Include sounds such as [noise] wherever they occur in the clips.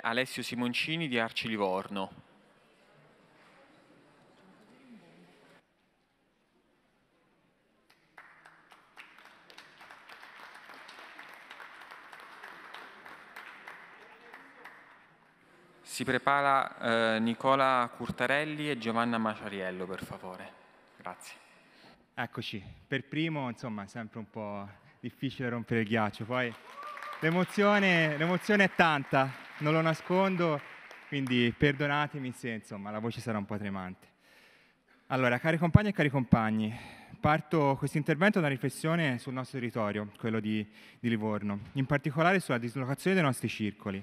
Alessio Simoncini di Arci Livorno. Si prepara eh, Nicola Curtarelli e Giovanna Maciariello, per favore. Grazie. Eccoci. Per primo, insomma, è sempre un po' difficile rompere il ghiaccio, poi... L'emozione, l'emozione, è tanta, non lo nascondo, quindi perdonatemi se insomma la voce sarà un po' tremante. Allora, cari compagni e cari compagni, parto questo intervento da una riflessione sul nostro territorio, quello di, di, Livorno, in particolare sulla dislocazione dei nostri circoli.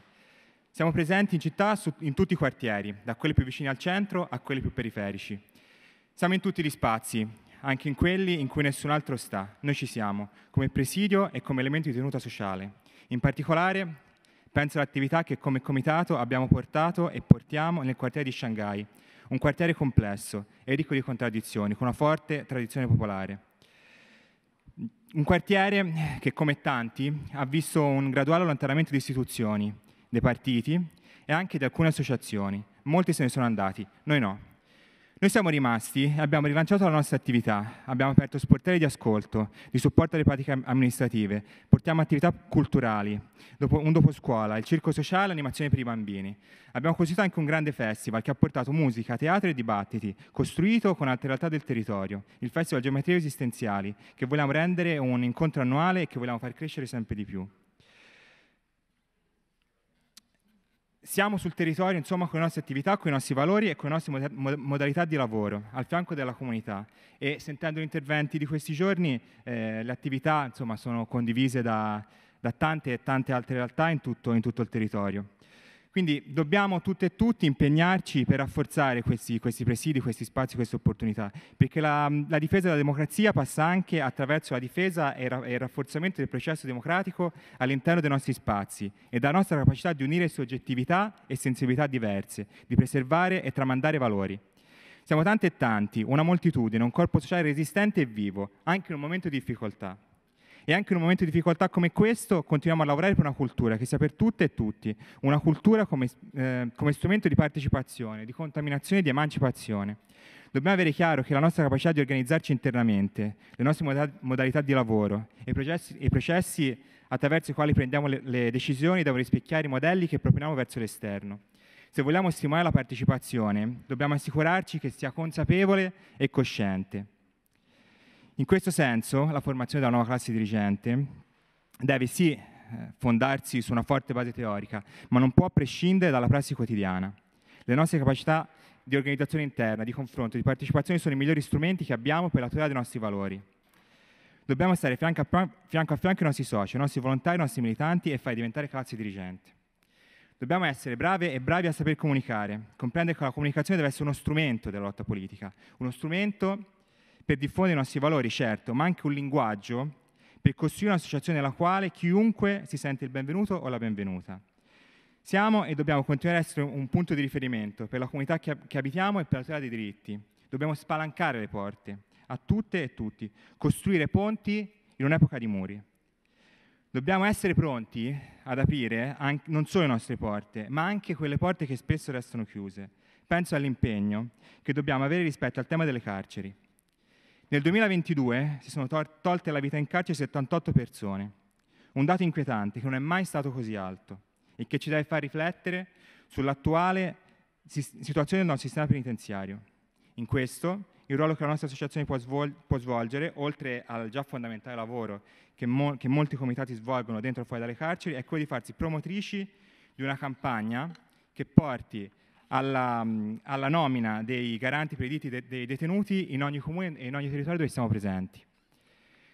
Siamo presenti in città su, in tutti i quartieri, da quelli più vicini al centro a quelli più periferici. Siamo in tutti gli spazi, anche in quelli in cui nessun altro sta. Noi ci siamo, come presidio e come elemento di tenuta sociale. In particolare penso all'attività che come comitato abbiamo portato e portiamo nel quartiere di Shanghai, un quartiere complesso e ricco di contraddizioni, con una forte tradizione popolare. Un quartiere che, come tanti, ha visto un graduale allontanamento di istituzioni, dei partiti e anche di alcune associazioni. Molti se ne sono andati, noi no. Noi siamo rimasti e abbiamo rilanciato la nostra attività, abbiamo aperto sportelli di ascolto, di supporto alle pratiche amministrative, portiamo attività culturali, dopo, un dopo scuola, il circo sociale, animazione per i bambini. Abbiamo costruito anche un grande festival che ha portato musica, teatro e dibattiti, costruito con altre realtà del territorio, il Festival Geometrie Esistenziali, che vogliamo rendere un incontro annuale e che vogliamo far crescere sempre di più. siamo sul territorio insomma con le nostre attività, con i nostri valori e con le nostre mod- modalità di lavoro al fianco della comunità e sentendo gli interventi di questi giorni eh, le attività insomma sono condivise da, da, tante e tante altre realtà in tutto, in tutto il territorio. Quindi dobbiamo tutte e tutti impegnarci per rafforzare questi, questi presidi, questi spazi, queste opportunità, perché la, la, difesa della democrazia passa anche attraverso la difesa e, il rafforzamento del processo democratico all'interno dei nostri spazi e dalla nostra capacità di unire soggettività e sensibilità diverse, di preservare e tramandare valori. Siamo tanti e tanti, una moltitudine, un corpo sociale resistente e vivo, anche in un momento di difficoltà. E anche in un momento di difficoltà come questo continuiamo a lavorare per una cultura che sia per tutte e tutti, una cultura come, eh, come strumento di partecipazione, di contaminazione e di emancipazione. Dobbiamo avere chiaro che la nostra capacità di organizzarci internamente, le nostre modalità di lavoro e i processi, i processi attraverso i quali prendiamo le, le decisioni devono rispecchiare i modelli che proponiamo verso l'esterno. Se vogliamo stimolare la partecipazione, dobbiamo assicurarci che sia consapevole e cosciente. In questo senso la formazione della nuova classe dirigente deve sì eh, fondarsi su una forte base teorica, ma non può prescindere dalla prassi quotidiana. Le nostre capacità di organizzazione interna, di confronto, di partecipazione sono i migliori strumenti che abbiamo per la tutela dei nostri valori. Dobbiamo stare fianco a fianco, a fianco ai nostri soci, ai nostri volontari, ai nostri militanti e far diventare classe dirigente. Dobbiamo essere brave e bravi a saper comunicare, comprendere che la comunicazione deve essere uno strumento della lotta politica, uno strumento per diffondere i nostri valori, certo, ma anche un linguaggio per costruire un'associazione nella quale chiunque si sente il benvenuto o la benvenuta. Siamo e dobbiamo continuare ad essere un punto di riferimento per la comunità che, che abitiamo e per la tutela dei diritti. Dobbiamo spalancare le porte a tutte e tutti, costruire ponti in un'epoca di muri. Dobbiamo essere pronti ad aprire anche, non solo le nostre porte, ma anche quelle porte che spesso restano chiuse. Penso all'impegno che dobbiamo avere rispetto al tema delle carceri. Nel 2022 si sono tolte la vita in carcere 78 persone, un dato inquietante che non è mai stato così alto e che ci deve far riflettere sull'attuale situazione del nostro sistema penitenziario. In questo il ruolo che la nostra associazione può, svol- può svolgere, oltre al già fondamentale lavoro che, mo- che molti comitati svolgono dentro e fuori dalle carceri, è quello di farsi promotrici di una campagna che porti alla, mm, alla nomina dei garanti per i diritti de, dei detenuti in ogni comune e in ogni territorio dove siamo presenti.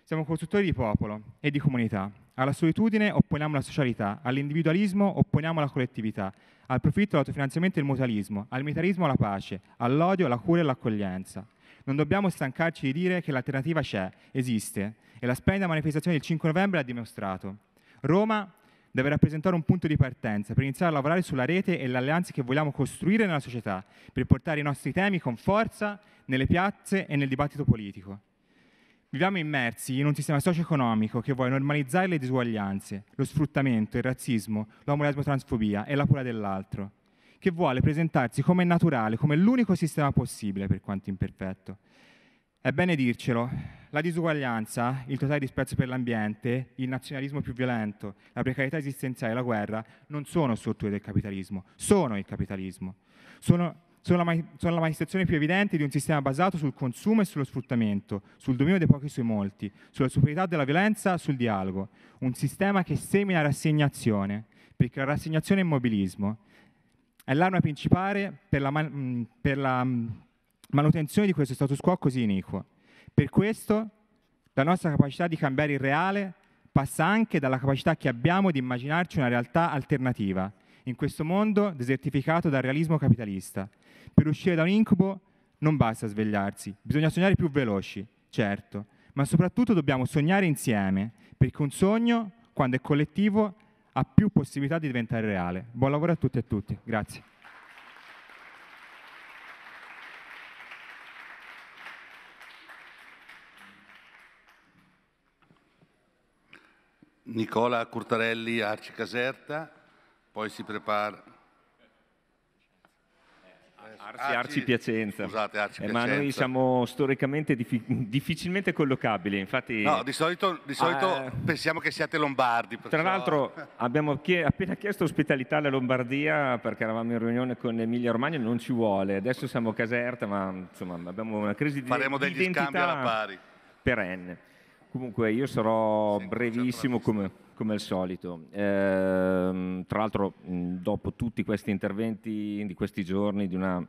Siamo costruttori di popolo e di comunità. Alla solitudine opponiamo la socialità, all'individualismo opponiamo la collettività, al profitto, all'autofinanziamento e il mutualismo, al militarismo la pace, all'odio, la cura e l'accoglienza. Non dobbiamo stancarci di dire che l'alternativa c'è, esiste, e la splendida manifestazione del 5 novembre l'ha dimostrato. Roma deve rappresentare un punto di partenza per iniziare a lavorare sulla rete e le alleanze che vogliamo costruire nella società, per portare i nostri temi con forza nelle piazze e nel dibattito politico. Viviamo immersi in un sistema socio-economico che vuole normalizzare le disuguaglianze, lo sfruttamento, il razzismo, l'omolasmo transfobia e la cura dell'altro, che vuole presentarsi come naturale, come l'unico sistema possibile per quanto imperfetto è bene dircelo, la disuguaglianza, il totale disprezzo per l'ambiente, il nazionalismo più violento, la precarietà esistenziale e la guerra non sono strutture del capitalismo, sono il capitalismo. Sono, sono, la, sono la manifestazione più evidente di un sistema basato sul consumo e sullo sfruttamento, sul dominio dei pochi sui molti, sulla superiorità della violenza, sul dialogo. Un sistema che semina rassegnazione, perché la rassegnazione è immobilismo. È l'arma principale per la, per la manutenzione di questo status quo così iniquo. Per questo la nostra capacità di cambiare il reale passa anche dalla capacità che abbiamo di immaginarci una realtà alternativa in questo mondo desertificato dal realismo capitalista. Per uscire da un incubo non basta svegliarsi, bisogna sognare più veloci, certo, ma soprattutto dobbiamo sognare insieme, perché un sogno, quando è collettivo, ha più possibilità di diventare reale. Buon lavoro a tutti e a tutti. Grazie. Nicola Curtarelli, Arci Caserta, poi si prepara... Arci, Arci, Piacenza. Scusate, Arci eh, Piacenza. Ma noi siamo storicamente difi difficilmente collocabili, infatti... No, di solito, di solito eh, pensiamo che siate lombardi. Perciò... Tra l'altro abbiamo chie appena chiesto ospitalità alla Lombardia perché eravamo in riunione con Emilia Romagna non ci vuole. Adesso siamo a Caserta, ma insomma abbiamo una crisi di Faremo degli scambi alla pari. Perenne. Comunque io sarò brevissimo come, come, al solito. Eh, tra l'altro dopo tutti questi interventi di questi giorni di una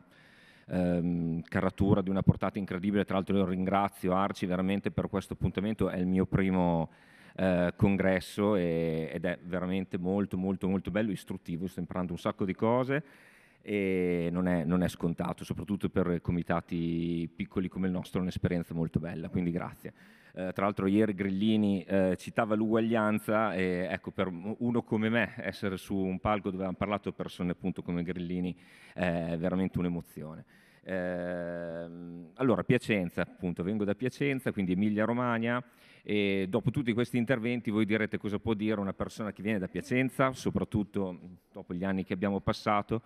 ehm, caratura, di una portata incredibile, tra l'altro io ringrazio Arci veramente per questo appuntamento, è il mio primo eh, congresso e, ed è veramente molto molto molto bello, istruttivo, sto imparando un sacco di cose e non è, non è scontato, soprattutto per comitati piccoli come il nostro, è un'esperienza molto bella, quindi grazie eh, tra l'altro ieri Grillini eh, citava l'uguaglianza e ecco per uno come me essere su un palco dove hanno parlato persone appunto come Grillini eh, è veramente un'emozione. Eh, allora, Piacenza, appunto, vengo da Piacenza, quindi Emilia-Romagna, e dopo tutti questi interventi voi direte cosa può dire una persona che viene da Piacenza, soprattutto dopo gli anni che abbiamo passato,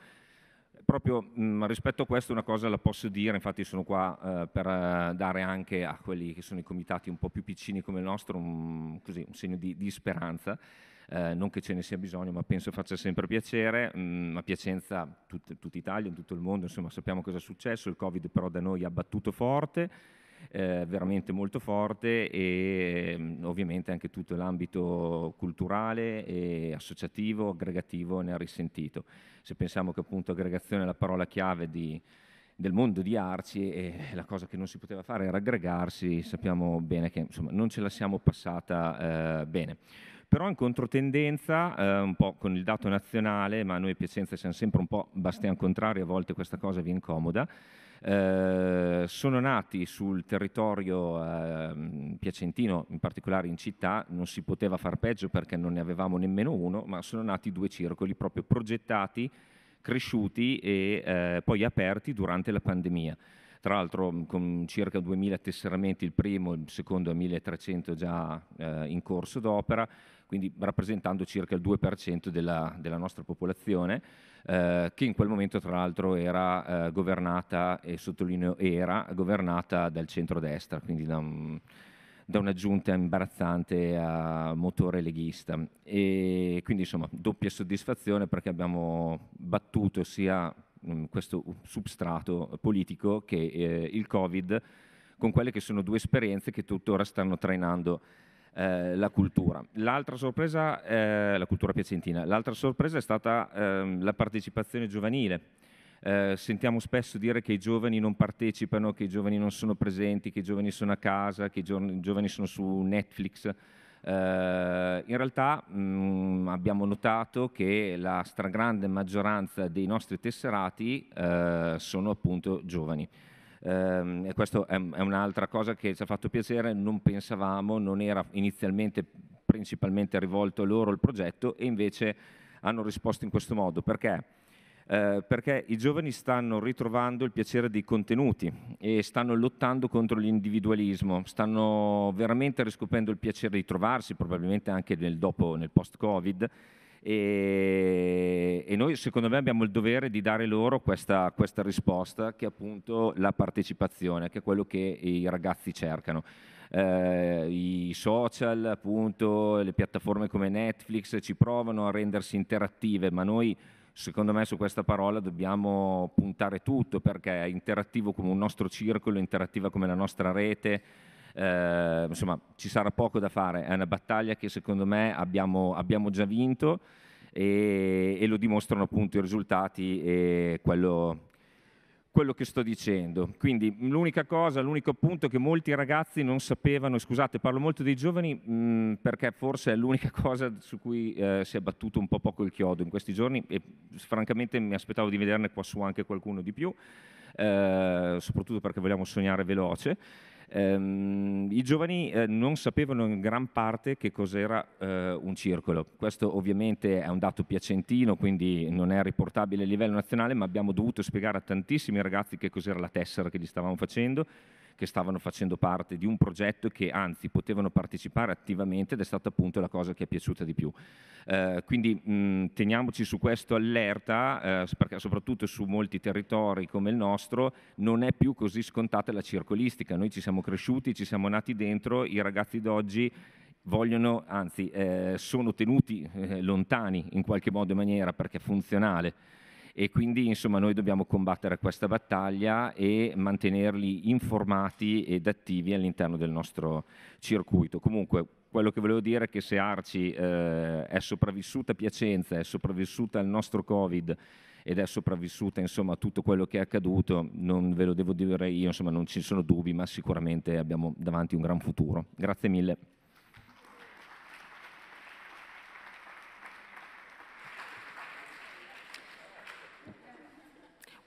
Proprio mh, mm, rispetto a questo una cosa la posso dire, infatti sono qua eh, per eh, dare anche a quelli che sono i comitati un po' più piccini come il nostro un, così, un segno di, di speranza, eh, non che ce ne sia bisogno ma penso faccia sempre piacere, mh, mm, a Piacenza tut, tutta Italia, in tutto il mondo insomma sappiamo cosa è successo, il Covid però da noi ha battuto forte, eh, veramente molto forte e mm, ovviamente anche tutto l'ambito culturale e associativo, aggregativo ne ha risentito. Se pensiamo che appunto aggregazione è la parola chiave di, del mondo di Arci e la cosa che non si poteva fare era aggregarsi, sappiamo bene che insomma, non ce la siamo passata eh, bene però in controtendenza eh, un po' con il dato nazionale, ma noi a Piacenza siamo sempre un po' bastian contrario, a volte questa cosa vi incomoda, eh, sono nati sul territorio eh, piacentino, in particolare in città, non si poteva far peggio perché non ne avevamo nemmeno uno, ma sono nati due circoli proprio progettati, cresciuti e eh, poi aperti durante la pandemia tra l'altro mm, con circa 2000 tesseramenti il primo, il secondo a 1300 già eh, in corso d'opera, quindi rappresentando circa il 2% della, della, nostra popolazione, eh, che in quel momento tra l'altro era eh, governata, e sottolineo era, governata dal centrodestra, quindi da, un, da una giunta imbarazzante a motore leghista. E quindi insomma doppia soddisfazione perché abbiamo battuto sia mm, questo substrato politico che eh, il Covid con quelle che sono due esperienze che tuttora stanno trainando eh, la cultura. L'altra sorpresa, eh, la cultura piacentina, l'altra sorpresa è stata eh, la partecipazione giovanile. Eh, sentiamo spesso dire che i giovani non partecipano, che i giovani non sono presenti, che i giovani sono a casa, che i giovani sono su Netflix. Uh, in realtà mh, mm, abbiamo notato che la stragrande maggioranza dei nostri tesserati uh, sono appunto giovani. Ehm, e questa è, è un'altra cosa che ci ha fatto piacere, non pensavamo, non era inizialmente principalmente rivolto loro il progetto e invece hanno risposto in questo modo. Perché? Eh, perché i giovani stanno ritrovando il piacere dei contenuti e stanno lottando contro l'individualismo, stanno veramente riscoprendo il piacere di trovarsi, probabilmente anche nel dopo, nel post-Covid, e, e, noi secondo me abbiamo il dovere di dare loro questa, questa, risposta che è appunto la partecipazione, che è quello che i ragazzi cercano. Eh, I social, appunto, le piattaforme come Netflix ci provano a rendersi interattive, ma noi secondo me su questa parola dobbiamo puntare tutto perché è interattivo come un nostro circolo, interattiva come la nostra rete eh, insomma ci sarà poco da fare, è una battaglia che secondo me abbiamo, abbiamo già vinto e, e, lo dimostrano appunto i risultati e quello, quello che sto dicendo. Quindi l'unica cosa, l'unico punto che molti ragazzi non sapevano, scusate parlo molto dei giovani mh, mm, perché forse è l'unica [laughs] cosa su cui eh, si è battuto un po' poco il chiodo in questi giorni e francamente mi aspettavo di vederne qua su anche qualcuno di più, eh, soprattutto perché vogliamo sognare veloce. Ehm, I giovani eh, non sapevano in gran parte che cos'era eh, un circolo. Questo ovviamente è un dato piacentino, quindi non è riportabile a livello nazionale, ma abbiamo dovuto spiegare a tantissimi ragazzi che cos'era la tessera che gli stavamo facendo che stavano facendo parte di un progetto e che anzi potevano partecipare attivamente ed è stata appunto la cosa che è piaciuta di più. Eh, quindi mh, mm, teniamoci su questo allerta, eh, perché soprattutto su molti territori come il nostro non è più così scontata la circolistica, noi ci siamo cresciuti, ci siamo nati dentro, i ragazzi d'oggi vogliono, anzi eh, sono tenuti eh, lontani in qualche modo e maniera perché è funzionale e quindi insomma noi dobbiamo combattere questa battaglia e mantenerli informati ed attivi all'interno del nostro circuito. Comunque quello che volevo dire è che se Arci eh, è sopravvissuta a Piacenza, è sopravvissuta al nostro Covid ed è sopravvissuta insomma, a tutto quello che è accaduto, non ve lo devo dire io, insomma non ci sono dubbi, ma sicuramente abbiamo davanti un gran futuro. Grazie mille.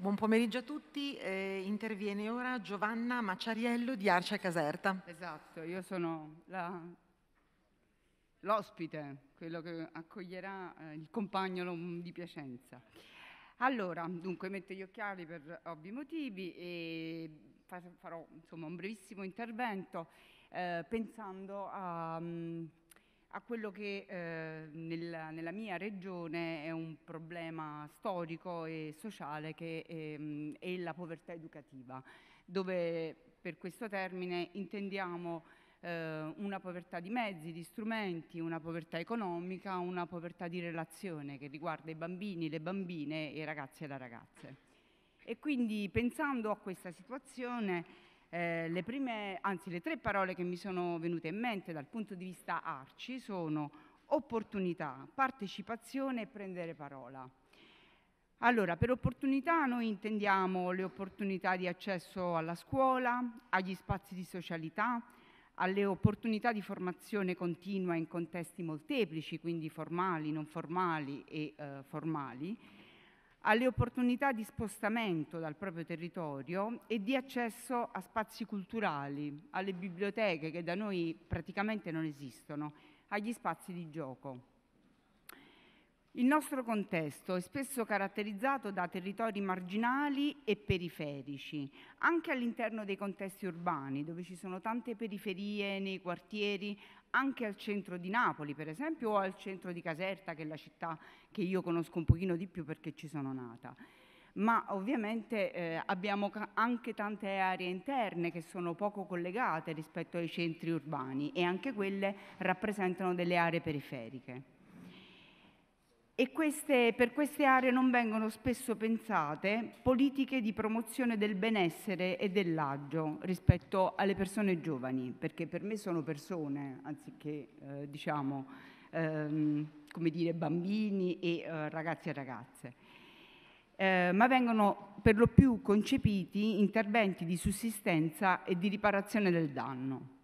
Buon pomeriggio a tutti, eh, interviene ora Giovanna Macciariello di Arcia Caserta. Esatto, io sono l'ospite, quello che accoglierà eh, il compagno di Piacenza. Allora, dunque metto gli occhiali per ovvi motivi e farò insomma, un brevissimo intervento eh, pensando a... Mm, a quello che eh, nella, nella, mia regione è un problema storico e sociale che ehm, è la povertà educativa, dove per questo termine intendiamo eh, una povertà di mezzi, di strumenti, una povertà economica, una povertà di relazione che riguarda i bambini, le bambine, i ragazzi e le ragazze. E quindi pensando a questa situazione eh, le, prime, anzi, le tre parole che mi sono venute in mente dal punto di vista ARCI sono opportunità, partecipazione e prendere parola. Allora, per opportunità noi intendiamo le opportunità di accesso alla scuola, agli spazi di socialità, alle opportunità di formazione continua in contesti molteplici, quindi formali, non formali e eh, formali, alle opportunità di spostamento dal proprio territorio e di accesso a spazi culturali, alle biblioteche che da noi praticamente non esistono, agli spazi di gioco. Il nostro contesto è spesso caratterizzato da territori marginali e periferici, anche all'interno dei contesti urbani, dove ci sono tante periferie nei quartieri, anche al centro di Napoli, per esempio, o al centro di Caserta, che è la città che io conosco un pochino di più perché ci sono nata. Ma ovviamente eh, abbiamo anche tante aree interne che sono poco collegate rispetto ai centri urbani e anche quelle rappresentano delle aree periferiche e queste, per queste aree non vengono spesso pensate politiche di promozione del benessere e dell'agio rispetto alle persone giovani, perché per me sono persone anziché eh, diciamo, ehm, come dire, bambini e eh, ragazzi e ragazze. Eh, ma vengono per lo più concepiti interventi di sussistenza e di riparazione del danno.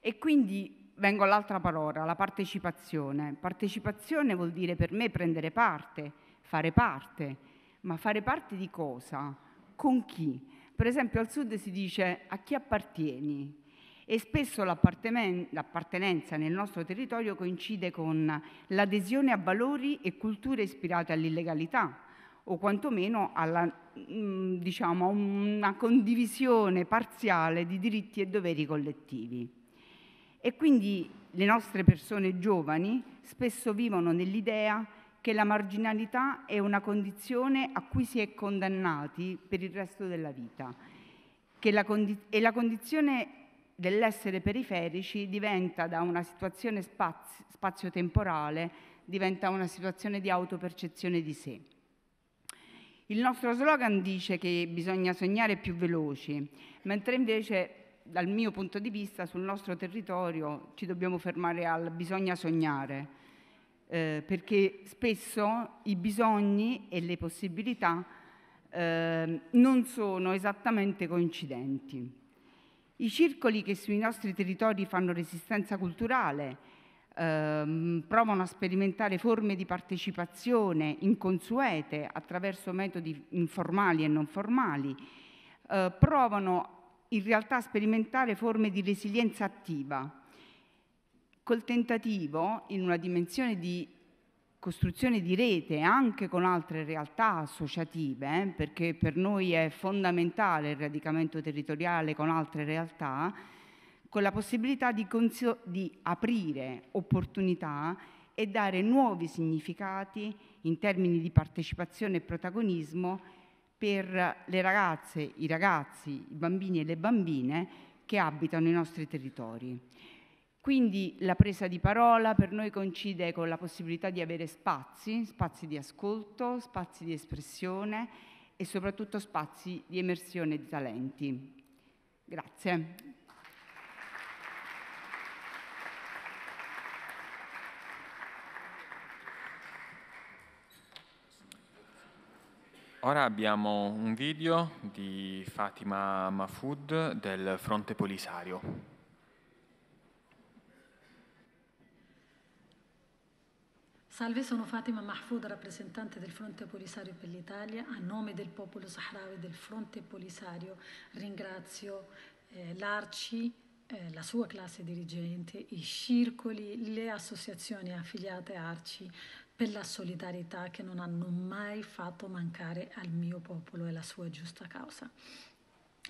E quindi vengo all'altra parola, la partecipazione. Partecipazione vuol dire per me prendere parte, fare parte, ma fare parte di cosa? Con chi? Per esempio al sud si dice a chi appartieni e spesso l'appartenenza nel nostro territorio coincide con l'adesione a valori e culture ispirate all'illegalità o quantomeno alla, diciamo, a una condivisione parziale di diritti e doveri collettivi. E quindi le nostre persone giovani spesso vivono nell'idea che la marginalità è una condizione a cui si è condannati per il resto della vita la e la condizione dell'essere periferici diventa da una situazione spaz spazio-temporale diventa una situazione di autopercezione di sé. Il nostro slogan dice che bisogna sognare più veloci, mentre invece dal mio punto di vista sul nostro territorio ci dobbiamo fermare al bisogna sognare, eh, perché spesso i bisogni e le possibilità eh, non sono esattamente coincidenti. I circoli che sui nostri territori fanno resistenza culturale ehm, provano a sperimentare forme di partecipazione inconsuete attraverso metodi informali e non formali, eh, provano in realtà sperimentare forme di resilienza attiva, col tentativo, in una dimensione di costruzione di rete anche con altre realtà associative, eh, perché per noi è fondamentale il radicamento territoriale con altre realtà, con la possibilità di, di aprire opportunità e dare nuovi significati in termini di partecipazione e protagonismo per le ragazze, i ragazzi, i bambini e le bambine che abitano i nostri territori. Quindi la presa di parola per noi coincide con la possibilità di avere spazi, spazi di ascolto, spazi di espressione e soprattutto spazi di emersione di talenti. Grazie. Ora abbiamo un video di Fatima Mahfoud del Fronte Polisario. Salve, sono Fatima Mahfoud, rappresentante del Fronte Polisario per l'Italia. A nome del popolo sahrawi del Fronte Polisario ringrazio eh, l'Arci, eh, la sua classe dirigente, i circoli, le associazioni affiliate a Arci per la solidarietà che non hanno mai fatto mancare al mio popolo e la sua giusta causa.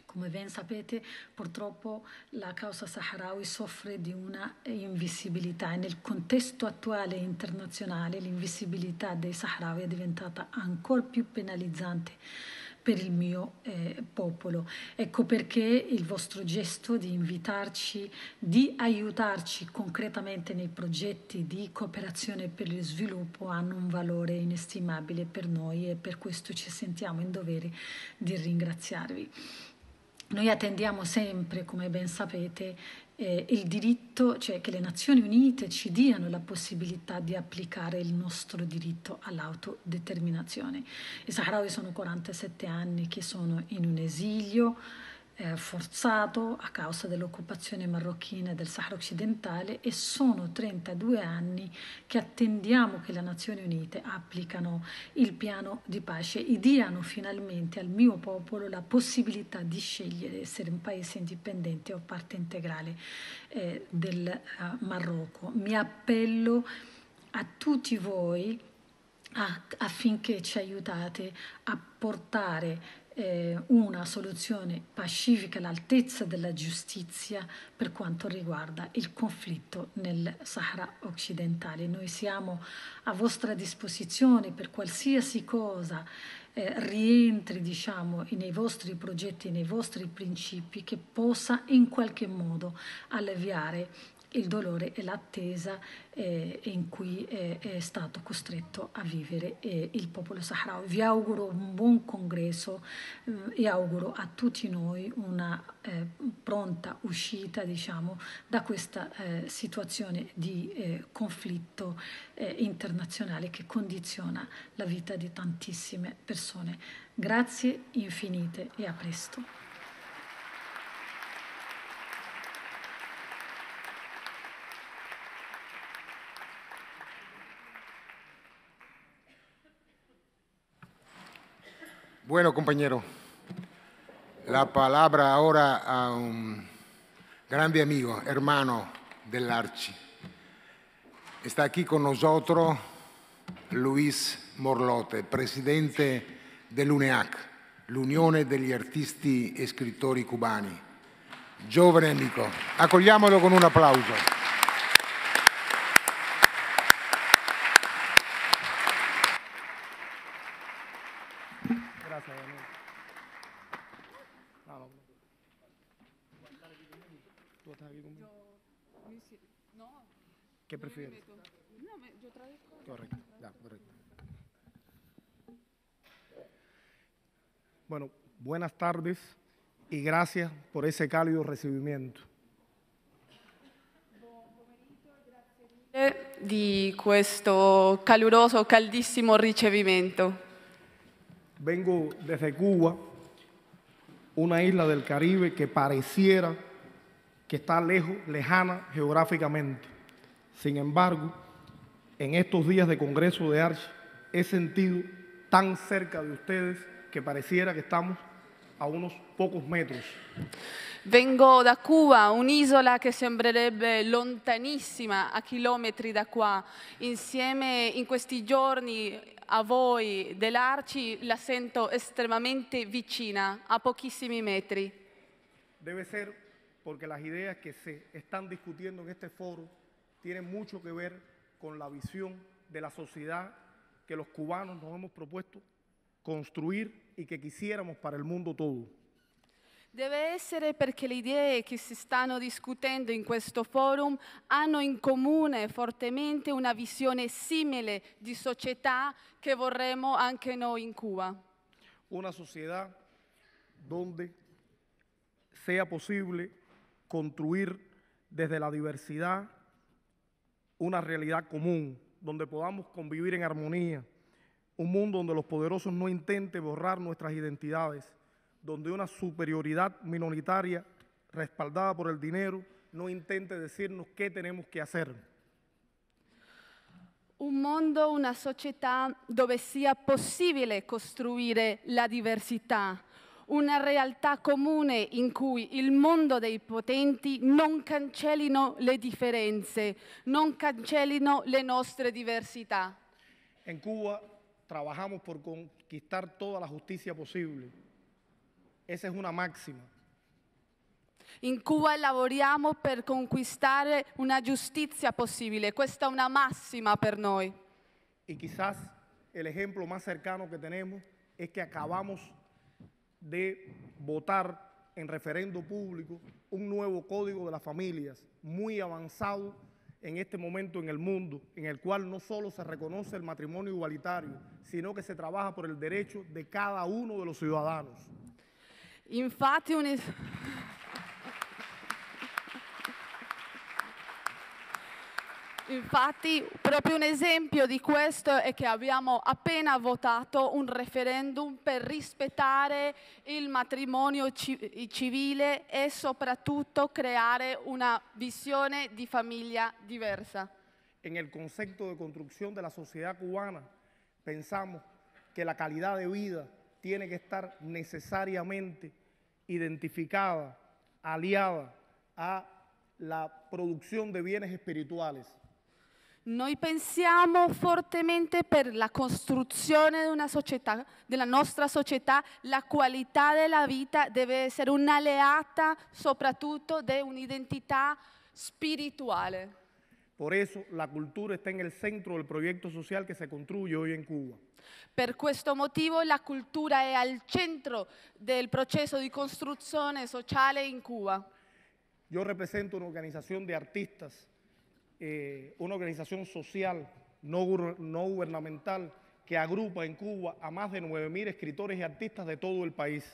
Come ben sapete, purtroppo la causa saharawi soffre di una invisibilità e nel contesto attuale internazionale l'invisibilità dei saharawi è diventata ancora più penalizzante per il mio eh, popolo. Ecco perché il vostro gesto di invitarci, di aiutarci concretamente nei progetti di cooperazione per lo sviluppo hanno un valore inestimabile per noi e per questo ci sentiamo in dovere di ringraziarvi. Noi attendiamo sempre, come ben sapete, eh, il diritto, cioè che le Nazioni Unite ci diano la possibilità di applicare il nostro diritto all'autodeterminazione. I sahrawi sono 47 anni che sono in un esilio eh, forzato a causa dell'occupazione marocchina del Sahara occidentale e sono 32 anni che attendiamo che le Nazioni Unite applicano il piano di pace e diano finalmente al mio popolo la possibilità di scegliere di essere un paese indipendente o parte integrale eh, del eh, Marocco. Mi appello a tutti voi a, affinché ci aiutate a portare eh, una soluzione pacifica all'altezza della giustizia per quanto riguarda il conflitto nel Sahara occidentale. Noi siamo a vostra disposizione per qualsiasi cosa eh, rientri diciamo, nei vostri progetti, nei vostri principi, che possa in qualche modo alleviare il dolore e l'attesa eh, in cui eh, è stato costretto a vivere eh, il popolo sahrawi. Vi auguro un buon congresso eh, e auguro a tutti noi una eh, pronta uscita diciamo, da questa eh, situazione di conflitto internazionale che condiziona la vita di tantissime persone. Grazie infinite e a presto. Bueno, compañero, la palabra ahora a un grande amigo, hermano dell'Arci. Está aquí con nosotros Luis Morlote, presidente dell'UNEAC, l'Unione degli Artisti e Scrittori Cubani. Giovane amico, accogliamolo con un applauso. buenas tardes y gracias por ese cálido recibimiento. di questo caluroso, caldissimo ricevimento. Vengo desde Cuba, una isla del Caribe que pareciera que está lejos, lejana geográficamente. Sin embargo, en estos días de Congreso de Arch he sentido tan cerca de ustedes que pareciera que estamos a unos pocos metros. Vengo da Cuba, isla que sembrerebbe lontanissima a kilómetros de aquí. Insieme in questi giorni a voi Archi, la sento estremamente vicina, a pochissimi metri. Debe ser porque las ideas que se están discutiendo en este foro tienen mucho que ver con la visión de la sociedad que los cubanos nos hemos propuesto construir y que quisiéramos para el mundo todo. Debe ser porque las ideas que se están discutiendo en este forum han en común fuertemente una visión similar de sociedad que queremos también en en Cuba. Una sociedad donde sea posible construir desde la diversidad una realidad común, donde podamos convivir en armonía, un mundo donde los poderosos no intenten borrar nuestras identidades, donde una superioridad minoritaria respaldada por el dinero no intente decirnos qué tenemos que hacer. Un mundo, una sociedad, donde sea posible construir la diversidad. una realidad común en cui el mundo dei potenti non cancellino le differenze, no cancellino le nostre diversità. En Cuba trabajamos por conquistar toda la justicia posible. Esa es una máxima. En Cuba elaboramos per conquistar una justicia posible, questa es una máxima per nosotros. Y quizás el ejemplo más cercano que tenemos es que acabamos de votar en referendo público un nuevo código de las familias muy avanzado en este momento en el mundo, en el cual no solo se reconoce el matrimonio igualitario, sino que se trabaja por el derecho de cada uno de los ciudadanos. Infatti, proprio un esempio di questo è che abbiamo appena votato un referendum per rispettare il matrimonio civile e soprattutto creare una visione di famiglia diversa. En el concepto de construcción de la sociedad cubana, pensamos que la calidad de vida tiene que estar necesariamente identificada, aliada a la producción de bienes espirituales. Noi pensiamo fortemente per la costruzione società, della nostra società, la qualità della vita deve essere un'aleata soprattutto di un'identità spirituale. Por eso la cultura está en el centro del proyecto social que se construye hoy en Cuba. Por este motivo la cultura es al centro del proceso de construcción social en Cuba. Yo represento una organización de artistas eh, una organización social no, gubernamental que agrupa en Cuba a más de 9.000 escritores y artistas de todo el país.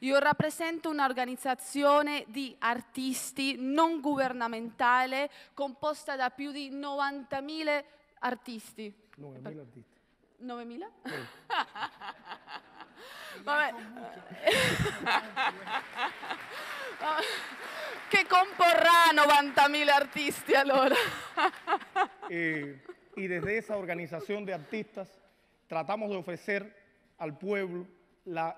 yo represento una un'organizzazione di artisti no gubernamentales composta de più di 90.000 artisti. 9.000 artisti. 9.000? Eh, [laughs] ¿qué comporrà 90.000 artisti artistas, [laughs] eh, y desde esa organización de artistas tratamos de ofrecer al pueblo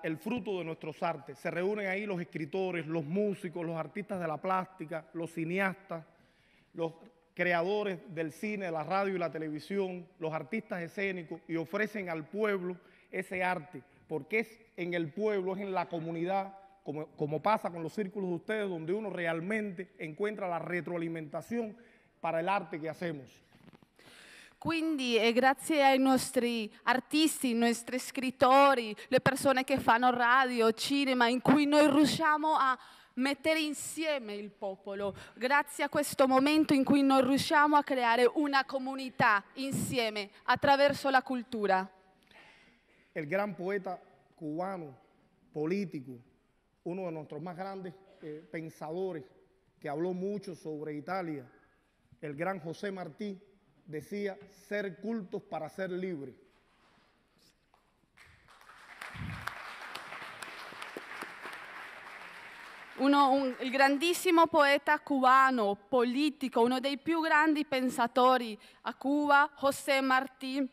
el fruto de nuestros artes. Se reúnen ahí los escritores, los músicos, los artistas de la plástica, los cineastas, los creadores del cine, la radio y la televisión, los artistas escénicos y ofrecen al pueblo ese arte porque es en el pueblo, es en la comunidad, como, como pasa con los círculos de ustedes, donde uno realmente encuentra la retroalimentación para el arte que hacemos. Quindi è eh, grazie ai nostri artisti, nuestros nostri scrittori, le persone che fanno radio, cinema, in cui noi riusciamo a mettere insieme il popolo, grazie a questo momento in cui noi riusciamo a creare una comunità insieme attraverso la cultura el gran poeta cubano, político, uno de nuestros más grandes eh, pensadores, que habló mucho sobre Italia, el gran José Martí, decía, ser cultos para ser libres. Uno, grandísimo poeta cubano, político, uno de los más grandes pensatori a Cuba, José Martí,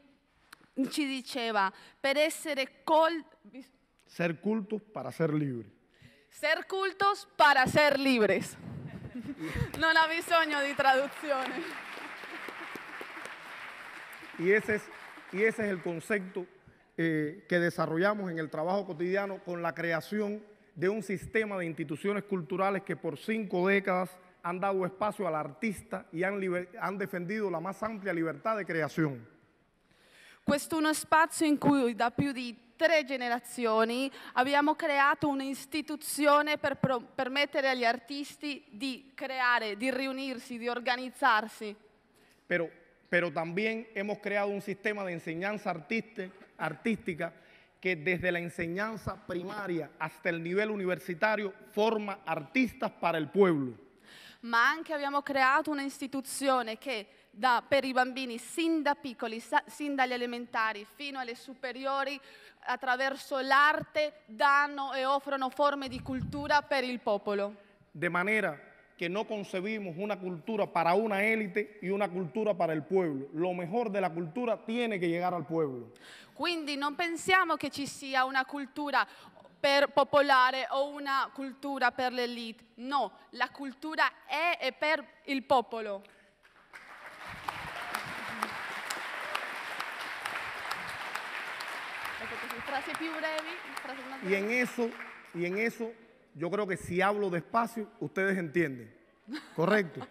ci diceva, per Ser cultos para ser libres. Ser cultos para ser libres. No la bisogno di traduzione. Y ese es, y ese es el concepto eh, que desarrollamos en el trabajo cotidiano con la creación de un sistema de instituciones culturales que por cinco décadas han dado espacio al artista y han defendido la más amplia libertad de creación. Questo è uno spazio in cui da più di tre generazioni abbiamo creato un'istituzione per permettere agli artisti di creare, di riunirsi, di organizzarsi. Pero, pero también hemos creado un sistema de enseñanza artística que desde la enseñanza primaria hasta el nivel universitario forma artistas para el pueblo. Ma anche abbiamo creato un'istituzione che da, per i bambini sin da piccoli, sin dalle elementari fino alle superiori, attraverso l'arte danno e offrono forme di cultura per il popolo. De manera che non concebimos una cultura per una élite e una cultura per il pueblo. Lo mejor della cultura tiene che llegar al pueblo. Quindi non pensiamo che ci sia una cultura per popolare o una cultura per l'elite. No, la cultura è e per il popolo. Y en eso, y en eso, yo creo que si hablo despacio, ustedes entienden. Correcto. [laughs]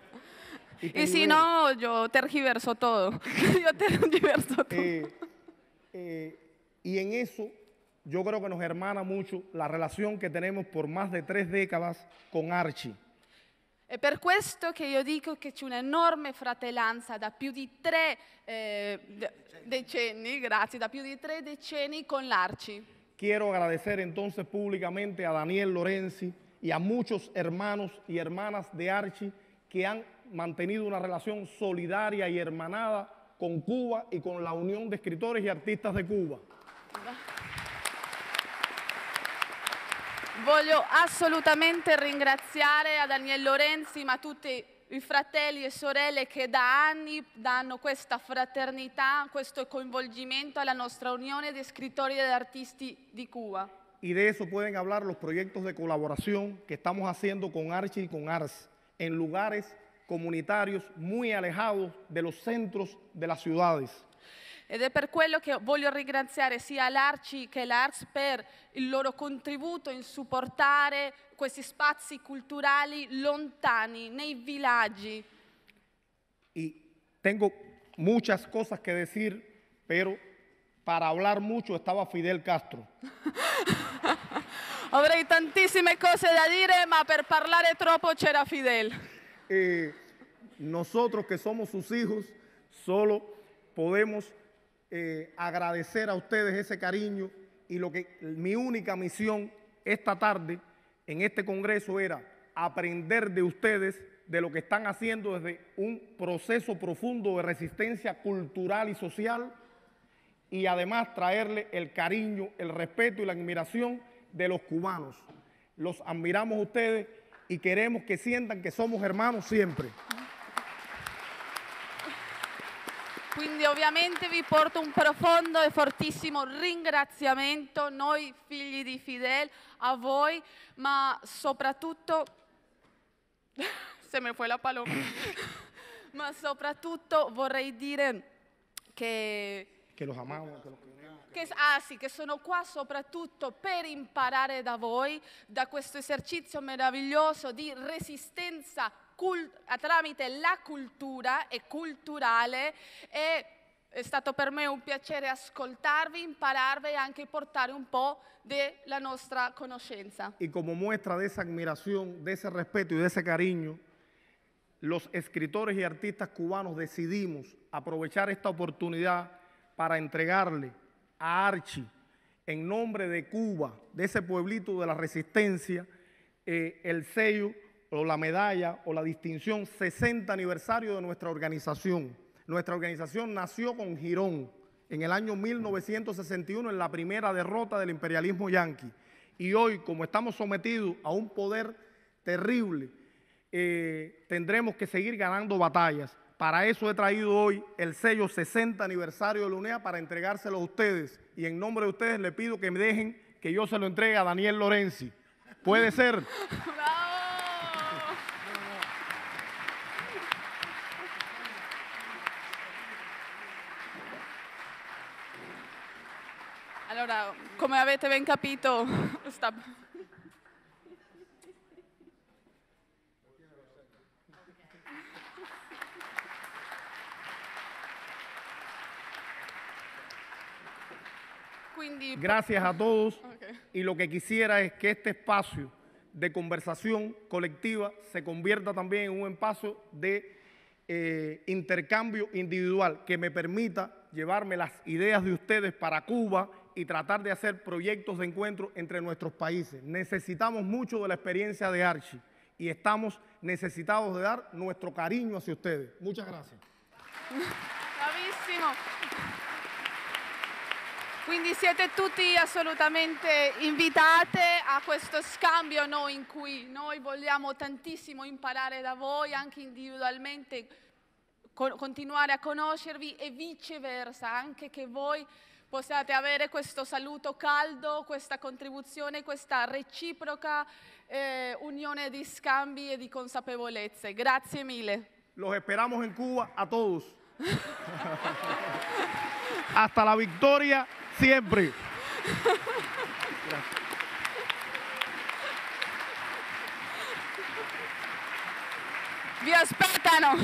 Y, si no, yo tergiverso todo. [laughs] yo tergiverso todo. Eh, eh, y en eso yo creo que nos hermana mucho la relación que tenemos por más de tres décadas con Archie. È per questo che io dico che c'è un'enorme fratellanza da più di tre eh, decenni, grazie, da più di tre decenni con l'Arci. Quiero agradecer entonces públicamente a Daniel Lorenzi y a muchos hermanos y hermanas de Archi que han mantenido una relación solidaria y hermanada con Cuba y con la Unión de Escritores y Artistas de Cuba. voglio assolutamente ringraziare a Daniel Lorenzi, ma tutti i fratelli e sorelle che da anni danno questa fraternità, questo coinvolgimento alla nostra Unione di Escritores y artisti di Cuba. Y de eso pueden hablar los proyectos de colaboración que estamos haciendo con Archi y con ARS en lugares comunitarios muy alejados de los centros de las ciudades ed è per quello che voglio ringraziare sia l'Arci che l'Arts per il loro contributo in supportare questi spazi culturali lontani, nei villaggi. E tengo muchas cose que dire, pero per parlare mucho stava Fidel Castro. [laughs] Avrei tantissime cose da dire, ma per parlare troppo c'era Fidel. Eh, nosotros que somos sus hijos, solo podemos Eh, agradecer a ustedes ese cariño y lo que mi única misión esta tarde en este Congreso era aprender de ustedes de lo que están haciendo desde un proceso profundo de resistencia cultural y social y además traerle el cariño, el respeto y la admiración de los cubanos. Los admiramos a ustedes y queremos que sientan que somos hermanos siempre. Quindi ovviamente vi porto un profondo e fortissimo ringraziamento, noi figli di Fidel, a voi, ma soprattutto, [laughs] se me fu la paloma, [laughs] ma soprattutto vorrei dire che... Che lo amavo, che lo che, ah sì, che sono qua soprattutto per imparare da voi, da questo esercizio meraviglioso di resistenza a tramite la cultura e culturales e è stato per me un piacere ascoltarvi, impararvi y e también portare un po' della nuestra conoscenza. Y como muestra de esa admiración, de ese respeto y de ese cariño, los escritores y artistas cubanos decidimos aprovechar esta oportunidad para entregarle a Archie, en nombre de Cuba, de ese pueblito de la resistencia, eh, el sello o la medalla o la distinción 60 aniversario de nuestra organización. Nuestra organización nació con Girón en el año 1961 en la primera derrota del imperialismo yanqui. Y hoy, como estamos sometidos a un poder terrible, eh, tendremos que seguir ganando batallas. Para eso he traído hoy el sello 60 aniversario de la UNEA para entregárselo a ustedes. Y en nombre de ustedes le pido que me dejen que yo se lo entregue a Daniel Lorenzi. ¿Puede ser? [laughs] como come avete ven capito, [laughs] Gracias a todos y lo que quisiera es que este espacio de conversación colectiva se convierta también en un espacio de eh, intercambio individual que me permita llevarme las ideas de ustedes para Cuba y tratar de hacer proyectos de encuentro entre nuestros países. Necesitamos mucho de la experiencia de Archie y estamos necesitados de dar nuestro cariño hacia ustedes. Muchas gracias. Bravísimo. Quindi siete tutti assolutamente invitate a questo scambio no, in cui noi vogliamo tantissimo imparare da voi, anche individualmente, continuare a conoscervi e viceversa, anche che voi possiate avere questo saluto caldo, questa contribuzione, questa reciproca eh, unione di scambi e di consapevolezze. Grazie mille. Los esperamos en Cuba a todos. [laughs] Hasta la victoria siempre. Gracias. Vi aspettano.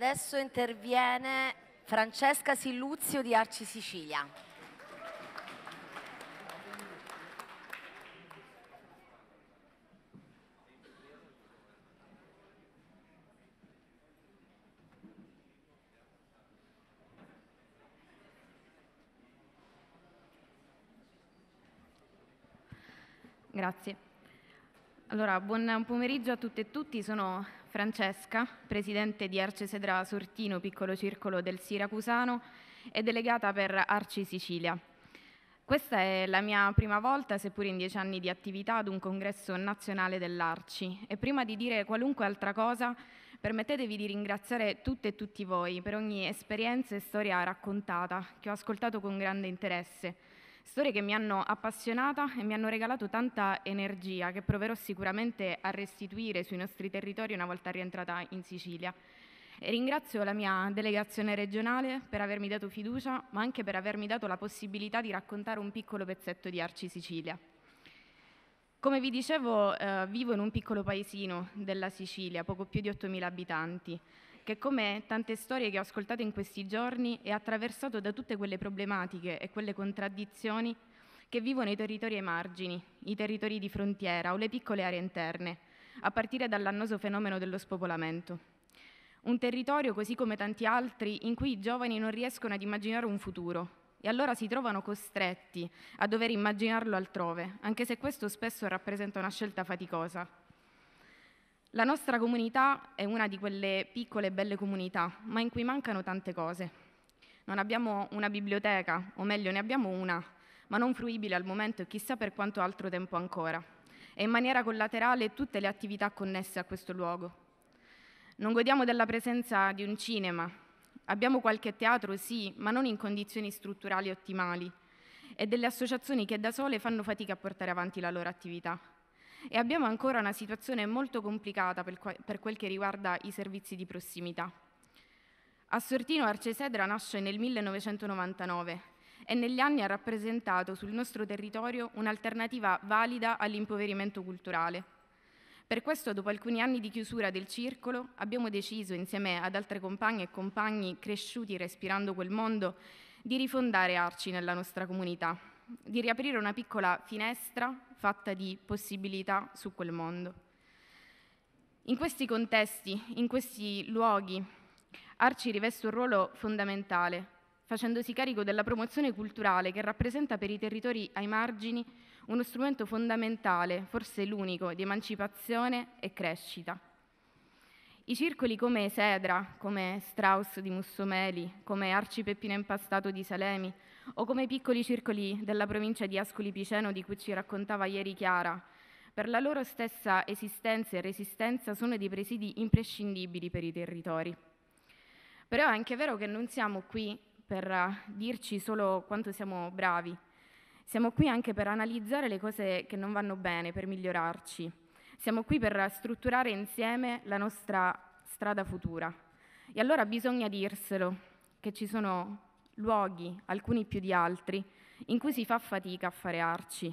Adesso interviene Francesca Silluzio di Arci Sicilia. Grazie. Allora, buon pomeriggio a tutte e tutti, sono Francesca, presidente di Arcesedra Sortino, piccolo circolo del Siracusano e delegata per Arci Sicilia. Questa è la mia prima volta, seppur in dieci anni di attività, ad un congresso nazionale dell'Arci e prima di dire qualunque altra cosa permettetevi di ringraziare tutte e tutti voi per ogni esperienza e storia raccontata che ho ascoltato con grande interesse Storie che mi hanno appassionata e mi hanno regalato tanta energia che proverò sicuramente a restituire sui nostri territori una volta rientrata in Sicilia. E ringrazio la mia delegazione regionale per avermi dato fiducia, ma anche per avermi dato la possibilità di raccontare un piccolo pezzetto di Arci Sicilia. Come vi dicevo, eh, vivo in un piccolo paesino della Sicilia, poco più di 8.000 abitanti che come tante storie che ho ascoltato in questi giorni è attraversato da tutte quelle problematiche e quelle contraddizioni che vivono i territori ai margini, i territori di frontiera o le piccole aree interne, a partire dall'annoso fenomeno dello spopolamento. Un territorio, così come tanti altri, in cui i giovani non riescono ad immaginare un futuro e allora si trovano costretti a dover immaginarlo altrove, anche se questo spesso rappresenta una scelta faticosa. La nostra comunità è una di quelle piccole e belle comunità, ma in cui mancano tante cose. Non abbiamo una biblioteca, o meglio ne abbiamo una, ma non fruibile al momento e chissà per quanto altro tempo ancora, e in maniera collaterale tutte le attività connesse a questo luogo. Non godiamo della presenza di un cinema, abbiamo qualche teatro sì, ma non in condizioni strutturali ottimali, e delle associazioni che da sole fanno fatica a portare avanti la loro attività e abbiamo ancora una situazione molto complicata per, quel che riguarda i servizi di prossimità. A Sortino Arcesedra nasce nel 1999 e negli anni ha rappresentato sul nostro territorio un'alternativa valida all'impoverimento culturale. Per questo, dopo alcuni anni di chiusura del circolo, abbiamo deciso, insieme ad altre compagne e compagni cresciuti respirando quel mondo, di rifondare Arci nella nostra comunità di riaprire una piccola finestra fatta di possibilità su quel mondo. In questi contesti, in questi luoghi, Arci riveste un ruolo fondamentale, facendosi carico della promozione culturale che rappresenta per i territori ai margini uno strumento fondamentale, forse l'unico, di emancipazione e crescita. I circoli come Sedra, come Strauss di Mussomeli, come Arci Peppino Impastato di Salemi, o come i piccoli circoli della provincia di Ascoli Piceno di cui ci raccontava ieri Chiara. Per la loro stessa esistenza e resistenza sono dei presidi imprescindibili per i territori. Però è anche vero che non siamo qui per eh, dirci solo quanto siamo bravi, siamo qui anche per analizzare le cose che non vanno bene, per migliorarci. Siamo qui per strutturare insieme la nostra strada futura. E allora bisogna dirselo che ci sono luoghi, alcuni più di altri, in cui si fa fatica a fare arci,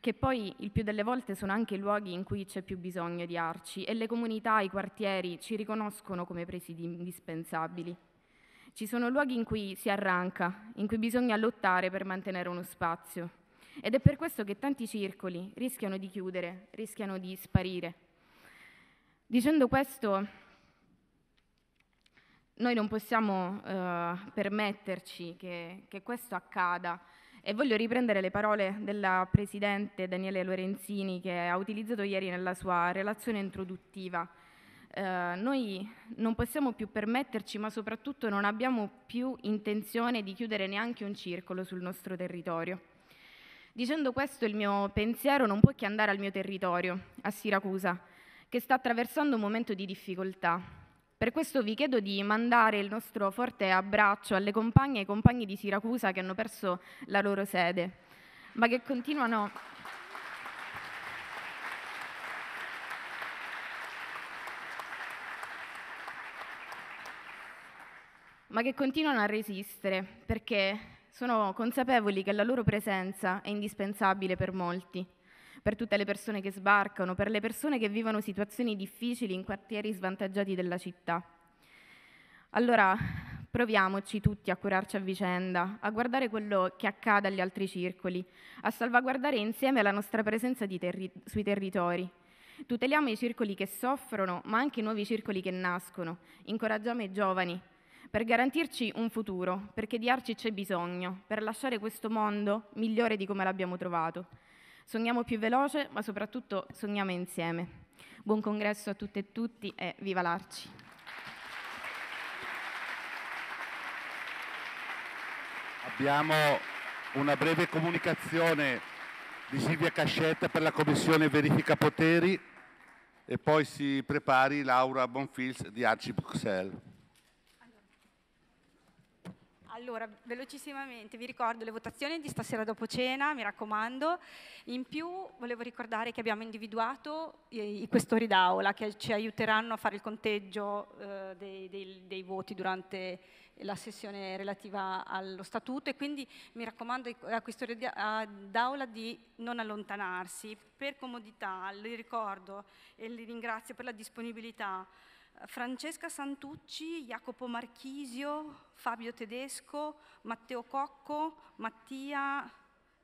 che poi il più delle volte sono anche i luoghi in cui c'è più bisogno di arci e le comunità, i quartieri ci riconoscono come presidi indispensabili. Ci sono luoghi in cui si arranca, in cui bisogna lottare per mantenere uno spazio ed è per questo che tanti circoli rischiano di chiudere, rischiano di sparire. Dicendo questo, noi non possiamo eh, permetterci che, che questo accada. E voglio riprendere le parole della Presidente Daniele Lorenzini che ha utilizzato ieri nella sua relazione introduttiva. Eh, noi non possiamo più permetterci, ma soprattutto non abbiamo più intenzione di chiudere neanche un circolo sul nostro territorio. Dicendo questo, il mio pensiero non può che andare al mio territorio, a Siracusa, che sta attraversando un momento di difficoltà, per questo vi chiedo di mandare il nostro forte abbraccio alle compagne e ai compagni di Siracusa che hanno perso la loro sede, ma che continuano ma che continuano a resistere perché sono consapevoli che la loro presenza è indispensabile per molti per tutte le persone che sbarcano, per le persone che vivono situazioni difficili in quartieri svantaggiati della città. Allora, proviamoci tutti a curarci a vicenda, a guardare quello che accade agli altri circoli, a salvaguardare insieme la nostra presenza terri- sui territori. Tuteliamo i circoli che soffrono, ma anche i nuovi circoli che nascono. Incoraggiamo i giovani per garantirci un futuro, perché di arci c'è bisogno, per lasciare questo mondo migliore di come l'abbiamo trovato. Sogniamo più veloce, ma soprattutto sogniamo insieme. Buon congresso a tutte e tutti e viva l'Arci! Abbiamo una breve comunicazione di Silvia Cascetta per la Commissione Verifica Poteri e poi si prepari Laura Bonfils di Arci Bruxelles. Allora, velocissimamente vi ricordo le votazioni di stasera dopo cena, mi raccomando. In più volevo ricordare che abbiamo individuato i, i questori d'aula che ci aiuteranno a fare il conteggio eh, dei, dei, dei, voti durante la sessione relativa allo statuto e quindi mi raccomando a questori d'aula di non allontanarsi. Per comodità, li ricordo e li ringrazio per la disponibilità Francesca Santucci, Jacopo Marchisio, Fabio Tedesco, Matteo Cocco, Mattia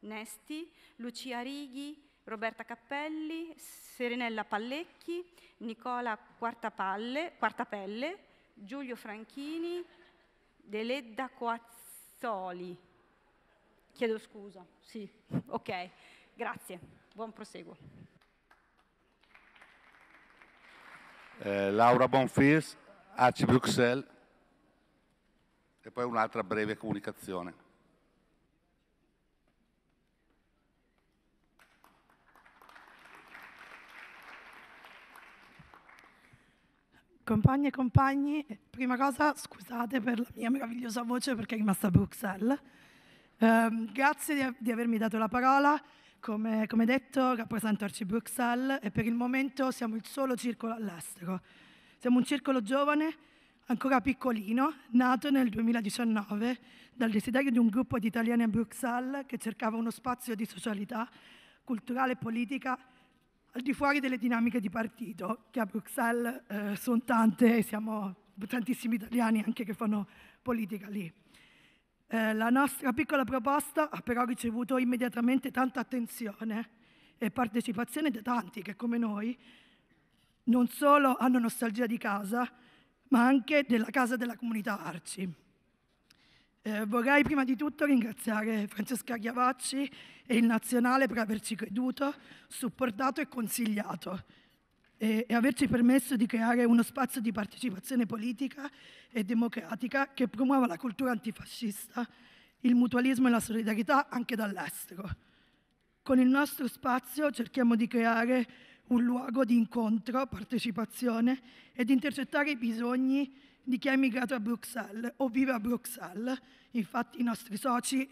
Nesti, Lucia Righi, Roberta Cappelli, Serenella Pallecchi, Nicola Quartapalle, Quartapelle, Giulio Franchini, Deledda Coazzoli. Chiedo scusa, sì, ok, grazie, buon proseguo. eh, Laura Bonfils, Aci Bruxelles e poi un'altra breve comunicazione. Compagni e compagni, prima cosa scusate per la mia meravigliosa voce perché è rimasta a Bruxelles. Eh, grazie di, di avermi dato la parola. Come, come detto, rappresento Arci Bruxelles e per il momento siamo il solo circolo all'estero. Siamo un circolo giovane, ancora piccolino, nato nel 2019 dal desiderio di un gruppo di italiani a Bruxelles che cercava uno spazio di socialità, culturale e politica al di fuori delle dinamiche di partito, che a Bruxelles eh, sono tante e siamo tantissimi italiani anche che fanno politica lì. Eh, la nostra piccola proposta ha però ricevuto immediatamente tanta attenzione e partecipazione da tanti che come noi non solo hanno nostalgia di casa, ma anche della casa della comunità Arci. Eh, vorrei prima di tutto ringraziare Francesca Chiavacci e il Nazionale per averci creduto, supportato e consigliato e, e averci permesso di creare uno spazio di partecipazione politica e democratica che promuova la cultura antifascista, il mutualismo e la solidarietà anche dall'estero. Con il nostro spazio cerchiamo di creare un luogo di incontro, partecipazione e di intercettare i bisogni di chi è emigrato a Bruxelles o vive a Bruxelles. Infatti i nostri soci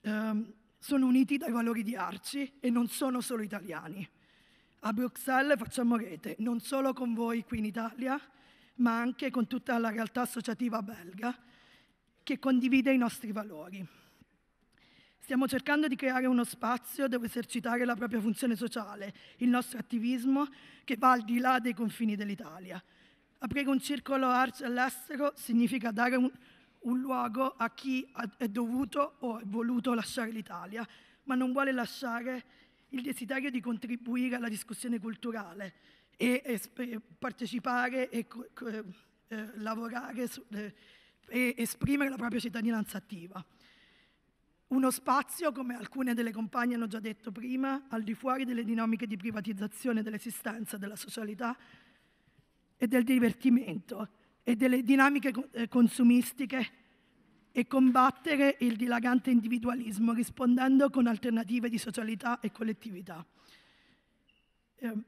ehm, sono uniti dai valori di Arci e non sono solo italiani. A Bruxelles facciamo rete non solo con voi qui in Italia, ma anche con tutta la realtà associativa belga che condivide i nostri valori. Stiamo cercando di creare uno spazio dove esercitare la propria funzione sociale, il nostro attivismo che va al di là dei confini dell'Italia. Aprire un circolo ARC all'estero significa dare un, un luogo a chi è dovuto o è voluto lasciare l'Italia, ma non vuole lasciare il desiderio di contribuire alla discussione culturale e esp- partecipare e co- co- eh, lavorare su, eh, e esprimere la propria cittadinanza attiva. Uno spazio, come alcune delle compagne hanno già detto prima, al di fuori delle dinamiche di privatizzazione dell'esistenza, della socialità e del divertimento e delle dinamiche eh, consumistiche e combattere il dilagante individualismo rispondendo con alternative di socialità e collettività. Ehm,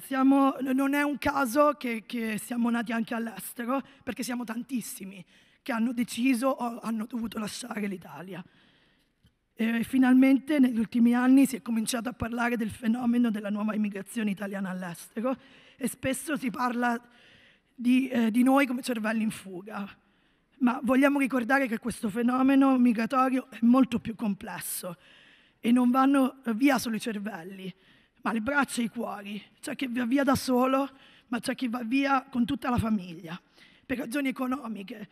siamo, non è un caso che, che siamo nati anche all'estero, perché siamo tantissimi che hanno deciso o hanno dovuto lasciare l'Italia. E finalmente negli ultimi anni si è cominciato a parlare del fenomeno della nuova immigrazione italiana all'estero e spesso si parla di, eh, di noi come cervelli in fuga. Ma vogliamo ricordare che questo fenomeno migratorio è molto più complesso e non vanno via solo i cervelli, ma le braccia e i cuori. C'è chi va via da solo, ma c'è chi va via con tutta la famiglia, per ragioni economiche,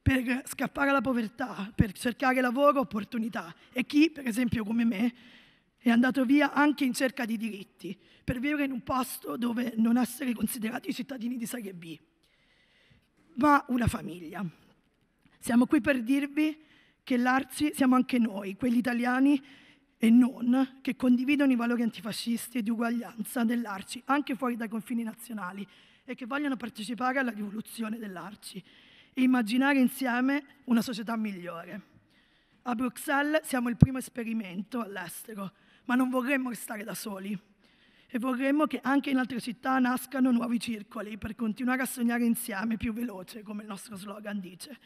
per scappare alla povertà, per cercare lavoro, e opportunità. E chi, per esempio come me, è andato via anche in cerca di diritti, per vivere in un posto dove non essere considerati cittadini di serie B ma una famiglia. Siamo qui per dirvi che l'Arsi siamo anche noi, quegli italiani e non, che condividono i valori antifascisti e di uguaglianza dell'Arci, anche fuori dai confini nazionali, e che vogliono partecipare alla rivoluzione dell'Arci e immaginare insieme una società migliore. A Bruxelles siamo il primo esperimento all'estero, ma non vorremmo restare da soli e vorremmo che anche in altre città nascano nuovi circoli per continuare a sognare insieme più veloce, come il nostro slogan dice,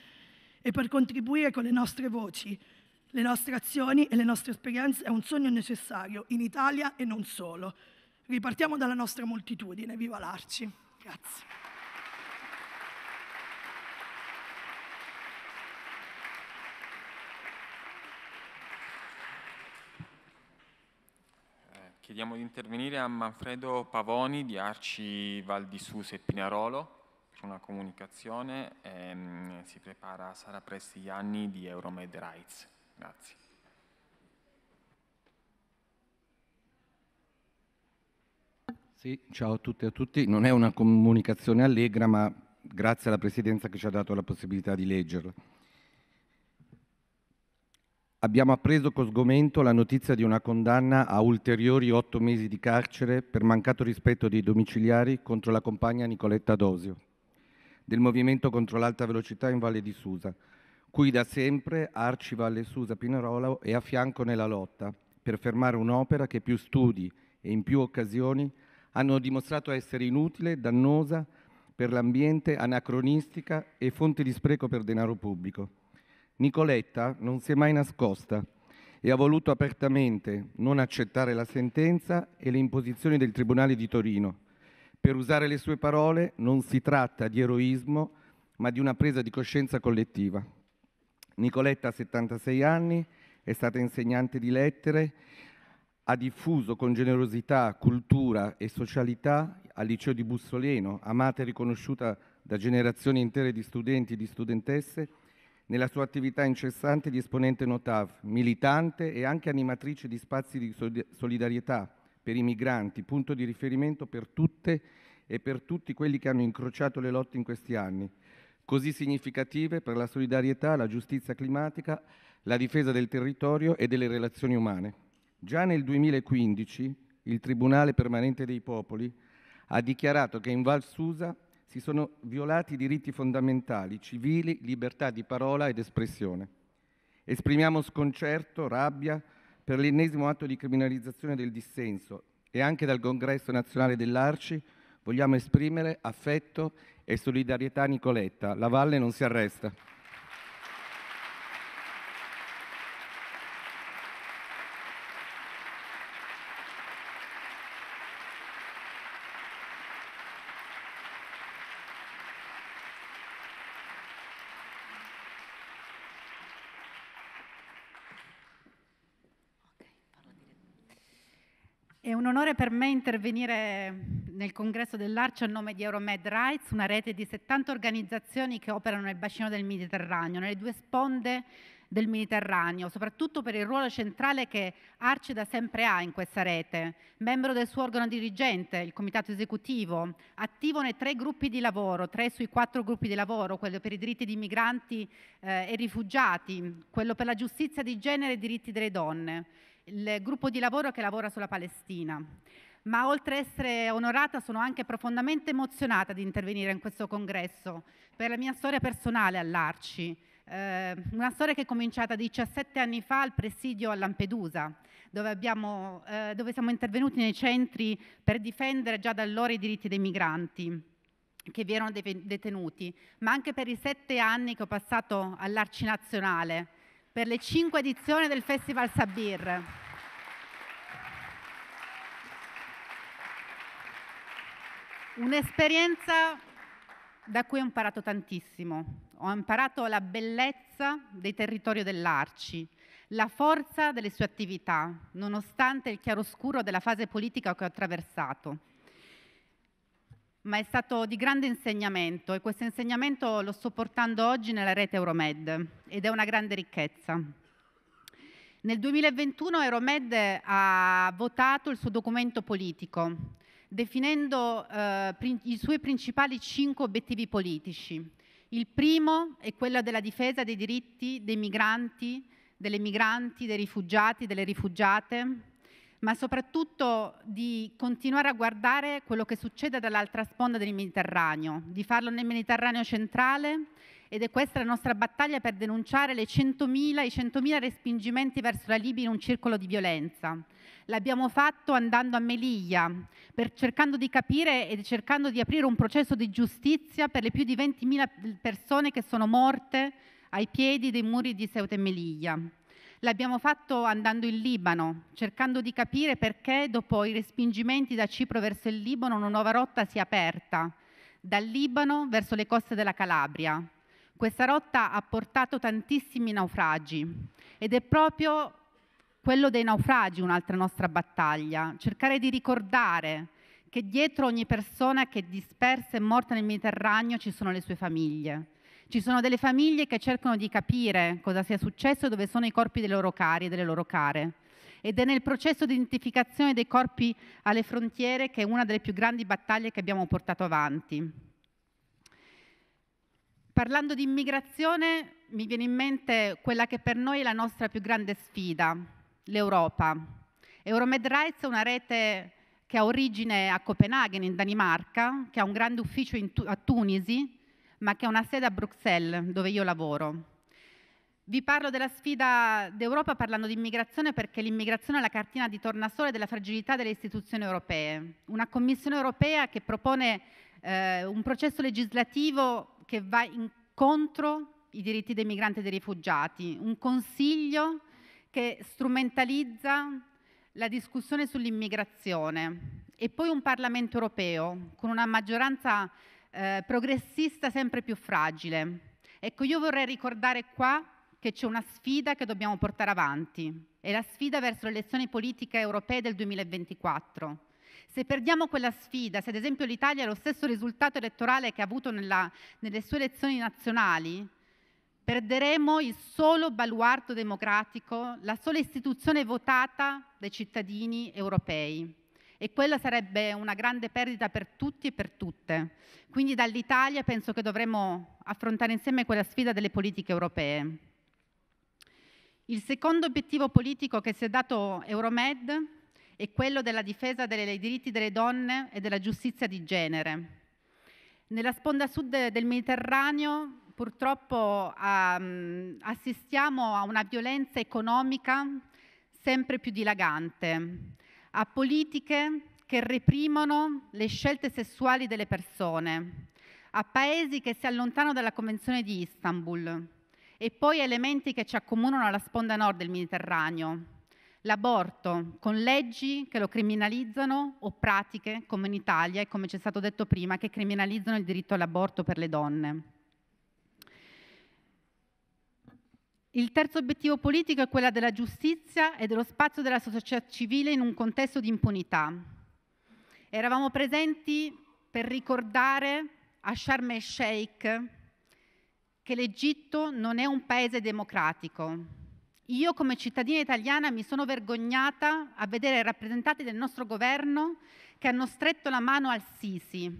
e per contribuire con le nostre voci, le nostre azioni e le nostre esperienze a un sogno necessario in Italia e non solo. Ripartiamo dalla nostra moltitudine, viva l'Arci. Grazie. Chiediamo di intervenire a Manfredo Pavoni di Arci Val di Susa e Pinarolo per una comunicazione. Ehm, si prepara Sara Prestigliani di Euromed Rights. Grazie. Sì, ciao a tutti e a tutti. Non è una comunicazione allegra, ma grazie alla Presidenza che ci ha dato la possibilità di leggerla abbiamo appreso con sgomento la notizia di una condanna a ulteriori otto mesi di carcere per mancato rispetto dei domiciliari contro la compagna Nicoletta Dosio del Movimento contro l'Alta Velocità in Valle di Susa, cui da sempre Arci Valle Susa Pinerolo è a fianco nella lotta per fermare un'opera che più studi e in più occasioni hanno dimostrato essere inutile, dannosa per l'ambiente, anacronistica e fonte di spreco per denaro pubblico. Nicoletta non si è mai nascosta e ha voluto apertamente non accettare la sentenza e le imposizioni del Tribunale di Torino. Per usare le sue parole, non si tratta di eroismo, ma di una presa di coscienza collettiva. Nicoletta ha 76 anni, è stata insegnante di lettere, ha diffuso con generosità, cultura e socialità al liceo di Bussoleno, amata e riconosciuta da generazioni intere di studenti e di studentesse, nella sua attività incessante di esponente NOTAV, militante e anche animatrice di spazi di solidarietà per i migranti, punto di riferimento per tutte e per tutti quelli che hanno incrociato le lotte in questi anni, così significative per la solidarietà, la giustizia climatica, la difesa del territorio e delle relazioni umane. Già nel 2015 il Tribunale permanente dei popoli ha dichiarato che in Val Susa si sono violati i diritti fondamentali, civili, libertà di parola ed espressione. Esprimiamo sconcerto, rabbia per l'ennesimo atto di criminalizzazione del dissenso e anche dal Congresso nazionale dell'Arci vogliamo esprimere affetto e solidarietà a Nicoletta. La valle non si arresta. onore per me intervenire nel congresso dell'Arcio a nome di Euromed Rights, una rete di 70 organizzazioni che operano nel bacino del Mediterraneo, nelle due sponde del Mediterraneo, soprattutto per il ruolo centrale che Arce da sempre ha in questa rete, membro del suo organo dirigente, il comitato esecutivo, attivo nei tre gruppi di lavoro, tre sui quattro gruppi di lavoro, quello per i diritti di migranti eh, e rifugiati, quello per la giustizia di genere e i diritti delle donne il gruppo di lavoro che lavora sulla Palestina. Ma oltre a essere onorata sono anche profondamente emozionata di intervenire in questo congresso per la mia storia personale all'Arci, eh, una storia che è cominciata 17 anni fa al presidio a Lampedusa, dove, abbiamo, eh, dove siamo intervenuti nei centri per difendere già da allora i diritti dei migranti che vi erano detenuti, ma anche per i sette anni che ho passato all'Arci Nazionale, per le cinque edizioni del Festival Sabir. Un'esperienza da cui ho imparato tantissimo. Ho imparato la bellezza dei territori dell'Arci, la forza delle sue attività, nonostante il chiaroscuro della fase politica che ho attraversato ma è stato di grande insegnamento e questo insegnamento lo sto portando oggi nella rete Euromed ed è una grande ricchezza. Nel 2021 Euromed ha votato il suo documento politico, definendo eh, i suoi principali cinque obiettivi politici. Il primo è quello della difesa dei diritti dei migranti, delle migranti, dei rifugiati, delle rifugiate, ma soprattutto di continuare a guardare quello che succede dall'altra sponda del Mediterraneo, di farlo nel Mediterraneo centrale ed è questa la nostra battaglia per denunciare 100.000, i 100.000 respingimenti verso la Libia in un circolo di violenza. L'abbiamo fatto andando a Meliglia, per, cercando di capire e cercando di aprire un processo di giustizia per le più di 20.000 persone che sono morte ai piedi dei muri di Ceuta e Meliglia. L'abbiamo fatto andando in Libano, cercando di capire perché dopo i respingimenti da Cipro verso il Libano una nuova rotta si è aperta, dal Libano verso le coste della Calabria. Questa rotta ha portato tantissimi naufragi ed è proprio quello dei naufragi un'altra nostra battaglia, cercare di ricordare che dietro ogni persona che è dispersa e morta nel Mediterraneo ci sono le sue famiglie ci sono delle famiglie che cercano di capire cosa sia successo e dove sono i corpi dei loro cari e delle loro care. Ed è nel processo di identificazione dei corpi alle frontiere che è una delle più grandi battaglie che abbiamo portato avanti. Parlando di immigrazione, mi viene in mente quella che per noi è la nostra più grande sfida, l'Europa. Euromed Rights è una rete che ha origine a Copenaghen, in Danimarca, che ha un grande ufficio tu a Tunisi ma che ha una sede a Bruxelles, dove io lavoro. Vi parlo della sfida d'Europa parlando di immigrazione perché l'immigrazione è la cartina di tornasole della fragilità delle istituzioni europee. Una Commissione europea che propone eh, un processo legislativo che va incontro i diritti dei migranti e dei rifugiati, un Consiglio che strumentalizza la discussione sull'immigrazione e poi un Parlamento europeo con una maggioranza eh, progressista sempre più fragile. Ecco, io vorrei ricordare qua che c'è una sfida che dobbiamo portare avanti, è la sfida verso le elezioni politiche europee del 2024. Se perdiamo quella sfida, se ad esempio l'Italia ha lo stesso risultato elettorale che ha avuto nella, nelle sue elezioni nazionali, perderemo il solo baluardo democratico, la sola istituzione votata dai cittadini europei e quella sarebbe una grande perdita per tutti e per tutte. Quindi dall'Italia penso che dovremmo affrontare insieme quella sfida delle politiche europee. Il secondo obiettivo politico che si è dato Euromed è quello della difesa dei diritti delle donne e della giustizia di genere. Nella sponda sud del Mediterraneo purtroppo um, assistiamo a una violenza economica sempre più dilagante a politiche che reprimono le scelte sessuali delle persone, a paesi che si allontanano dalla Convenzione di Istanbul e poi a elementi che ci accomunano alla sponda nord del Mediterraneo, l'aborto con leggi che lo criminalizzano o pratiche come in Italia e come ci è stato detto prima che criminalizzano il diritto all'aborto per le donne. Il terzo obiettivo politico è quello della giustizia e dello spazio della società civile in un contesto di impunità. Eravamo presenti per ricordare a Sharm el Sheikh che l'Egitto non è un paese democratico. Io come cittadina italiana mi sono vergognata a vedere i rappresentanti del nostro governo che hanno stretto la mano al Sisi,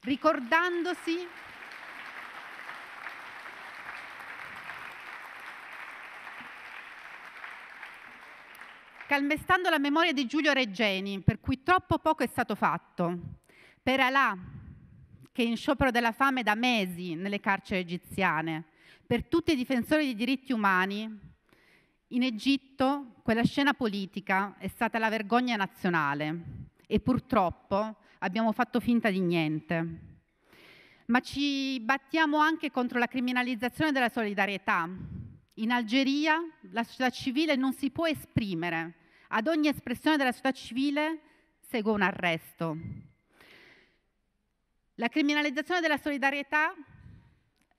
ricordandosi calmestando la memoria di Giulio Reggeni, per cui troppo poco è stato fatto, per Alà, che è in sciopero della fame da mesi nelle carceri egiziane, per tutti i difensori dei diritti umani, in Egitto quella scena politica è stata la vergogna nazionale e purtroppo abbiamo fatto finta di niente. Ma ci battiamo anche contro la criminalizzazione della solidarietà. In Algeria la società civile non si può esprimere ad ogni espressione della società civile segue un arresto. La criminalizzazione della solidarietà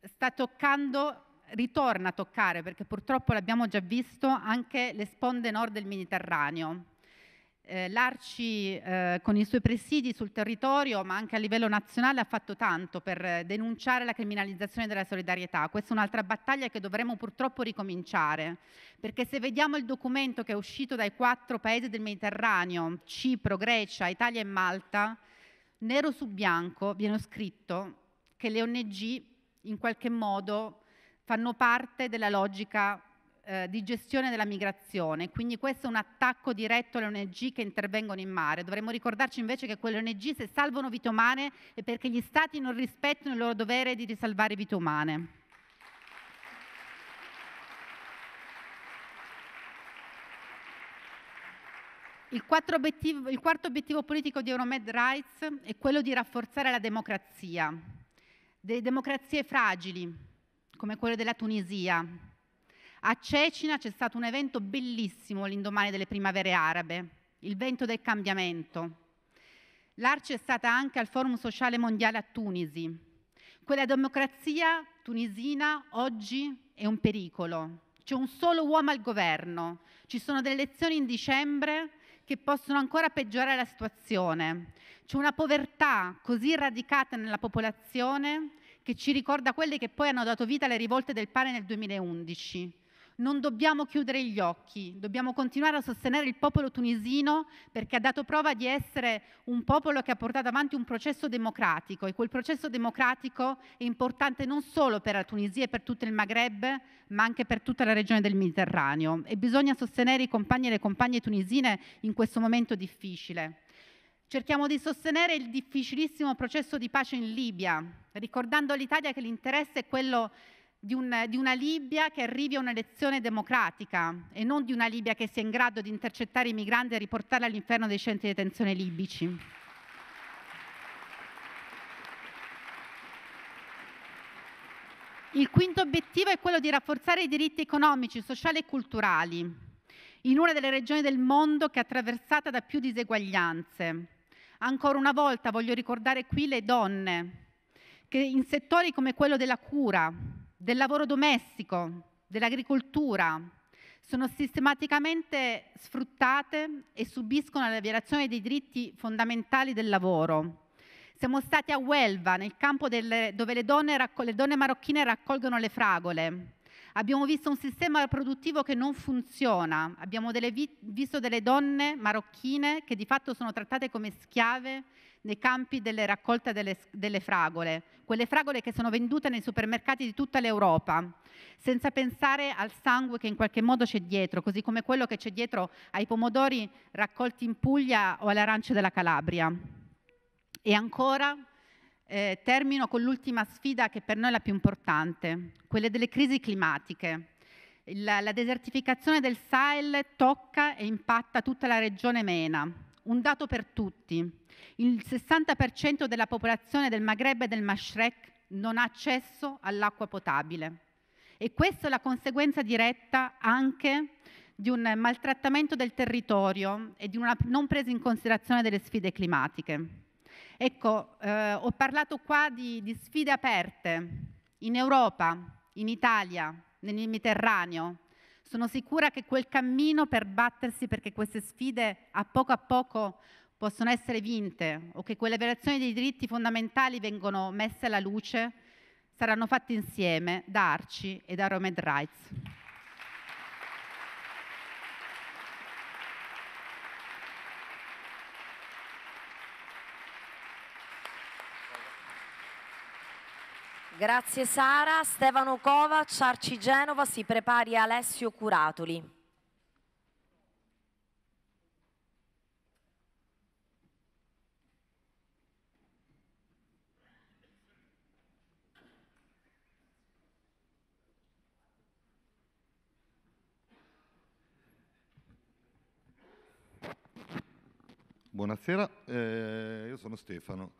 sta toccando, ritorna a toccare, perché purtroppo l'abbiamo già visto, anche le sponde nord del Mediterraneo eh, l'Arci eh, con i suoi presidi sul territorio, ma anche a livello nazionale, ha fatto tanto per denunciare la criminalizzazione della solidarietà. Questa è un'altra battaglia che dovremmo purtroppo ricominciare, perché se vediamo il documento che è uscito dai quattro paesi del Mediterraneo, Cipro, Grecia, Italia e Malta, nero su bianco viene scritto che le ONG in qualche modo fanno parte della logica eh, di gestione della migrazione, quindi questo è un attacco diretto alle ONG che intervengono in mare. Dovremmo ricordarci invece che quelle ONG se salvano vite umane è perché gli stati non rispettano il loro dovere di risalvare vite umane. Il, il, quarto obiettivo politico di Euromed Rights è quello di rafforzare la democrazia, delle democrazie fragili come quelle della Tunisia, a Cecina c'è stato un evento bellissimo l'indomani delle primavere arabe, il vento del cambiamento. L'Arce è stata anche al Forum Sociale Mondiale a Tunisi. Quella democrazia tunisina oggi è un pericolo. C'è un solo uomo al governo, ci sono delle elezioni in dicembre che possono ancora peggiorare la situazione. C'è una povertà così radicata nella popolazione che ci ricorda quelle che poi hanno dato vita alle rivolte del pane nel 2011 non dobbiamo chiudere gli occhi, dobbiamo continuare a sostenere il popolo tunisino perché ha dato prova di essere un popolo che ha portato avanti un processo democratico e quel processo democratico è importante non solo per la Tunisia e per tutto il Maghreb, ma anche per tutta la regione del Mediterraneo e bisogna sostenere i compagni e le compagne tunisine in questo momento difficile. Cerchiamo di sostenere il difficilissimo processo di pace in Libia, ricordando all'Italia che l'interesse è quello di, un, di, una Libia che arrivi a un'elezione democratica e non di una Libia che sia in grado di intercettare i migranti e riportarli all'inferno dei centri di detenzione libici. Il quinto obiettivo è quello di rafforzare i diritti economici, sociali e culturali in una delle regioni del mondo che è attraversata da più diseguaglianze. Ancora una volta voglio ricordare qui le donne, che in settori come quello della cura, del lavoro domestico, dell'agricoltura, sono sistematicamente sfruttate e subiscono la violazione dei diritti fondamentali del lavoro. Siamo stati a Huelva, nel campo delle, dove le donne, le donne marocchine raccolgono le fragole. Abbiamo visto un sistema produttivo che non funziona, abbiamo delle visto delle donne marocchine che di fatto sono trattate come schiave nei campi delle raccolte delle, delle fragole, quelle fragole che sono vendute nei supermercati di tutta l'Europa, senza pensare al sangue che in qualche modo c'è dietro, così come quello che c'è dietro ai pomodori raccolti in Puglia o alle della Calabria. E ancora eh, termino con l'ultima sfida che per noi è la più importante, quella delle crisi climatiche. La, la, desertificazione del Sahel tocca e impatta tutta la regione MENA. Un dato per tutti. Il 60% della popolazione del Maghreb e del Mashrek non ha accesso all'acqua potabile e questa è la conseguenza diretta anche di un maltrattamento del territorio e di una non presa in considerazione delle sfide climatiche. Ecco, eh, ho parlato qua di, di sfide aperte in Europa, in Italia, nel Mediterraneo. Sono sicura che quel cammino per battersi perché queste sfide a poco a poco possono essere vinte o che quelle violazioni dei diritti fondamentali vengono messe alla luce, saranno fatte insieme da Arci e da Romed Rights. Grazie Sara, Stefano Kovac, Arci Genova, si prepari Alessio Curatoli. Buonasera, eh, io sono Stefano.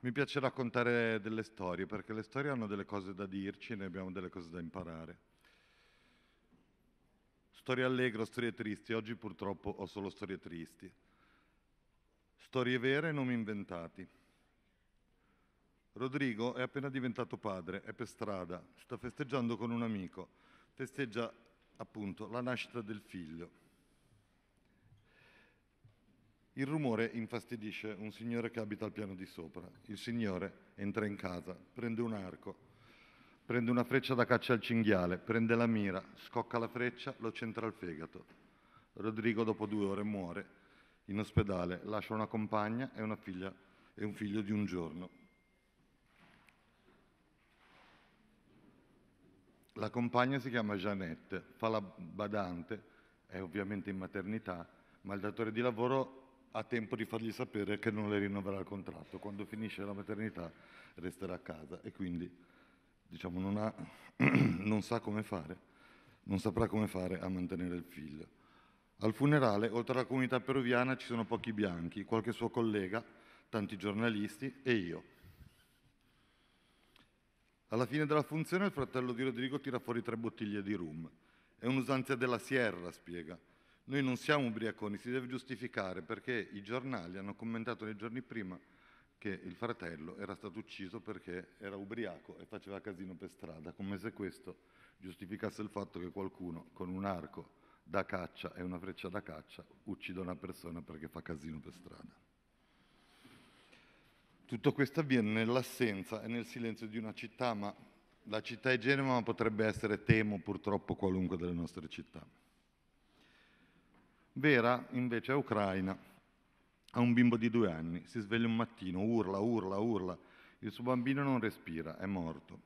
Mi piace raccontare delle storie perché le storie hanno delle cose da dirci e noi abbiamo delle cose da imparare. Storie allegre, storie tristi, oggi purtroppo ho solo storie tristi. Storie vere e nomi inventati. Rodrigo è appena diventato padre, è per strada, sta festeggiando con un amico, festeggia appunto la nascita del figlio. Il rumore infastidisce un signore che abita al piano di sopra. Il signore entra in casa, prende un arco, prende una freccia da caccia al cinghiale, prende la mira, scocca la freccia, lo centra al fegato. Rodrigo dopo due ore muore in ospedale, lascia una compagna e, una figlia, e un figlio di un giorno. La compagna si chiama Jeannette, fa la badante, è ovviamente in maternità, ma il datore di lavoro ha tempo di fargli sapere che non le rinnoverà il contratto. Quando finisce la maternità resterà a casa e quindi diciamo, non, ha, [clears throat] non, sa come fare, non saprà come fare a mantenere il figlio. Al funerale, oltre alla comunità peruviana, ci sono pochi bianchi, qualche suo collega, tanti giornalisti e io. Alla fine della funzione il fratello di Rodrigo tira fuori tre bottiglie di rum. È un'usanza della Sierra, spiega noi non siamo ubriaconi, si deve giustificare perché i giornali hanno commentato nei giorni prima che il fratello era stato ucciso perché era ubriaco e faceva casino per strada, come se questo giustificasse il fatto che qualcuno con un arco da caccia e una freccia da caccia uccida una persona perché fa casino per strada. Tutto questo avviene nell'assenza e nel silenzio di una città, ma la città è Genova, ma potrebbe essere, temo, purtroppo qualunque delle nostre città. Vera invece è ucraina, ha un bimbo di due anni, si sveglia un mattino, urla, urla, urla, il suo bambino non respira, è morto.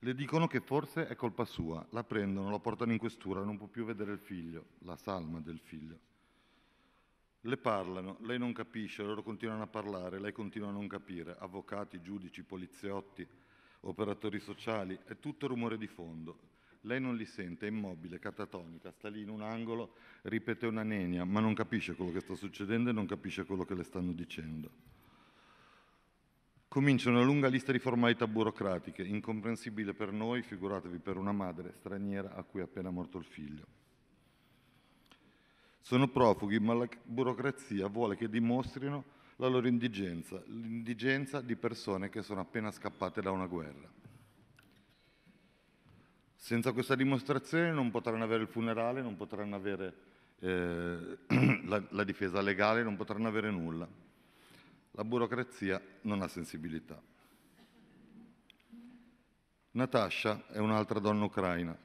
Le dicono che forse è colpa sua, la prendono, la portano in questura, non può più vedere il figlio, la salma del figlio. Le parlano, lei non capisce, loro continuano a parlare, lei continua a non capire, avvocati, giudici, poliziotti, operatori sociali, è tutto rumore di fondo. Lei non li sente, è immobile, catatonica, sta lì in un angolo, ripete una nenia, ma non capisce quello che sta succedendo e non capisce quello che le stanno dicendo. Comincia una lunga lista di formalità burocratiche, incomprensibile per noi, figuratevi per una madre straniera a cui è appena morto il figlio. Sono profughi, ma la burocrazia vuole che dimostrino la loro indigenza, l'indigenza di persone che sono appena scappate da una guerra. Senza questa dimostrazione non potranno avere il funerale, non potranno avere eh, [clears throat] la, la difesa legale, non potranno avere nulla. La burocrazia non ha sensibilità. Natasha è un'altra donna ucraina.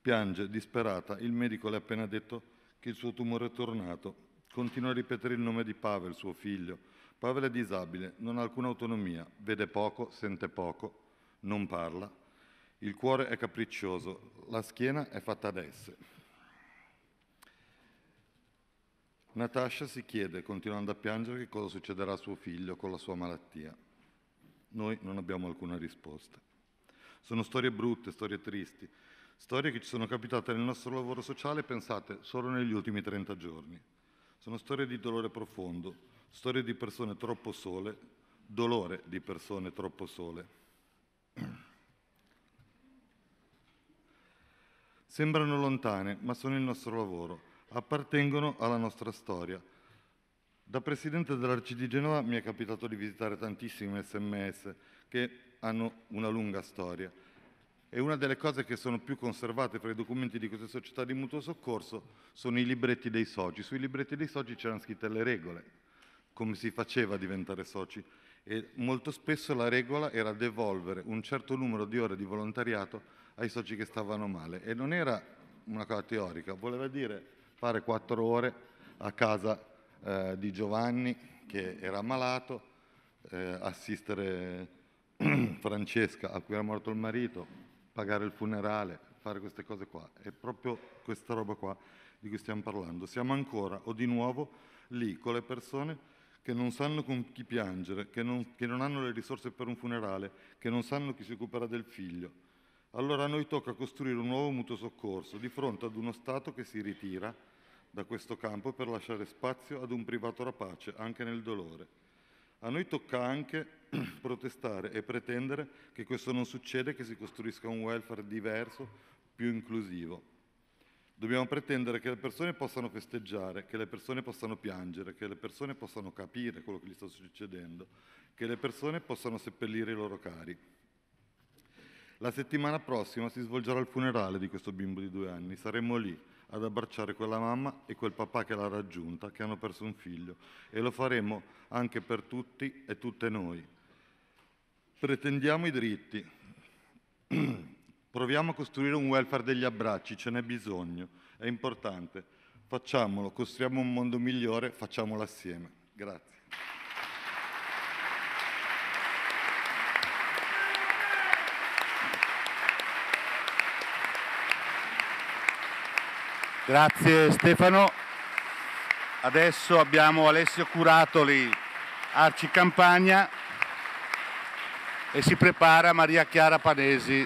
Piange, disperata, il medico le ha appena detto che il suo tumore è tornato. Continua a ripetere il nome di Pavel, suo figlio. Pavel è disabile, non ha alcuna autonomia, vede poco, sente poco, non parla il cuore è capriccioso, la schiena è fatta ad esse. Natasha si chiede, continuando a piangere, che cosa succederà a suo figlio con la sua malattia. Noi non abbiamo alcuna risposta. Sono storie brutte, storie tristi, storie che ci sono capitate nel nostro lavoro sociale, pensate, solo negli ultimi 30 giorni. Sono storie di dolore profondo, storie di persone troppo sole, dolore di persone troppo sole. [clears throat] Sembrano lontane, ma sono il nostro lavoro, appartengono alla nostra storia. Da presidente dell'Arci di Genova mi è capitato di visitare tantissime sms che hanno una lunga storia. E una delle cose che sono più conservate fra i documenti di queste società di mutuo soccorso sono i libretti dei soci. Sui libretti dei soci c'erano scritte le regole, come si faceva a diventare soci. E molto spesso la regola era devolvere un certo numero di ore di volontariato ai soci che stavano male e non era una cosa teorica, voleva dire fare quattro ore a casa eh, di Giovanni che era malato, eh, assistere [clears throat] Francesca a cui era morto il marito, pagare il funerale, fare queste cose qua. È proprio questa roba qua di cui stiamo parlando. Siamo ancora o di nuovo lì con le persone che non sanno con chi piangere, che non, che non hanno le risorse per un funerale, che non sanno chi si occuperà del figlio, allora a noi tocca costruire un nuovo mutuo soccorso di fronte ad uno Stato che si ritira da questo campo per lasciare spazio ad un privato rapace anche nel dolore. A noi tocca anche [clears throat] protestare e pretendere che questo non succeda e che si costruisca un welfare diverso, più inclusivo. Dobbiamo pretendere che le persone possano festeggiare, che le persone possano piangere, che le persone possano capire quello che gli sta succedendo, che le persone possano seppellire i loro cari. La settimana prossima si svolgerà il funerale di questo bimbo di due anni. Saremo lì ad abbracciare quella mamma e quel papà che l'ha raggiunta, che hanno perso un figlio. E lo faremo anche per tutti e tutte noi. Pretendiamo i diritti. [clears throat] Proviamo a costruire un welfare degli abbracci, ce n'è bisogno, è importante. Facciamolo, costruiamo un mondo migliore, facciamolo assieme. Grazie. Grazie Stefano. Adesso abbiamo Alessio Curatoli, Arci Campagna e si prepara Maria Chiara Panesi.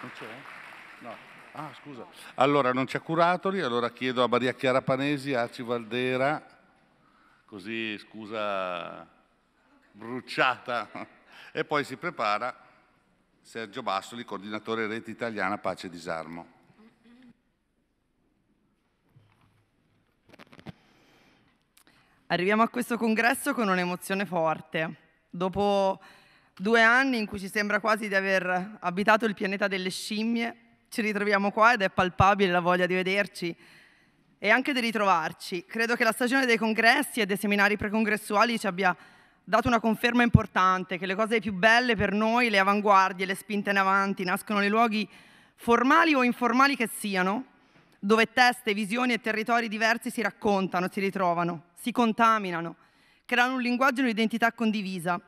Non c'è? No. Ah, scusa. Allora non c'è Curatoli, allora chiedo a Maria Chiara Panesi, Arci Valdera, così scusa bruciata. E poi si prepara Sergio Bassoli, coordinatore Rete Italiana Pace e Disarmo. Arriviamo a questo congresso con un'emozione forte. Dopo due anni in cui ci sembra quasi di aver abitato il pianeta delle scimmie, ci ritroviamo qua ed è palpabile la voglia di vederci e anche di ritrovarci. Credo che la stagione dei congressi e dei seminari precongressuali ci abbia dato una conferma importante, che le cose più belle per noi, le avanguardie, le spinte in avanti, nascono nei luoghi formali o informali che siano, dove teste, visioni e territori diversi si raccontano, si ritrovano, si contaminano, creano un linguaggio e un'identità condivisa.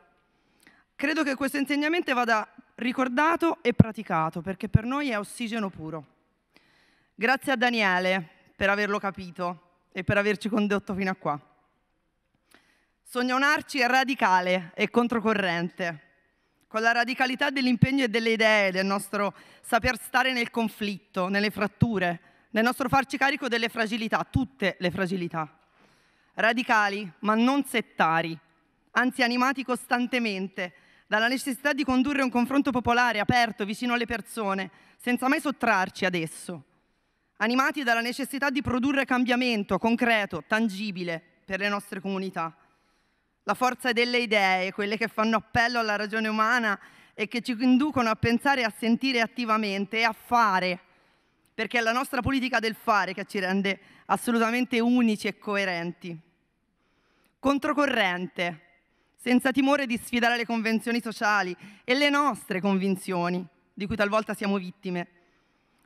Credo che questo insegnamento vada ricordato e praticato, perché per noi è ossigeno puro. Grazie a Daniele per averlo capito e per averci condotto fino a qua. Sognonarci è radicale e controcorrente, con la radicalità dell'impegno e delle idee, del nostro saper stare nel conflitto, nelle fratture, nel nostro farci carico delle fragilità, tutte le fragilità, radicali ma non settari, anzi animati costantemente dalla necessità di condurre un confronto popolare, aperto, vicino alle persone, senza mai sottrarci ad esso, animati dalla necessità di produrre cambiamento concreto, tangibile per le nostre comunità. La forza delle idee, quelle che fanno appello alla ragione umana e che ci inducono a pensare e a sentire attivamente e a fare perché è la nostra politica del fare che ci rende assolutamente unici e coerenti. Controcorrente, senza timore di sfidare le convenzioni sociali e le nostre convinzioni, di cui talvolta siamo vittime,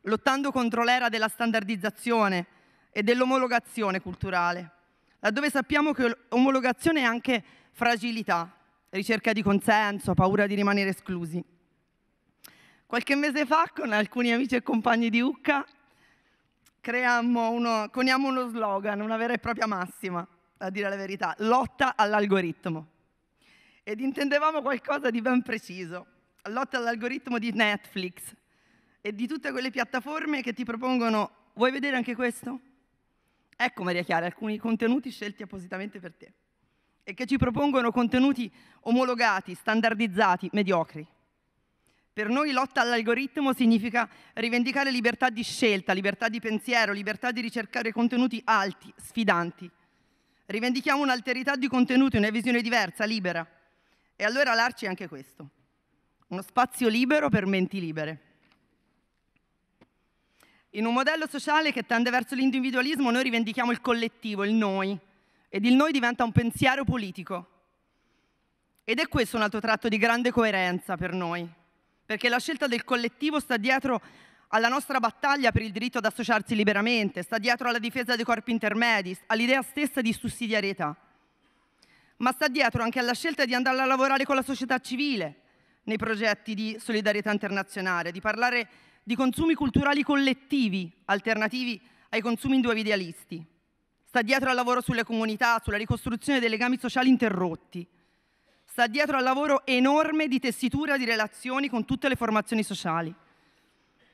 lottando contro l'era della standardizzazione e dell'omologazione culturale, laddove sappiamo che omologazione è anche fragilità, ricerca di consenso, paura di rimanere esclusi. Qualche mese fa con alcuni amici e compagni di Ucca uno, coniamo uno slogan, una vera e propria massima, a dire la verità, lotta all'algoritmo. Ed intendevamo qualcosa di ben preciso, lotta all'algoritmo di Netflix e di tutte quelle piattaforme che ti propongono, vuoi vedere anche questo? Ecco Maria Chiara, alcuni contenuti scelti appositamente per te e che ci propongono contenuti omologati, standardizzati, mediocri. Per noi lotta all'algoritmo significa rivendicare libertà di scelta, libertà di pensiero, libertà di ricercare contenuti alti, sfidanti. Rivendichiamo un'alterità di contenuti, una visione diversa, libera. E allora l'Arci è anche questo, uno spazio libero per menti libere. In un modello sociale che tende verso l'individualismo noi rivendichiamo il collettivo, il noi, ed il noi diventa un pensiero politico. Ed è questo un altro tratto di grande coerenza per noi, perché la scelta del collettivo sta dietro alla nostra battaglia per il diritto ad associarsi liberamente, sta dietro alla difesa dei corpi intermedi, all'idea stessa di sussidiarietà, ma sta dietro anche alla scelta di andare a lavorare con la società civile nei progetti di solidarietà internazionale, di parlare di consumi culturali collettivi, alternativi ai consumi individualisti. Sta dietro al lavoro sulle comunità, sulla ricostruzione dei legami sociali interrotti sta dietro al lavoro enorme di tessitura di relazioni con tutte le formazioni sociali.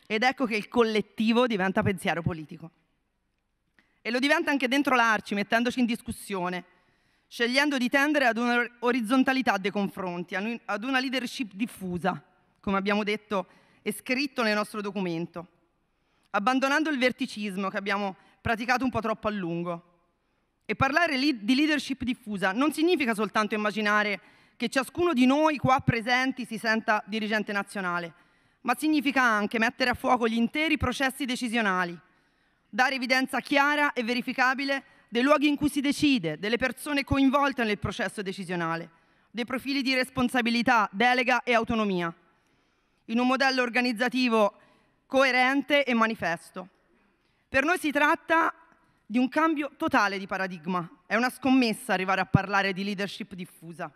Ed ecco che il collettivo diventa pensiero politico. E lo diventa anche dentro l'Arci, mettendoci in discussione, scegliendo di tendere ad un'orizzontalità dei confronti, ad una leadership diffusa, come abbiamo detto e scritto nel nostro documento, abbandonando il verticismo che abbiamo praticato un po' troppo a lungo. E parlare di leadership diffusa non significa soltanto immaginare che ciascuno di noi qua presenti si senta dirigente nazionale, ma significa anche mettere a fuoco gli interi processi decisionali, dare evidenza chiara e verificabile dei luoghi in cui si decide, delle persone coinvolte nel processo decisionale, dei profili di responsabilità, delega e autonomia, in un modello organizzativo coerente e manifesto. Per noi si tratta di un cambio totale di paradigma. È una scommessa arrivare a parlare di leadership diffusa.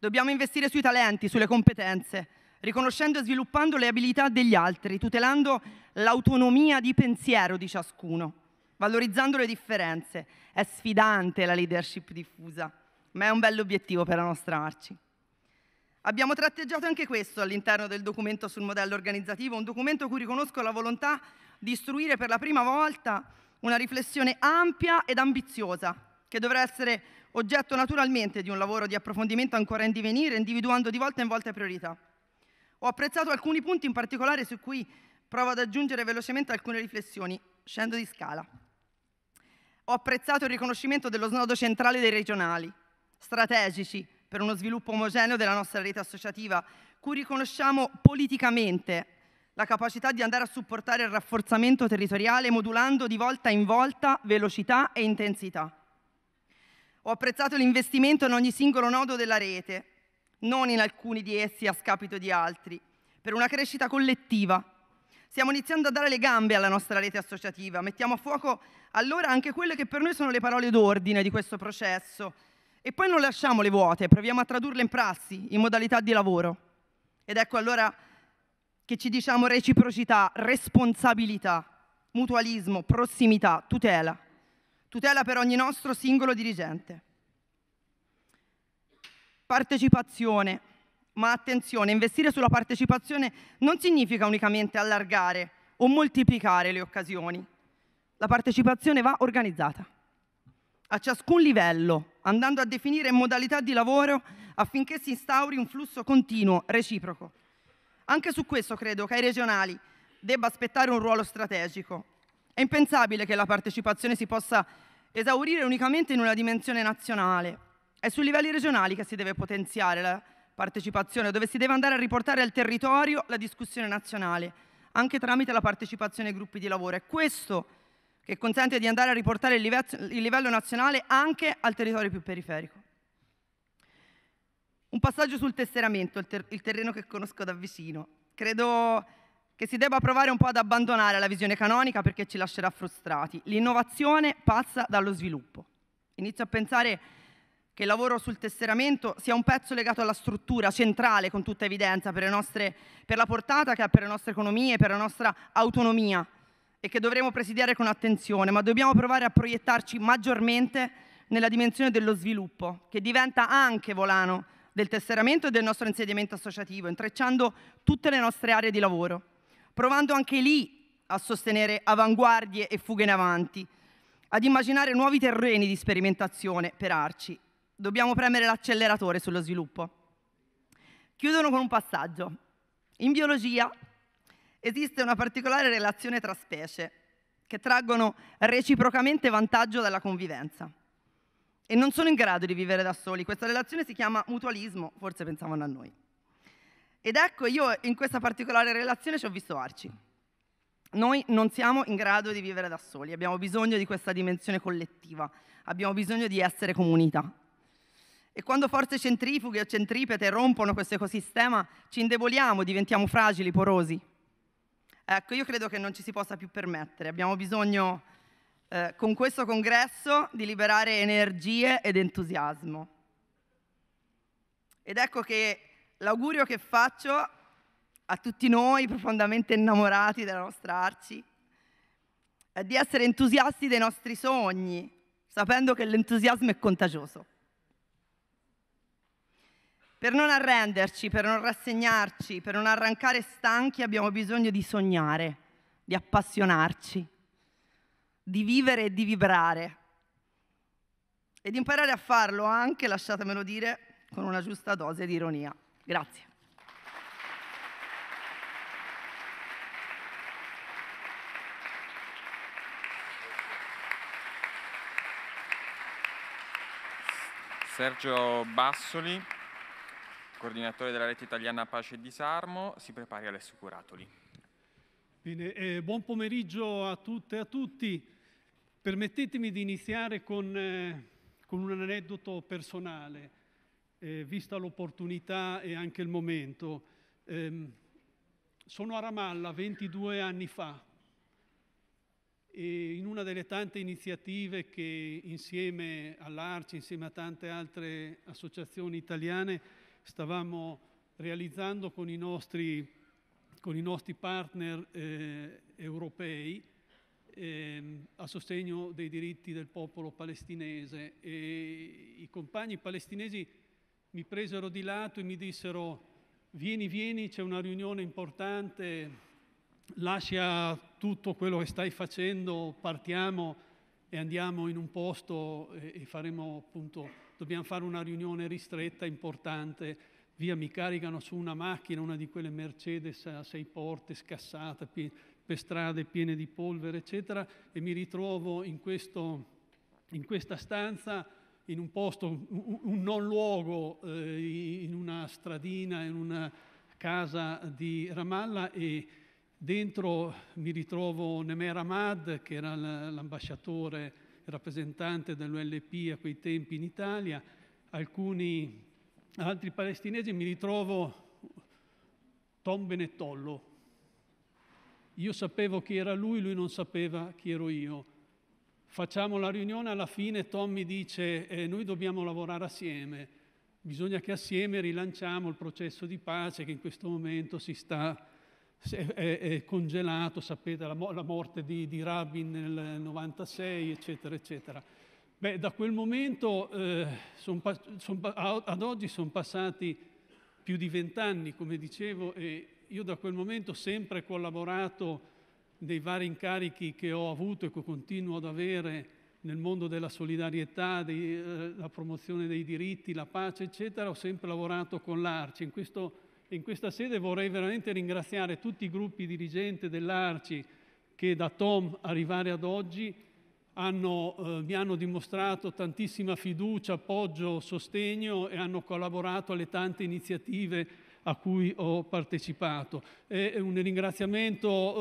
Dobbiamo investire sui talenti, sulle competenze, riconoscendo e sviluppando le abilità degli altri, tutelando l'autonomia di pensiero di ciascuno, valorizzando le differenze. È sfidante la leadership diffusa, ma è un obiettivo per la nostra Arci. Abbiamo tratteggiato anche questo all'interno del documento sul modello organizzativo, un documento cui riconosco la volontà di istruire per la prima volta una riflessione ampia ed ambiziosa, che dovrà essere oggetto naturalmente di un lavoro di approfondimento ancora in divenire, individuando di volta in volta priorità. Ho apprezzato alcuni punti in particolare su cui provo ad aggiungere velocemente alcune riflessioni, scendo di scala. Ho apprezzato il riconoscimento dello snodo centrale dei regionali, strategici per uno sviluppo omogeneo della nostra rete associativa, cui riconosciamo politicamente la capacità di andare a supportare il rafforzamento territoriale modulando di volta in volta velocità e intensità. Ho apprezzato l'investimento in ogni singolo nodo della rete, non in alcuni di essi a scapito di altri, per una crescita collettiva. Stiamo iniziando a dare le gambe alla nostra rete associativa, mettiamo a fuoco allora anche quelle che per noi sono le parole d'ordine di questo processo e poi non lasciamo le vuote, proviamo a tradurle in prassi, in modalità di lavoro. Ed ecco allora che ci diciamo reciprocità, responsabilità, mutualismo, prossimità, tutela tutela per ogni nostro singolo dirigente. Partecipazione, ma attenzione, investire sulla partecipazione non significa unicamente allargare o moltiplicare le occasioni. La partecipazione va organizzata a ciascun livello, andando a definire modalità di lavoro affinché si instauri un flusso continuo, reciproco. Anche su questo credo che ai regionali debba aspettare un ruolo strategico, è impensabile che la partecipazione si possa esaurire unicamente in una dimensione nazionale. È sui livelli regionali che si deve potenziare la partecipazione, dove si deve andare a riportare al territorio la discussione nazionale, anche tramite la partecipazione ai gruppi di lavoro. È questo che consente di andare a riportare il livello, il livello nazionale anche al territorio più periferico. Un passaggio sul tesseramento, il, ter il terreno che conosco da vicino. Credo che si debba provare un po' ad abbandonare la visione canonica perché ci lascerà frustrati. L'innovazione passa dallo sviluppo. Inizio a pensare che il lavoro sul tesseramento sia un pezzo legato alla struttura centrale con tutta evidenza per, nostre, per la portata che ha per le nostre economie, per la nostra autonomia e che dovremo presidiare con attenzione, ma dobbiamo provare a proiettarci maggiormente nella dimensione dello sviluppo, che diventa anche volano del tesseramento e del nostro insediamento associativo, intrecciando tutte le nostre aree di lavoro provando anche lì a sostenere avanguardie e fughe in avanti, ad immaginare nuovi terreni di sperimentazione per Arci. Dobbiamo premere l'acceleratore sullo sviluppo. Chiudono con un passaggio. In biologia esiste una particolare relazione tra specie che traggono reciprocamente vantaggio dalla convivenza e non sono in grado di vivere da soli. Questa relazione si chiama mutualismo, forse pensavano a noi. Ed ecco, io in questa particolare relazione ci ho visto Arci. Noi non siamo in grado di vivere da soli, abbiamo bisogno di questa dimensione collettiva, abbiamo bisogno di essere comunità. E quando forze centrifughe o centripete rompono questo ecosistema, ci indeboliamo, diventiamo fragili, porosi. Ecco, io credo che non ci si possa più permettere, abbiamo bisogno eh, con questo congresso di liberare energie ed entusiasmo. Ed ecco che L'augurio che faccio a tutti noi profondamente innamorati della nostra Arci è di essere entusiasti dei nostri sogni, sapendo che l'entusiasmo è contagioso. Per non arrenderci, per non rassegnarci, per non arrancare stanchi abbiamo bisogno di sognare, di appassionarci, di vivere e di vibrare. E di imparare a farlo anche, lasciatemelo dire, con una giusta dose di ironia. Grazie. Sergio Bassoli, coordinatore della rete italiana Pace e Disarmo, si prepari Alessio Curatoli. Bene, eh, buon pomeriggio a tutte e a tutti. Permettetemi di iniziare con, eh, con un aneddoto personale eh, vista l'opportunità e anche il momento. Eh, sono a Ramallah 22 anni fa e in una delle tante iniziative che insieme all'Arci, insieme a tante altre associazioni italiane stavamo realizzando con i nostri, con i nostri partner eh, europei eh, a sostegno dei diritti del popolo palestinese e i compagni palestinesi mi presero di lato e mi dissero vieni, vieni, c'è una riunione importante, lascia tutto quello che stai facendo, partiamo e andiamo in un posto e, faremo appunto, dobbiamo fare una riunione ristretta, importante, via mi caricano su una macchina, una di quelle Mercedes a sei porte, scassate per strade piene di polvere, eccetera, e mi ritrovo in, questo, in questa stanza in un posto, un, non luogo, eh, in una stradina, in una casa di Ramallah e dentro mi ritrovo Nemer Ahmad, che era l'ambasciatore, rappresentante dell'ULP a quei tempi in Italia, alcuni altri palestinesi, mi ritrovo Tom Benettollo. Io sapevo chi era lui, lui non sapeva chi ero io. Facciamo la riunione, alla fine Tommy dice eh, noi dobbiamo lavorare assieme, bisogna che assieme rilanciamo il processo di pace che in questo momento si sta è, è congelato, sapete la, la morte di, di, Rabin nel 96, eccetera, eccetera. Beh, da quel momento eh, son, son, ad oggi sono passati più di vent'anni, come dicevo, e io da quel momento ho sempre collaborato dei vari incarichi che ho avuto e che continuo ad avere nel mondo della solidarietà, dei, eh, la promozione dei diritti, la pace, eccetera, ho sempre lavorato con l'Arci. In, questo, in questa sede vorrei veramente ringraziare tutti i gruppi dirigenti dell'Arci che da Tom arrivare ad oggi hanno, eh, mi hanno dimostrato tantissima fiducia, appoggio, sostegno e hanno collaborato alle tante iniziative a cui ho partecipato. È un ringraziamento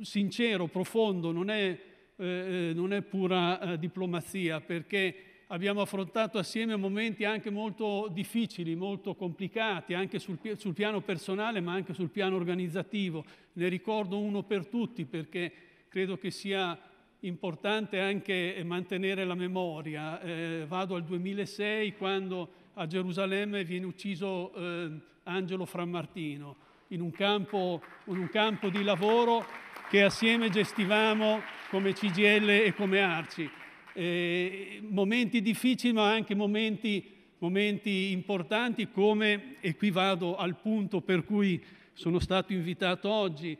eh, sincero, profondo, non è, eh, eh, non è pura eh, diplomazia perché abbiamo affrontato assieme momenti anche molto difficili, molto complicati, anche sul, sul piano personale ma anche sul piano organizzativo. Ne ricordo uno per tutti perché credo che sia importante anche mantenere la memoria. Eh, vado al 2006 quando a Gerusalemme viene ucciso eh, Angelo Frammartino, in un campo, in un campo di lavoro che assieme gestivamo come CGL e come Arci. Eh, momenti difficili ma anche momenti, momenti importanti come, e qui vado al punto per cui sono stato invitato oggi,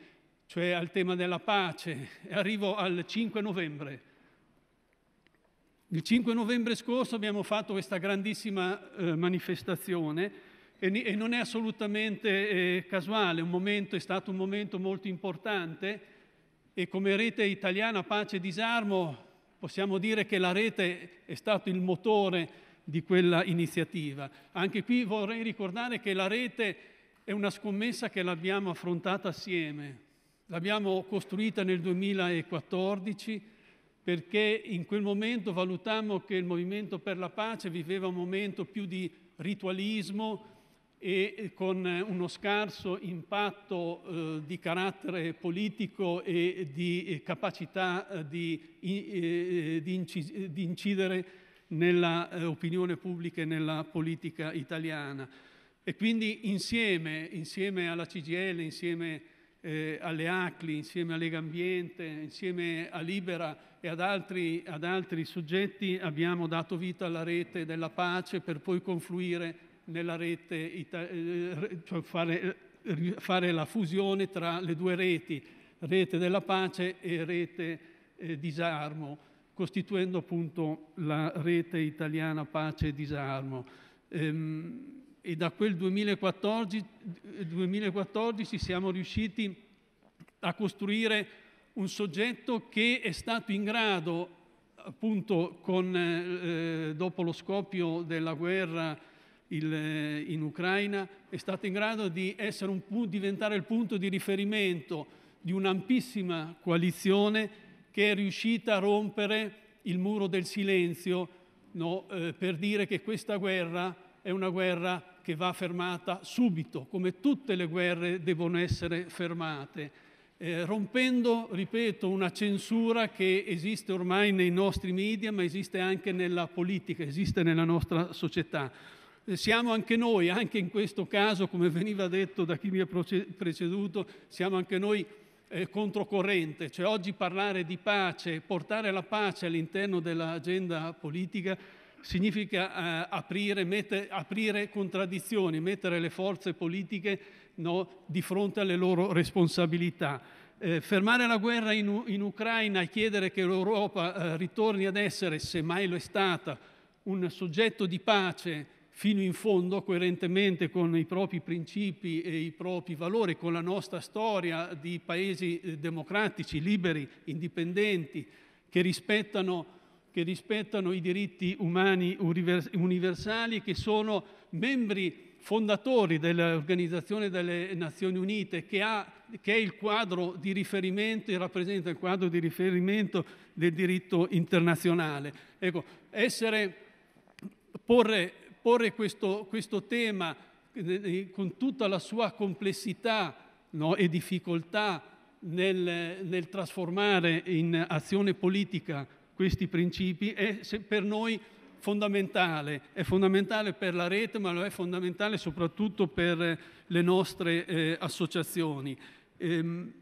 cioè al tema della pace. Arrivo al 5 novembre. Il 5 novembre scorso abbiamo fatto questa grandissima eh, manifestazione e, e non è assolutamente eh, casuale, momento, è stato un momento molto importante e come rete italiana Pace e Disarmo possiamo dire che la rete è stato il motore di quella iniziativa. Anche qui vorrei ricordare che la rete è una scommessa che l'abbiamo affrontata assieme. L'abbiamo costruita nel 2014 perché in quel momento valutammo che il Movimento per la Pace viveva un momento più di ritualismo, e con eh, uno scarso impatto eh, di carattere politico e di eh, capacità di, eh, di, eh, incis- di incidere nell'opinione pubblica e nella politica italiana. E quindi insieme, insieme alla CGL, insieme eh, alle ACLI, insieme a Lega Ambiente, insieme a Libera e ad altri, ad altri soggetti abbiamo dato vita alla rete della pace per poi confluire nella rete, eh, cioè fare, eh, fare, la fusione tra le due reti, rete della pace e rete eh, disarmo, costituendo appunto la rete italiana pace e disarmo. Ehm, e da quel 2014, 2014 eh, siamo riusciti a costruire un soggetto che è stato in grado, appunto, con, eh, dopo lo scoppio della guerra il, eh, in Ucraina è stato in grado di un, diventare il punto di riferimento di un'ampissima coalizione che è riuscita a rompere il muro del silenzio no? eh, per dire che questa guerra è una guerra che va fermata subito, come tutte le guerre devono essere fermate, eh, rompendo, ripeto, una censura che esiste ormai nei nostri media, ma esiste anche nella politica, esiste nella nostra società siamo anche noi, anche in questo caso, come veniva detto da chi mi ha preceduto, siamo anche noi eh, controcorrente, cioè oggi parlare di pace, portare la pace all'interno dell'agenda politica significa eh, aprire, mette, aprire, contraddizioni, mettere le forze politiche no, di fronte alle loro responsabilità. Eh, fermare la guerra in, in, Ucraina e chiedere che l'Europa eh, ritorni ad essere, se mai lo è stata, un soggetto di pace fino in fondo, coerentemente con i propri principi e i propri valori, con la nostra storia di paesi eh, democratici, liberi, indipendenti, che rispettano che rispettano i diritti umani universali, che sono membri fondatori dell'Organizzazione delle Nazioni Unite, che, ha, che, è il quadro di riferimento e rappresenta il quadro di riferimento del diritto internazionale. Ecco, essere, porre porre questo, questo tema eh, eh, con tutta la sua complessità no, e difficoltà nel, nel, trasformare in azione politica questi principi è per noi fondamentale, è fondamentale per la rete ma lo è fondamentale soprattutto per le nostre eh, associazioni. Ehm,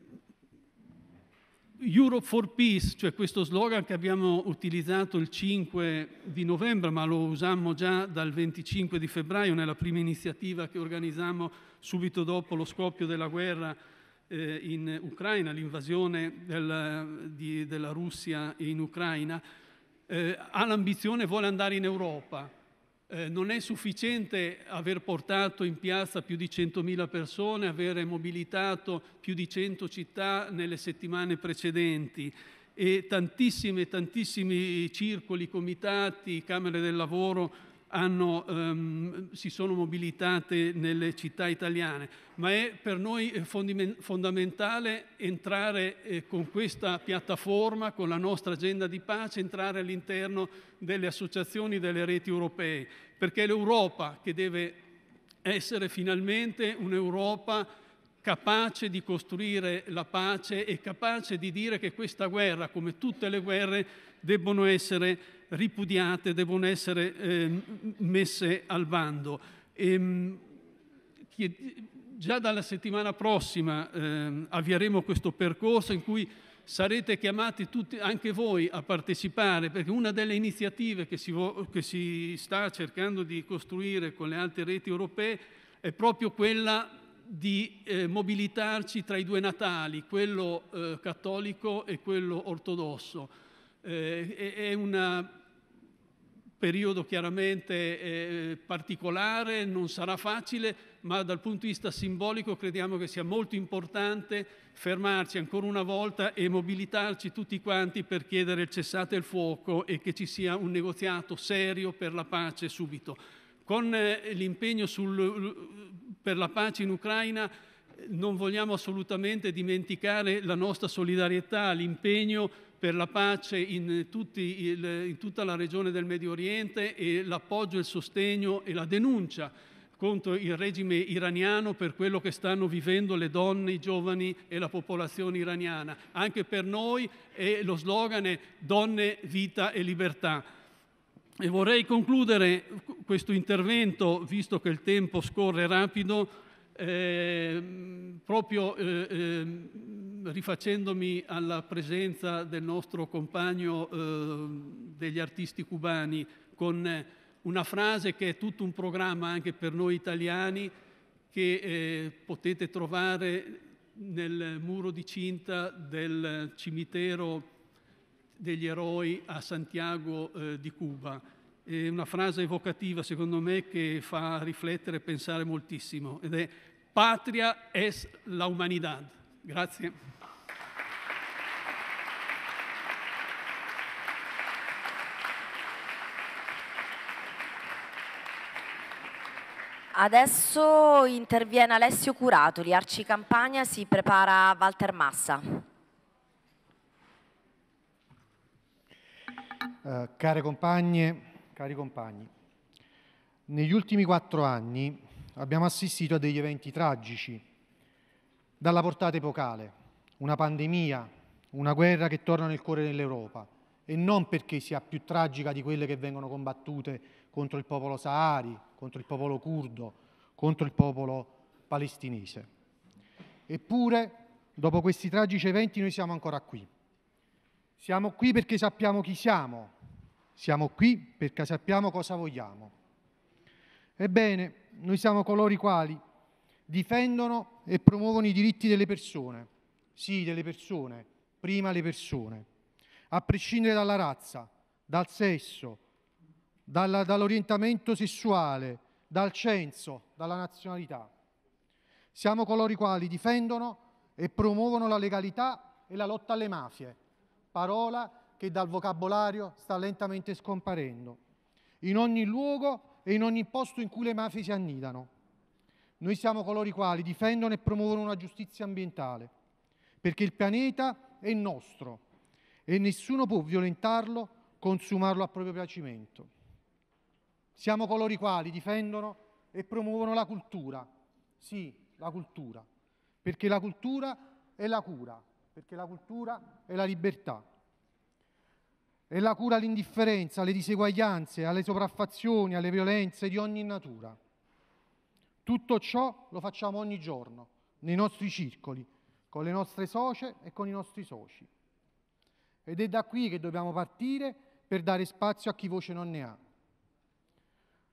Europe for Peace, cioè questo slogan che abbiamo utilizzato il 5 di novembre, ma lo usammo già dal 25 di febbraio nella prima iniziativa che organizzammo subito dopo lo scoppio della guerra eh, in Ucraina, l'invasione del, di, della Russia in Ucraina, eh, ha l'ambizione, e vuole andare in Europa eh, non è sufficiente aver portato in piazza più di 100.000 persone, avere mobilitato più di 100 città nelle settimane precedenti e tantissimi, tantissimi circoli, comitati, camere del lavoro hanno, ehm, si sono mobilitate nelle città italiane, ma è per noi eh, fondamentale entrare eh, con questa piattaforma, con la nostra agenda di pace, entrare all'interno delle associazioni, delle reti europee, perché è l'Europa che deve essere finalmente un'Europa capace di costruire la pace e capace di dire che questa guerra, come tutte le guerre, debbono essere ripudiate, devono essere eh, messe al bando. Ehm, e, già dalla settimana prossima eh, avvieremo questo percorso in cui sarete chiamati tutti, anche voi a partecipare, perché una delle iniziative che si, che si sta cercando di costruire con le altre reti europee è proprio quella di eh, mobilitarci tra i due Natali, quello eh, cattolico e quello ortodosso. Eh, è una periodo chiaramente eh, particolare, non sarà facile, ma dal punto di vista simbolico crediamo che sia molto importante fermarci ancora una volta e mobilitarci tutti quanti per chiedere il cessate il fuoco e che ci sia un negoziato serio per la pace subito. Con eh, l'impegno sul, per la pace in Ucraina eh, non vogliamo assolutamente dimenticare la nostra solidarietà, l'impegno per la pace in, il, in tutta la regione del Medio Oriente e l'appoggio, il sostegno e la denuncia contro il regime iraniano per quello che stanno vivendo le donne, i giovani e la popolazione iraniana. Anche per noi lo slogan è donne, vita e libertà. E vorrei concludere questo intervento, visto che il tempo scorre rapido, Ehm, proprio eh, ehm, rifacendomi alla presenza del nostro compagno ehm, degli artisti cubani con una frase che è tutto un programma anche per noi italiani che eh, potete trovare nel muro di cinta del cimitero degli eroi a Santiago eh, di Cuba. È una frase evocativa, secondo me, che fa riflettere e pensare moltissimo ed è Patria es la humanidad. Grazie. Adesso interviene Alessio Curatoli, Arci Campania, si prepara Walter Massa. Eh, care compagne, cari compagni, negli ultimi quattro anni abbiamo assistito a degli eventi tragici, dalla portata epocale, una pandemia, una guerra che torna nel cuore dell'Europa e non perché sia più tragica di quelle che vengono combattute contro il popolo sahari, contro il popolo curdo, contro il popolo palestinese. Eppure, dopo questi tragici eventi, noi siamo ancora qui. Siamo qui perché sappiamo chi siamo, siamo qui perché sappiamo cosa vogliamo. Ebbene, noi siamo coloro i quali difendono e promuovono i diritti delle persone, sì, delle persone, prima le persone, a prescindere dalla razza, dal sesso, dalla, dall'orientamento sessuale, dal censo, dalla nazionalità. Siamo coloro i quali difendono e promuovono la legalità e la lotta alle mafie, parola che dal vocabolario sta lentamente scomparendo. In ogni luogo e in ogni posto in cui le mafie si annidano. Noi siamo coloro i quali difendono e promuovono una giustizia ambientale, perché il pianeta è nostro e nessuno può violentarlo, consumarlo a proprio piacimento. Siamo coloro i quali difendono e promuovono la cultura, sì, la cultura, perché la cultura è la cura, perché la cultura è la libertà e la cura all'indifferenza, alle diseguaglianze, alle sopraffazioni, alle violenze di ogni natura. Tutto ciò lo facciamo ogni giorno, nei nostri circoli, con le nostre socie e con i nostri soci. Ed è da qui che dobbiamo partire per dare spazio a chi voce non ne ha.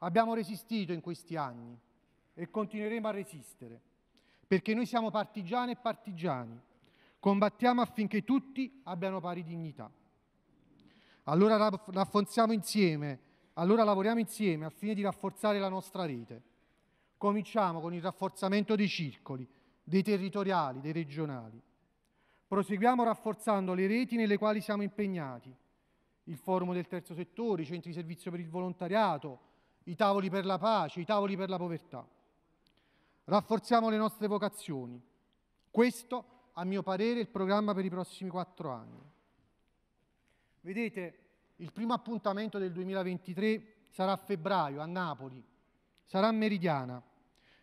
Abbiamo resistito in questi anni e continueremo a resistere, perché noi siamo partigiani e partigiani. Combattiamo affinché tutti abbiano pari dignità allora rafforziamo insieme, allora lavoriamo insieme al fine di rafforzare la nostra rete. Cominciamo con il rafforzamento dei circoli, dei territoriali, dei regionali. Proseguiamo rafforzando le reti nelle quali siamo impegnati, il forum del terzo settore, i centri di servizio per il volontariato, i tavoli per la pace, i tavoli per la povertà. Rafforziamo le nostre vocazioni. Questo, a mio parere, è il programma per i prossimi quattro anni. Vedete, il primo appuntamento del 2023 sarà a febbraio a Napoli, sarà a meridiana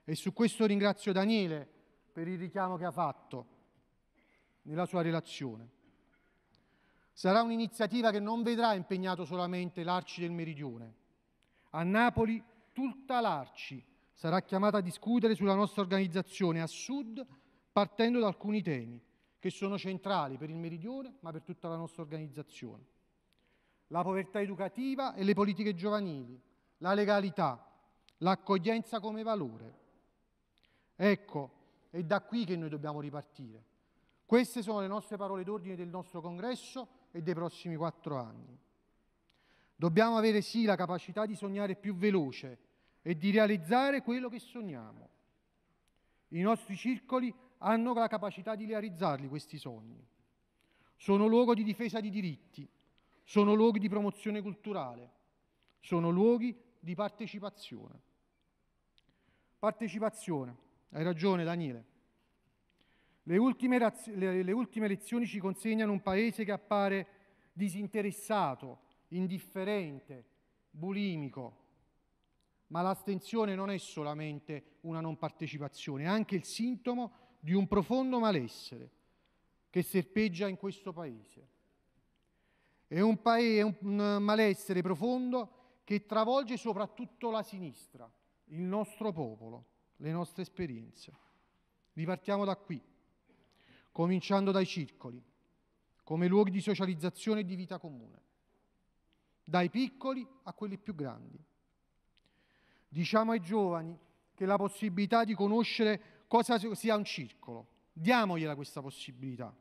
e su questo ringrazio Daniele per il richiamo che ha fatto nella sua relazione. Sarà un'iniziativa che non vedrà impegnato solamente l'Arci del Meridione. A Napoli tutta l'Arci sarà chiamata a discutere sulla nostra organizzazione a sud partendo da alcuni temi che sono centrali per il Meridione ma per tutta la nostra organizzazione la povertà educativa e le politiche giovanili, la legalità, l'accoglienza come valore. Ecco, è da qui che noi dobbiamo ripartire. Queste sono le nostre parole d'ordine del nostro congresso e dei prossimi quattro anni. Dobbiamo avere sì la capacità di sognare più veloce e di realizzare quello che sogniamo. I nostri circoli hanno la capacità di realizzarli questi sogni. Sono luogo di difesa di diritti, sono luoghi di promozione culturale, sono luoghi di partecipazione. Partecipazione, hai ragione Daniele. Le ultime, raz- le, le ultime elezioni ci consegnano un paese che appare disinteressato, indifferente, bulimico. Ma l'astensione non è solamente una non partecipazione, è anche il sintomo di un profondo malessere che serpeggia in questo paese. È un, paese, un eh, malessere profondo che travolge soprattutto la sinistra, il nostro popolo, le nostre esperienze. Ripartiamo da qui, cominciando dai circoli, come luoghi di socializzazione e di vita comune, dai piccoli a quelli più grandi. Diciamo ai giovani che la possibilità di conoscere cosa sia un circolo, diamogliela questa possibilità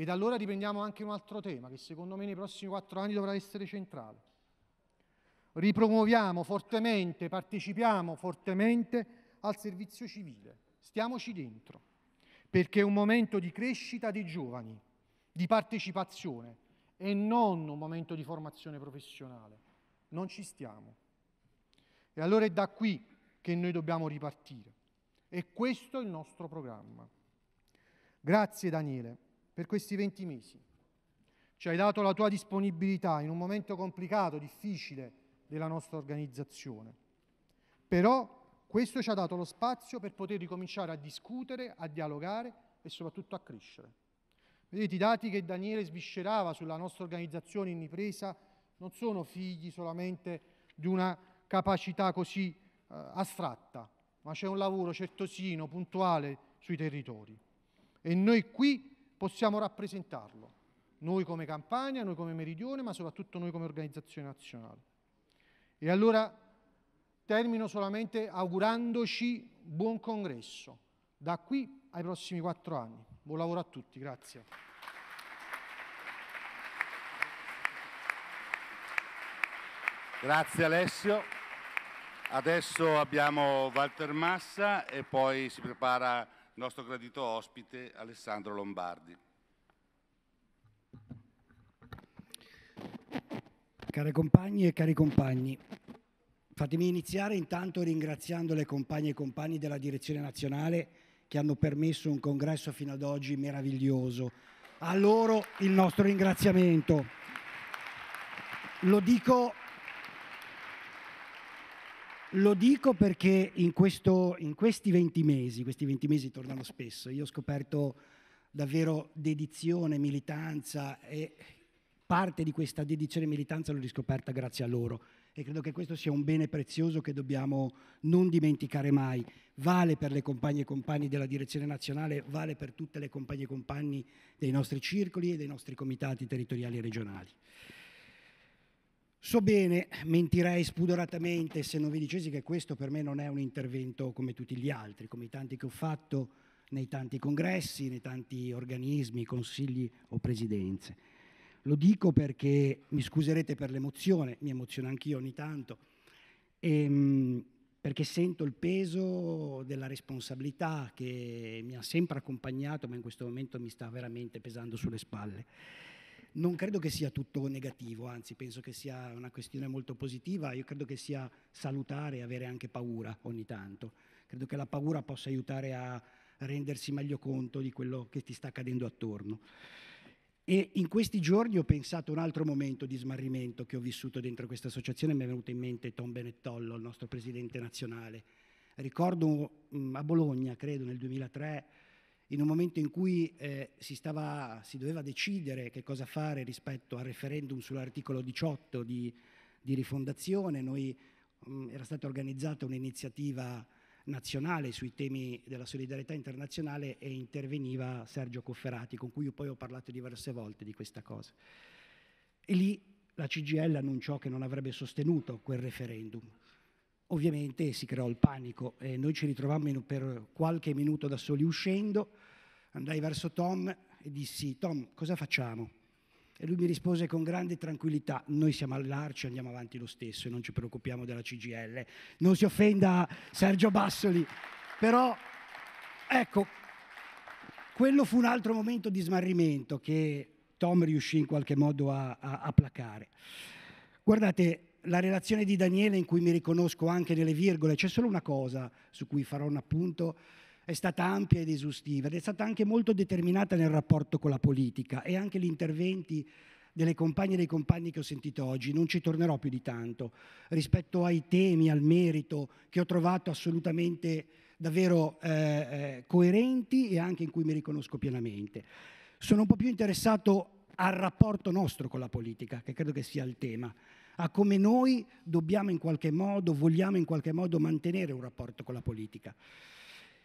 ed allora riprendiamo anche un altro tema che secondo me nei prossimi quattro anni dovrà essere centrale. Ripromuoviamo fortemente, partecipiamo fortemente al servizio civile, stiamoci dentro, perché è un momento di crescita dei giovani, di partecipazione e non un momento di formazione professionale. Non ci stiamo. E allora è da qui che noi dobbiamo ripartire. E questo è il nostro programma. Grazie Daniele per questi 20 mesi. Ci hai dato la tua disponibilità in un momento complicato, difficile della nostra organizzazione. Però questo ci ha dato lo spazio per poter ricominciare a discutere, a dialogare e soprattutto a crescere. Vedete, i dati che Daniele sviscerava sulla nostra organizzazione in ripresa non sono figli solamente di una capacità così eh, astratta, ma c'è un lavoro certosino, puntuale sui territori. E noi qui possiamo rappresentarlo, noi come Campania, noi come Meridione, ma soprattutto noi come organizzazione nazionale. E allora termino solamente augurandoci buon congresso da qui ai prossimi quattro anni. Buon lavoro a tutti, grazie. Grazie Alessio. Adesso abbiamo Walter Massa e poi si prepara il nostro gradito ospite Alessandro Lombardi. Care compagni e cari compagni, fatemi iniziare intanto ringraziando le compagne e compagni della direzione nazionale che hanno permesso un congresso fino ad oggi meraviglioso. A loro il nostro ringraziamento. Lo dico lo dico perché in, questo, in questi 20 mesi, questi 20 mesi tornano spesso, io ho scoperto davvero dedizione, militanza e parte di questa dedizione e militanza l'ho riscoperta grazie a loro e credo che questo sia un bene prezioso che dobbiamo non dimenticare mai. Vale per le compagne e compagni della direzione nazionale, vale per tutte le compagne e compagni dei nostri circoli e dei nostri comitati territoriali e regionali. So bene, mentirei spudoratamente se non vi dicessi che questo per me non è un intervento come tutti gli altri, come i tanti che ho fatto nei tanti congressi, nei tanti organismi, consigli o presidenze. Lo dico perché mi scuserete per l'emozione, mi emoziono anch'io ogni tanto, e, ehm, perché sento il peso della responsabilità che mi ha sempre accompagnato, ma in questo momento mi sta veramente pesando sulle spalle non credo che sia tutto negativo, anzi penso che sia una questione molto positiva, io credo che sia salutare e avere anche paura ogni tanto. Credo che la paura possa aiutare a rendersi meglio conto di quello che ti sta accadendo attorno. E in questi giorni ho pensato a un altro momento di smarrimento che ho vissuto dentro questa associazione, mi è venuto in mente Tom Benettollo, il nostro presidente nazionale. Ricordo mm, a Bologna, credo nel 2003, in un momento in cui eh, si, stava, si, doveva decidere che cosa fare rispetto al referendum sull'articolo 18 di, di rifondazione, Noi, mh, mm, era stata organizzata un'iniziativa nazionale sui temi della solidarietà internazionale e interveniva Sergio Cofferati, con cui io poi ho parlato diverse volte di questa cosa. E lì la CGL annunciò che non avrebbe sostenuto quel referendum. Ovviamente si creò il panico e noi ci ritrovammo per qualche minuto da soli uscendo. Andai verso Tom e dissi: Tom, cosa facciamo? E lui mi rispose con grande tranquillità: Noi siamo all'Arci, andiamo avanti lo stesso e non ci preoccupiamo della CGL. Non si offenda Sergio Bassoli, però ecco, quello fu un altro momento di smarrimento che Tom riuscì in qualche modo a, a, a placare. Guardate, la relazione di Daniele in cui mi riconosco anche nelle virgole, c'è solo una cosa su cui farò un appunto, è stata ampia ed esustiva ed è stata anche molto determinata nel rapporto con la politica e anche gli interventi delle compagne e dei compagni che ho sentito oggi, non ci tornerò più di tanto rispetto ai temi, al merito che ho trovato assolutamente davvero eh, eh coerenti e anche in cui mi riconosco pienamente. Sono un po' più interessato al rapporto nostro con la politica, che credo che sia il tema a come noi dobbiamo in qualche modo, vogliamo in qualche modo mantenere un rapporto con la politica.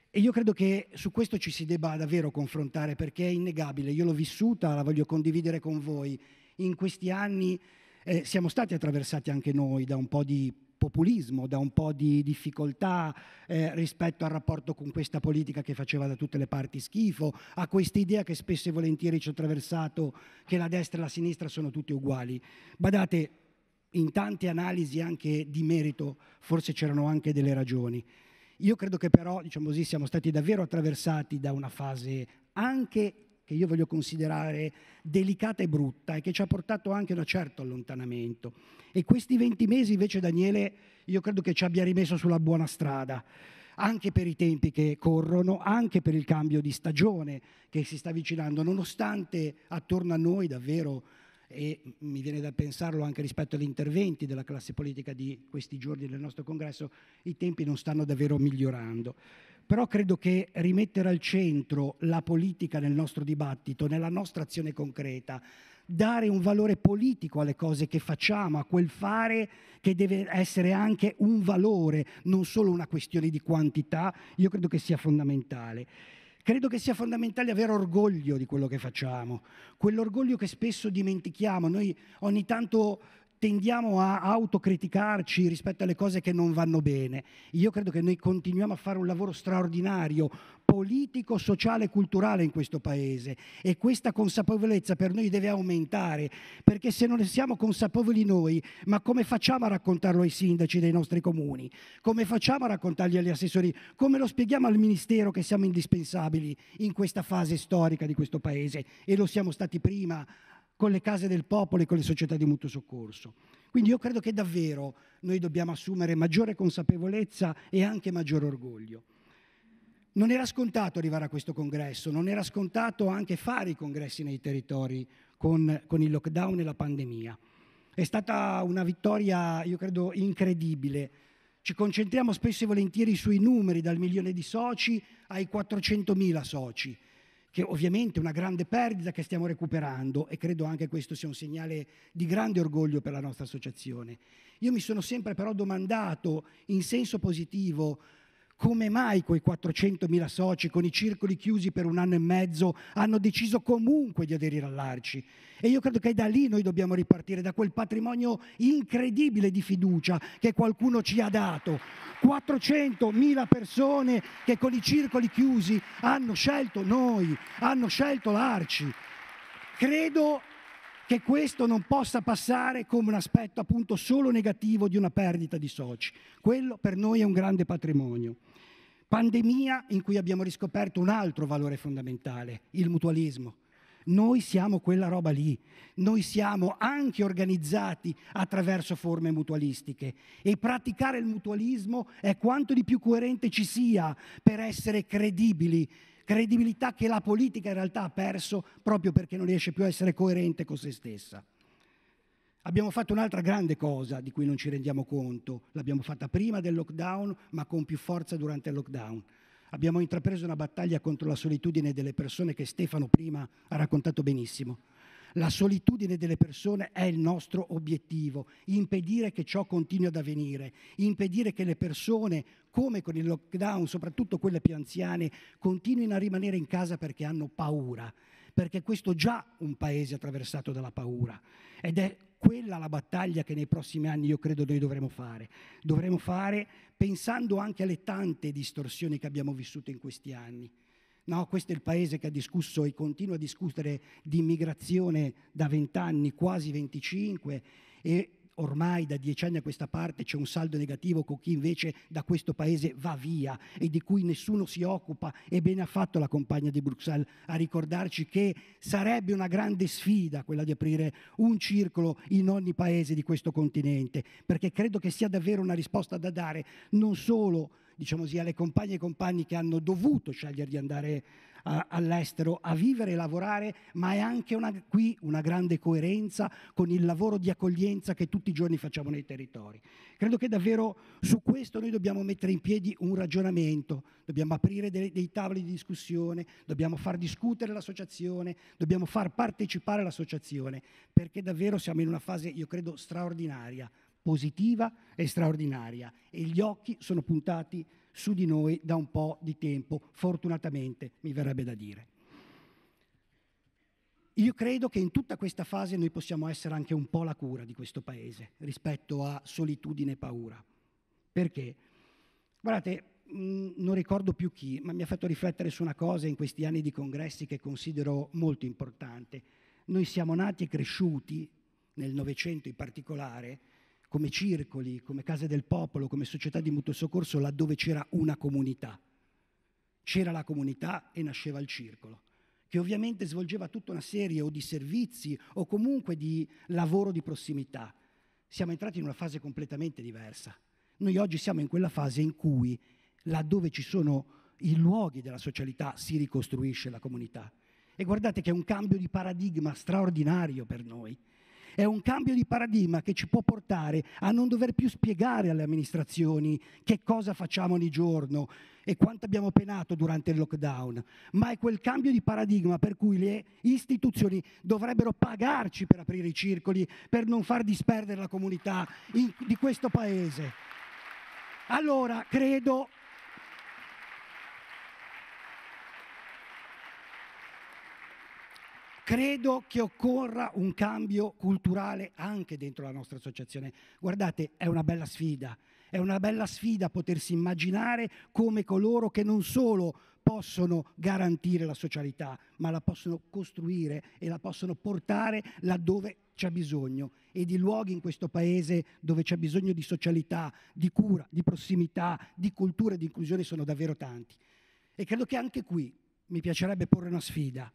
E io credo che su questo ci si debba davvero confrontare perché è innegabile, io l'ho vissuta, la voglio condividere con voi. In questi anni eh, siamo stati attraversati anche noi da un po' di populismo, da un po' di difficoltà eh, rispetto al rapporto con questa politica che faceva da tutte le parti schifo, a questa idea che spesso e volentieri ci ha attraversato che la destra e la sinistra sono tutte uguali. Badate, in tante analisi anche di merito forse c'erano anche delle ragioni. Io credo che però, diciamo così, siamo stati davvero attraversati da una fase anche che io voglio considerare delicata e brutta e che ci ha portato anche a un certo allontanamento. E questi 20 mesi invece Daniele io credo che ci abbia rimesso sulla buona strada, anche per i tempi che corrono, anche per il cambio di stagione che si sta avvicinando, nonostante attorno a noi davvero e mi viene da pensarlo anche rispetto agli interventi della classe politica di questi giorni del nostro congresso, i tempi non stanno davvero migliorando. Però credo che rimettere al centro la politica nel nostro dibattito, nella nostra azione concreta, dare un valore politico alle cose che facciamo, a quel fare che deve essere anche un valore, non solo una questione di quantità, io credo che sia fondamentale. Credo che sia fondamentale avere orgoglio di quello che facciamo, quell'orgoglio che spesso dimentichiamo. Noi ogni tanto tendiamo a autocriticarci rispetto alle cose che non vanno bene. Io credo che noi continuiamo a fare un lavoro straordinario, politico, sociale e culturale in questo Paese e questa consapevolezza per noi deve aumentare, perché se non ne siamo consapevoli noi, ma come facciamo a raccontarlo ai sindaci dei nostri comuni? Come facciamo a raccontargli agli assessori? Come lo spieghiamo al Ministero che siamo indispensabili in questa fase storica di questo Paese e lo siamo stati prima con le case del popolo e con le società di mutuo soccorso? Quindi io credo che davvero noi dobbiamo assumere maggiore consapevolezza e anche maggior orgoglio. Non era scontato arrivare a questo congresso, non era scontato anche fare i congressi nei territori con, con il lockdown e la pandemia. È stata una vittoria, io credo, incredibile. Ci concentriamo spesso e volentieri sui numeri, dal milione di soci ai 400.000 soci, che ovviamente è una grande perdita che stiamo recuperando e credo anche questo sia un segnale di grande orgoglio per la nostra associazione. Io mi sono sempre però domandato in senso positivo come mai quei 400.000 soci con i circoli chiusi per un anno e mezzo hanno deciso comunque di aderire all'Arci. E io credo che da lì noi dobbiamo ripartire, da quel patrimonio incredibile di fiducia che qualcuno ci ha dato. 400.000 persone che con i circoli chiusi hanno scelto noi, hanno scelto l'Arci. Credo che questo non possa passare come un aspetto appunto solo negativo di una perdita di soci. Quello per noi è un grande patrimonio. Pandemia in cui abbiamo riscoperto un altro valore fondamentale, il mutualismo. Noi siamo quella roba lì, noi siamo anche organizzati attraverso forme mutualistiche e praticare il mutualismo è quanto di più coerente ci sia per essere credibili, credibilità che la politica in realtà ha perso proprio perché non riesce più a essere coerente con se stessa. Abbiamo fatto un'altra grande cosa di cui non ci rendiamo conto, l'abbiamo fatta prima del lockdown ma con più forza durante il lockdown. Abbiamo intrapreso una battaglia contro la solitudine delle persone che Stefano prima ha raccontato benissimo. La solitudine delle persone è il nostro obiettivo, impedire che ciò continui ad avvenire, impedire che le persone, come con il lockdown, soprattutto quelle più anziane, continuino a rimanere in casa perché hanno paura, perché questo è già un paese attraversato dalla paura ed è quella la battaglia che nei prossimi anni io credo noi dovremo fare. Dovremo fare pensando anche alle tante distorsioni che abbiamo vissuto in questi anni. No, questo è il paese che ha discusso e continua a discutere di immigrazione da vent'anni, quasi 25, e ormai da dieci anni a questa parte c'è un saldo negativo con chi invece da questo paese va via e di cui nessuno si occupa e bene ha fatto la compagna di Bruxelles a ricordarci che sarebbe una grande sfida quella di aprire un circolo in ogni paese di questo continente, perché credo che sia davvero una risposta da dare non solo a diciamo così, alle compagne e compagni che hanno dovuto scegliere di andare a, all'estero a vivere e lavorare, ma è anche una, qui una grande coerenza con il lavoro di accoglienza che tutti i giorni facciamo nei territori. Credo che davvero su questo noi dobbiamo mettere in piedi un ragionamento, dobbiamo aprire dei, dei tavoli di discussione, dobbiamo far discutere l'associazione, dobbiamo far partecipare l'associazione, perché davvero siamo in una fase, io credo, straordinaria positiva e straordinaria e gli occhi sono puntati su di noi da un po' di tempo, fortunatamente mi verrebbe da dire. Io credo che in tutta questa fase noi possiamo essere anche un po' la cura di questo paese rispetto a solitudine e paura. Perché? Guardate, mm, non ricordo più chi, ma mi ha fatto riflettere su una cosa in questi anni di congressi che considero molto importante. Noi siamo nati e cresciuti, nel Novecento in particolare, come circoli, come case del popolo, come società di mutuo soccorso, laddove c'era una comunità. C'era la comunità e nasceva il circolo, che ovviamente svolgeva tutta una serie o di servizi o comunque di lavoro di prossimità. Siamo entrati in una fase completamente diversa. Noi oggi siamo in quella fase in cui, laddove ci sono i luoghi della socialità, si ricostruisce la comunità. E guardate che è un cambio di paradigma straordinario per noi è un cambio di paradigma che ci può portare a non dover più spiegare alle amministrazioni che cosa facciamo ogni giorno e quanto abbiamo penato durante il lockdown, ma è quel cambio di paradigma per cui le istituzioni dovrebbero pagarci per aprire i circoli, per non far disperdere la comunità in, di questo Paese. Allora, credo Credo che occorra un cambio culturale anche dentro la nostra associazione. Guardate, è una bella sfida. È una bella sfida potersi immaginare come coloro che non solo possono garantire la socialità, ma la possono costruire e la possono portare laddove c'è bisogno e di luoghi in questo paese dove c'è bisogno di socialità, di cura, di prossimità, di cultura e di inclusione sono davvero tanti. E credo che anche qui mi piacerebbe porre una sfida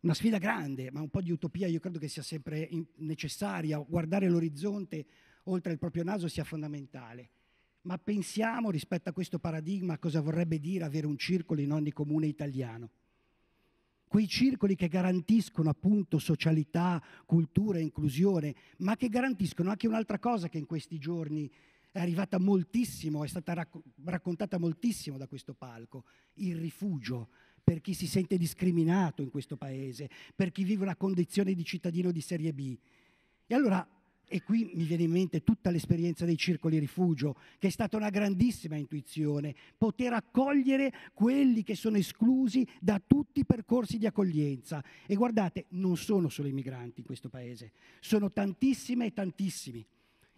una sfida grande, ma un po' di utopia io credo che sia sempre necessaria, guardare l'orizzonte oltre il proprio naso sia fondamentale. Ma pensiamo rispetto a questo paradigma a cosa vorrebbe dire avere un circolo in ogni comune italiano quei circoli che garantiscono appunto socialità, cultura, inclusione, ma che garantiscono anche un'altra cosa che in questi giorni è arrivata moltissimo, è stata racco- raccontata moltissimo da questo palco, il rifugio, per chi si sente discriminato in questo paese, per chi vive una condizione di cittadino di serie B. E allora, e qui mi viene in mente tutta l'esperienza dei circoli rifugio, che è stata una grandissima intuizione, poter accogliere quelli che sono esclusi da tutti i percorsi di accoglienza. E guardate, non sono solo i migranti in questo paese, sono tantissime e tantissimi.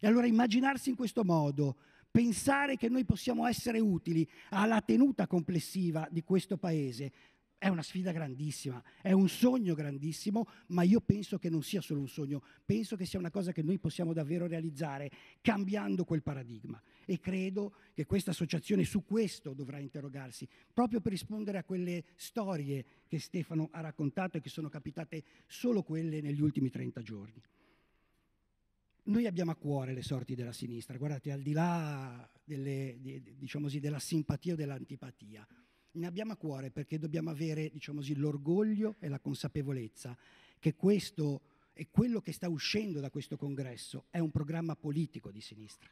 E allora immaginarsi in questo modo, pensare che noi possiamo essere utili alla tenuta complessiva di questo Paese è una sfida grandissima, è un sogno grandissimo, ma io penso che non sia solo un sogno, penso che sia una cosa che noi possiamo davvero realizzare cambiando quel paradigma. E credo che questa associazione su questo dovrà interrogarsi, proprio per rispondere a quelle storie che Stefano ha raccontato e che sono capitate solo quelle negli ultimi 30 giorni. Noi abbiamo a cuore le sorti della sinistra, guardate, al di là delle, diciamo così, della simpatia o dell'antipatia, ne abbiamo a cuore perché dobbiamo avere diciamo così, l'orgoglio e la consapevolezza che questo e quello che sta uscendo da questo congresso è un programma politico di sinistra.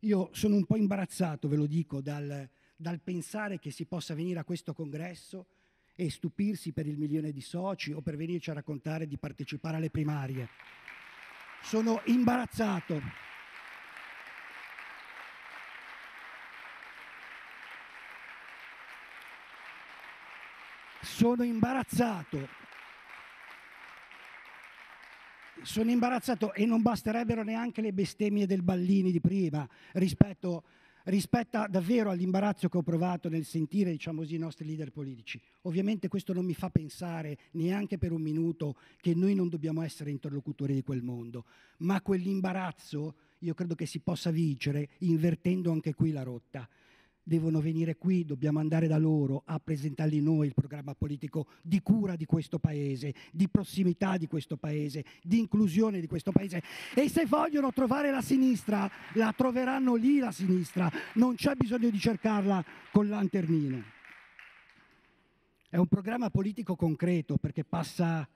Io sono un po' imbarazzato, ve lo dico, dal, dal pensare che si possa venire a questo congresso e stupirsi per il milione di soci o per venirci a raccontare di partecipare alle primarie sono imbarazzato. Sono imbarazzato. Sono imbarazzato e non basterebbero neanche le bestemmie del Ballini di prima rispetto a rispetta davvero all'imbarazzo che ho provato nel sentire diciamo così, i nostri leader politici. Ovviamente questo non mi fa pensare neanche per un minuto che noi non dobbiamo essere interlocutori di quel mondo, ma quell'imbarazzo io credo che si possa vincere invertendo anche qui la rotta devono venire qui, dobbiamo andare da loro a presentargli noi il programma politico di cura di questo paese, di prossimità di questo paese, di inclusione di questo paese. E se vogliono trovare la sinistra, la troveranno lì la sinistra, non c'è bisogno di cercarla con lanternine. È un programma politico concreto perché passa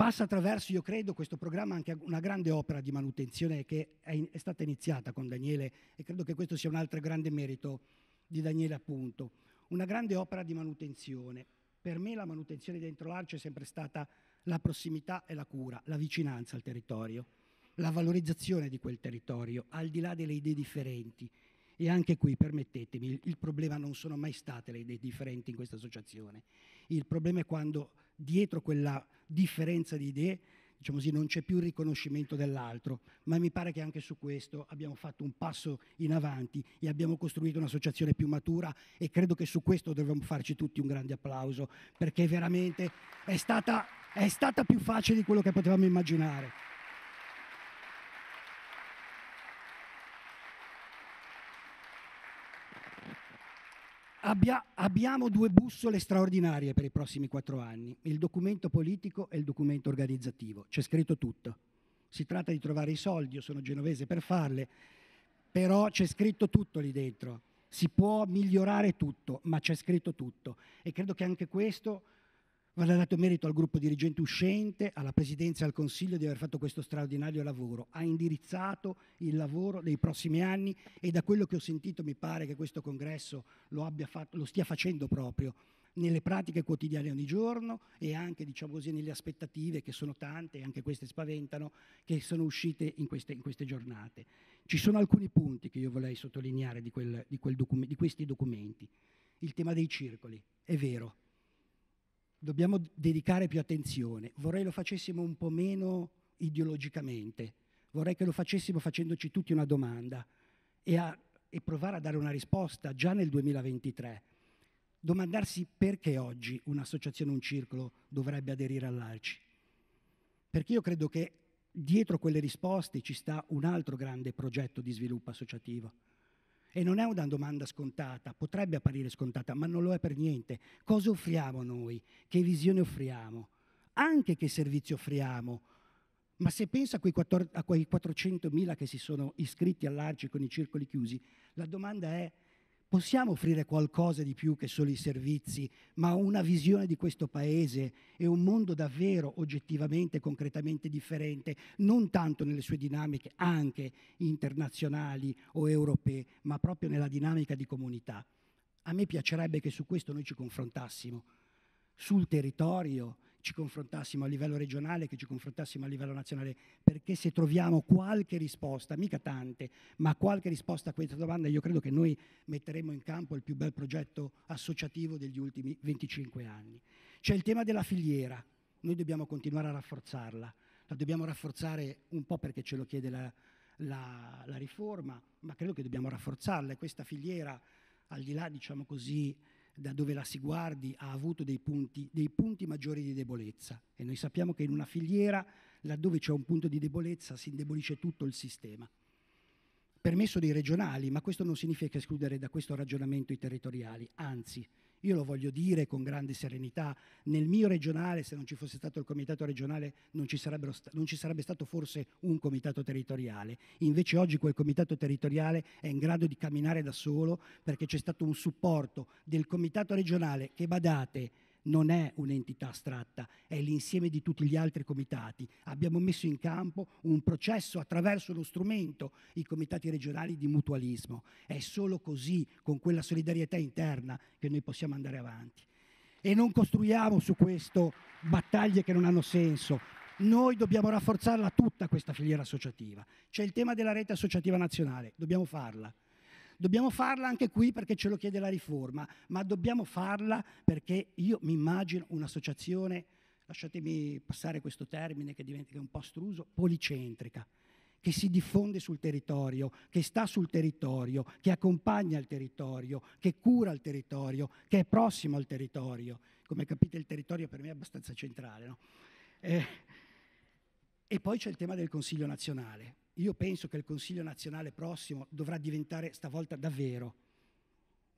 Passa attraverso, io credo, questo programma anche una grande opera di manutenzione che è, in, è stata iniziata con Daniele e credo che questo sia un altro grande merito di Daniele appunto. Una grande opera di manutenzione. Per me la manutenzione dentro l'Arcio è sempre stata la prossimità e la cura, la vicinanza al territorio, la valorizzazione di quel territorio, al di là delle idee differenti. E anche qui, permettetemi, il problema non sono mai state le idee differenti in questa associazione. Il problema è quando dietro quella differenza di idee diciamo così, non c'è più il riconoscimento dell'altro, ma mi pare che anche su questo abbiamo fatto un passo in avanti e abbiamo costruito un'associazione più matura e credo che su questo dobbiamo farci tutti un grande applauso perché veramente è stata, è stata più facile di quello che potevamo immaginare. Abbia, abbiamo due bussole straordinarie per i prossimi quattro anni, il documento politico e il documento organizzativo. C'è scritto tutto. Si tratta di trovare i soldi, io sono genovese per farle, però c'è scritto tutto lì dentro. Si può migliorare tutto, ma c'è scritto tutto. E credo che anche questo Vada dato merito al gruppo dirigente uscente, alla Presidenza e al Consiglio di aver fatto questo straordinario lavoro. Ha indirizzato il lavoro dei prossimi anni e da quello che ho sentito mi pare che questo congresso lo, fatto, lo stia facendo proprio nelle pratiche quotidiane ogni giorno e anche diciamo così, nelle aspettative che sono tante anche queste spaventano che sono uscite in queste, in queste, giornate. Ci sono alcuni punti che io volevo sottolineare di, quel, di, quel docu- di questi documenti. Il tema dei circoli, è vero, dobbiamo dedicare più attenzione. Vorrei lo facessimo un po' meno ideologicamente, vorrei che lo facessimo facendoci tutti una domanda e, a, e provare a dare una risposta già nel 2023. Domandarsi perché oggi un'associazione, un circolo dovrebbe aderire all'ALCI. Perché io credo che dietro quelle risposte ci sta un altro grande progetto di sviluppo associativo e non è una domanda scontata, potrebbe apparire scontata, ma non lo è per niente. Cosa offriamo noi? Che visione offriamo? Anche che servizio offriamo? Ma se pensa a quei, 400.000 che si sono iscritti all'Arci con i circoli chiusi, la domanda è Possiamo offrire qualcosa di più che solo i servizi, ma una visione di questo paese e un mondo davvero oggettivamente, e concretamente differente, non tanto nelle sue dinamiche anche internazionali o europee, ma proprio nella dinamica di comunità. A me piacerebbe che su questo noi ci confrontassimo, sul territorio, ci confrontassimo a livello regionale, che ci confrontassimo a livello nazionale, perché se troviamo qualche risposta, mica tante, ma qualche risposta a questa domanda, io credo che noi metteremo in campo il più bel progetto associativo degli ultimi 25 anni. C'è il tema della filiera, noi dobbiamo continuare a rafforzarla, la dobbiamo rafforzare un po' perché ce lo chiede la, la, la riforma, ma credo che dobbiamo rafforzarla e questa filiera, al di là, diciamo così, da dove la si guardi, ha avuto dei punti, dei punti maggiori di debolezza. E noi sappiamo che in una filiera, laddove c'è un punto di debolezza, si indebolisce tutto il sistema. Permesso dei regionali, ma questo non significa escludere da questo ragionamento i territoriali, anzi io lo voglio dire con grande serenità, nel mio regionale, se non ci fosse stato il comitato regionale, non ci, sta- non ci, sarebbe stato forse un comitato territoriale. Invece oggi quel comitato territoriale è in grado di camminare da solo perché c'è stato un supporto del comitato regionale che, badate, non è un'entità astratta, è l'insieme di tutti gli altri comitati. Abbiamo messo in campo un processo attraverso lo strumento, i comitati regionali di mutualismo. È solo così, con quella solidarietà interna, che noi possiamo andare avanti. E non costruiamo su questo battaglie che non hanno senso. Noi dobbiamo rafforzarla tutta questa filiera associativa. C'è il tema della rete associativa nazionale, dobbiamo farla. Dobbiamo farla anche qui perché ce lo chiede la riforma, ma dobbiamo farla perché io mi immagino un'associazione, lasciatemi passare questo termine che diventa un po' astruso, policentrica che si diffonde sul territorio, che sta sul territorio, che accompagna il territorio, che cura il territorio, che è prossimo al territorio. Come capite il territorio per me è abbastanza centrale. No? Eh, e poi c'è il tema del Consiglio nazionale. Io penso che il Consiglio nazionale prossimo dovrà diventare stavolta davvero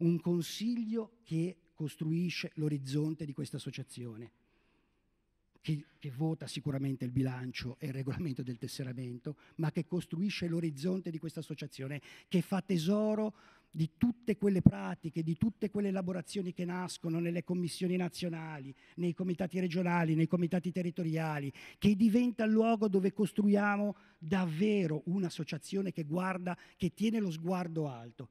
un consiglio che costruisce l'orizzonte di questa associazione, che, che, vota sicuramente il bilancio e il regolamento del tesseramento, ma che costruisce l'orizzonte di questa associazione, che fa tesoro di tutte quelle pratiche, di tutte quelle elaborazioni che nascono nelle commissioni nazionali, nei comitati regionali, nei comitati territoriali, che diventa il luogo dove costruiamo davvero un'associazione che guarda, che tiene lo sguardo alto.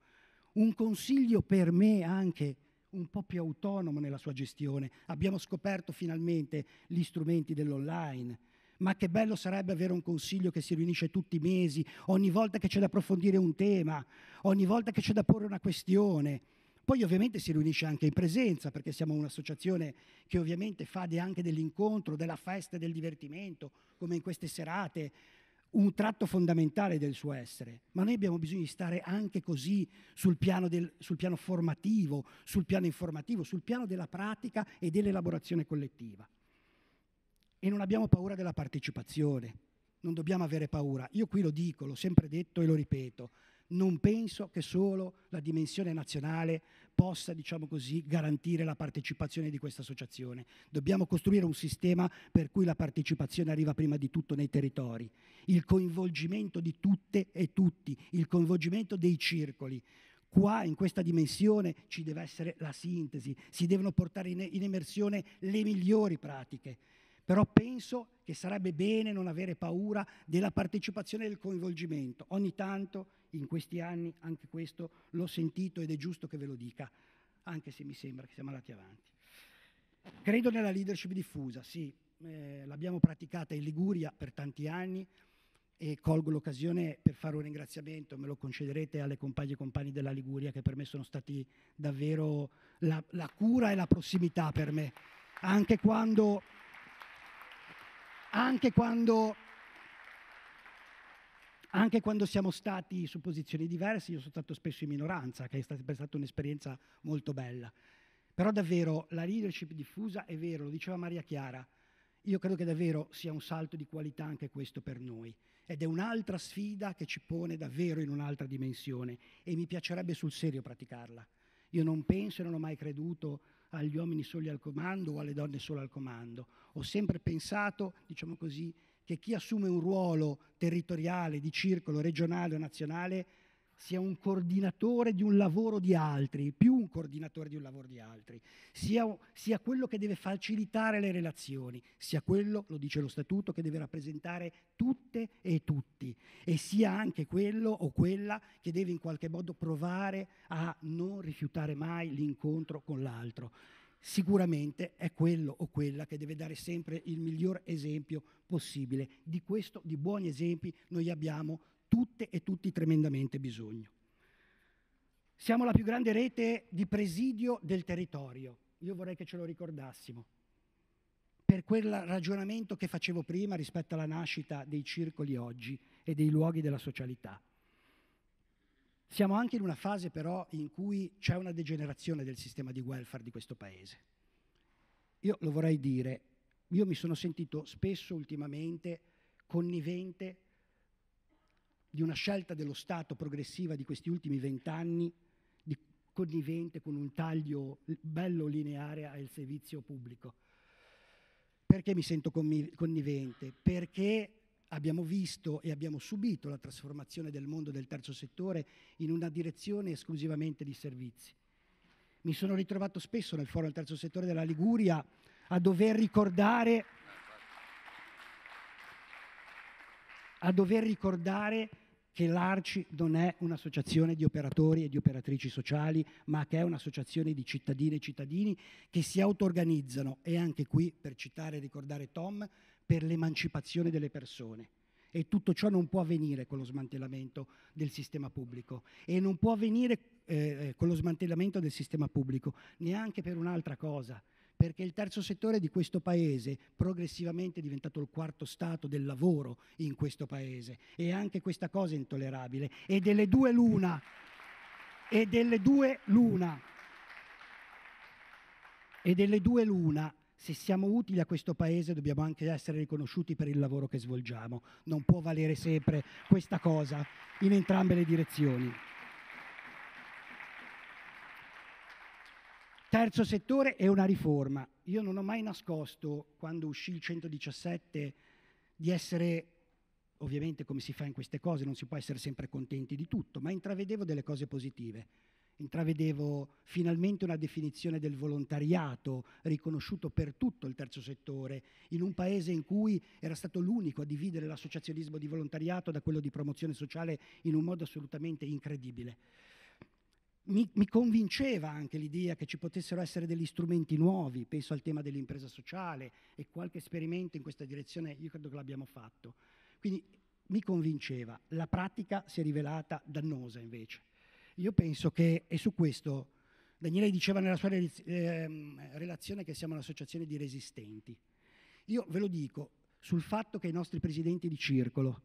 Un consiglio per me anche un po' più autonomo nella sua gestione. Abbiamo scoperto finalmente gli strumenti dell'online, ma che bello sarebbe avere un consiglio che si riunisce tutti i mesi, ogni volta che c'è da approfondire un tema, ogni volta che c'è da porre una questione. Poi ovviamente si riunisce anche in presenza, perché siamo un'associazione che ovviamente fa anche dell'incontro, della festa e del divertimento, come in queste serate, un tratto fondamentale del suo essere. Ma noi abbiamo bisogno di stare anche così sul piano, del, sul piano formativo, sul piano informativo, sul piano della pratica e dell'elaborazione collettiva e non abbiamo paura della partecipazione, non dobbiamo avere paura. Io qui lo dico, l'ho sempre detto e lo ripeto, non penso che solo la dimensione nazionale possa, diciamo così, garantire la partecipazione di questa associazione. Dobbiamo costruire un sistema per cui la partecipazione arriva prima di tutto nei territori, il coinvolgimento di tutte e tutti, il coinvolgimento dei circoli. Qua in questa dimensione ci deve essere la sintesi, si devono portare in, in immersione le migliori pratiche però penso che sarebbe bene non avere paura della partecipazione e del coinvolgimento. Ogni tanto, in questi anni, anche questo l'ho sentito ed è giusto che ve lo dica, anche se mi sembra che siamo andati avanti. Credo nella leadership diffusa, sì, eh, l'abbiamo praticata in Liguria per tanti anni e colgo l'occasione per fare un ringraziamento, me lo concederete alle compagne e compagni della Liguria che per me sono stati davvero la, la cura e la prossimità per me, anche quando anche quando, anche quando siamo stati su posizioni diverse, io sono stato spesso in minoranza, che è stata un'esperienza molto bella. Però davvero la leadership diffusa è vero, lo diceva Maria Chiara, io credo che davvero sia un salto di qualità anche questo per noi ed è un'altra sfida che ci pone davvero in un'altra dimensione e mi piacerebbe sul serio praticarla. Io non penso e non ho mai creduto agli uomini soli al comando o alle donne solo al comando. Ho sempre pensato, diciamo così, che chi assume un ruolo territoriale, di circolo, regionale o nazionale sia un coordinatore di un lavoro di altri, più un coordinatore di un lavoro di altri, sia, sia, quello che deve facilitare le relazioni, sia quello, lo dice lo statuto, che deve rappresentare tutte e tutti, e sia anche quello o quella che deve in qualche modo provare a non rifiutare mai l'incontro con l'altro. Sicuramente è quello o quella che deve dare sempre il miglior esempio possibile. Di questo, di buoni esempi, noi abbiamo tutte e tutti tremendamente bisogno. Siamo la più grande rete di presidio del territorio, io vorrei che ce lo ricordassimo. Per quel ragionamento che facevo prima rispetto alla nascita dei circoli oggi e dei luoghi della socialità. Siamo anche in una fase però in cui c'è una degenerazione del sistema di welfare di questo paese. Io lo vorrei dire, io mi sono sentito spesso ultimamente connivente di una scelta dello Stato progressiva di questi ultimi vent'anni, connivente con un taglio bello lineare al servizio pubblico. Perché mi sento connivente? Perché abbiamo visto e abbiamo subito la trasformazione del mondo del terzo settore in una direzione esclusivamente di servizi. Mi sono ritrovato spesso nel foro del terzo settore della Liguria a dover ricordare a dover ricordare che l'Arci non è un'associazione di operatori e di operatrici sociali, ma che è un'associazione di cittadine e cittadini che si auto-organizzano, e anche qui, per citare e ricordare Tom, per l'emancipazione delle persone. E tutto ciò non può avvenire con lo smantellamento del sistema pubblico e non può avvenire eh, eh con lo smantellamento del sistema pubblico neanche per un'altra cosa, perché il terzo settore di questo Paese progressivamente è diventato il quarto stato del lavoro in questo Paese e anche questa cosa è intollerabile. E delle due l'una, e delle due l'una, e delle due l'una se siamo utili a questo Paese dobbiamo anche essere riconosciuti per il lavoro che svolgiamo. Non può valere sempre questa cosa in entrambe le direzioni. Terzo settore è una riforma. Io non ho mai nascosto, quando uscì il 117, di essere, ovviamente come si fa in queste cose, non si può essere sempre contenti di tutto, ma intravedevo delle cose positive. Intravedevo finalmente una definizione del volontariato riconosciuto per tutto il terzo settore, in un paese in cui era stato l'unico a dividere l'associazionismo di volontariato da quello di promozione sociale in un modo assolutamente incredibile mi, mi, convinceva anche l'idea che ci potessero essere degli strumenti nuovi, penso al tema dell'impresa sociale e qualche esperimento in questa direzione io credo che l'abbiamo fatto. Quindi mi convinceva, la pratica si è rivelata dannosa invece. Io penso che, e su questo Daniele diceva nella sua eh, relazione che siamo un'associazione di resistenti. Io ve lo dico sul fatto che i nostri presidenti di circolo,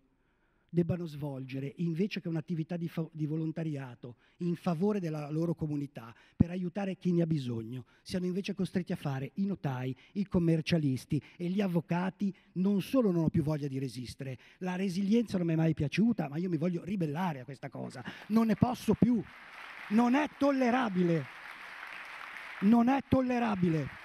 debbano svolgere invece che un'attività di, di, volontariato in favore della loro comunità, per aiutare chi ne ha bisogno, siano invece costretti a fare i notai, i commercialisti e gli avvocati non solo non ho più voglia di resistere, la resilienza non mi è mai piaciuta, ma io mi voglio ribellare a questa cosa, non ne posso più, non è tollerabile, non è tollerabile.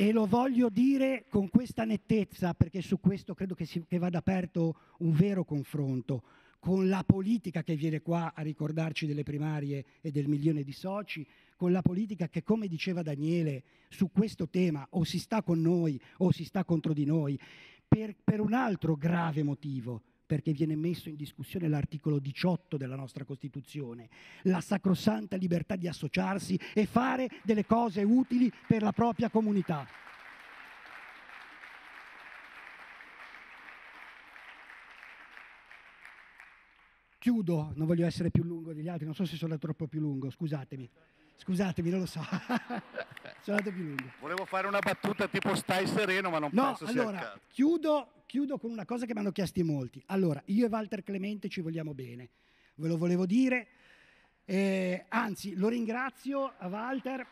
E lo voglio dire con questa nettezza, perché su questo credo che, si, che vada aperto un vero confronto con la politica che viene qua a ricordarci delle primarie e del milione di soci, con la politica che, come diceva Daniele, su questo tema o si sta con noi o si sta contro di noi, per, per un altro grave motivo, perché viene messo in discussione l'articolo 18 della nostra Costituzione, la sacrosanta libertà di associarsi e fare delle cose utili per la propria comunità. Chiudo, non voglio essere più lungo degli altri, non so se sono troppo più lungo, scusatemi, scusatemi, non lo so. [laughs] sono più lungo. Volevo fare una battuta tipo stai sereno, ma non no, penso allora, sia chiudo, chiudo con una cosa che mi hanno chiesto molti. Allora, io e Walter Clemente ci vogliamo bene, ve lo volevo dire. Eh, anzi, lo ringrazio a Walter.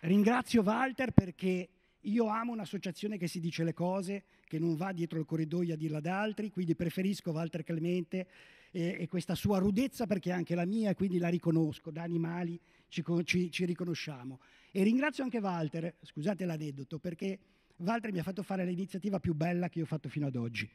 Ringrazio Walter perché io amo un'associazione che si dice le cose, che non va dietro il corridoio a dirla ad altri, quindi preferisco Walter Clemente e, e, questa sua rudezza perché è anche la mia, quindi la riconosco, da animali ci, ci, ci riconosciamo. E ringrazio anche Walter, scusate l'aneddoto, perché Walter mi ha fatto fare l'iniziativa più bella che io ho fatto fino ad oggi.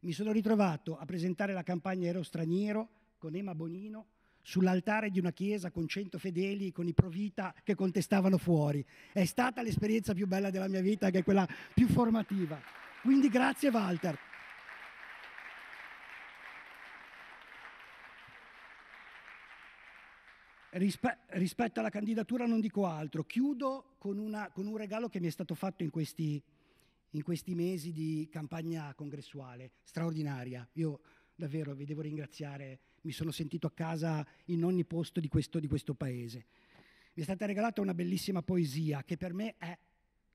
Mi sono ritrovato a presentare la campagna Ero Straniero con Emma Bonino, sull'altare di una chiesa con 100 fedeli, con i provita che contestavano fuori. È stata l'esperienza più bella della mia vita, che è quella più formativa. Quindi grazie Walter. Rispe- rispetto alla candidatura non dico altro, chiudo con, una, con, un regalo che mi è stato fatto in questi, in questi mesi di campagna congressuale, straordinaria. Io davvero vi devo ringraziare, mi sono sentito a casa in ogni posto di questo, di questo paese. Mi è stata regalata una bellissima poesia che per me è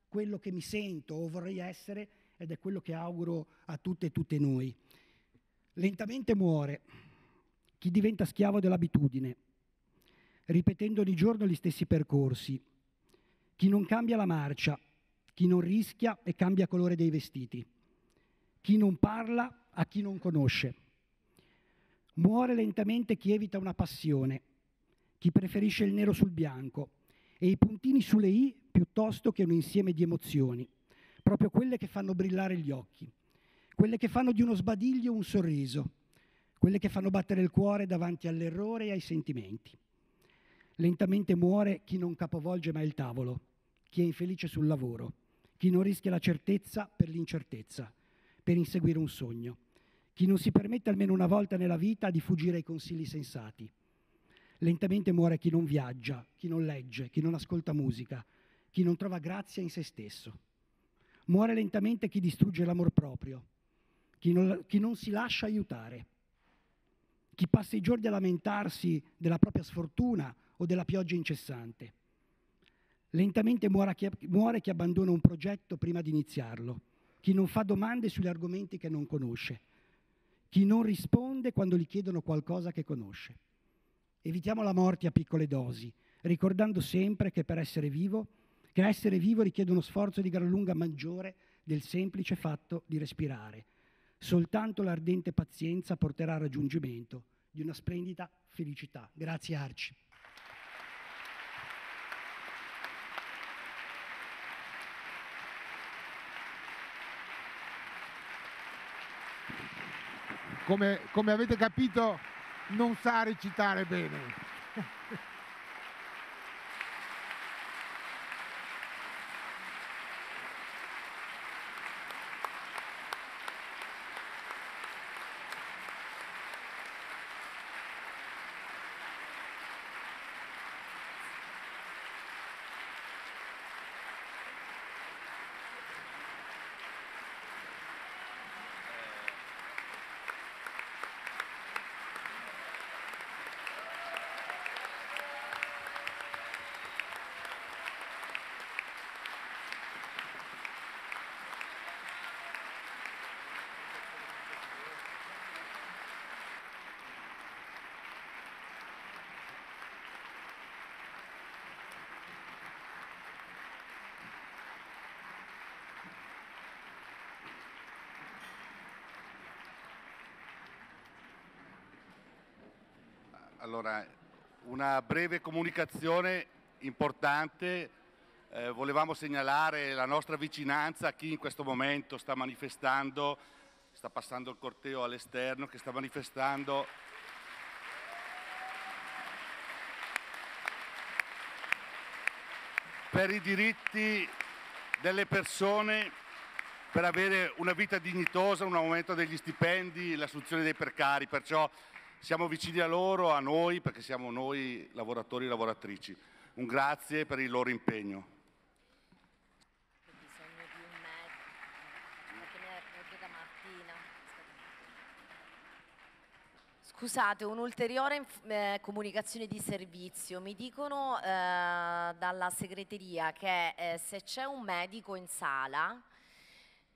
quello che mi sento o vorrei essere ed è quello che auguro a tutte e tutte noi. Lentamente muore chi diventa schiavo dell'abitudine ripetendo ogni giorno gli stessi percorsi. Chi non cambia la marcia, chi non rischia e cambia colore dei vestiti, chi non parla a chi non conosce. Muore lentamente chi evita una passione, chi preferisce il nero sul bianco e i puntini sulle i piuttosto che un insieme di emozioni, proprio quelle che fanno brillare gli occhi, quelle che fanno di uno sbadiglio un sorriso, quelle che fanno battere il cuore davanti all'errore e ai sentimenti. Lentamente muore chi non capovolge mai il tavolo, chi è infelice sul lavoro, chi non rischia la certezza per l'incertezza, per inseguire un sogno, chi non si permette almeno una volta nella vita di fuggire ai consigli sensati. Lentamente muore chi non viaggia, chi non legge, chi non ascolta musica, chi non trova grazia in se stesso. Muore lentamente chi distrugge l'amor proprio, chi non, chi non, si lascia aiutare, chi passa i giorni a lamentarsi della propria sfortuna o della pioggia incessante. Lentamente muore chi, muore chi abbandona un progetto prima di iniziarlo, chi non fa domande sugli argomenti che non conosce, chi non risponde quando gli chiedono qualcosa che conosce. Evitiamo la morte a piccole dosi, ricordando sempre che per essere vivo, che essere vivo richiede uno sforzo di gran lunga maggiore del semplice fatto di respirare. Soltanto l'ardente pazienza porterà al raggiungimento di una splendida felicità. Grazie Arci. come, come avete capito non sa recitare bene. Allora, una breve comunicazione importante. Eh, volevamo segnalare la nostra vicinanza a chi in questo momento sta manifestando, sta passando il corteo all'esterno, che sta manifestando per i diritti delle persone per avere una vita dignitosa, un aumento degli stipendi, l'assunzione dei precari. Perciò siamo vicini a loro, a noi, perché siamo noi lavoratori e lavoratrici. Un grazie per il loro impegno. Scusate, un'ulteriore eh, comunicazione di servizio. Mi dicono eh, dalla segreteria che eh, se c'è un medico in sala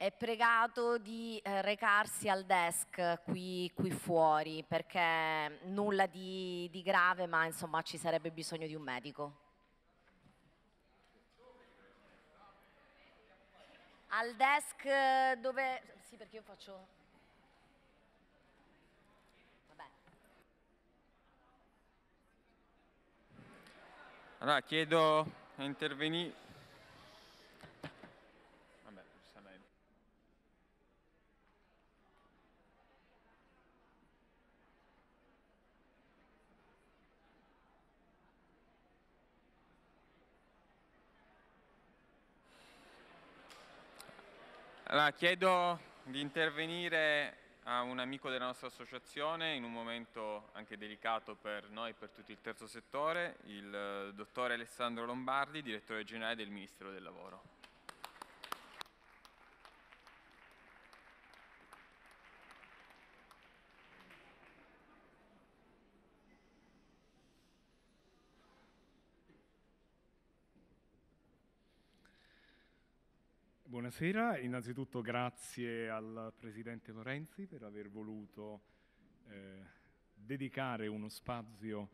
è pregato di eh, recarsi al desk qui, qui, fuori perché nulla di, di grave ma insomma ci sarebbe bisogno di un medico. Al desk eh, dove... Sì perché io faccio... Allora chiedo a intervenire. Allora, chiedo di intervenire a un amico della nostra associazione in un momento anche delicato per noi e per tutto il terzo settore, il eh, dottore Alessandro Lombardi, direttore generale del Ministero del Lavoro. buonasera. Innanzitutto grazie al Presidente Lorenzi per aver voluto eh, dedicare uno spazio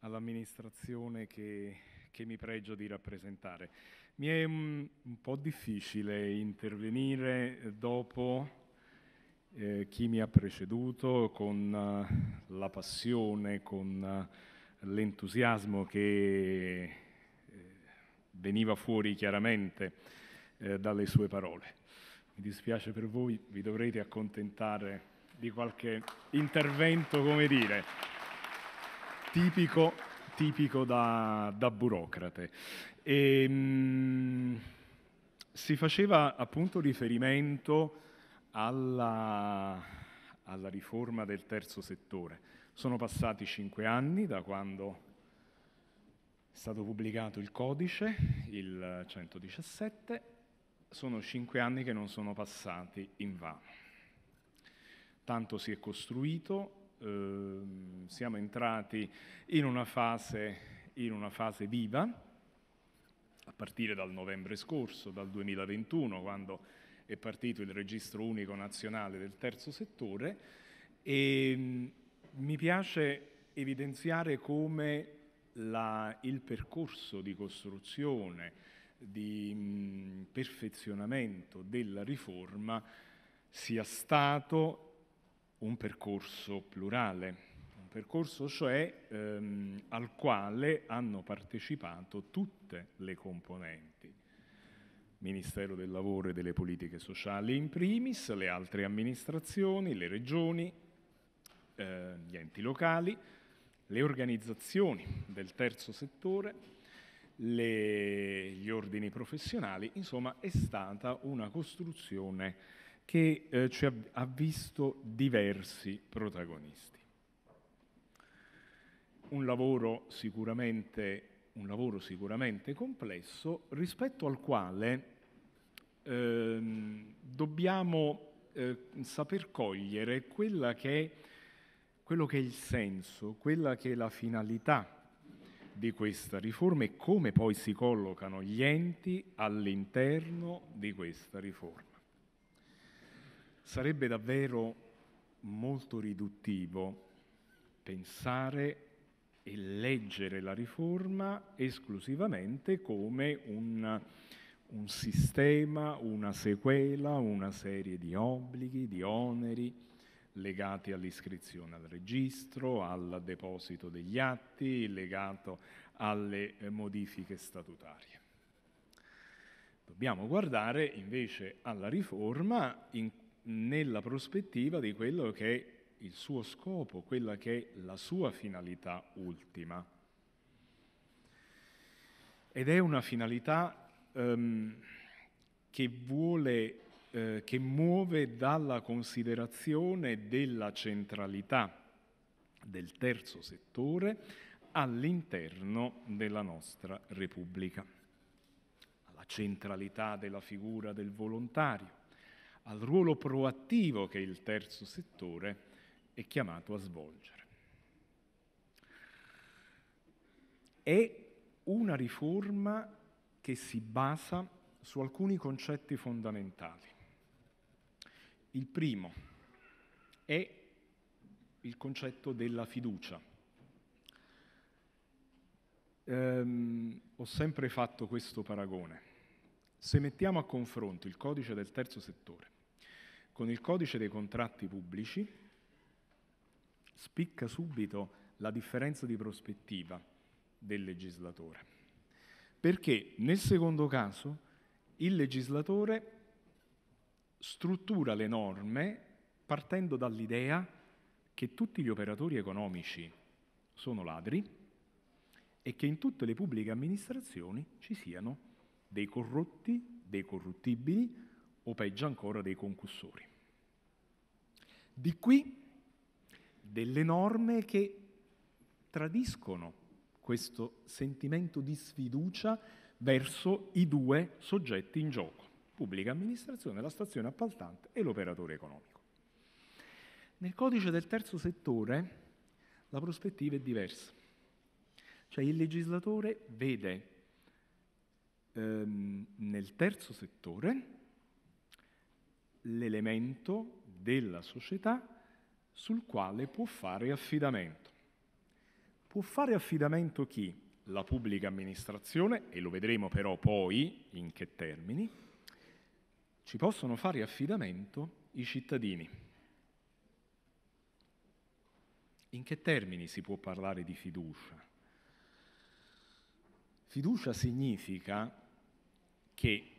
all'amministrazione che, che, mi pregio di rappresentare. Mi è un, mm, un po' difficile intervenire dopo eh, chi mi ha preceduto con uh, la passione, con uh, l'entusiasmo che eh, veniva fuori chiaramente eh, dalle sue parole. Mi dispiace per voi, vi dovrete accontentare di qualche intervento, come dire, tipico, tipico da, da, burocrate. E, ehm, mh, si faceva appunto riferimento alla, alla riforma del terzo settore. Sono passati cinque anni da quando è stato pubblicato il codice, il 117, sono cinque anni che non sono passati in vano. Tanto si è costruito, ehm, siamo entrati in una, fase, in una fase viva, a partire dal novembre scorso, dal 2021, quando è partito il registro unico nazionale del terzo settore e ehm, mi piace evidenziare come la, il percorso di costruzione, di mm, perfezionamento della riforma sia stato un percorso plurale, un percorso cioè ehm, al quale hanno partecipato tutte le componenti. Ministero del Lavoro e delle Politiche Sociali in primis, le altre amministrazioni, le regioni, eh, gli enti locali, le organizzazioni del terzo settore, le, gli ordini professionali, insomma è stata una costruzione che eh, ci ha, ha visto diversi protagonisti. Un lavoro, un lavoro sicuramente, complesso rispetto al quale eh, dobbiamo eh, saper cogliere che è, quello che è il senso, quella che è la finalità di questa riforma e come poi si collocano gli enti all'interno di questa riforma. Sarebbe davvero molto riduttivo pensare e leggere la riforma esclusivamente come un, un sistema, una sequela, una serie di obblighi, di oneri, legati all'iscrizione al registro, al deposito degli atti, legato alle eh, modifiche statutarie. Dobbiamo guardare invece alla riforma in, nella prospettiva di quello che è il suo scopo, quella che è la sua finalità ultima. Ed è una finalità ehm, che vuole eh, che muove dalla considerazione della centralità del terzo settore all'interno della nostra Repubblica, alla centralità della figura del volontario, al ruolo proattivo che il terzo settore è chiamato a svolgere. È una riforma che si basa su alcuni concetti fondamentali. Il primo è il concetto della fiducia. Ehm, ho sempre fatto questo paragone. Se mettiamo a confronto il codice del terzo settore con il codice dei contratti pubblici, spicca subito la differenza di prospettiva del legislatore. Perché nel secondo caso il legislatore struttura le norme partendo dall'idea che tutti gli operatori economici sono ladri e che in tutte le pubbliche amministrazioni ci siano dei corrotti, dei corruttibili o peggio ancora dei concussori. Di qui delle norme che tradiscono questo sentimento di sfiducia verso i due soggetti in gioco pubblica amministrazione, la stazione appaltante e l'operatore economico. Nel codice del terzo settore la prospettiva è diversa, cioè il legislatore vede ehm, nel terzo settore l'elemento della società sul quale può fare affidamento. Può fare affidamento chi? La pubblica amministrazione, e lo vedremo però poi in che termini, ci possono fare affidamento i cittadini. In che termini si può parlare di fiducia? Fiducia significa che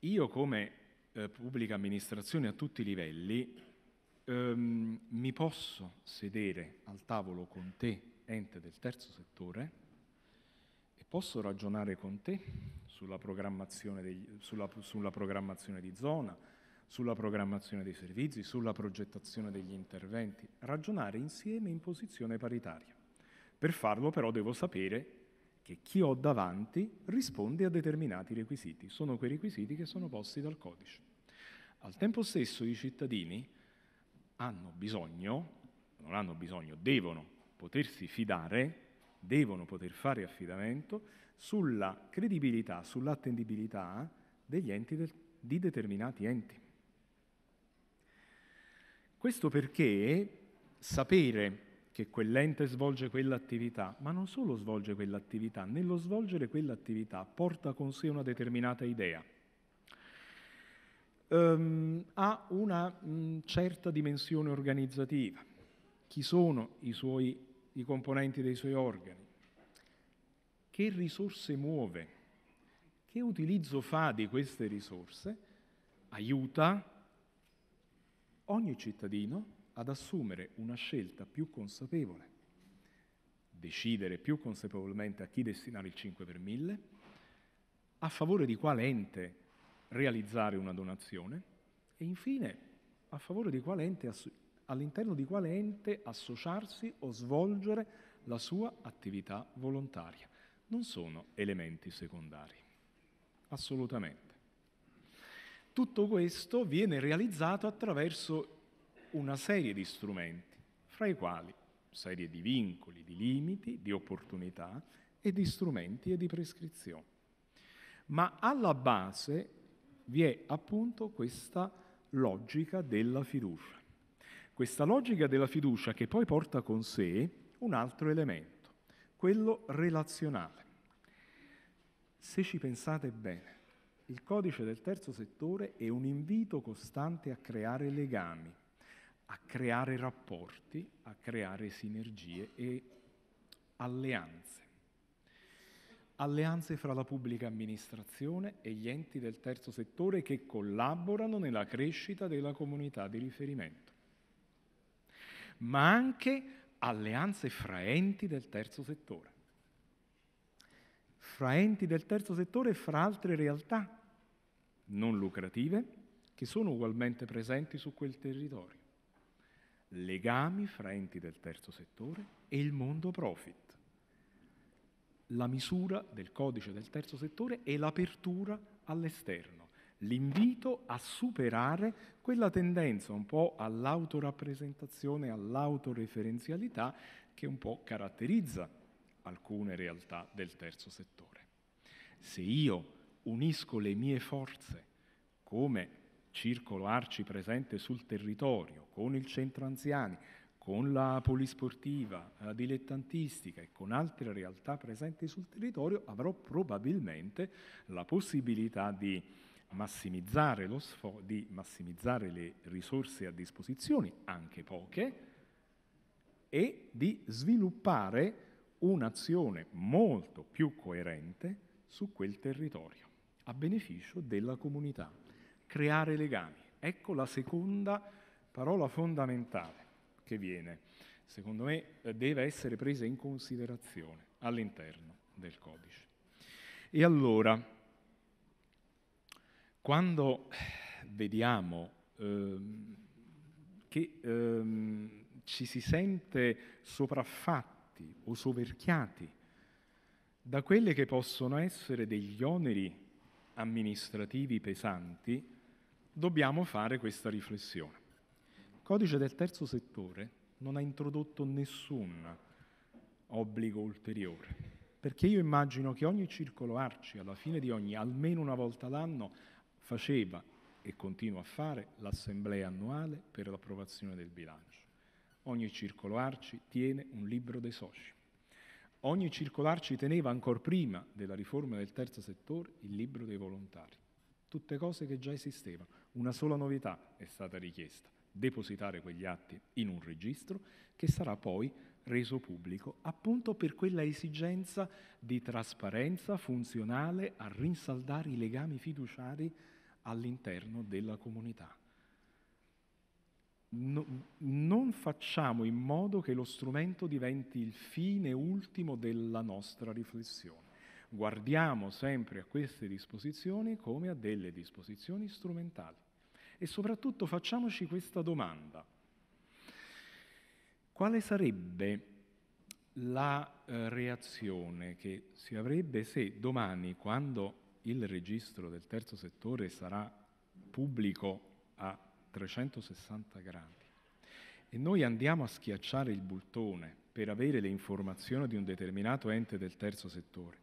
io come eh, pubblica amministrazione a tutti i livelli ehm, mi posso sedere al tavolo con te, ente del terzo settore, posso ragionare con te sulla programmazione, degli, sulla, sulla programmazione di zona, sulla programmazione dei servizi, sulla progettazione degli interventi, ragionare insieme in posizione paritaria. Per farlo però devo sapere che chi ho davanti risponde a determinati requisiti, sono quei requisiti che sono posti dal codice. Al tempo stesso i cittadini hanno bisogno, non hanno bisogno, devono potersi fidare devono poter fare affidamento sulla credibilità, sull'attendibilità degli enti del, di determinati enti. Questo perché sapere che quell'ente svolge quell'attività, ma non solo svolge quell'attività, nello svolgere quell'attività porta con sé una determinata idea. Um, ha una mh, certa dimensione organizzativa. Chi sono i suoi i componenti dei suoi organi, che risorse muove, che utilizzo fa di queste risorse, aiuta ogni cittadino ad assumere una scelta più consapevole, decidere più consapevolmente a chi destinare il 5 per 1000, a favore di quale ente realizzare una donazione e infine a favore di quale ente all'interno di quale ente associarsi o svolgere la sua attività volontaria. Non sono elementi secondari, assolutamente. Tutto questo viene realizzato attraverso una serie di strumenti, fra i quali serie di vincoli, di limiti, di opportunità e di strumenti e di prescrizioni. Ma alla base vi è appunto questa logica della fiducia. Questa logica della fiducia che poi porta con sé un altro elemento, quello relazionale. Se ci pensate bene, il codice del terzo settore è un invito costante a creare legami, a creare rapporti, a creare sinergie e alleanze. Alleanze fra la pubblica amministrazione e gli enti del terzo settore che collaborano nella crescita della comunità di riferimento ma anche alleanze fra enti del terzo settore. Fra enti del terzo settore e fra altre realtà non lucrative che sono ugualmente presenti su quel territorio. Legami fra enti del terzo settore e il mondo profit. La misura del codice del terzo settore è l'apertura all'esterno l'invito a superare quella tendenza un po' all'autorappresentazione, all'autoreferenzialità che un po' caratterizza alcune realtà del terzo settore. Se io unisco le mie forze come circolo arci presente sul territorio, con il centro anziani, con la polisportiva, la dilettantistica e con altre realtà presenti sul territorio, avrò probabilmente la possibilità di massimizzare, lo di massimizzare le risorse a disposizione, anche poche, e di sviluppare un'azione molto più coerente su quel territorio, a beneficio della comunità. Creare legami. Ecco la seconda parola fondamentale che viene, secondo me, eh, deve essere presa in considerazione all'interno del codice. E allora, quando eh, vediamo ehm, che ehm, ci si sente sopraffatti o soverchiati da quelli che possono essere degli oneri amministrativi pesanti, dobbiamo fare questa riflessione. Il codice del terzo settore non ha introdotto nessun obbligo ulteriore, perché io immagino che ogni circolo arci, alla fine di ogni, almeno una volta l'anno, faceva e continua a fare l'assemblea annuale per l'approvazione del bilancio. Ogni circolo Arci tiene un libro dei soci. Ogni circolo Arci teneva ancora prima della riforma del terzo settore il libro dei volontari. Tutte cose che già esistevano. Una sola novità è stata richiesta, depositare quegli atti in un registro che sarà poi reso pubblico appunto per quella esigenza di trasparenza funzionale a rinsaldare i legami fiduciari all'interno della comunità. No, non facciamo in modo che lo strumento diventi il fine ultimo della nostra riflessione. Guardiamo sempre a queste disposizioni come a delle disposizioni strumentali. E soprattutto facciamoci questa domanda. Quale sarebbe la eh, reazione che si avrebbe se domani, quando il registro del terzo settore sarà pubblico a 360 gradi e noi andiamo a schiacciare il bottone per avere le informazioni di un determinato ente del terzo settore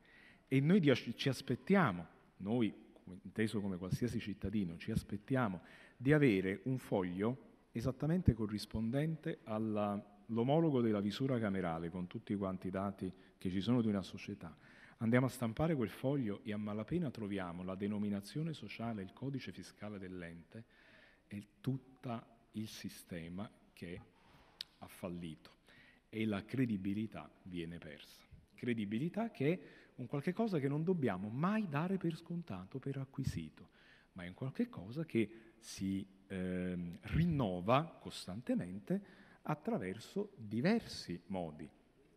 e noi ci aspettiamo, noi inteso come qualsiasi cittadino, ci aspettiamo di avere un foglio esattamente corrispondente all'omologo della visura camerale con tutti quanti i dati che ci sono di una società Andiamo a stampare quel foglio e a malapena troviamo la denominazione sociale, il codice fiscale dell'ente e tutto il sistema che ha fallito e la credibilità viene persa. Credibilità che è un qualche cosa che non dobbiamo mai dare per scontato, per acquisito, ma è un qualche cosa che si eh, rinnova costantemente attraverso diversi modi,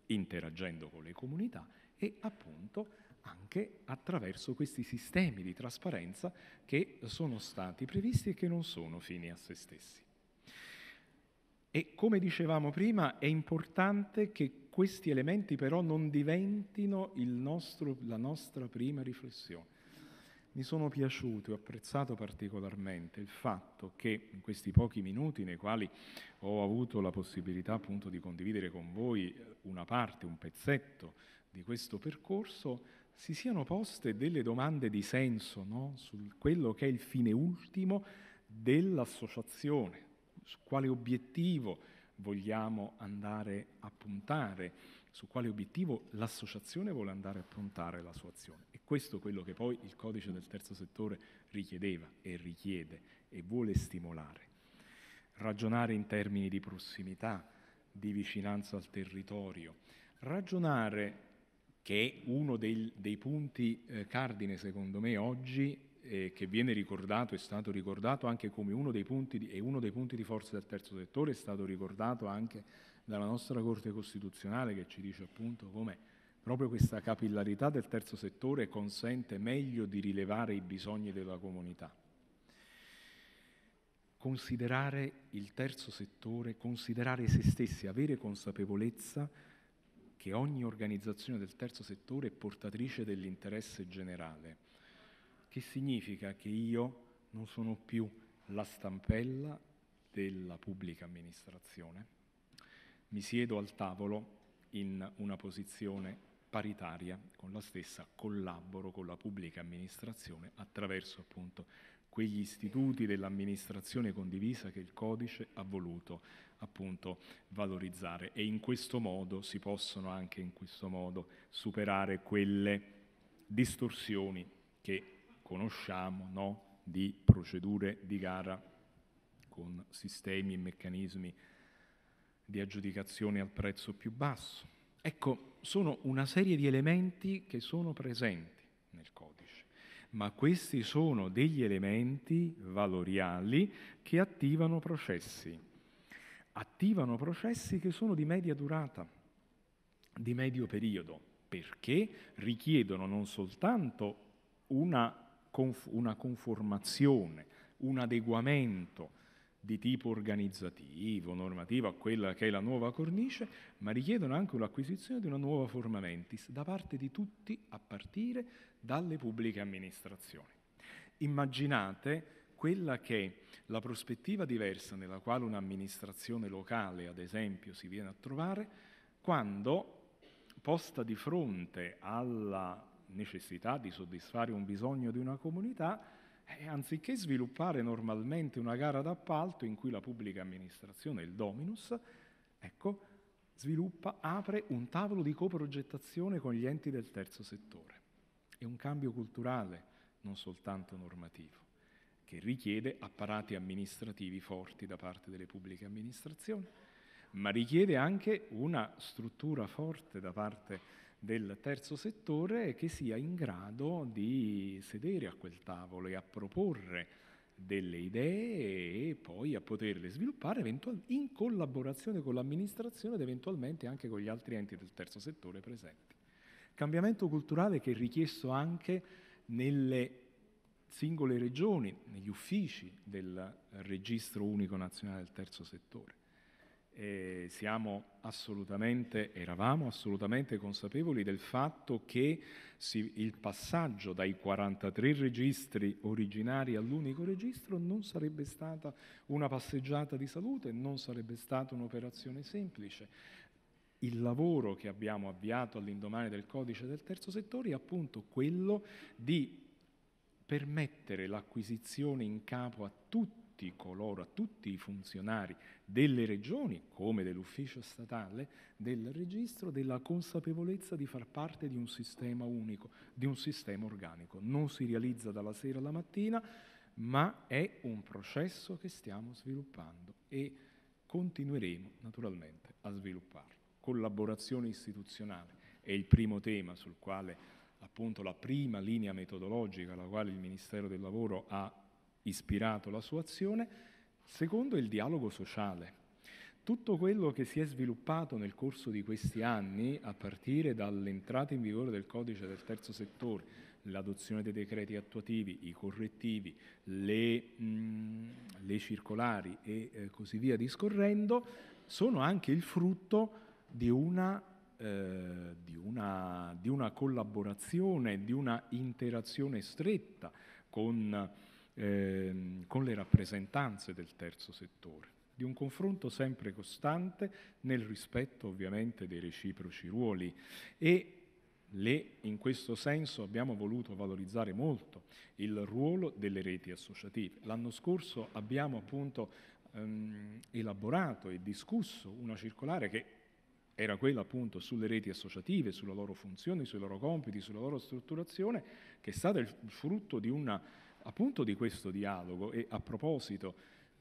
interagendo con le comunità e appunto anche attraverso questi sistemi di trasparenza che sono stati previsti e che non sono fini a se stessi. E come dicevamo prima, è importante che questi elementi però non diventino nostro, la nostra prima riflessione. Mi sono piaciuto e apprezzato particolarmente il fatto che in questi pochi minuti nei quali ho avuto la possibilità appunto di condividere con voi una parte, un pezzetto di questo percorso si siano poste delle domande di senso no? su quello che è il fine ultimo dell'associazione, su quale obiettivo vogliamo andare a puntare, su quale obiettivo l'associazione vuole andare a puntare la sua azione. E questo è quello che poi il codice del terzo settore richiedeva e richiede e vuole stimolare. Ragionare in termini di prossimità, di vicinanza al territorio, ragionare che è uno dei, dei punti eh, cardine secondo me oggi eh, che viene ricordato, è stato ricordato anche come uno dei punti di, uno dei punti di forza del terzo settore, è stato ricordato anche dalla nostra Corte Costituzionale che ci dice appunto come proprio questa capillarità del terzo settore consente meglio di rilevare i bisogni della comunità. Considerare il terzo settore, considerare se stessi, avere consapevolezza che ogni organizzazione del terzo settore è portatrice dell'interesse generale, che significa che io non sono più la stampella della pubblica amministrazione, mi siedo al tavolo in una posizione paritaria con la stessa, collaboro con la pubblica amministrazione attraverso appunto quegli istituti dell'amministrazione condivisa che il codice ha voluto appunto valorizzare e in questo modo si possono anche in questo modo superare quelle distorsioni che conosciamo no? di procedure di gara con sistemi e meccanismi di aggiudicazione al prezzo più basso. Ecco, sono una serie di elementi che sono presenti nel codice, ma questi sono degli elementi valoriali che attivano processi attivano processi che sono di media durata, di medio periodo, perché richiedono non soltanto una, conf- una conformazione, un adeguamento di tipo organizzativo, normativo a quella che è la nuova cornice, ma richiedono anche l'acquisizione di una nuova forma mentis da parte di tutti, a partire dalle pubbliche amministrazioni. Immaginate quella che la prospettiva diversa nella quale un'amministrazione locale, ad esempio, si viene a trovare, quando posta di fronte alla necessità di soddisfare un bisogno di una comunità, eh, anziché sviluppare normalmente una gara d'appalto in cui la pubblica amministrazione è il dominus, ecco, sviluppa, apre un tavolo di coprogettazione con gli enti del terzo settore. È un cambio culturale, non soltanto normativo che richiede apparati amministrativi forti da parte delle pubbliche amministrazioni, ma richiede anche una struttura forte da parte del terzo settore che sia in grado di sedere a quel tavolo e a proporre delle idee e poi a poterle sviluppare in collaborazione con l'amministrazione ed eventualmente anche con gli altri enti del terzo settore presenti. Cambiamento culturale che è richiesto anche nelle singole regioni, negli uffici del Registro Unico Nazionale del Terzo Settore. Eh, siamo assolutamente, eravamo assolutamente consapevoli del fatto che si, il passaggio dai 43 registri originari all'unico registro non sarebbe stata una passeggiata di salute, non sarebbe stata un'operazione semplice. Il lavoro che abbiamo avviato all'indomani del codice del terzo settore è appunto quello di permettere l'acquisizione in capo a tutti coloro, a tutti i funzionari delle regioni, come dell'ufficio statale, del registro della consapevolezza di far parte di un sistema unico, di un sistema organico. Non si realizza dalla sera alla mattina, ma è un processo che stiamo sviluppando e continueremo naturalmente a svilupparlo. Collaborazione istituzionale è il primo tema sul quale appunto la prima linea metodologica alla quale il Ministero del Lavoro ha ispirato la sua azione, secondo il dialogo sociale. Tutto quello che si è sviluppato nel corso di questi anni, a partire dall'entrata in vigore del codice del terzo settore, l'adozione dei decreti attuativi, i correttivi, le, mh, le circolari e eh, così via discorrendo, sono anche il frutto di una eh, di, una, di, una, collaborazione, di una interazione stretta con, eh, con le rappresentanze del terzo settore, di un confronto sempre costante nel rispetto ovviamente dei reciproci ruoli e le, in questo senso abbiamo voluto valorizzare molto il ruolo delle reti associative. L'anno scorso abbiamo appunto ehm, elaborato e discusso una circolare che era quella appunto sulle reti associative, sulla loro funzione, sui loro compiti, sulla loro strutturazione, che è stata il frutto di una, appunto di questo dialogo. E a proposito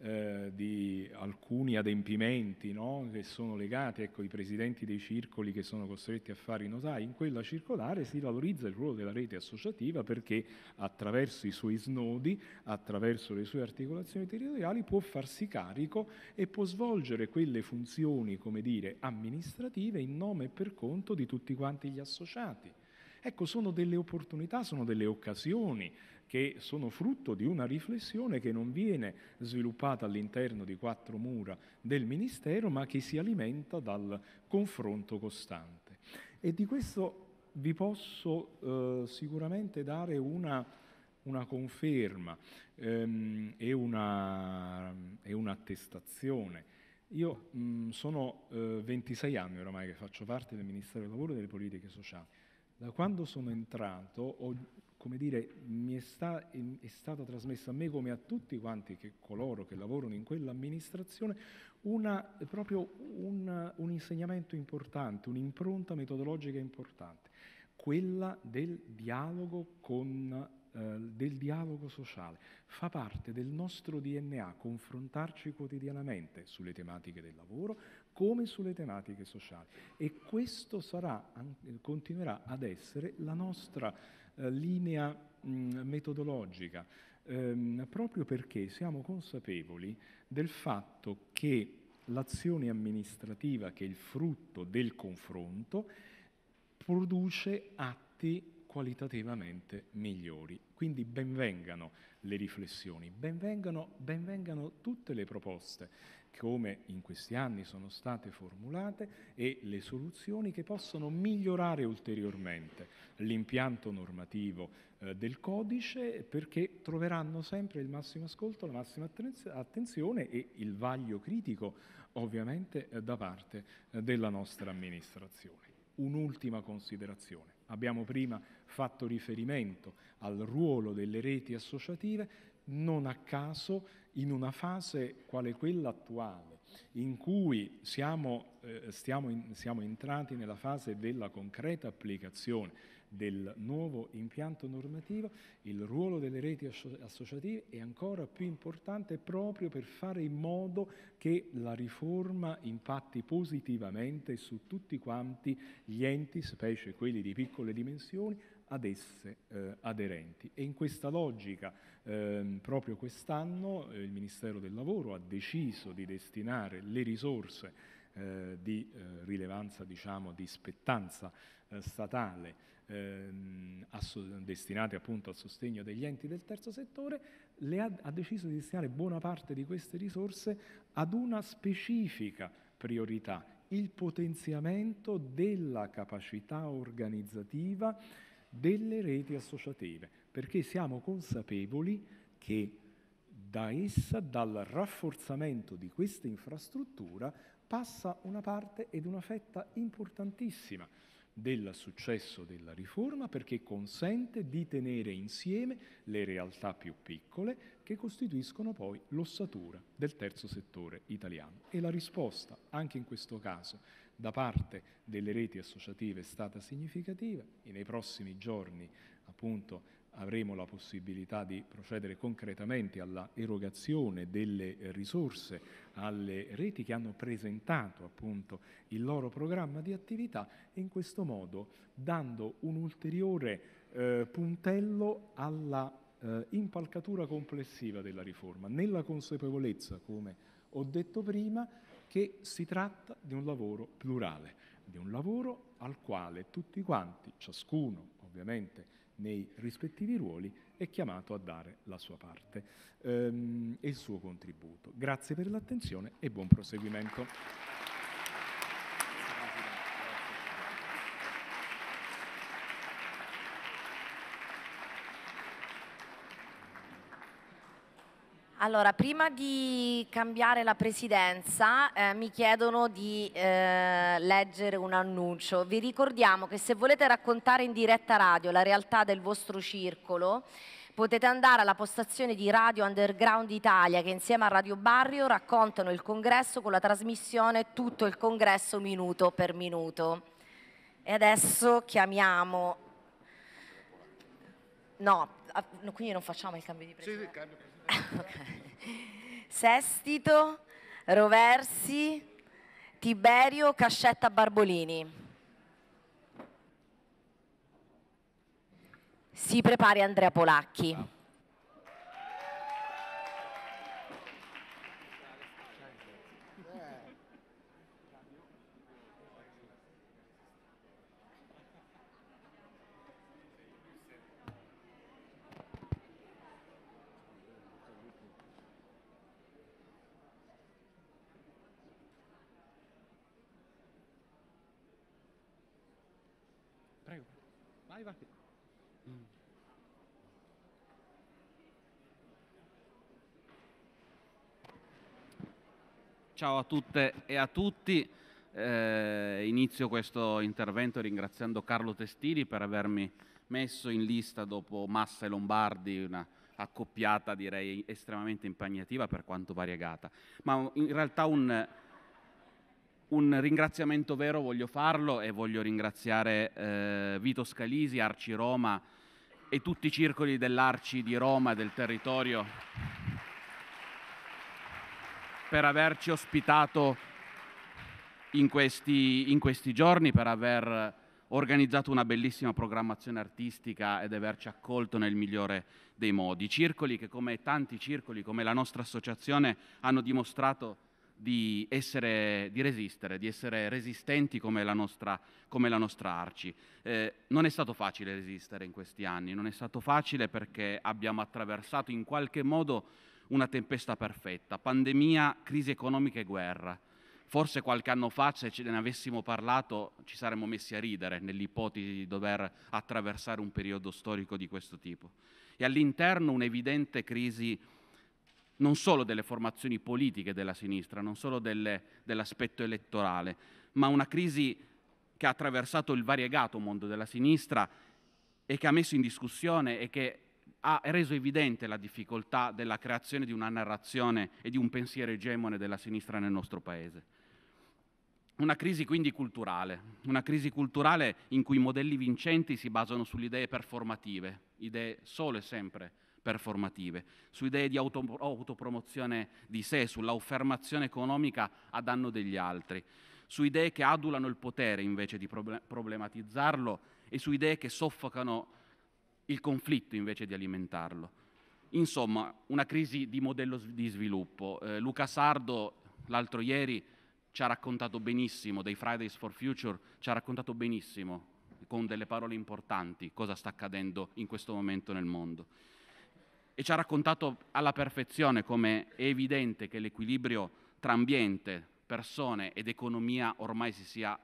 eh, di alcuni adempimenti no? che sono legati ecco, ai presidenti dei circoli che sono costretti a fare i notai, in quella circolare si valorizza il ruolo della rete associativa perché attraverso i suoi snodi, attraverso le sue articolazioni territoriali può farsi carico e può svolgere quelle funzioni, come dire, amministrative in nome e per conto di tutti quanti gli associati. Ecco, sono delle opportunità, sono delle occasioni che sono frutto di una riflessione che non viene sviluppata all'interno di quattro mura del Ministero, ma che si alimenta dal confronto costante. E di questo vi posso eh, sicuramente dare una, una conferma ehm, e, una, e un'attestazione. Io mh, mm, sono eh, 26 anni oramai che faccio parte del Ministero del Lavoro e delle Politiche Sociali. Da quando sono entrato ho come dire, mi è, sta, è, stata trasmessa a me come a tutti quanti che, coloro che lavorano in quell'amministrazione una, proprio un, un insegnamento importante, un'impronta metodologica importante, quella del dialogo con eh, del dialogo sociale. Fa parte del nostro DNA confrontarci quotidianamente sulle tematiche del lavoro come sulle tematiche sociali e questo sarà, continuerà ad essere la nostra eh, linea metodologica, ehm, proprio perché siamo consapevoli del fatto che l'azione amministrativa, che è il frutto del confronto, produce atti qualitativamente migliori. Quindi benvengano le riflessioni, benvengano, benvengano tutte le proposte come in questi anni sono state formulate e le soluzioni che possono migliorare ulteriormente l'impianto normativo eh, del codice perché troveranno sempre il massimo ascolto, la massima attenzione e il vaglio critico ovviamente eh, da parte eh, della nostra amministrazione. Un'ultima considerazione. Abbiamo prima fatto riferimento al ruolo delle reti associative, non a caso in una fase quale quella attuale, in cui siamo, eh, in, siamo entrati nella fase della concreta applicazione del nuovo impianto normativo, il ruolo delle reti associative è ancora più importante proprio per fare in modo che la riforma impatti positivamente su tutti quanti gli enti, specie quelli di piccole dimensioni, ad esse eh, aderenti. E in questa logica Ehm, proprio quest'anno eh, il Ministero del Lavoro ha deciso di destinare le risorse eh, di eh, rilevanza, diciamo, di spettanza eh, statale ehm, asso- destinate appunto al sostegno degli enti del terzo settore, ha, ha deciso di destinare buona parte di queste risorse ad una specifica priorità, il potenziamento della capacità organizzativa delle reti associative perché siamo consapevoli che da essa, dal rafforzamento di questa infrastruttura, passa una parte ed una fetta importantissima del successo della riforma perché consente di tenere insieme le realtà più piccole che costituiscono poi l'ossatura del terzo settore italiano. E la risposta, anche in questo caso, da parte delle reti associative è stata significativa e nei prossimi giorni appunto avremo la possibilità di procedere concretamente alla erogazione delle risorse alle reti che hanno presentato appunto il loro programma di attività in questo modo dando un ulteriore eh, puntello alla eh, impalcatura complessiva della riforma, nella consapevolezza, come ho detto prima, che si tratta di un lavoro plurale, di un lavoro al quale tutti quanti, ciascuno ovviamente, nei rispettivi ruoli, è chiamato a dare la sua parte ehm, e il suo contributo. Grazie per l'attenzione e buon proseguimento. Allora, prima di cambiare la presidenza eh, mi chiedono di eh, leggere un annuncio. Vi ricordiamo che se volete raccontare in diretta radio la realtà del vostro circolo, potete andare alla postazione di Radio Underground Italia che insieme a Radio Barrio raccontano il congresso con la trasmissione Tutto il congresso minuto per minuto. E adesso chiamiamo... No, quindi non facciamo il cambio di presidenza. Sì, cambio. Sestito, Roversi, Tiberio, Cascetta Barbolini. Si prepari Andrea Polacchi. Ciao a tutte e a tutti. Eh, inizio questo intervento ringraziando Carlo Testini per avermi messo in lista dopo Massa e Lombardi, una accoppiata direi estremamente impegnativa per quanto variegata. Ma in realtà un, un ringraziamento vero voglio farlo e voglio ringraziare eh, Vito Scalisi, Arci Roma e tutti i circoli dell'Arci di Roma, e del territorio per averci ospitato in questi, in questi giorni, per aver organizzato una bellissima programmazione artistica ed averci accolto nel migliore dei modi. Circoli che come tanti circoli, come la nostra associazione, hanno dimostrato di, essere, di resistere, di essere resistenti come la nostra, come la nostra Arci. Eh, non è stato facile resistere in questi anni, non è stato facile perché abbiamo attraversato in qualche modo una tempesta perfetta, pandemia, crisi economica e guerra. Forse qualche anno fa, se ce ne avessimo parlato, ci saremmo messi a ridere nell'ipotesi di dover attraversare un periodo storico di questo tipo. E all'interno un'evidente crisi non solo delle formazioni politiche della sinistra, non solo delle, dell'aspetto elettorale, ma una crisi che ha attraversato il variegato mondo della sinistra e che ha messo in discussione e che ha reso evidente la difficoltà della creazione di una narrazione e di un pensiero egemone della sinistra nel nostro Paese. Una crisi quindi culturale, una crisi culturale in cui i modelli vincenti si basano sulle idee performative, idee solo e sempre performative, su idee di auto, autopromozione di sé, sull'affermazione economica a danno degli altri, su idee che adulano il potere invece di problematizzarlo e su idee che soffocano il conflitto invece di alimentarlo. Insomma, una crisi di modello di sviluppo. Eh, Luca Sardo l'altro ieri ci ha raccontato benissimo, dei Fridays for Future, ci ha raccontato benissimo, con delle parole importanti, cosa sta accadendo in questo momento nel mondo. E ci ha raccontato alla perfezione come è evidente che l'equilibrio tra ambiente, persone ed economia ormai si sia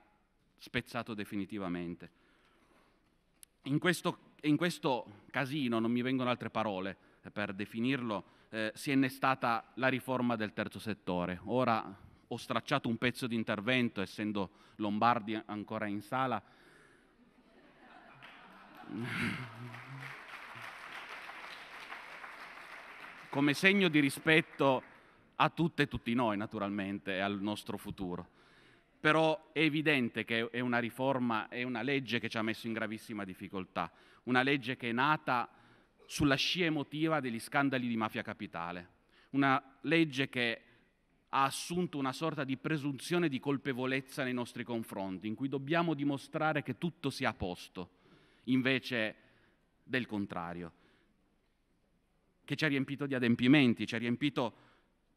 spezzato definitivamente. In questo in questo casino, non mi vengono altre parole eh, per definirlo, eh, si è innestata la riforma del terzo settore. Ora ho stracciato un pezzo di intervento, essendo Lombardi ancora in sala. Come segno di rispetto a tutte e tutti noi, naturalmente, e al nostro futuro. Però è evidente che è una riforma, è una legge che ci ha messo in gravissima difficoltà una legge che è nata sulla scia emotiva degli scandali di mafia capitale, una legge che ha assunto una sorta di presunzione di colpevolezza nei nostri confronti, in cui dobbiamo dimostrare che tutto sia a posto, invece del contrario, che ci ha riempito di adempimenti, ci ha riempito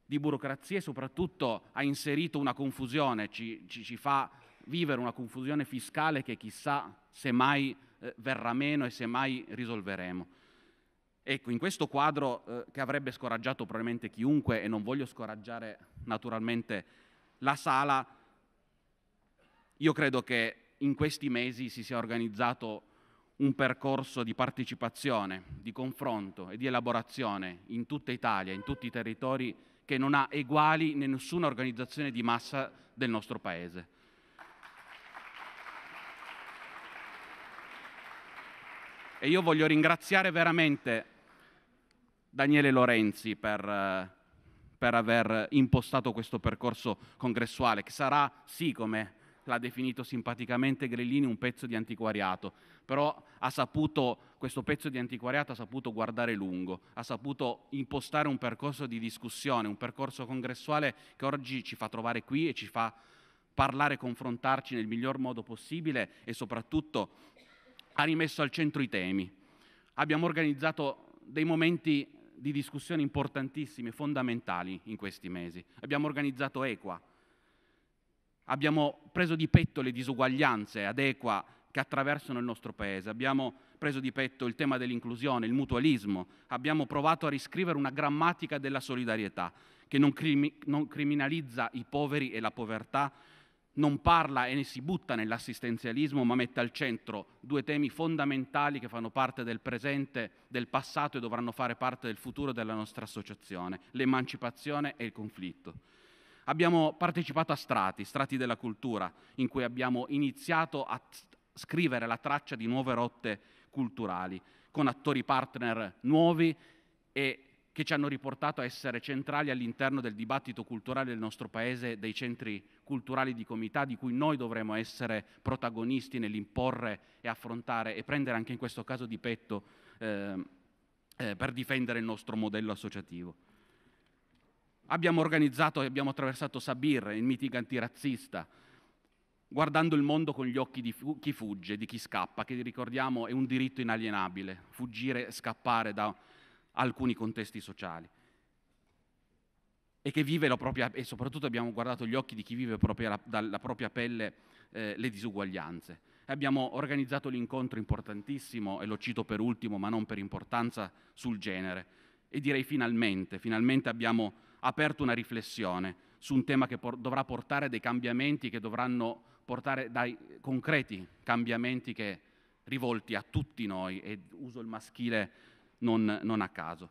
di burocrazia e soprattutto ha inserito una confusione, ci, ci, ci fa vivere una confusione fiscale che chissà se mai eh, verrà meno e semmai risolveremo. Ecco, in questo quadro eh, che avrebbe scoraggiato probabilmente chiunque, e non voglio scoraggiare naturalmente la sala, io credo che in questi mesi si sia organizzato un percorso di partecipazione, di confronto e di elaborazione in tutta Italia, in tutti i territori, che non ha eguali in nessuna organizzazione di massa del nostro Paese. E io voglio ringraziare veramente Daniele Lorenzi per, eh, per aver impostato questo percorso congressuale, che sarà, sì, come l'ha definito simpaticamente Grellini, un pezzo di antiquariato, però ha saputo, questo pezzo di antiquariato ha saputo guardare lungo, ha saputo impostare un percorso di discussione, un percorso congressuale che oggi ci fa trovare qui e ci fa parlare, confrontarci nel miglior modo possibile e soprattutto ha rimesso al centro i temi. Abbiamo organizzato dei momenti di discussione importantissimi, e fondamentali in questi mesi. Abbiamo organizzato Equa, abbiamo preso di petto le disuguaglianze ad Equa che attraversano il nostro Paese, abbiamo preso di petto il tema dell'inclusione, il mutualismo, abbiamo provato a riscrivere una grammatica della solidarietà che non, crimi non criminalizza i poveri e la povertà, non parla e ne si butta nell'assistenzialismo, ma mette al centro due temi fondamentali che fanno parte del presente, del passato e dovranno fare parte del futuro della nostra associazione, l'emancipazione e il conflitto. Abbiamo partecipato a strati, strati della cultura, in cui abbiamo iniziato a scrivere la traccia di nuove rotte culturali, con attori partner nuovi e che ci hanno riportato a essere centrali all'interno del dibattito culturale del nostro Paese, dei centri culturali di comità di cui noi dovremo essere protagonisti nell'imporre e affrontare e prendere anche in questo caso di petto eh, eh, per difendere il nostro modello associativo. Abbiamo organizzato e abbiamo attraversato Sabir, il meeting antirazzista, guardando il mondo con gli occhi di chi fugge, di chi scappa, che ricordiamo è un diritto inalienabile, fuggire, scappare da alcuni contesti sociali e che vive la propria, e soprattutto abbiamo guardato gli occhi di chi vive propria, la, dalla propria pelle eh, le disuguaglianze. Abbiamo organizzato l'incontro importantissimo, e lo cito per ultimo, ma non per importanza, sul genere. E direi finalmente, finalmente abbiamo aperto una riflessione su un tema che por- dovrà portare dei cambiamenti, che dovranno portare dai concreti cambiamenti che rivolti a tutti noi, e uso il maschile non, non a caso.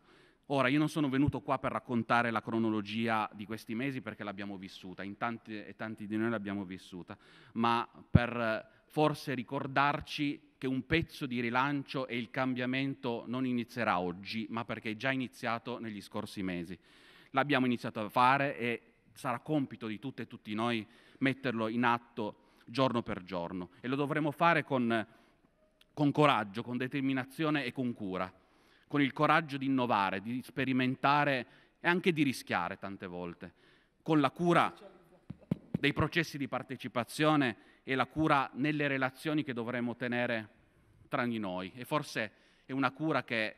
Ora, io non sono venuto qua per raccontare la cronologia di questi mesi perché l'abbiamo vissuta, in tanti e tanti di noi l'abbiamo vissuta, ma per eh, forse ricordarci che un pezzo di rilancio e il cambiamento non inizierà oggi, ma perché è già iniziato negli scorsi mesi. L'abbiamo iniziato a fare e sarà compito di tutte e tutti noi metterlo in atto giorno per giorno e lo dovremo fare con, con coraggio, con determinazione e con cura con il coraggio di innovare, di sperimentare e anche di rischiare tante volte, con la cura dei processi di partecipazione e la cura nelle relazioni che dovremmo tenere tra di noi. E forse è una cura che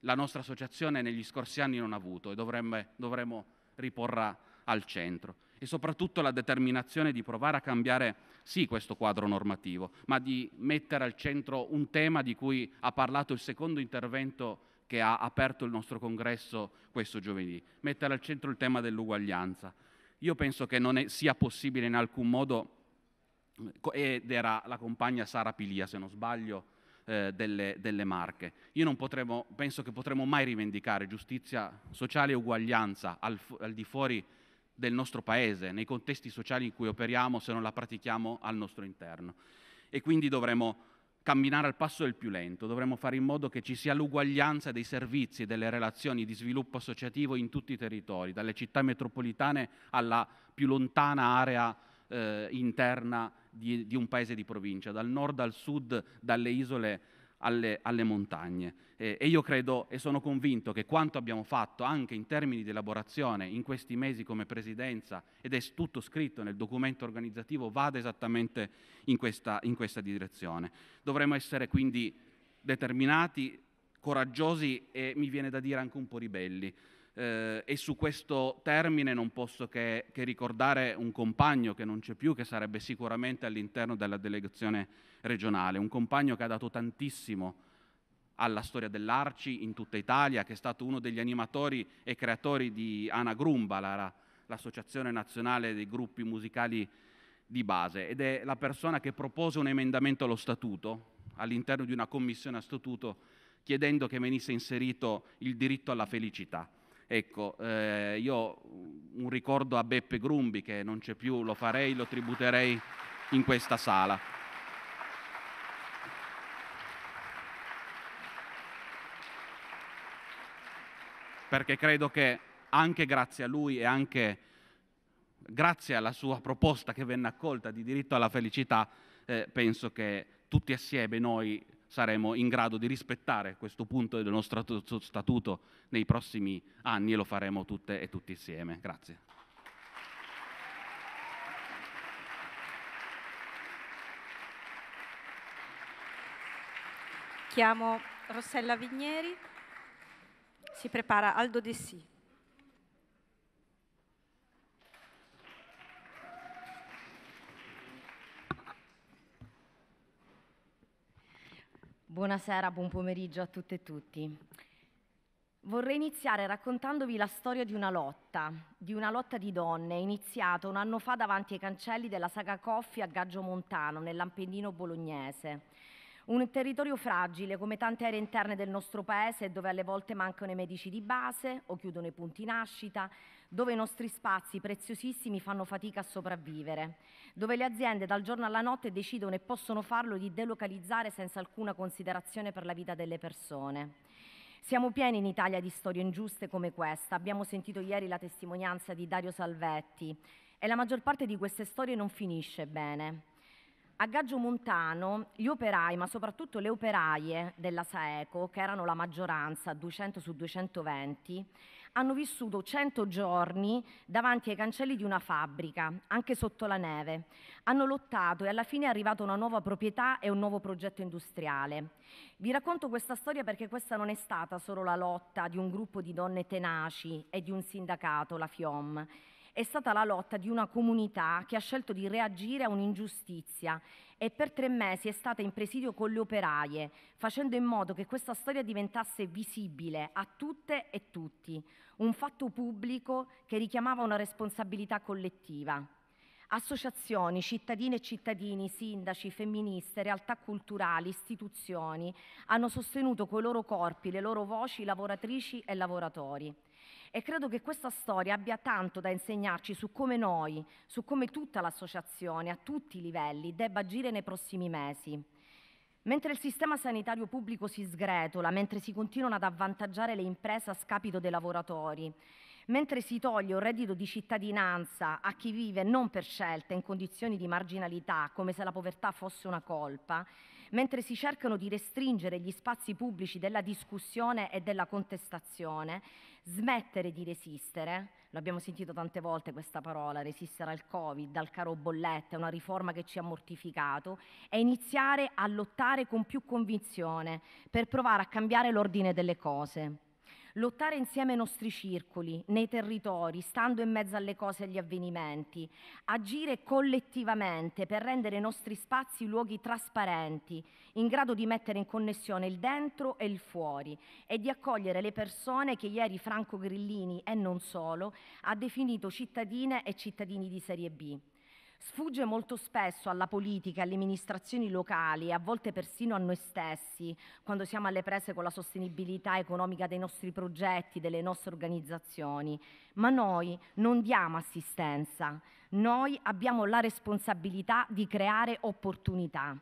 la nostra associazione negli scorsi anni non ha avuto e dovremmo, dovremmo riporla al centro. E soprattutto la determinazione di provare a cambiare, sì, questo quadro normativo, ma di mettere al centro un tema di cui ha parlato il secondo intervento che ha aperto il nostro congresso questo giovedì, mettere al centro il tema dell'uguaglianza. Io penso che non è, sia possibile in alcun modo, ed era la compagna Sara Pilia, se non sbaglio, eh, delle, delle, Marche. Io non potremo, penso che potremo mai rivendicare giustizia sociale e uguaglianza al, al di fuori del nostro paese, nei contesti sociali in cui operiamo, se non la pratichiamo al nostro interno. E quindi dovremo camminare al passo del più lento, dovremmo fare in modo che ci sia l'uguaglianza dei servizi e delle relazioni di sviluppo associativo in tutti i territori, dalle città metropolitane alla più lontana area eh, interna di, di, un paese di provincia, dal nord al sud, dalle isole alle, alle montagne. E, e io credo e sono convinto che quanto abbiamo fatto anche in termini di elaborazione in questi mesi come Presidenza, ed è tutto scritto nel documento organizzativo, vada esattamente in questa, in questa direzione. Dovremmo essere quindi determinati, coraggiosi e mi viene da dire anche un po' ribelli eh, e su questo termine non posso che, che, ricordare un compagno che non c'è più, che sarebbe sicuramente all'interno della delegazione regionale, un compagno che ha dato tantissimo alla storia dell'Arci in tutta Italia, che è stato uno degli animatori e creatori di Ana Grumba, la, l'Associazione Nazionale dei Gruppi Musicali di Base, ed è la persona che propose un emendamento allo statuto, all'interno di una commissione a statuto, chiedendo che venisse inserito il diritto alla felicità Ecco, eh, io un ricordo a Beppe Grumbi che non c'è più, lo farei, lo tributerei in questa sala. Perché credo che anche grazie a lui e anche grazie alla sua proposta che venne accolta di diritto alla felicità, eh, penso che tutti assieme noi saremo in grado di rispettare questo punto del nostro statuto nei prossimi anni e lo faremo tutte e tutti insieme. Grazie. Chiamo Rossella Vigneri, si prepara Aldo Dessì. Buonasera, buon pomeriggio a tutte e tutti. Vorrei iniziare raccontandovi la storia di una lotta, di una lotta di donne iniziata un anno fa davanti ai cancelli della Saga Coffi a Gaggio Montano, nell'Ampennino bolognese. Un territorio fragile come tante aree interne del nostro paese dove alle volte mancano i medici di base o chiudono i punti nascita dove i nostri spazi preziosissimi fanno fatica a sopravvivere, dove le aziende dal giorno alla notte decidono e possono farlo di delocalizzare senza alcuna considerazione per la vita delle persone. Siamo pieni in Italia di storie ingiuste come questa. Abbiamo sentito ieri la testimonianza di Dario Salvetti e la maggior parte di queste storie non finisce bene. A Gaggio Montano gli operai, ma soprattutto le operaie della Saeco, che erano la maggioranza 200 su 220, hanno vissuto 100 giorni davanti ai cancelli di una fabbrica, anche sotto la neve. Hanno lottato e alla fine è arrivata una nuova proprietà e un nuovo progetto industriale. Vi racconto questa storia perché questa non è stata solo la lotta di un gruppo di donne tenaci e di un sindacato, la FIOM, è stata la lotta di una comunità che ha scelto di reagire a un'ingiustizia e per tre mesi è stata in presidio con le operaie, facendo in modo che questa storia diventasse visibile a tutte e tutti, un fatto pubblico che richiamava una responsabilità collettiva. Associazioni, cittadine e cittadini, sindaci, femministe, realtà culturali, istituzioni hanno sostenuto coi loro corpi, le loro voci, lavoratrici e lavoratori. E credo che questa storia abbia tanto da insegnarci su come noi, su come tutta l'associazione a tutti i livelli debba agire nei prossimi mesi. Mentre il sistema sanitario pubblico si sgretola, mentre si continuano ad avvantaggiare le imprese a scapito dei lavoratori, mentre si toglie un reddito di cittadinanza a chi vive non per scelta in condizioni di marginalità, come se la povertà fosse una colpa, mentre si cercano di restringere gli spazi pubblici della discussione e della contestazione, Smettere di resistere, lo abbiamo sentito tante volte questa parola, resistere al Covid, al caro bollette, una riforma che ci ha mortificato, è iniziare a lottare con più convinzione per provare a cambiare l'ordine delle cose lottare insieme ai nostri circoli, nei territori, stando in mezzo alle cose e agli avvenimenti, agire collettivamente per rendere i nostri spazi luoghi trasparenti, in grado di mettere in connessione il dentro e il fuori e di accogliere le persone che ieri Franco Grillini e non solo ha definito cittadine e cittadini di serie B. Sfugge molto spesso alla politica, alle amministrazioni locali, a volte persino a noi stessi, quando siamo alle prese con la sostenibilità economica dei nostri progetti, delle nostre organizzazioni. Ma noi non diamo assistenza, noi abbiamo la responsabilità di creare opportunità.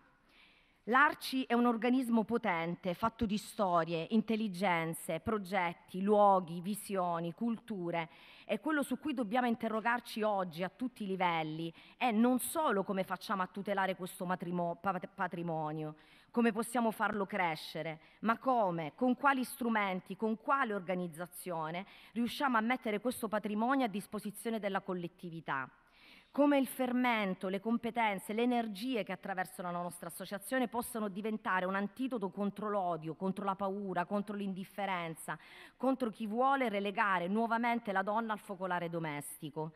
L'Arci è un organismo potente, fatto di storie, intelligenze, progetti, luoghi, visioni, culture e quello su cui dobbiamo interrogarci oggi a tutti i livelli, è non solo come facciamo a tutelare questo patrimonio, come possiamo farlo crescere, ma come, con quali strumenti, con quale organizzazione riusciamo a mettere questo patrimonio a disposizione della collettività come il fermento, le competenze, le energie che attraversano la nostra associazione possono diventare un antidoto contro l'odio, contro la paura, contro l'indifferenza, contro chi vuole relegare nuovamente la donna al focolare domestico.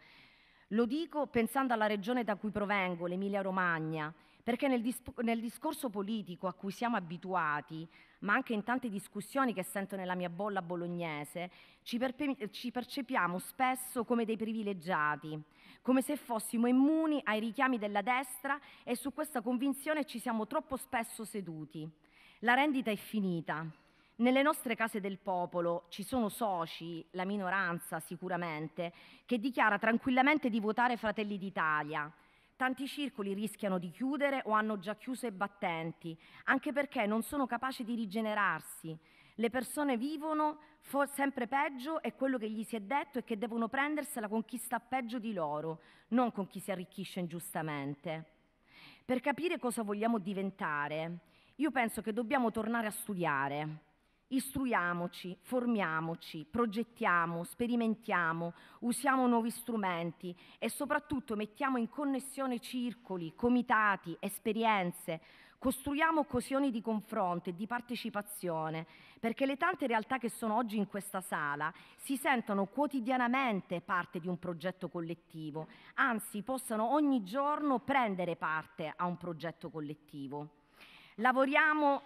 Lo dico pensando alla regione da cui provengo, l'Emilia Romagna, perché nel, dis- nel discorso politico a cui siamo abituati ma anche in tante discussioni che sento nella mia bolla bolognese, ci, perpe- ci percepiamo spesso come dei privilegiati, come se fossimo immuni ai richiami della destra e su questa convinzione ci siamo troppo spesso seduti. La rendita è finita, nelle nostre case del popolo ci sono soci, la minoranza sicuramente, che dichiara tranquillamente di votare Fratelli d'Italia, Tanti circoli rischiano di chiudere o hanno già chiuso i battenti, anche perché non sono capaci di rigenerarsi. Le persone vivono sempre peggio e quello che gli si è detto è che devono prendersela con chi sta peggio di loro, non con chi si arricchisce ingiustamente. Per capire cosa vogliamo diventare, io penso che dobbiamo tornare a studiare, Istruiamoci, formiamoci, progettiamo, sperimentiamo, usiamo nuovi strumenti e soprattutto mettiamo in connessione circoli, comitati, esperienze, costruiamo occasioni di confronto e di partecipazione, perché le tante realtà che sono oggi in questa sala si sentono quotidianamente parte di un progetto collettivo, anzi possano ogni giorno prendere parte a un progetto collettivo. Lavoriamo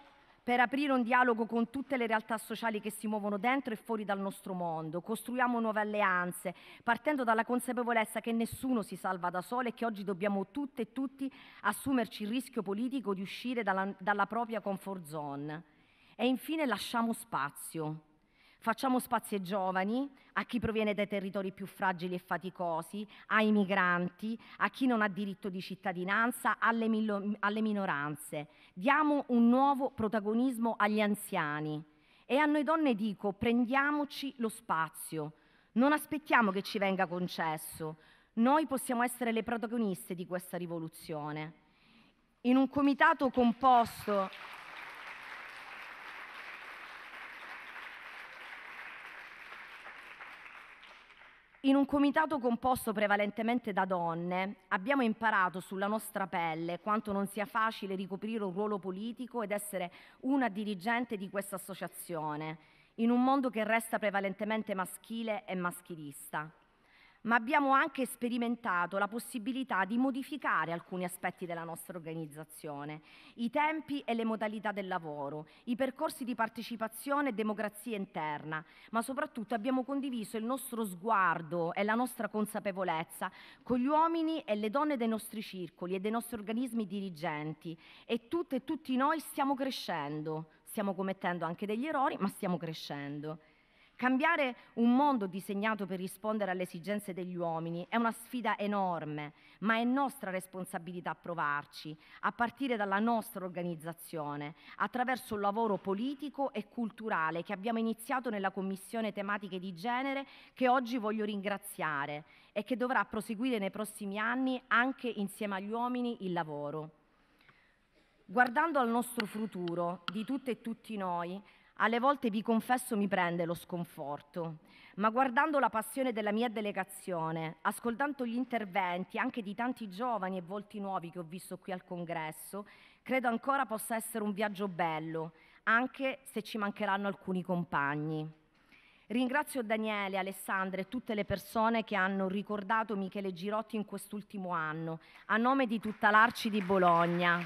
per aprire un dialogo con tutte le realtà sociali che si muovono dentro e fuori dal nostro mondo. Costruiamo nuove alleanze, partendo dalla consapevolezza che nessuno si salva da solo e che oggi dobbiamo tutte e tutti assumerci il rischio politico di uscire dalla, dalla propria comfort zone. E infine lasciamo spazio Facciamo spazio ai giovani, a chi proviene dai territori più fragili e faticosi, ai migranti, a chi non ha diritto di cittadinanza, alle, alle minoranze. Diamo un nuovo protagonismo agli anziani. E a noi donne dico, prendiamoci lo spazio. Non aspettiamo che ci venga concesso. Noi possiamo essere le protagoniste di questa rivoluzione. In un comitato composto... In un comitato composto prevalentemente da donne abbiamo imparato sulla nostra pelle quanto non sia facile ricoprire un ruolo politico ed essere una dirigente di questa associazione, in un mondo che resta prevalentemente maschile e maschilista ma abbiamo anche sperimentato la possibilità di modificare alcuni aspetti della nostra organizzazione, i tempi e le modalità del lavoro, i percorsi di partecipazione e democrazia interna, ma soprattutto abbiamo condiviso il nostro sguardo e la nostra consapevolezza con gli uomini e le donne dei nostri circoli e dei nostri organismi dirigenti e tutte e tutti noi stiamo crescendo, stiamo commettendo anche degli errori, ma stiamo crescendo. Cambiare un mondo disegnato per rispondere alle esigenze degli uomini è una sfida enorme, ma è nostra responsabilità provarci, a partire dalla nostra organizzazione, attraverso un lavoro politico e culturale che abbiamo iniziato nella Commissione tematiche di genere, che oggi voglio ringraziare e che dovrà proseguire nei prossimi anni anche insieme agli uomini il lavoro. Guardando al nostro futuro, di tutte e tutti noi, alle volte vi confesso mi prende lo sconforto, ma guardando la passione della mia delegazione, ascoltando gli interventi anche di tanti giovani e volti nuovi che ho visto qui al congresso, credo ancora possa essere un viaggio bello, anche se ci mancheranno alcuni compagni. Ringrazio Daniele, Alessandra e tutte le persone che hanno ricordato Michele Girotti in quest'ultimo anno, a nome di tutta l'Arci di Bologna.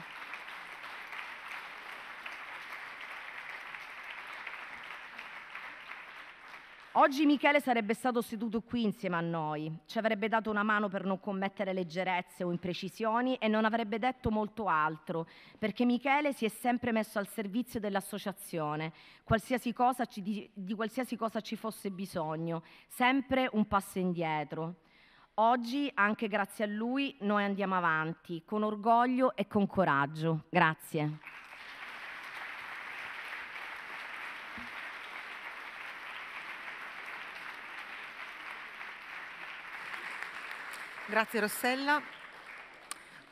Oggi Michele sarebbe stato seduto qui insieme a noi, ci avrebbe dato una mano per non commettere leggerezze o imprecisioni e non avrebbe detto molto altro, perché Michele si è sempre messo al servizio dell'associazione, qualsiasi ci, di, di qualsiasi cosa ci fosse bisogno, sempre un passo indietro. Oggi, anche grazie a lui, noi andiamo avanti, con orgoglio e con coraggio. Grazie. Grazie Rossella.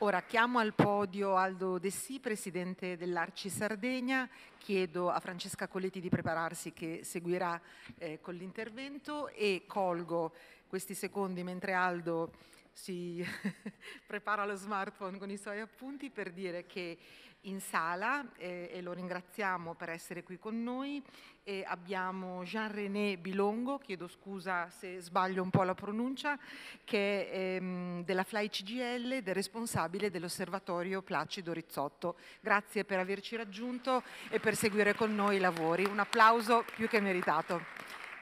Ora chiamo al podio Aldo Dessì, presidente dell'Arci Sardegna. Chiedo a Francesca Colletti di prepararsi che seguirà eh, con l'intervento e colgo questi secondi mentre Aldo si [laughs] prepara lo smartphone con i suoi appunti per dire che in sala, eh, e lo ringraziamo per essere qui con noi, eh, abbiamo Jean-René Bilongo, chiedo scusa se sbaglio un po' la pronuncia, che è ehm, della FLY CGL ed è responsabile dell'osservatorio Placido Rizzotto. Grazie per averci raggiunto e per seguire con noi i lavori. Un applauso più che meritato.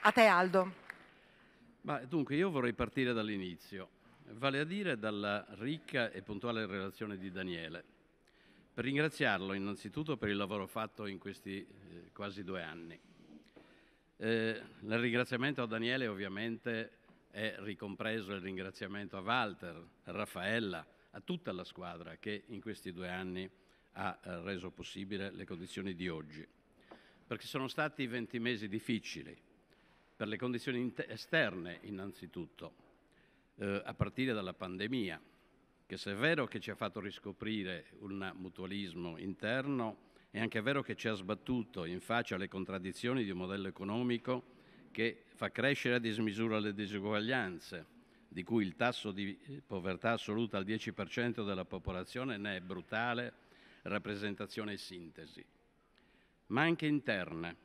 A te Aldo. Ma, dunque io vorrei partire dall'inizio vale a dire dalla ricca e puntuale relazione di Daniele. Per ringraziarlo innanzitutto per il lavoro fatto in questi eh, quasi due anni. Eh, il ringraziamento a Daniele ovviamente è ricompreso il ringraziamento a Walter, a Raffaella, a tutta la squadra che in questi due anni ha eh, reso possibile le condizioni di oggi. Perché sono stati 20 mesi difficili, per le condizioni esterne innanzitutto, eh, a partire dalla pandemia, che se è vero che ci ha fatto riscoprire un mutualismo interno, è anche vero che ci ha sbattuto in faccia alle contraddizioni di un modello economico che fa crescere a dismisura le disuguaglianze, di cui il tasso di eh, povertà assoluta al 10% della popolazione ne è brutale rappresentazione e sintesi, ma anche interne,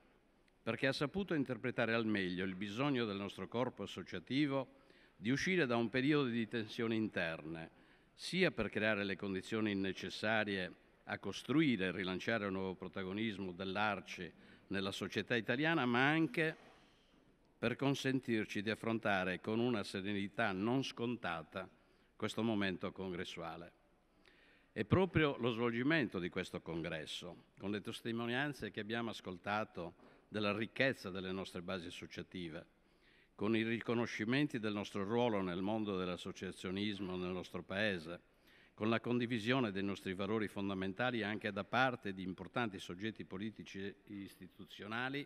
perché ha saputo interpretare al meglio il bisogno del nostro corpo associativo di uscire da un periodo di tensioni interne, sia per creare le condizioni necessarie a costruire e rilanciare un nuovo protagonismo dell'Arci nella società italiana, ma anche per consentirci di affrontare con una serenità non scontata questo momento congressuale. E proprio lo svolgimento di questo congresso, con le testimonianze che abbiamo ascoltato della ricchezza delle nostre basi associative, con i riconoscimenti del nostro ruolo nel mondo dell'associazionismo nel nostro Paese, con la condivisione dei nostri valori fondamentali anche da parte di importanti soggetti politici e istituzionali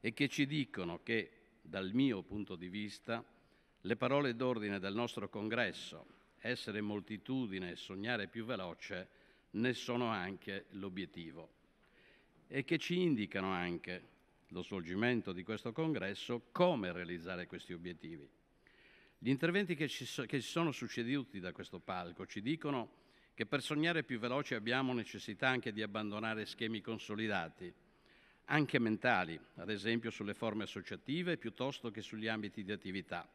e che ci dicono che, dal mio punto di vista, le parole d'ordine del nostro congresso, essere moltitudine e sognare più veloce, ne sono anche l'obiettivo e che ci indicano anche lo svolgimento di questo congresso come realizzare questi obiettivi. Gli interventi che ci, so, che ci sono succeduti da questo palco ci dicono che per sognare più veloci abbiamo necessità anche di abbandonare schemi consolidati, anche mentali, ad esempio sulle forme associative piuttosto che sugli ambiti di attività,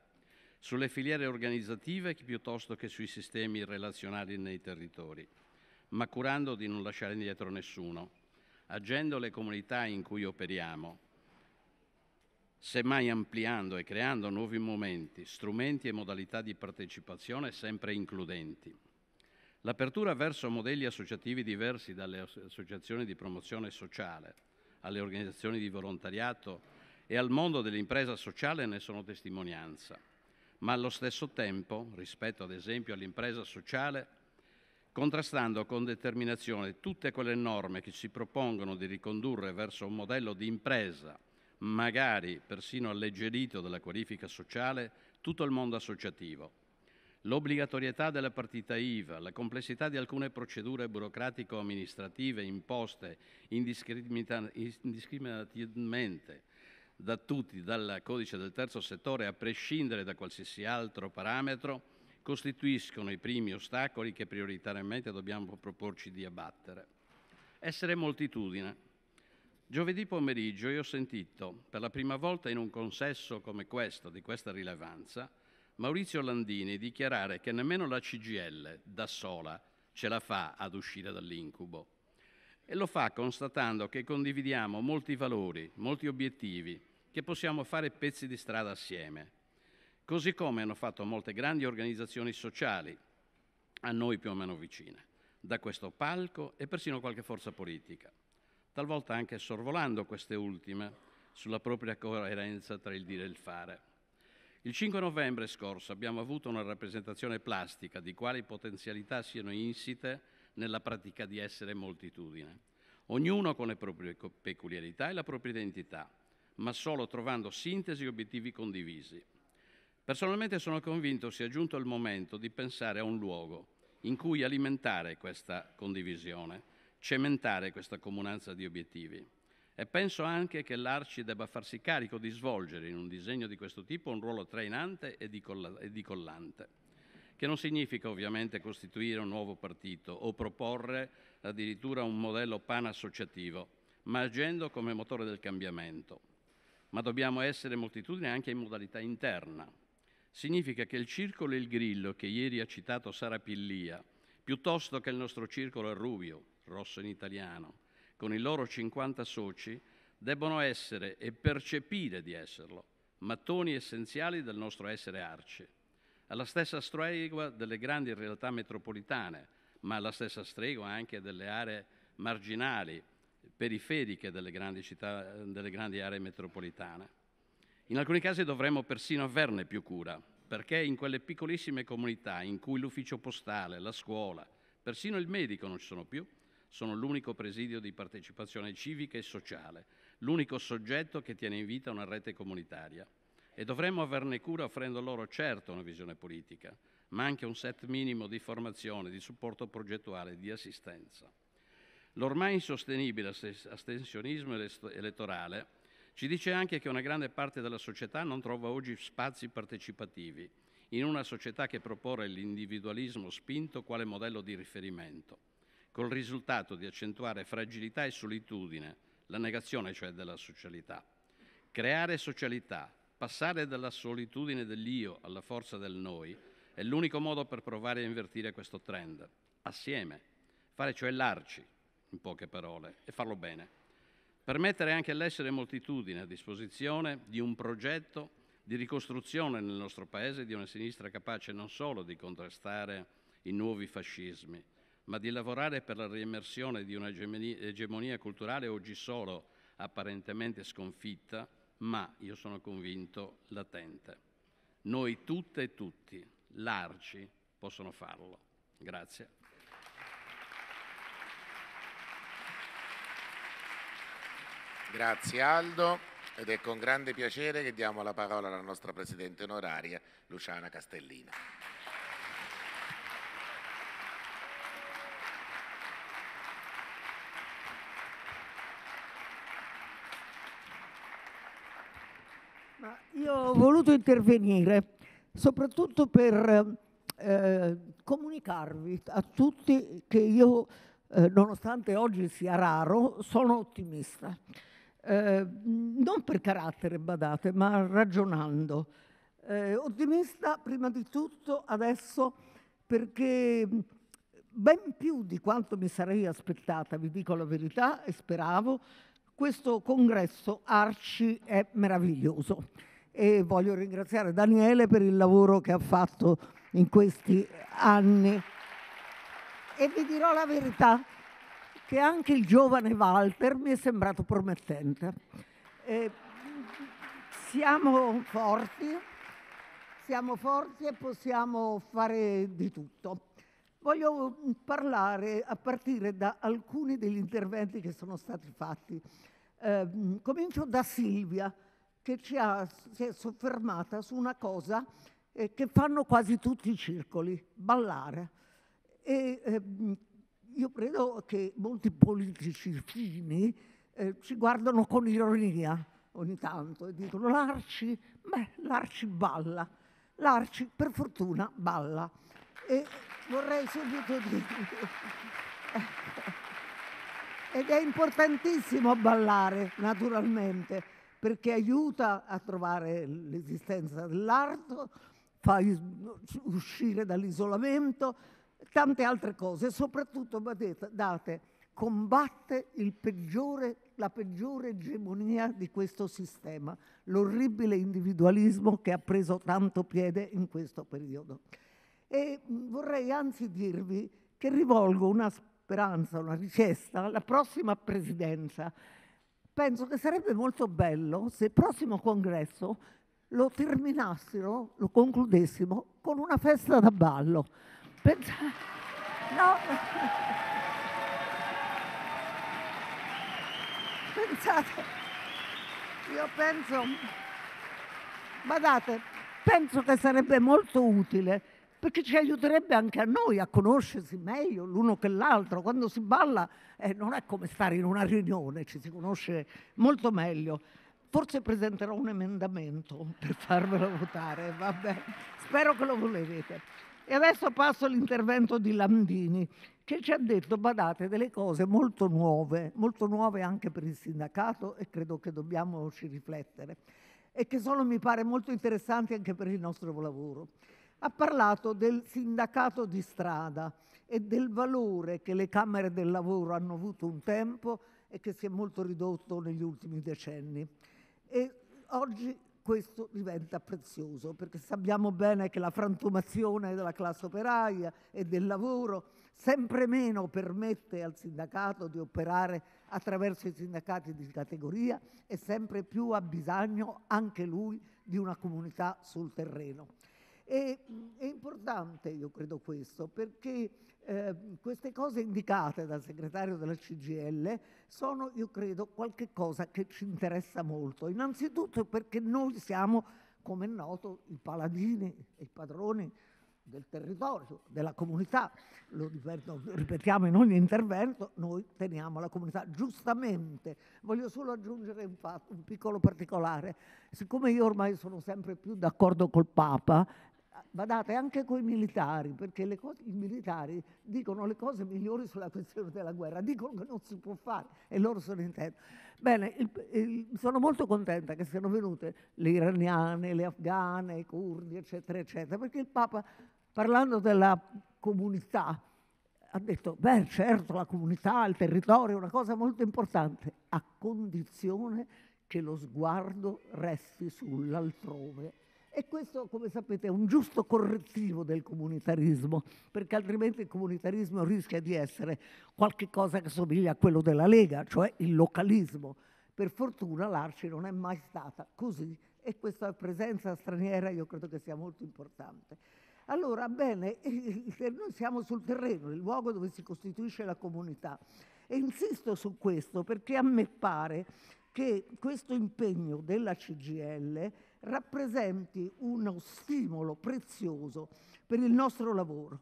sulle filiere organizzative piuttosto che sui sistemi relazionali nei territori, ma curando di non lasciare indietro nessuno, agendo le comunità in cui operiamo, semmai ampliando e creando nuovi momenti, strumenti e modalità di partecipazione sempre includenti. L'apertura verso modelli associativi diversi dalle associazioni di promozione sociale, alle organizzazioni di volontariato e al mondo dell'impresa sociale ne sono testimonianza, ma allo stesso tempo, rispetto ad esempio all'impresa sociale, contrastando con determinazione tutte quelle norme che si propongono di ricondurre verso un modello di impresa, magari persino alleggerito dalla qualifica sociale, tutto il mondo associativo. L'obbligatorietà della partita IVA, la complessità di alcune procedure burocratico-amministrative imposte indiscriminatamente da tutti dal codice del terzo settore a prescindere da qualsiasi altro parametro, costituiscono i primi ostacoli che prioritariamente dobbiamo proporci di abbattere. Essere moltitudine. Giovedì pomeriggio io ho sentito, per la prima volta in un consesso come questo, di questa rilevanza, Maurizio Landini dichiarare che nemmeno la CGL da sola ce la fa ad uscire dall'incubo. E lo fa constatando che condividiamo molti valori, molti obiettivi, che possiamo fare pezzi di strada assieme, così come hanno fatto molte grandi organizzazioni sociali a noi più o meno vicine, da questo palco e persino qualche forza politica, talvolta anche sorvolando queste ultime sulla propria coerenza tra il dire e il fare. Il 5 novembre scorso abbiamo avuto una rappresentazione plastica di quali potenzialità siano insite nella pratica di essere moltitudine, ognuno con le proprie peculiarità e la propria identità, ma solo trovando sintesi e obiettivi condivisi. Personalmente sono convinto sia giunto il momento di pensare a un luogo in cui alimentare questa condivisione, cementare questa comunanza di obiettivi. E penso anche che l'Arci debba farsi carico di svolgere in un disegno di questo tipo un ruolo trainante e di, e di collante, che non significa ovviamente costituire un nuovo partito o proporre addirittura un modello panassociativo, ma agendo come motore del cambiamento. Ma dobbiamo essere moltitudine anche in modalità interna, significa che il circolo Il Grillo, che ieri ha citato Sara Pillia, piuttosto che il nostro circolo Il Rubio, rosso in italiano, con i loro 50 soci, debbono essere e percepire di esserlo, mattoni essenziali del nostro essere arce, alla stessa stregua delle grandi realtà metropolitane, ma alla stessa stregua anche delle aree marginali, periferiche delle grandi, città, delle grandi aree metropolitane. In alcuni casi dovremmo persino averne più cura, perché in quelle piccolissime comunità in cui l'ufficio postale, la scuola, persino il medico non ci sono più, sono l'unico presidio di partecipazione civica e sociale, l'unico soggetto che tiene in vita una rete comunitaria. E dovremmo averne cura offrendo loro certo una visione politica, ma anche un set minimo di formazione, di supporto progettuale, di assistenza. L'ormai insostenibile astensionismo elettorale ci dice anche che una grande parte della società non trova oggi spazi partecipativi, in una società che propone l'individualismo spinto quale modello di riferimento, col risultato di accentuare fragilità e solitudine, la negazione cioè della socialità. Creare socialità, passare dalla solitudine dell'io alla forza del noi, è l'unico modo per provare a invertire questo trend, assieme, fare cioè l'arci, in poche parole, e farlo bene per mettere anche l'essere moltitudine a disposizione di un progetto di ricostruzione nel nostro Paese di una sinistra capace non solo di contrastare i nuovi fascismi, ma di lavorare per la riemersione di una egemonia culturale oggi solo apparentemente sconfitta, ma, io sono convinto, latente. Noi tutte e tutti, l'ARCI, possono farlo. Grazie. Grazie Aldo ed è con grande piacere che diamo la parola alla nostra Presidente onoraria Luciana Castellina. Ma io ho voluto intervenire soprattutto per eh, comunicarvi a tutti che io, eh, nonostante oggi sia raro, sono ottimista eh, non per carattere, badate, ma ragionando. Eh, ottimista prima di tutto adesso perché ben più di quanto mi sarei aspettata, vi dico la verità e speravo, questo congresso Arci è meraviglioso e voglio ringraziare Daniele per il lavoro che ha fatto in questi anni. E vi dirò la verità, che anche il giovane Walter mi è sembrato promettente. Eh, siamo forti, siamo forti e possiamo fare di tutto. Voglio parlare a partire da alcuni degli interventi che sono stati fatti. Eh, comincio da Silvia che ci ha, si è soffermata su una cosa eh, che fanno quasi tutti i circoli, ballare. E, eh, io credo che molti politici fini eh, ci guardano con ironia ogni tanto e dicono l'Arci, beh, l'Arci balla, l'Arci per fortuna balla. E vorrei subito dire... [laughs] Ed è importantissimo ballare, naturalmente, perché aiuta a trovare l'esistenza dell'arto, fa uscire dall'isolamento, tante altre cose, soprattutto, badate, combatte peggiore, la peggiore egemonia di questo sistema, l'orribile individualismo che ha preso tanto piede in questo periodo. E vorrei anzi dirvi che rivolgo una speranza, una richiesta alla prossima presidenza. Penso che sarebbe molto bello se il prossimo congresso lo terminassimo, lo concludessimo con una festa da ballo pensare. No. Pensate, io penso, guardate, penso che sarebbe molto utile perché ci aiuterebbe anche a noi a conoscersi meglio l'uno che l'altro. Quando si balla eh, non è come stare in una riunione, ci si conosce molto meglio. Forse presenterò un emendamento per farvelo votare, vabbè, spero che lo volete. E adesso passo all'intervento di Landini, che ci ha detto, badate, delle cose molto nuove, molto nuove anche per il sindacato e credo che dobbiamoci riflettere, e che sono, mi pare, molto interessanti anche per il nostro lavoro. Ha parlato del sindacato di strada e del valore che le Camere del Lavoro hanno avuto un tempo e che si è molto ridotto negli ultimi decenni. E oggi questo diventa prezioso perché sappiamo bene che la frantumazione della classe operaia e del lavoro sempre meno permette al sindacato di operare attraverso i sindacati di categoria e sempre più ha bisogno anche lui di una comunità sul terreno. E, è importante, io credo, questo, perché eh, queste cose indicate dal segretario della CGL sono, io credo, qualche cosa che ci interessa molto. Innanzitutto perché noi siamo, come è noto, i paladini e i padroni del territorio, della comunità, lo ripetiamo in ogni intervento, noi teniamo la comunità giustamente. Voglio solo aggiungere un, un piccolo particolare, siccome io ormai sono sempre più d'accordo col Papa badate anche coi militari, perché cose, i militari dicono le cose migliori sulla questione della guerra, dicono che non si può fare e loro sono in testa. Bene, il, il, sono molto contenta che siano venute le iraniane, le afghane, i curdi, eccetera, eccetera, perché il Papa, parlando della comunità, ha detto, beh certo la comunità, il territorio è una cosa molto importante, a condizione che lo sguardo resti sull'altrove e questo, come sapete, è un giusto correttivo del comunitarismo, perché altrimenti il comunitarismo rischia di essere qualcosa che somiglia a quello della Lega, cioè il localismo. Per fortuna l'Arci non è mai stata così e questa presenza straniera io credo che sia molto importante. Allora, bene, eh, noi siamo sul terreno, il luogo dove si costituisce la comunità. E insisto su questo perché a me pare che questo impegno della CGL rappresenti uno stimolo prezioso per il nostro lavoro.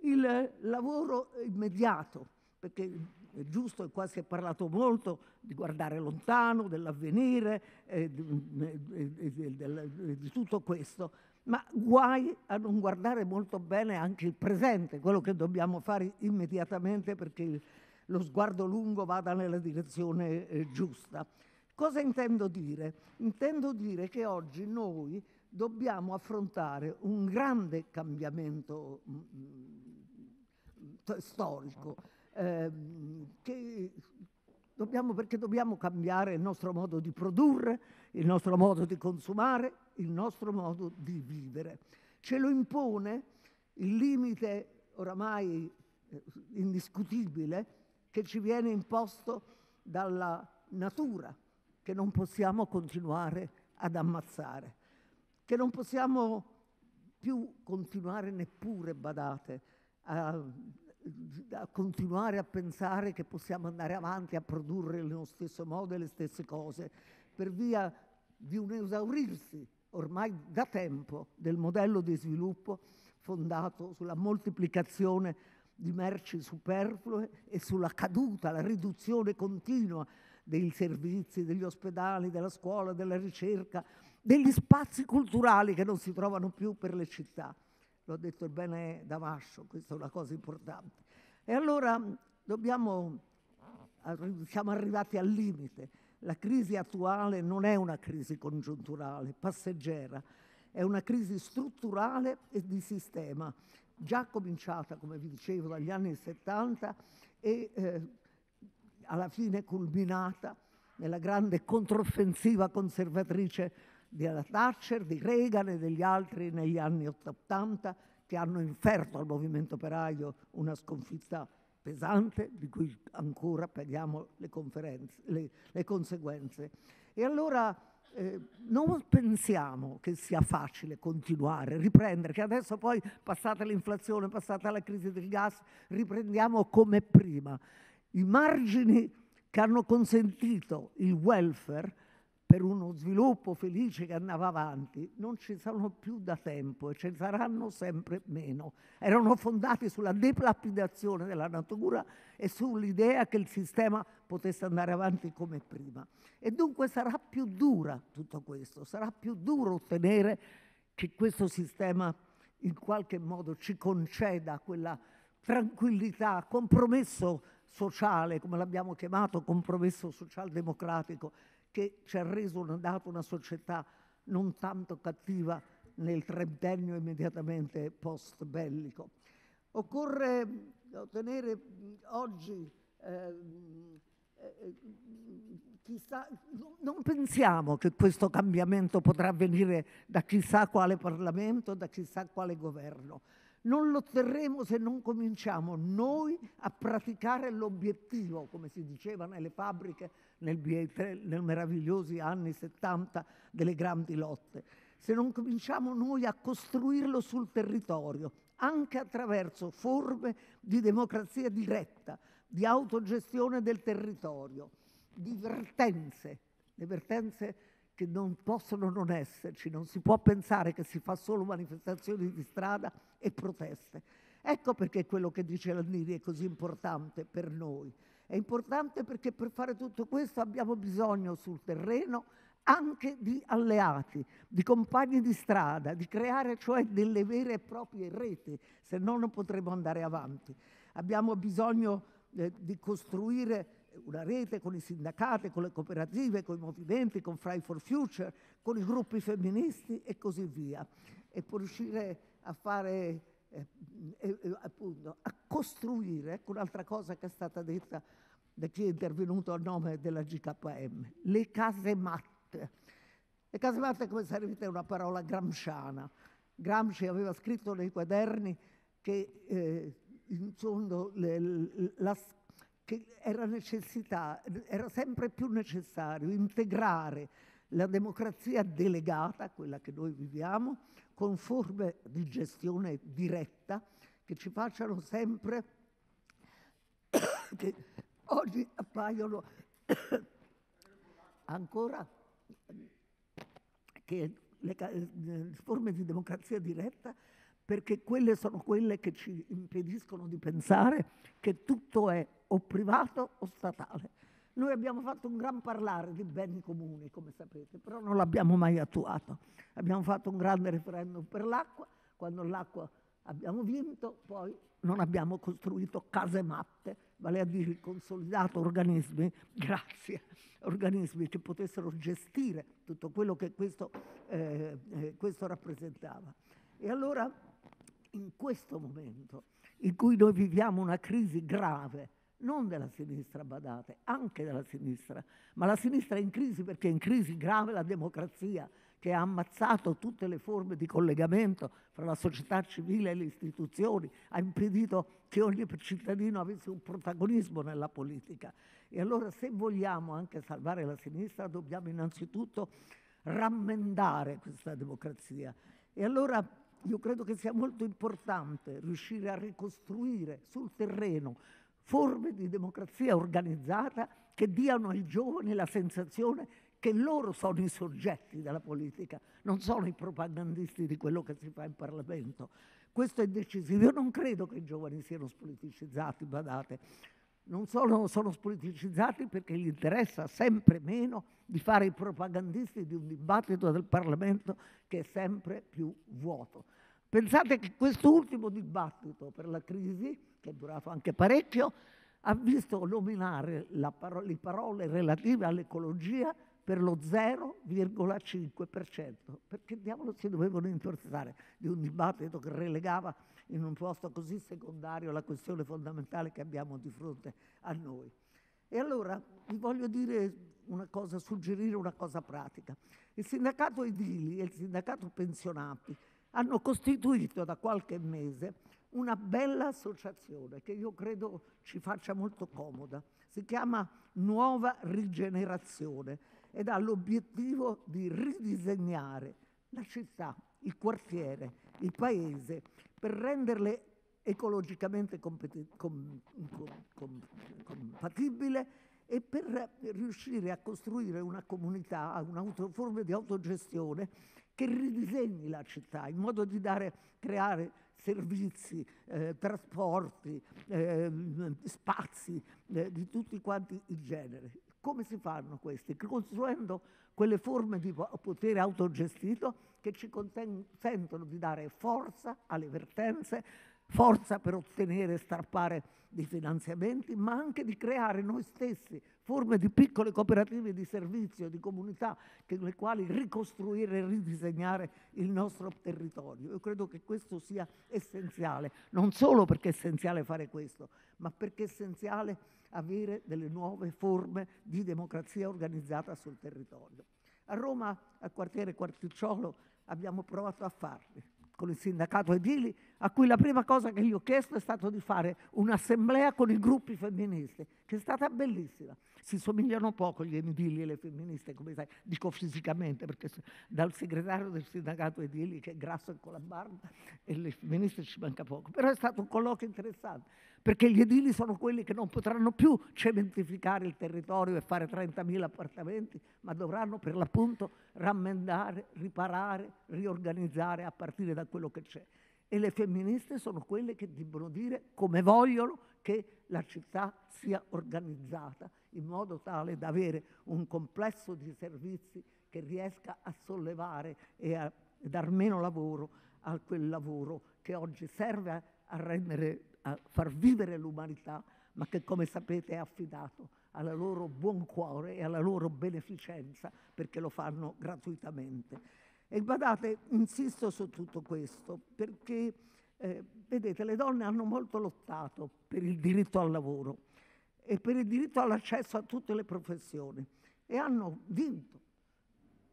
Il lavoro immediato, perché è giusto, e qua si è parlato molto di guardare lontano, dell'avvenire, eh, di, eh, eh, eh, di, tutto questo, ma guai a non guardare molto bene anche il presente, quello che dobbiamo fare immediatamente perché lo sguardo lungo vada nella direzione eh, giusta. Cosa intendo dire? Intendo dire che oggi noi dobbiamo affrontare un grande cambiamento mh, mm, mm, storico, ehm, che dobbiamo, perché dobbiamo cambiare il nostro modo di produrre, il nostro modo di consumare, il nostro modo di vivere. Ce lo impone il limite oramai eh, indiscutibile che ci viene imposto dalla natura, che non possiamo continuare ad ammazzare, che non possiamo più continuare neppure, badate, a, a continuare a pensare che possiamo andare avanti a produrre nello stesso modo le stesse cose, per via di un esaurirsi ormai da tempo del modello di sviluppo fondato sulla moltiplicazione di merci superflue e sulla caduta, la riduzione continua dei servizi, degli ospedali, della scuola, della ricerca, degli spazi culturali che non si trovano più per le città. L'ho detto bene Damascio, questa è una cosa importante. E allora mm, dobbiamo, siamo arrivati al limite. La crisi attuale non è una crisi congiunturale, passeggera, è una crisi strutturale e di sistema, già cominciata, come vi dicevo, dagli anni 70 e eh, alla fine culminata nella grande controffensiva conservatrice della Thatcher, di Reagan e degli altri negli anni 80 che hanno inferto al movimento operaio una sconfitta pesante di cui ancora paghiamo le, le, le conseguenze. E allora eh, non pensiamo che sia facile continuare, riprendere, che adesso poi passata l'inflazione, passata la crisi del gas, riprendiamo come prima i margini che hanno consentito il welfare per uno sviluppo felice che andava avanti non ci sono più da tempo e ce ne saranno sempre meno. Erano fondati sulla deplapidazione della natura e sull'idea che il sistema potesse andare avanti come prima. E dunque sarà più dura tutto questo, sarà più duro ottenere che questo sistema in qualche modo ci conceda quella tranquillità, compromesso sociale, come l'abbiamo chiamato, compromesso socialdemocratico, che ci ha reso una, dato una società non tanto cattiva nel trentennio immediatamente post bellico. Occorre eh, ottenere oggi, eh, eh chissà, non pensiamo che questo cambiamento potrà avvenire da chissà quale Parlamento, da chissà quale governo non lo otterremo se non cominciamo noi a praticare l'obiettivo, come si diceva nelle fabbriche nel, nei meravigliosi anni 70 delle grandi lotte, se non cominciamo noi a costruirlo sul territorio, anche attraverso forme di democrazia diretta, di autogestione del territorio, di vertenze, le vertenze che non possono non esserci, non si può pensare che si fa solo manifestazioni di strada e proteste. Ecco perché quello che dice Landini è così importante per noi. È importante perché per fare tutto questo abbiamo bisogno sul terreno anche di alleati, di compagni di strada, di creare cioè delle vere e proprie reti, se no non potremo andare avanti. Abbiamo bisogno eh, di costruire una rete con i sindacati, con le cooperative, con i movimenti, con Fry for Future, con i gruppi femministi e così via. E può riuscire a fare, eh, eh, eh, appunto, a costruire, ecco un'altra cosa che è stata detta da chi è intervenuto a nome della GKM, le case matte. Le case matte, come sarebbe una parola gramsciana. Gramsci aveva scritto nei quaderni che eh, in fondo le, la che era, era sempre più necessario integrare la democrazia delegata, quella che noi viviamo, con forme di gestione diretta che ci facciano sempre, [coughs] che oggi appaiono [coughs] ancora che le, le eh, forme di democrazia diretta perché quelle sono quelle che ci impediscono di pensare che tutto è o privato o statale. Noi abbiamo fatto un gran parlare di beni comuni, come sapete, però non l'abbiamo mai attuato. Abbiamo fatto un grande referendum per l'acqua, quando l'acqua abbiamo vinto, poi non abbiamo costruito case matte, vale a dire consolidato organismi, grazie, organismi che potessero gestire tutto quello che questo, eh, eh questo rappresentava. E allora in questo momento in cui noi viviamo una crisi grave, non della sinistra, badate, anche della sinistra, ma la sinistra è in crisi perché è in crisi grave la democrazia che ha ammazzato tutte le forme di collegamento fra la società civile e le istituzioni, ha impedito che ogni cittadino avesse un protagonismo nella politica. E allora se vogliamo anche salvare la sinistra dobbiamo innanzitutto rammendare questa democrazia. E allora io credo che sia molto importante riuscire a ricostruire sul terreno forme di democrazia organizzata che diano ai giovani la sensazione che loro sono i soggetti della politica, non sono i propagandisti di quello che si fa in Parlamento. Questo è decisivo. Io non credo che i giovani siano spoliticizzati, badate. Non sono, sono spoliticizzati perché gli interessa sempre meno di fare i propagandisti di un dibattito del Parlamento che è sempre più vuoto. Pensate che quest'ultimo dibattito per la crisi che è durato anche parecchio, ha visto nominare paro- le parole relative all'ecologia per lo 0,5%. Perché diavolo si dovevano interessare di un dibattito che relegava in un posto così secondario la questione fondamentale che abbiamo di fronte a noi? E allora vi voglio dire una cosa, suggerire una cosa pratica. Il sindacato edili e il sindacato pensionati hanno costituito da qualche mese una bella associazione che io credo ci faccia molto comoda. Si chiama Nuova Rigenerazione ed ha l'obiettivo di ridisegnare la città, il quartiere, il paese per renderle ecologicamente compatibile com com com e per riuscire a costruire una comunità, una forma di autogestione che ridisegni la città in modo di dare, creare servizi, eh, trasporti, eh, spazi eh, di tutti quanti i generi. Come si fanno questi? Costruendo quelle forme di potere autogestito che ci consentono di dare forza alle vertenze, forza per ottenere e strappare dei finanziamenti, ma anche di creare noi stessi forme di piccole cooperative di servizio, di comunità, con le quali ricostruire e ridisegnare il nostro territorio. Io credo che questo sia essenziale, non solo perché è essenziale fare questo, ma perché è essenziale avere delle nuove forme di democrazia organizzata sul territorio. A Roma, al quartiere Quarticciolo, abbiamo provato a farli con il sindacato Edili, a cui la prima cosa che gli ho chiesto è stato di fare un'assemblea con i gruppi femministi, che è stata bellissima. Si somigliano poco gli edili e le femministe, come sai, dico fisicamente, perché dal segretario del sindacato Edili, che è grasso e con la barba, e le femministe ci manca poco. Però è stato un colloquio interessante perché gli edili sono quelli che non potranno più cementificare il territorio e fare 30.000 appartamenti, ma dovranno per l'appunto rammendare, riparare, riorganizzare a partire da quello che c'è. E le femministe sono quelle che devono dire come vogliono che la città sia organizzata in modo tale da avere un complesso di servizi che riesca a sollevare e a dar meno lavoro a quel lavoro che oggi serve a rendere a far vivere l'umanità, ma che come sapete è affidato al loro buon cuore e alla loro beneficenza perché lo fanno gratuitamente. E guardate, insisto su tutto questo perché, eh, vedete, le donne hanno molto lottato per il diritto al lavoro e per il diritto all'accesso a tutte le professioni e hanno vinto.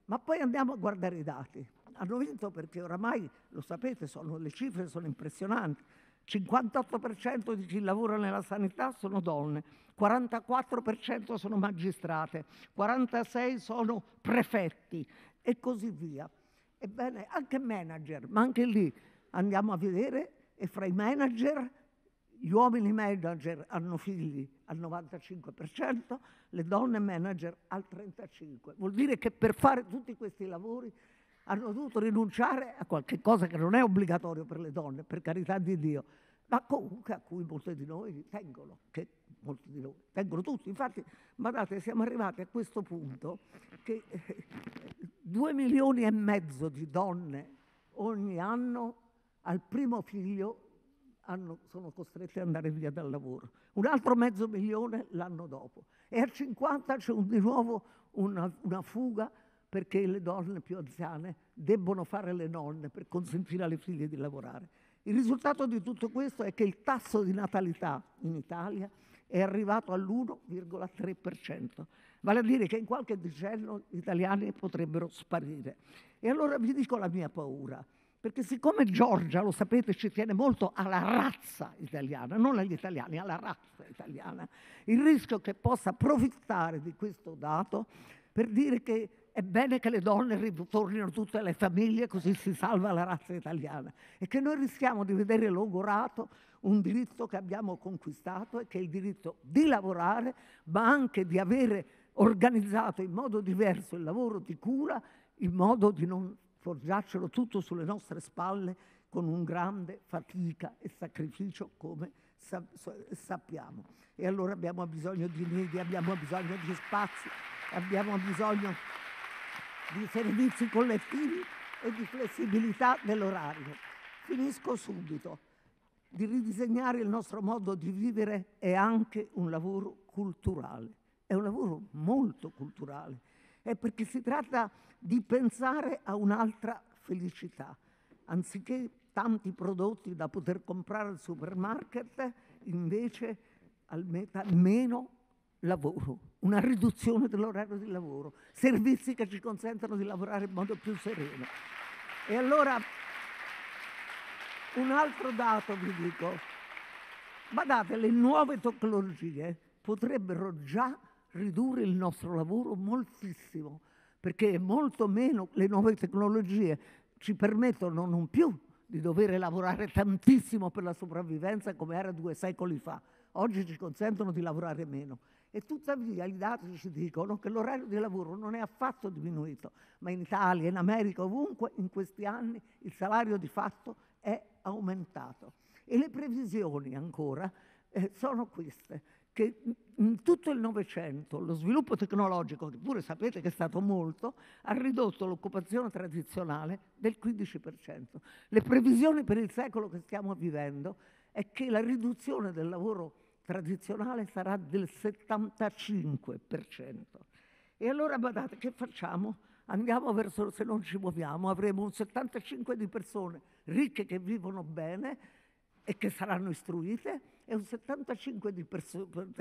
Ma poi andiamo a guardare i dati. Hanno vinto perché oramai, lo sapete, sono, le cifre sono impressionanti. 58% di chi lavora nella sanità sono donne, 44% sono magistrate, 46% sono prefetti e così via. Ebbene, anche manager, ma anche lì andiamo a vedere e fra i manager gli uomini manager hanno figli al 95%, le donne manager al 35%. Vuol dire che per fare tutti questi lavori hanno dovuto rinunciare a qualche cosa che non è obbligatorio per le donne, per carità di Dio, ma comunque a cui molte di noi tengono, che molti di noi tengono tutti. Infatti, guardate, siamo arrivati a questo punto che eh, due milioni e mezzo di donne ogni anno al primo figlio hanno, sono costrette ad andare via dal lavoro, un altro mezzo milione l'anno dopo e a 50 c'è un, di nuovo una, una fuga perché le donne più anziane debbono fare le nonne per consentire alle figlie di lavorare. Il risultato di tutto questo è che il tasso di natalità in Italia è arrivato all'1,3%, vale a dire che in qualche decennio gli italiani potrebbero sparire. E allora vi dico la mia paura, perché siccome Giorgia, lo sapete, ci tiene molto alla razza italiana, non agli italiani, alla razza italiana, il rischio che possa approfittare di questo dato per dire che è bene che le donne ritornino tutte le famiglie così si salva la razza italiana e che noi rischiamo di vedere logorato un diritto che abbiamo conquistato e che è il diritto di lavorare ma anche di avere organizzato in modo diverso il lavoro di cura in modo di non forgiarcelo tutto sulle nostre spalle con un grande fatica e sacrificio come sa sappiamo. E allora abbiamo bisogno di media, abbiamo bisogno di spazi, abbiamo bisogno di servizi collettivi e di flessibilità dell'orario. Finisco subito. Di ridisegnare il nostro modo di vivere è anche un lavoro culturale, è un lavoro molto culturale, è perché si tratta di pensare a un'altra felicità. Anziché tanti prodotti da poter comprare al supermarket, invece almeno lavoro, una riduzione dell'orario di lavoro, servizi che ci consentano di lavorare in modo più sereno. E allora un altro dato vi dico, guardate, le nuove tecnologie potrebbero già ridurre il nostro lavoro moltissimo, perché molto meno le nuove tecnologie ci permettono non più di dover lavorare tantissimo per la sopravvivenza come era due secoli fa. Oggi ci consentono di lavorare meno. E tuttavia i dati ci dicono che l'orario di lavoro non è affatto diminuito, ma in Italia, in America, ovunque, in questi anni il salario di fatto è aumentato. E le previsioni ancora eh, sono queste che in tutto il Novecento lo sviluppo tecnologico, che pure sapete che è stato molto, ha ridotto l'occupazione tradizionale del 15%. Le previsioni per il secolo che stiamo vivendo è che la riduzione del lavoro tradizionale sarà del 75%. E allora badate, che facciamo? Andiamo verso, se non ci muoviamo, avremo un 75% di persone ricche che vivono bene e che saranno istruite e un 75% di, perso- di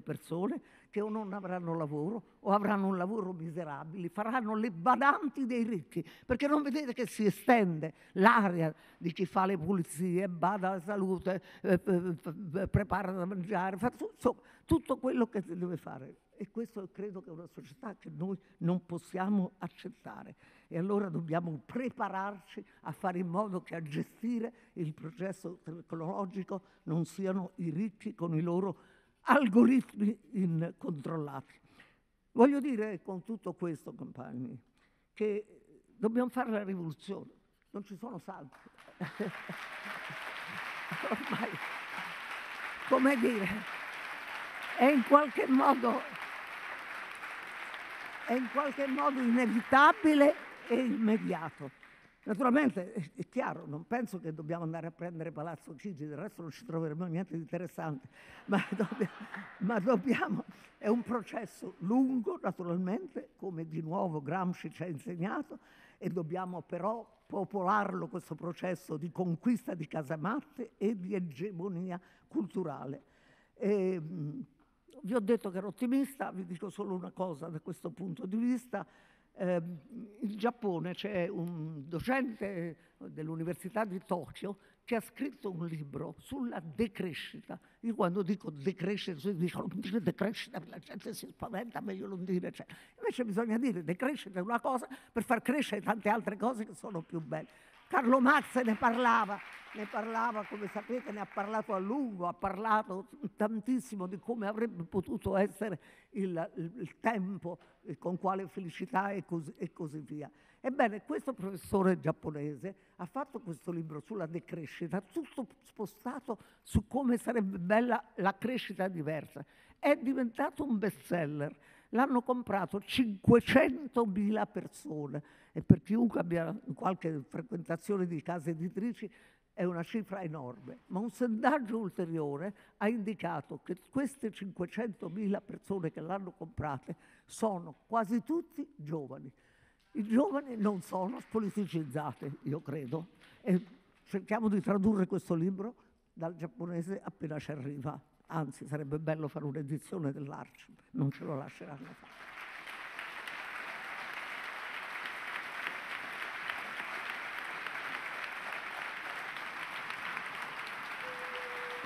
persone che o non avranno lavoro o avranno un lavoro miserabile, faranno le badanti dei ricchi, perché non vedete che si estende l'area di chi fa le pulizie, bada alla salute, eh, eh, eh, prepara da mangiare, fa tutto, tutto quello che si deve fare. E questo credo che è una società che noi non possiamo accettare. E allora dobbiamo prepararci a fare in modo che a gestire il processo tecnologico non siano i ricchi con i loro algoritmi incontrollati. Voglio dire con tutto questo, compagni, che dobbiamo fare la rivoluzione, non ci sono salti. [laughs] Ormai, come dire, è in qualche modo è in qualche modo inevitabile e immediato. Naturalmente è chiaro, non penso che dobbiamo andare a prendere Palazzo Cigi, del resto non ci troveremo niente di interessante, ma, [laughs] dobbiamo, ma dobbiamo, è un processo lungo naturalmente, come di nuovo Gramsci ci ha insegnato, e dobbiamo però popolarlo questo processo di conquista di casamatte e di egemonia culturale. E, ehm, vi ho detto che ero ottimista, vi dico solo una cosa da questo punto di vista, eh, in Giappone c'è un docente dell'Università di Tokyo che ha scritto un libro sulla decrescita. Io quando dico decrescita, dicono non dice decrescita, la gente si spaventa, meglio non dire. Cioè. Invece bisogna dire decrescita è una cosa per far crescere tante altre cose che sono più belle. Carlo Mazza ne parlava, ne parlava, come sapete, ne ha parlato a lungo, ha parlato tantissimo di come avrebbe potuto essere il, il, il tempo, eh, con quale felicità e così, e così, via. Ebbene, questo professore giapponese ha fatto questo libro sulla decrescita, tutto spostato su come sarebbe bella la crescita diversa. È diventato un bestseller l'hanno comprato 500.000 persone e per chiunque abbia qualche frequentazione di case editrici è una cifra enorme, ma un sondaggio ulteriore ha indicato che queste 500.000 persone che l'hanno comprate sono quasi tutti giovani. I giovani non sono politicizzati, io credo, e cerchiamo di tradurre questo libro dal giapponese appena ci arriva anzi sarebbe bello fare un'edizione dell'Arci, non ce lo lasceranno fare.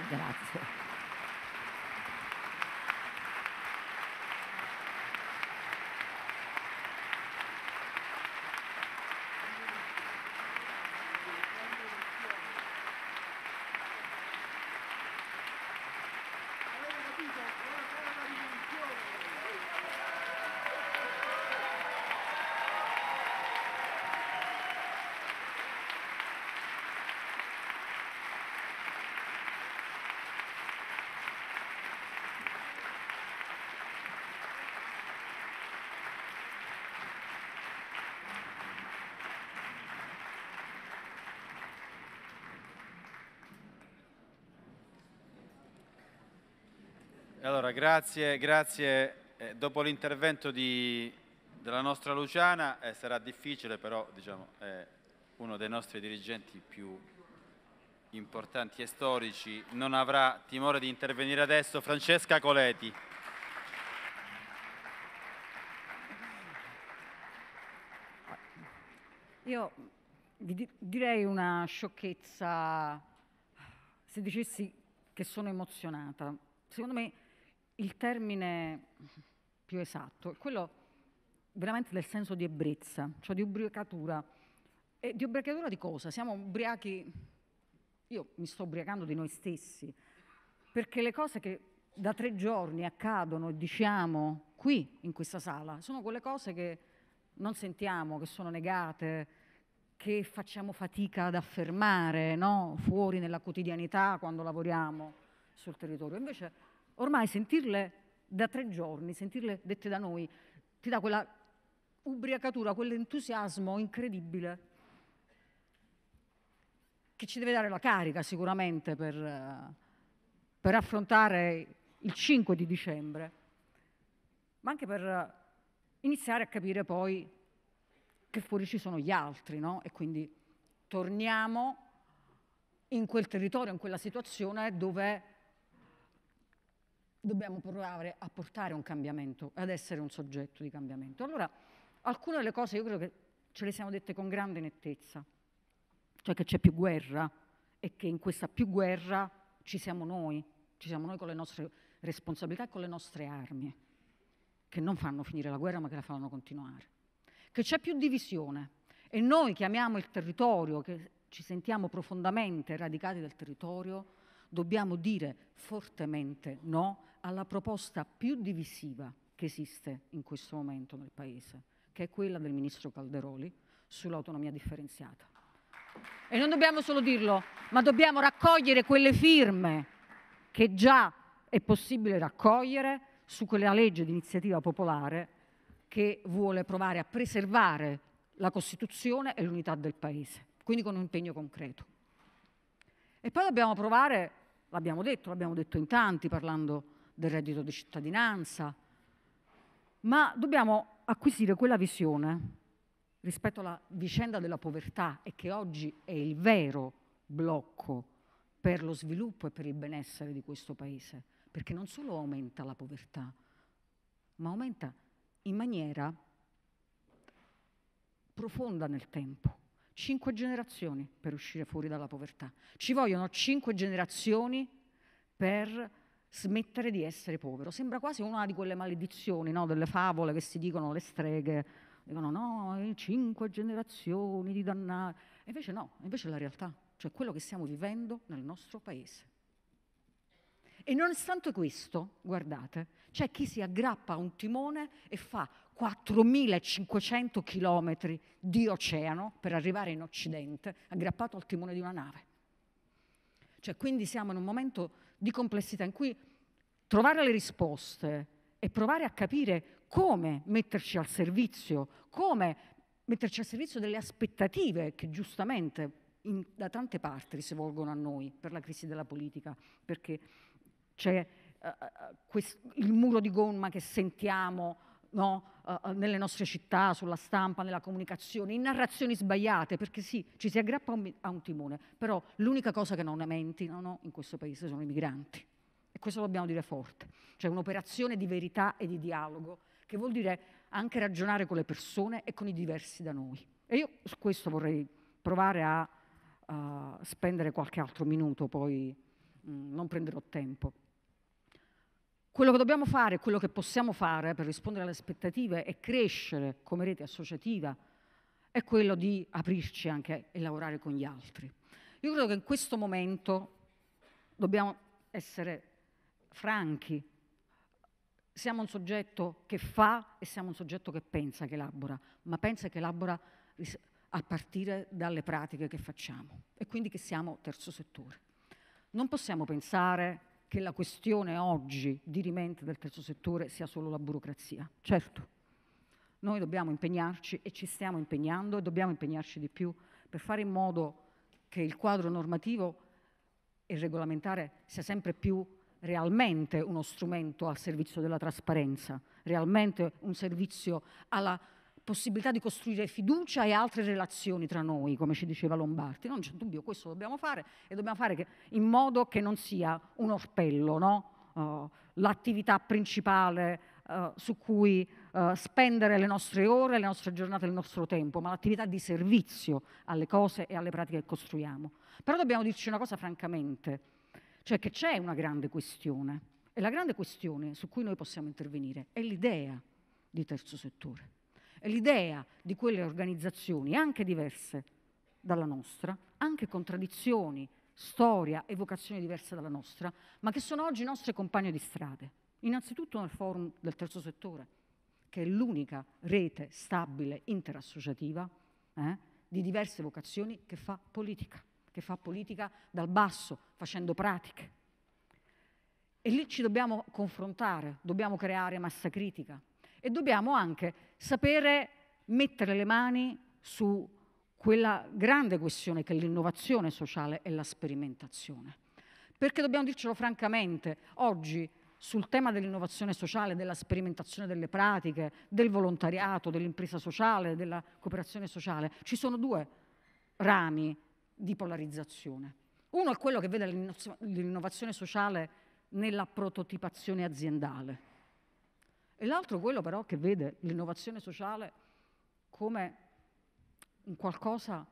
Grazie. Allora, grazie, grazie. Eh, dopo l'intervento della nostra Luciana eh, sarà difficile, però diciamo, è eh, uno dei nostri dirigenti più importanti e storici non avrà timore di intervenire adesso, Francesca Coleti. Io vi direi una sciocchezza se dicessi che sono emozionata. Secondo me il termine più esatto è quello veramente del senso di ebbrezza, cioè di ubriacatura. E di ubriacatura di cosa? Siamo ubriachi, io mi sto ubriacando di noi stessi, perché le cose che da tre giorni accadono e diciamo qui in questa sala sono quelle cose che non sentiamo, che sono negate, che facciamo fatica ad affermare no? fuori nella quotidianità quando lavoriamo sul territorio. Invece ormai sentirle da tre giorni, sentirle dette da noi, ti dà quella ubriacatura, quell'entusiasmo incredibile che ci deve dare la carica sicuramente per, per affrontare il 5 di dicembre, ma anche per iniziare a capire poi che fuori ci sono gli altri, no? E quindi torniamo in quel territorio, in quella situazione dove dobbiamo provare a portare un cambiamento, ad essere un soggetto di cambiamento. Allora, alcune delle cose io credo che ce le siamo dette con grande nettezza, cioè che c'è più guerra e che in questa più guerra ci siamo noi, ci siamo noi con le nostre responsabilità e con le nostre armi, che non fanno finire la guerra ma che la fanno continuare, che c'è più divisione e noi chiamiamo il territorio, che ci sentiamo profondamente radicati del territorio, dobbiamo dire fortemente no alla proposta più divisiva che esiste in questo momento nel Paese, che è quella del Ministro Calderoli sull'autonomia differenziata. E non dobbiamo solo dirlo, ma dobbiamo raccogliere quelle firme che già è possibile raccogliere su quella legge di iniziativa popolare che vuole provare a preservare la Costituzione e l'unità del Paese, quindi con un impegno concreto. E poi dobbiamo provare l'abbiamo detto, l'abbiamo detto in tanti parlando del reddito di cittadinanza, ma dobbiamo acquisire quella visione rispetto alla vicenda della povertà e che oggi è il vero blocco per lo sviluppo e per il benessere di questo Paese, perché non solo aumenta la povertà, ma aumenta in maniera profonda nel tempo. Cinque generazioni per uscire fuori dalla povertà. Ci vogliono cinque generazioni per smettere di essere povero. Sembra quasi una di quelle maledizioni, no? delle favole che si dicono le streghe. Dicono no, cinque generazioni di dannati. Invece no, invece è la realtà, cioè quello che stiamo vivendo nel nostro paese. E nonostante questo, guardate, c'è chi si aggrappa a un timone e fa 4.500 chilometri di oceano per arrivare in Occidente, aggrappato al timone di una nave. Cioè, quindi siamo in un momento di complessità in cui trovare le risposte e provare a capire come metterci al servizio, come metterci al servizio delle aspettative che giustamente in, da tante parti si volgono a noi per la crisi della politica, perché c'è uh, quest, il muro di gomma che sentiamo, no? uh, nelle nostre città, sulla stampa, nella comunicazione, in narrazioni sbagliate, perché sì, ci si aggrappa un, a un timone, però l'unica cosa che non lamentano in questo paese sono i migranti. E questo lo dobbiamo dire forte. Cioè un'operazione di verità e di dialogo, che vuol dire anche ragionare con le persone e con i diversi da noi. E io su questo vorrei provare a uh, spendere qualche altro minuto, poi mh, mm, non prenderò tempo. Quello che dobbiamo fare, quello che possiamo fare per rispondere alle aspettative e crescere come rete associativa è quello di aprirci anche e lavorare con gli altri. Io credo che in questo momento dobbiamo essere franchi. Siamo un soggetto che fa e siamo un soggetto che pensa, che elabora, ma pensa che elabora a partire dalle pratiche che facciamo e quindi che siamo terzo settore. Non possiamo pensare che la questione oggi dirimente del terzo settore sia solo la burocrazia. Certo, noi dobbiamo impegnarci e ci stiamo impegnando e dobbiamo impegnarci di più per fare in modo che il quadro normativo e regolamentare sia sempre più realmente uno strumento al servizio della trasparenza, realmente un servizio alla possibilità di costruire fiducia e altre relazioni tra noi, come ci diceva Lombardi. Non c'è dubbio, questo dobbiamo fare e dobbiamo fare che, in modo che non sia un orpello, no? uh, l'attività principale uh, su cui uh, spendere le nostre ore, le nostre giornate, il nostro tempo, ma l'attività di servizio alle cose e alle pratiche che costruiamo. Però dobbiamo dirci una cosa francamente, cioè che c'è una grande questione e la grande questione su cui noi possiamo intervenire è l'idea di terzo settore l'idea di quelle organizzazioni, anche diverse dalla nostra, anche con tradizioni, storia e vocazioni diverse dalla nostra, ma che sono oggi nostre compagne di strade. Innanzitutto nel forum del terzo settore, che è l'unica rete stabile interassociativa eh, di diverse vocazioni che fa politica, che fa politica dal basso, facendo pratiche. E lì ci dobbiamo confrontare, dobbiamo creare massa critica, e dobbiamo anche sapere mettere le mani su quella grande questione che è l'innovazione sociale e la sperimentazione. Perché dobbiamo dircelo francamente, oggi sul tema dell'innovazione sociale, della sperimentazione delle pratiche, del volontariato, dell'impresa sociale, della cooperazione sociale, ci sono due rami di polarizzazione. Uno è quello che vede l'innovazione sociale nella prototipazione aziendale, e l'altro quello però che vede l'innovazione sociale come un qualcosa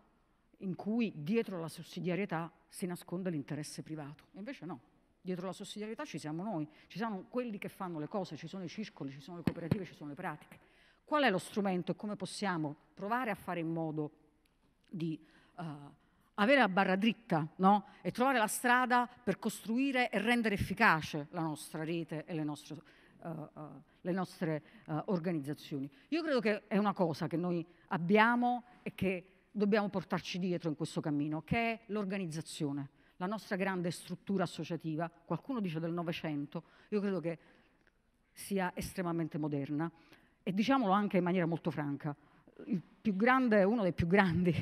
in cui dietro la sussidiarietà si nasconde l'interesse privato. E invece no, dietro la sussidiarietà ci siamo noi, ci sono quelli che fanno le cose, ci sono i circoli, ci sono le cooperative, ci sono le pratiche. Qual è lo strumento e come possiamo provare a fare in modo di uh, avere la barra dritta no? e trovare la strada per costruire e rendere efficace la nostra rete e le nostre eh, eh, le nostre eh, organizzazioni. Io credo che è una cosa che noi abbiamo e che dobbiamo portarci dietro in questo cammino, che è l'organizzazione, la nostra grande struttura associativa, qualcuno dice del Novecento, io credo che sia estremamente moderna e diciamolo anche in maniera molto franca, grande, uno dei più grandi,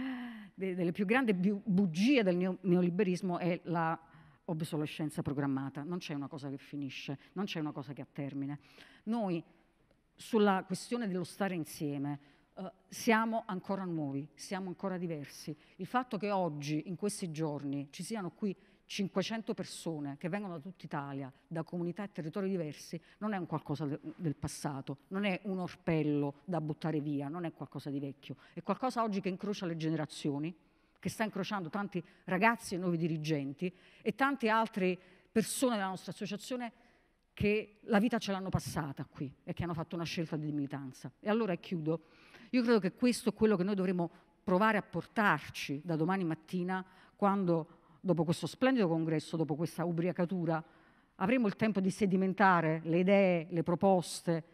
[laughs] delle più grandi bugie del neoliberismo è la obsolescenza programmata, non c'è una cosa che finisce, non c'è una cosa che ha termine. Noi sulla questione dello stare insieme eh, siamo ancora nuovi, siamo ancora diversi. Il fatto che oggi, in questi giorni, ci siano qui 500 persone che vengono da tutta Italia, da comunità e territori diversi, non è un qualcosa del passato, non è un orpello da buttare via, non è qualcosa di vecchio, è qualcosa oggi che incrocia le generazioni, che sta incrociando tanti ragazzi e nuovi dirigenti e tante altre persone della nostra associazione che la vita ce l'hanno passata qui e che hanno fatto una scelta di militanza. E allora chiudo, io credo che questo è quello che noi dovremo provare a portarci da domani mattina quando, dopo questo splendido congresso, dopo questa ubriacatura, avremo il tempo di sedimentare le idee, le proposte,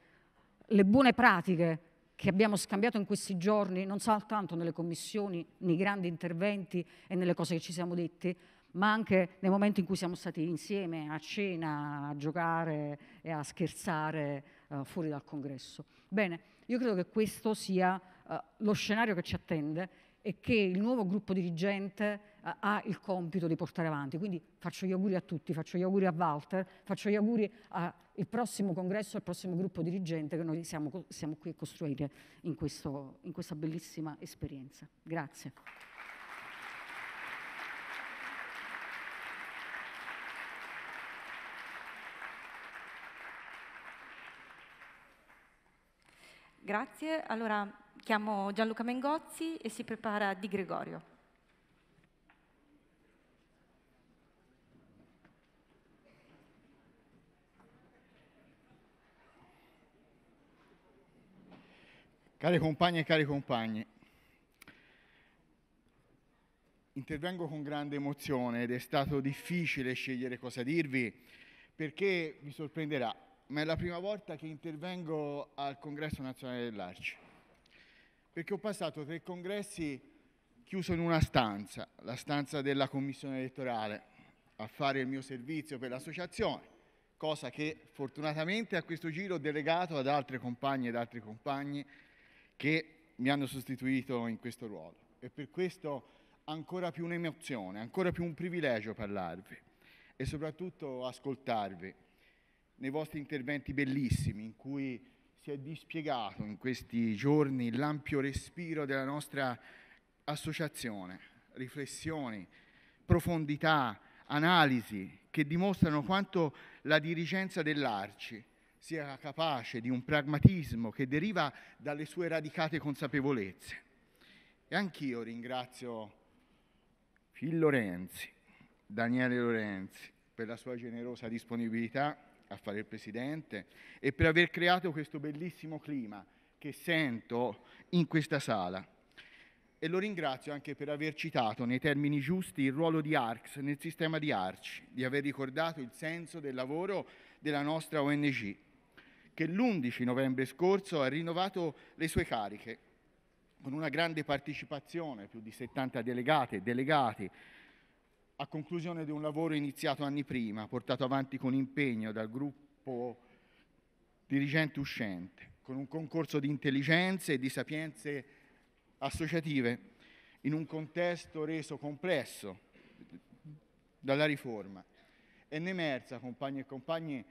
le buone pratiche che abbiamo scambiato in questi giorni, non soltanto nelle commissioni, nei grandi interventi e nelle cose che ci siamo detti, ma anche nei momenti in cui siamo stati insieme a cena, a giocare e a scherzare uh, fuori dal congresso. Bene, io credo che questo sia uh, lo scenario che ci attende e che il nuovo gruppo dirigente eh, ha il compito di portare avanti. Quindi faccio gli auguri a tutti, faccio gli auguri a Walter, faccio gli auguri al prossimo congresso, al prossimo gruppo dirigente che noi siamo, siamo qui a costruire in, questo, in questa bellissima esperienza. Grazie. Grazie, allora chiamo Gianluca Mengozzi e si prepara Di Gregorio. Cari compagni e cari compagni, intervengo con grande emozione ed è stato difficile scegliere cosa dirvi perché vi sorprenderà, ma è la prima volta che intervengo al Congresso Nazionale dell'Arci, perché ho passato tre congressi chiuso in una stanza, la stanza della Commissione elettorale, a fare il mio servizio per l'associazione, cosa che fortunatamente a questo giro ho delegato ad altre compagne ed altri compagni che mi hanno sostituito in questo ruolo e per questo ancora più un'emozione, ancora più un privilegio parlarvi e soprattutto ascoltarvi nei vostri interventi bellissimi in cui si è dispiegato in questi giorni l'ampio respiro della nostra associazione, riflessioni, profondità, analisi che dimostrano quanto la dirigenza dell'Arci sia capace di un pragmatismo che deriva dalle sue radicate consapevolezze. E anch'io ringrazio Phil Lorenzi, Daniele Lorenzi, per la sua generosa disponibilità a fare il presidente e per aver creato questo bellissimo clima che sento in questa sala. E lo ringrazio anche per aver citato nei termini giusti il ruolo di ARCS nel sistema di ARCI, di aver ricordato il senso del lavoro della nostra ONG che l'11 novembre scorso ha rinnovato le sue cariche con una grande partecipazione, più di 70 delegate e delegati, a conclusione di un lavoro iniziato anni prima, portato avanti con impegno dal gruppo dirigente uscente, con un concorso di intelligenze e di sapienze associative in un contesto reso complesso dalla riforma. E ne emersa, compagni e compagni,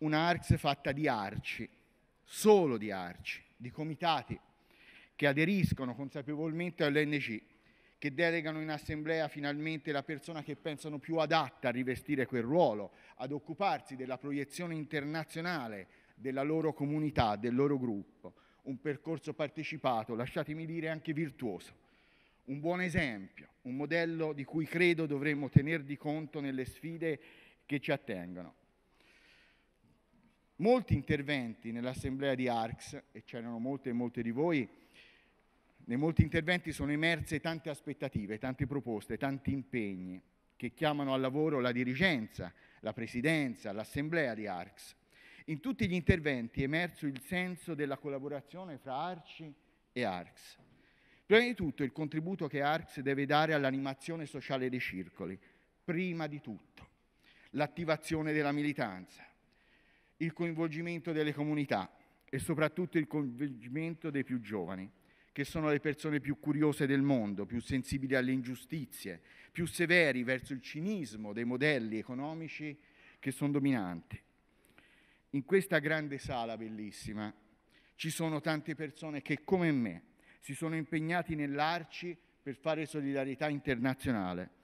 una ARCS fatta di arci, solo di arci, di comitati che aderiscono consapevolmente all'ONG, che delegano in assemblea finalmente la persona che pensano più adatta a rivestire quel ruolo, ad occuparsi della proiezione internazionale della loro comunità, del loro gruppo. Un percorso partecipato, lasciatemi dire anche virtuoso. Un buon esempio, un modello di cui credo dovremmo tener di conto nelle sfide che ci attengono molti interventi nell'assemblea di ARCS, e c'erano molte e molte di voi, nei molti interventi sono emerse tante aspettative, tante proposte, tanti impegni che chiamano al lavoro la dirigenza, la presidenza, l'assemblea di ARCS. In tutti gli interventi è emerso il senso della collaborazione fra ARCI e ARCS. Prima di tutto il contributo che ARCS deve dare all'animazione sociale dei circoli, prima di tutto l'attivazione della militanza, il coinvolgimento delle comunità e soprattutto il coinvolgimento dei più giovani, che sono le persone più curiose del mondo, più sensibili alle ingiustizie, più severi verso il cinismo dei modelli economici che sono dominanti. In questa grande sala bellissima ci sono tante persone che, come me, si sono impegnati nell'arci per fare solidarietà internazionale.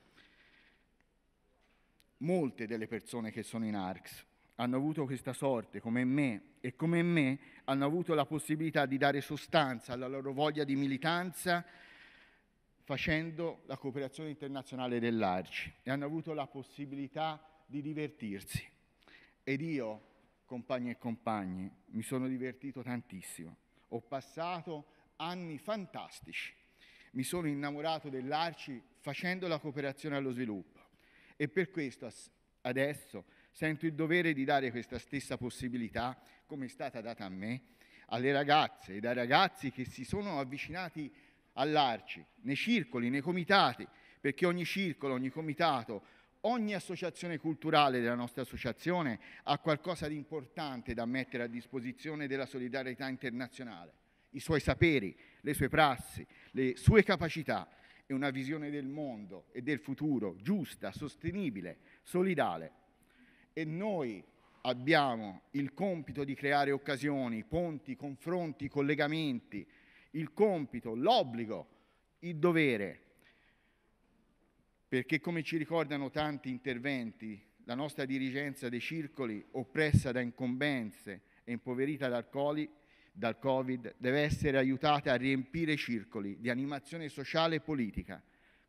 Molte delle persone che sono in ARCS hanno avuto questa sorte come me e come me hanno avuto la possibilità di dare sostanza alla loro voglia di militanza facendo la cooperazione internazionale dell'ARCI e hanno avuto la possibilità di divertirsi. Ed io, compagni e compagni, mi sono divertito tantissimo. Ho passato anni fantastici. Mi sono innamorato dell'ARCI facendo la cooperazione allo sviluppo e per questo adesso Sento il dovere di dare questa stessa possibilità, come è stata data a me, alle ragazze e ai ragazzi che si sono avvicinati all'Arci, nei circoli, nei comitati, perché ogni circolo, ogni comitato, ogni associazione culturale della nostra associazione ha qualcosa di importante da mettere a disposizione della solidarietà internazionale, i suoi saperi, le sue prassi, le sue capacità e una visione del mondo e del futuro giusta, sostenibile, solidale e noi abbiamo il compito di creare occasioni, ponti, confronti, collegamenti, il compito, l'obbligo, il dovere, perché come ci ricordano tanti interventi, la nostra dirigenza dei circoli, oppressa da incombenze e impoverita dal, coli, dal Covid, deve essere aiutata a riempire i circoli di animazione sociale e politica.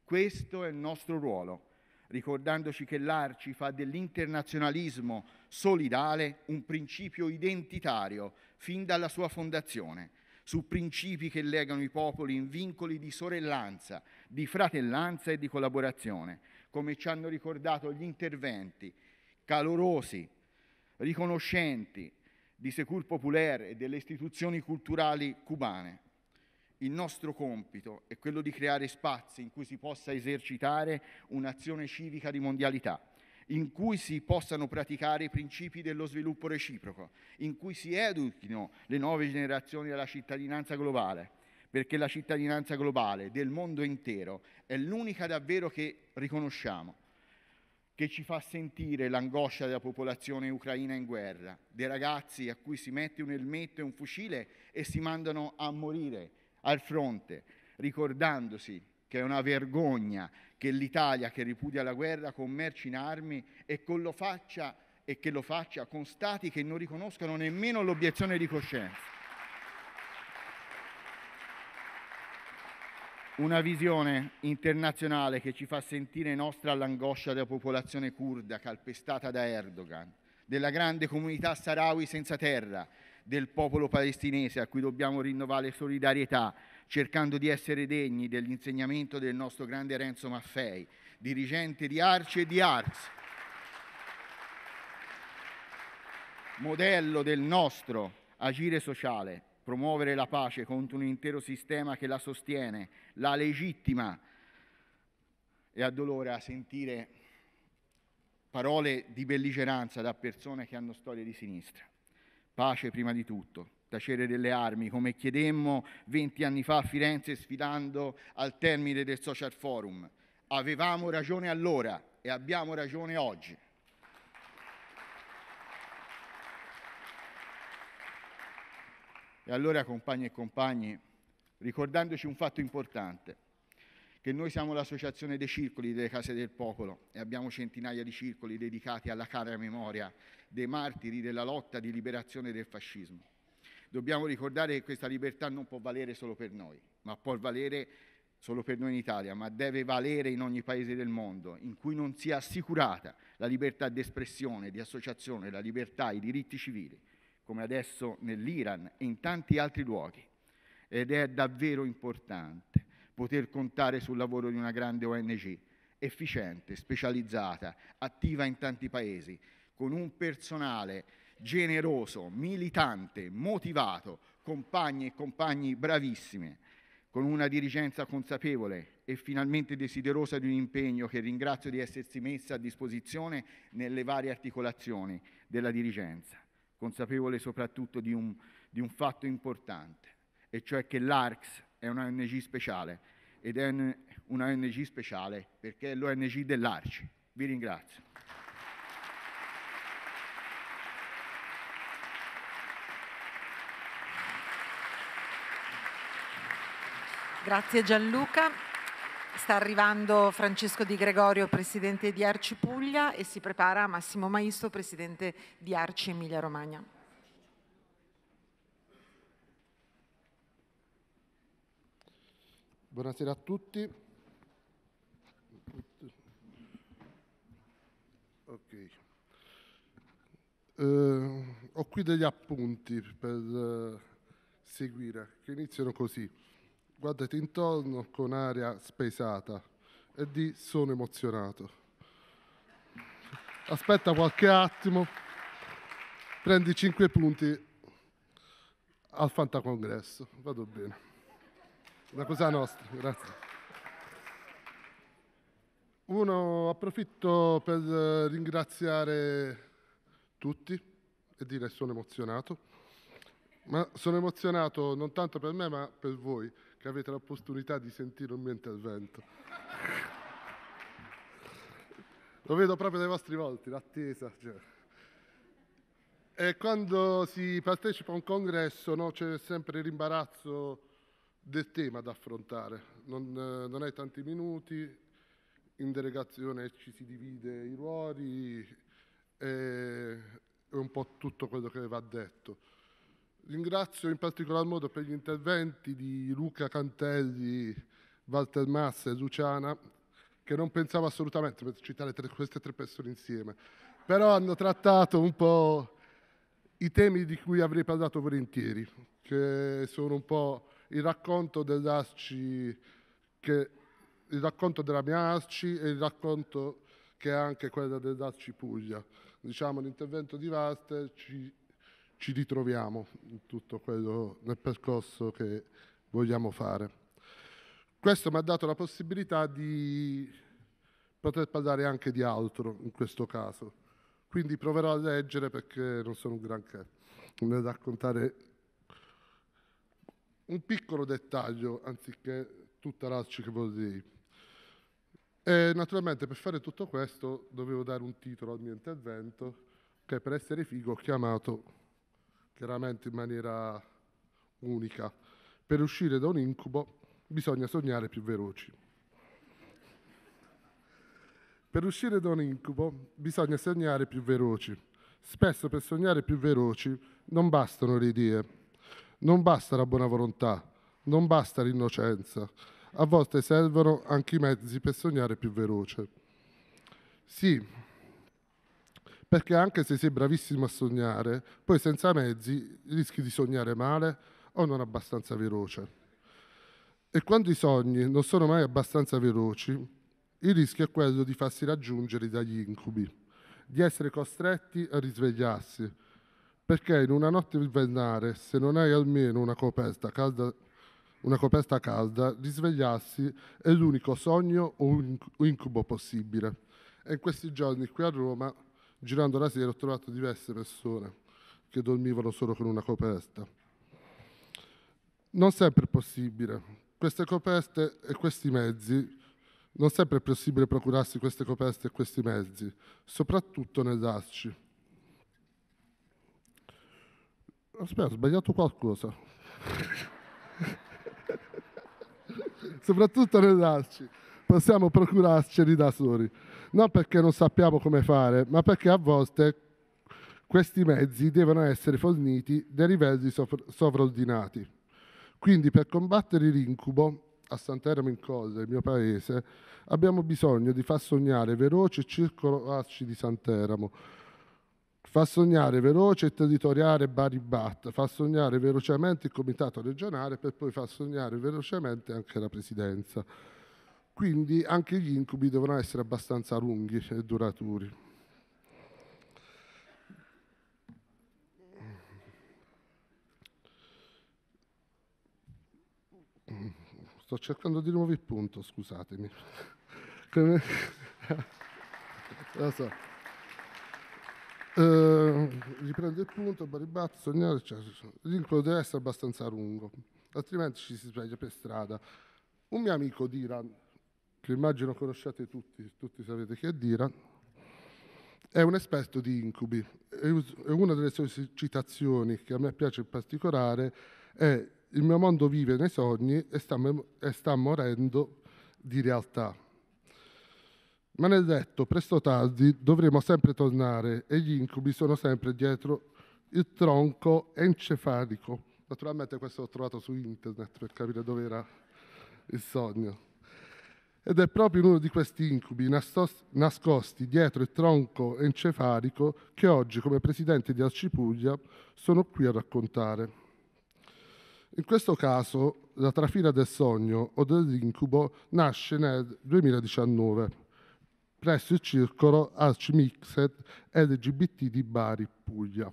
Questo è il nostro ruolo ricordandoci che l'Arci fa dell'internazionalismo solidale un principio identitario fin dalla sua fondazione, su principi che legano i popoli in vincoli di sorellanza, di fratellanza e di collaborazione, come ci hanno ricordato gli interventi calorosi, riconoscenti di Secur Populaire e delle istituzioni culturali cubane il nostro compito è quello di creare spazi in cui si possa esercitare un'azione civica di mondialità, in cui si possano praticare i principi dello sviluppo reciproco, in cui si educhino le nuove generazioni alla cittadinanza globale, perché la cittadinanza globale del mondo intero è l'unica davvero che riconosciamo, che ci fa sentire l'angoscia della popolazione ucraina in guerra, dei ragazzi a cui si mette un elmetto e un fucile e si mandano a morire al fronte, ricordandosi che è una vergogna che l'Italia che ripudia la guerra commerci in armi e, lo faccia, e che lo faccia con stati che non riconoscono nemmeno l'obiezione di coscienza. Una visione internazionale che ci fa sentire nostra l'angoscia della popolazione curda calpestata da Erdogan, della grande comunità sarawi senza terra, del popolo palestinese a cui dobbiamo rinnovare solidarietà, cercando di essere degni dell'insegnamento del nostro grande Renzo Maffei, dirigente di Arci e di Arz, modello del nostro agire sociale, promuovere la pace contro un intero sistema che la sostiene, la legittima e addolora sentire parole di belligeranza da persone che hanno storie di sinistra. Pace prima di tutto, tacere delle armi, come chiedemmo 20 anni fa a Firenze sfidando al termine del Social Forum. Avevamo ragione allora e abbiamo ragione oggi. E allora, compagni e compagni, ricordandoci un fatto importante, che noi siamo l'associazione dei circoli delle case del popolo e abbiamo centinaia di circoli dedicati alla cara memoria dei martiri della lotta di liberazione del fascismo. Dobbiamo ricordare che questa libertà non può valere solo per noi, ma può valere solo per noi in Italia, ma deve valere in ogni paese del mondo in cui non sia assicurata la libertà di espressione, di associazione, la libertà, i diritti civili, come adesso nell'Iran e in tanti altri luoghi. Ed è davvero importante poter contare sul lavoro di una grande ONG, efficiente, specializzata, attiva in tanti paesi, con un personale generoso, militante, motivato, compagni e compagni bravissime, con una dirigenza consapevole e finalmente desiderosa di un impegno che ringrazio di essersi messa a disposizione nelle varie articolazioni della dirigenza, consapevole soprattutto di un, di un fatto importante, e cioè che l'ARCS è una ONG speciale ed è una ONG speciale perché è l'ONG dell'Arci. Vi ringrazio. Grazie Gianluca. Sta arrivando Francesco Di Gregorio, presidente di Arci Puglia, e si prepara Massimo Maisto, presidente di Arci Emilia Romagna. Buonasera a tutti. Okay. Eh, ho qui degli appunti per eh, seguire, che iniziano così. Guardate intorno con aria spesata e di sono emozionato. Aspetta qualche attimo, prendi cinque punti al Fantacongresso, vado bene una cosa nostra, grazie. Uno, approfitto per eh, ringraziare tutti e dire sono emozionato, ma sono emozionato non tanto per me ma per voi che avete l'opportunità di sentire un mio intervento. Lo vedo proprio dai vostri volti, l'attesa. Cioè. E quando si partecipa a un congresso no, c'è sempre l'imbarazzo del tema da affrontare. Non, eh, non hai tanti minuti, in delegazione ci si divide i ruoli e, e un po' tutto quello che va detto. Ringrazio in particolar modo per gli interventi di Luca Cantelli, Walter Massa e Luciana, che non pensavo assolutamente per citare tre, queste tre persone insieme, però hanno trattato un po' i temi di cui avrei parlato volentieri, che sono un po' il racconto dell'asci che il racconto della mia ASCI e il racconto che è anche quello dell'ASCI Puglia. Diciamo l'intervento di Vaster ci, ci ritroviamo in tutto quello, nel percorso che vogliamo fare. Questo mi ha dato la possibilità di poter parlare anche di altro in questo caso. Quindi proverò a leggere perché non sono un granché nel raccontare un piccolo dettaglio anziché tutta l'alci che vorrei. E naturalmente per fare tutto questo dovevo dare un titolo al mio intervento che per essere figo ho chiamato chiaramente in maniera unica. Per uscire da un incubo bisogna sognare più veloci. Per uscire da un incubo bisogna sognare più veloci. Spesso per sognare più veloci non bastano le idee, non basta la buona volontà, non basta l'innocenza, a volte servono anche i mezzi per sognare più veloce. Sì, perché anche se sei bravissimo a sognare, poi senza mezzi rischi di sognare male o non abbastanza veloce. E quando i sogni non sono mai abbastanza veloci, il rischio è quello di farsi raggiungere dagli incubi, di essere costretti a risvegliarsi, perché in una notte invernale, se non hai almeno una coperta calda, una coperta calda risvegliarsi è l'unico sogno o incubo possibile. E in questi giorni qui a Roma, girando la sera, ho trovato diverse persone che dormivano solo con una coperta. Non sempre è possibile. Queste coperte e questi mezzi, non sempre è possibile procurarsi queste coperte e questi mezzi, soprattutto nel darci. Aspetta, ho sbagliato qualcosa. [laughs] Soprattutto nel darci. Possiamo procurarceli da soli. Non perché non sappiamo come fare, ma perché a volte questi mezzi devono essere forniti dai livelli sovraordinati. Quindi per combattere l'incubo a Santeramo in Cosa, il mio paese, abbiamo bisogno di far sognare veloci e circolarci di Santeramo, fa sognare veloce il territoriale Baribat, fa sognare velocemente il comitato regionale per poi far sognare velocemente anche la presidenza. Quindi anche gli incubi devono essere abbastanza lunghi e duraturi. Sto cercando di nuovo il punto, scusatemi. [laughs] [laughs] Lo so. Eh, riprende il punto, Baribazzo, sognare, cioè, l'incolo deve essere abbastanza lungo, altrimenti ci si sveglia per strada. Un mio amico Diran, che immagino conosciate tutti, tutti sapete chi è Diran, è un esperto di incubi e una delle sue citazioni che a me piace in particolare è il mio mondo vive nei sogni e sta, e sta morendo di realtà. Ma nel detto, presto o tardi, dovremo sempre tornare e gli incubi sono sempre dietro il tronco encefalico. Naturalmente questo l'ho trovato su internet per capire dove era il sogno. Ed è proprio in uno di questi incubi nascosti dietro il tronco encefalico che oggi, come presidente di Arcipuglia, sono qui a raccontare. In questo caso, la trafila del sogno o dell'incubo nasce nel 2019 presso il circolo Arcimixed LGBT di Bari, Puglia.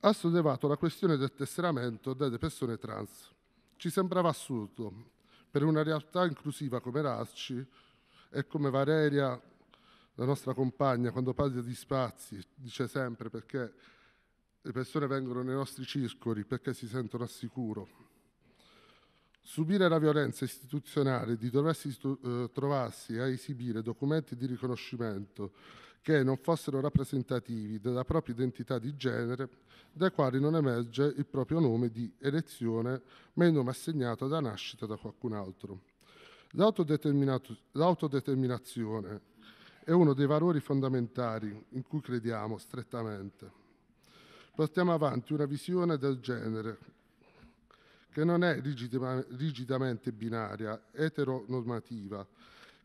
Ha sollevato la questione del tesseramento delle persone trans. Ci sembrava assurdo, per una realtà inclusiva come l'Arci e come Valeria, la nostra compagna, quando parla di spazi, dice sempre perché le persone vengono nei nostri circoli perché si sentono al sicuro, Subire la violenza istituzionale di doversi eh, trovarsi a esibire documenti di riconoscimento che non fossero rappresentativi della propria identità di genere, dai quali non emerge il proprio nome di elezione, ma il nome assegnato alla nascita da qualcun altro. L'autodeterminazione è uno dei valori fondamentali in cui crediamo strettamente. Portiamo avanti una visione del genere che non è rigidamente binaria, eteronormativa,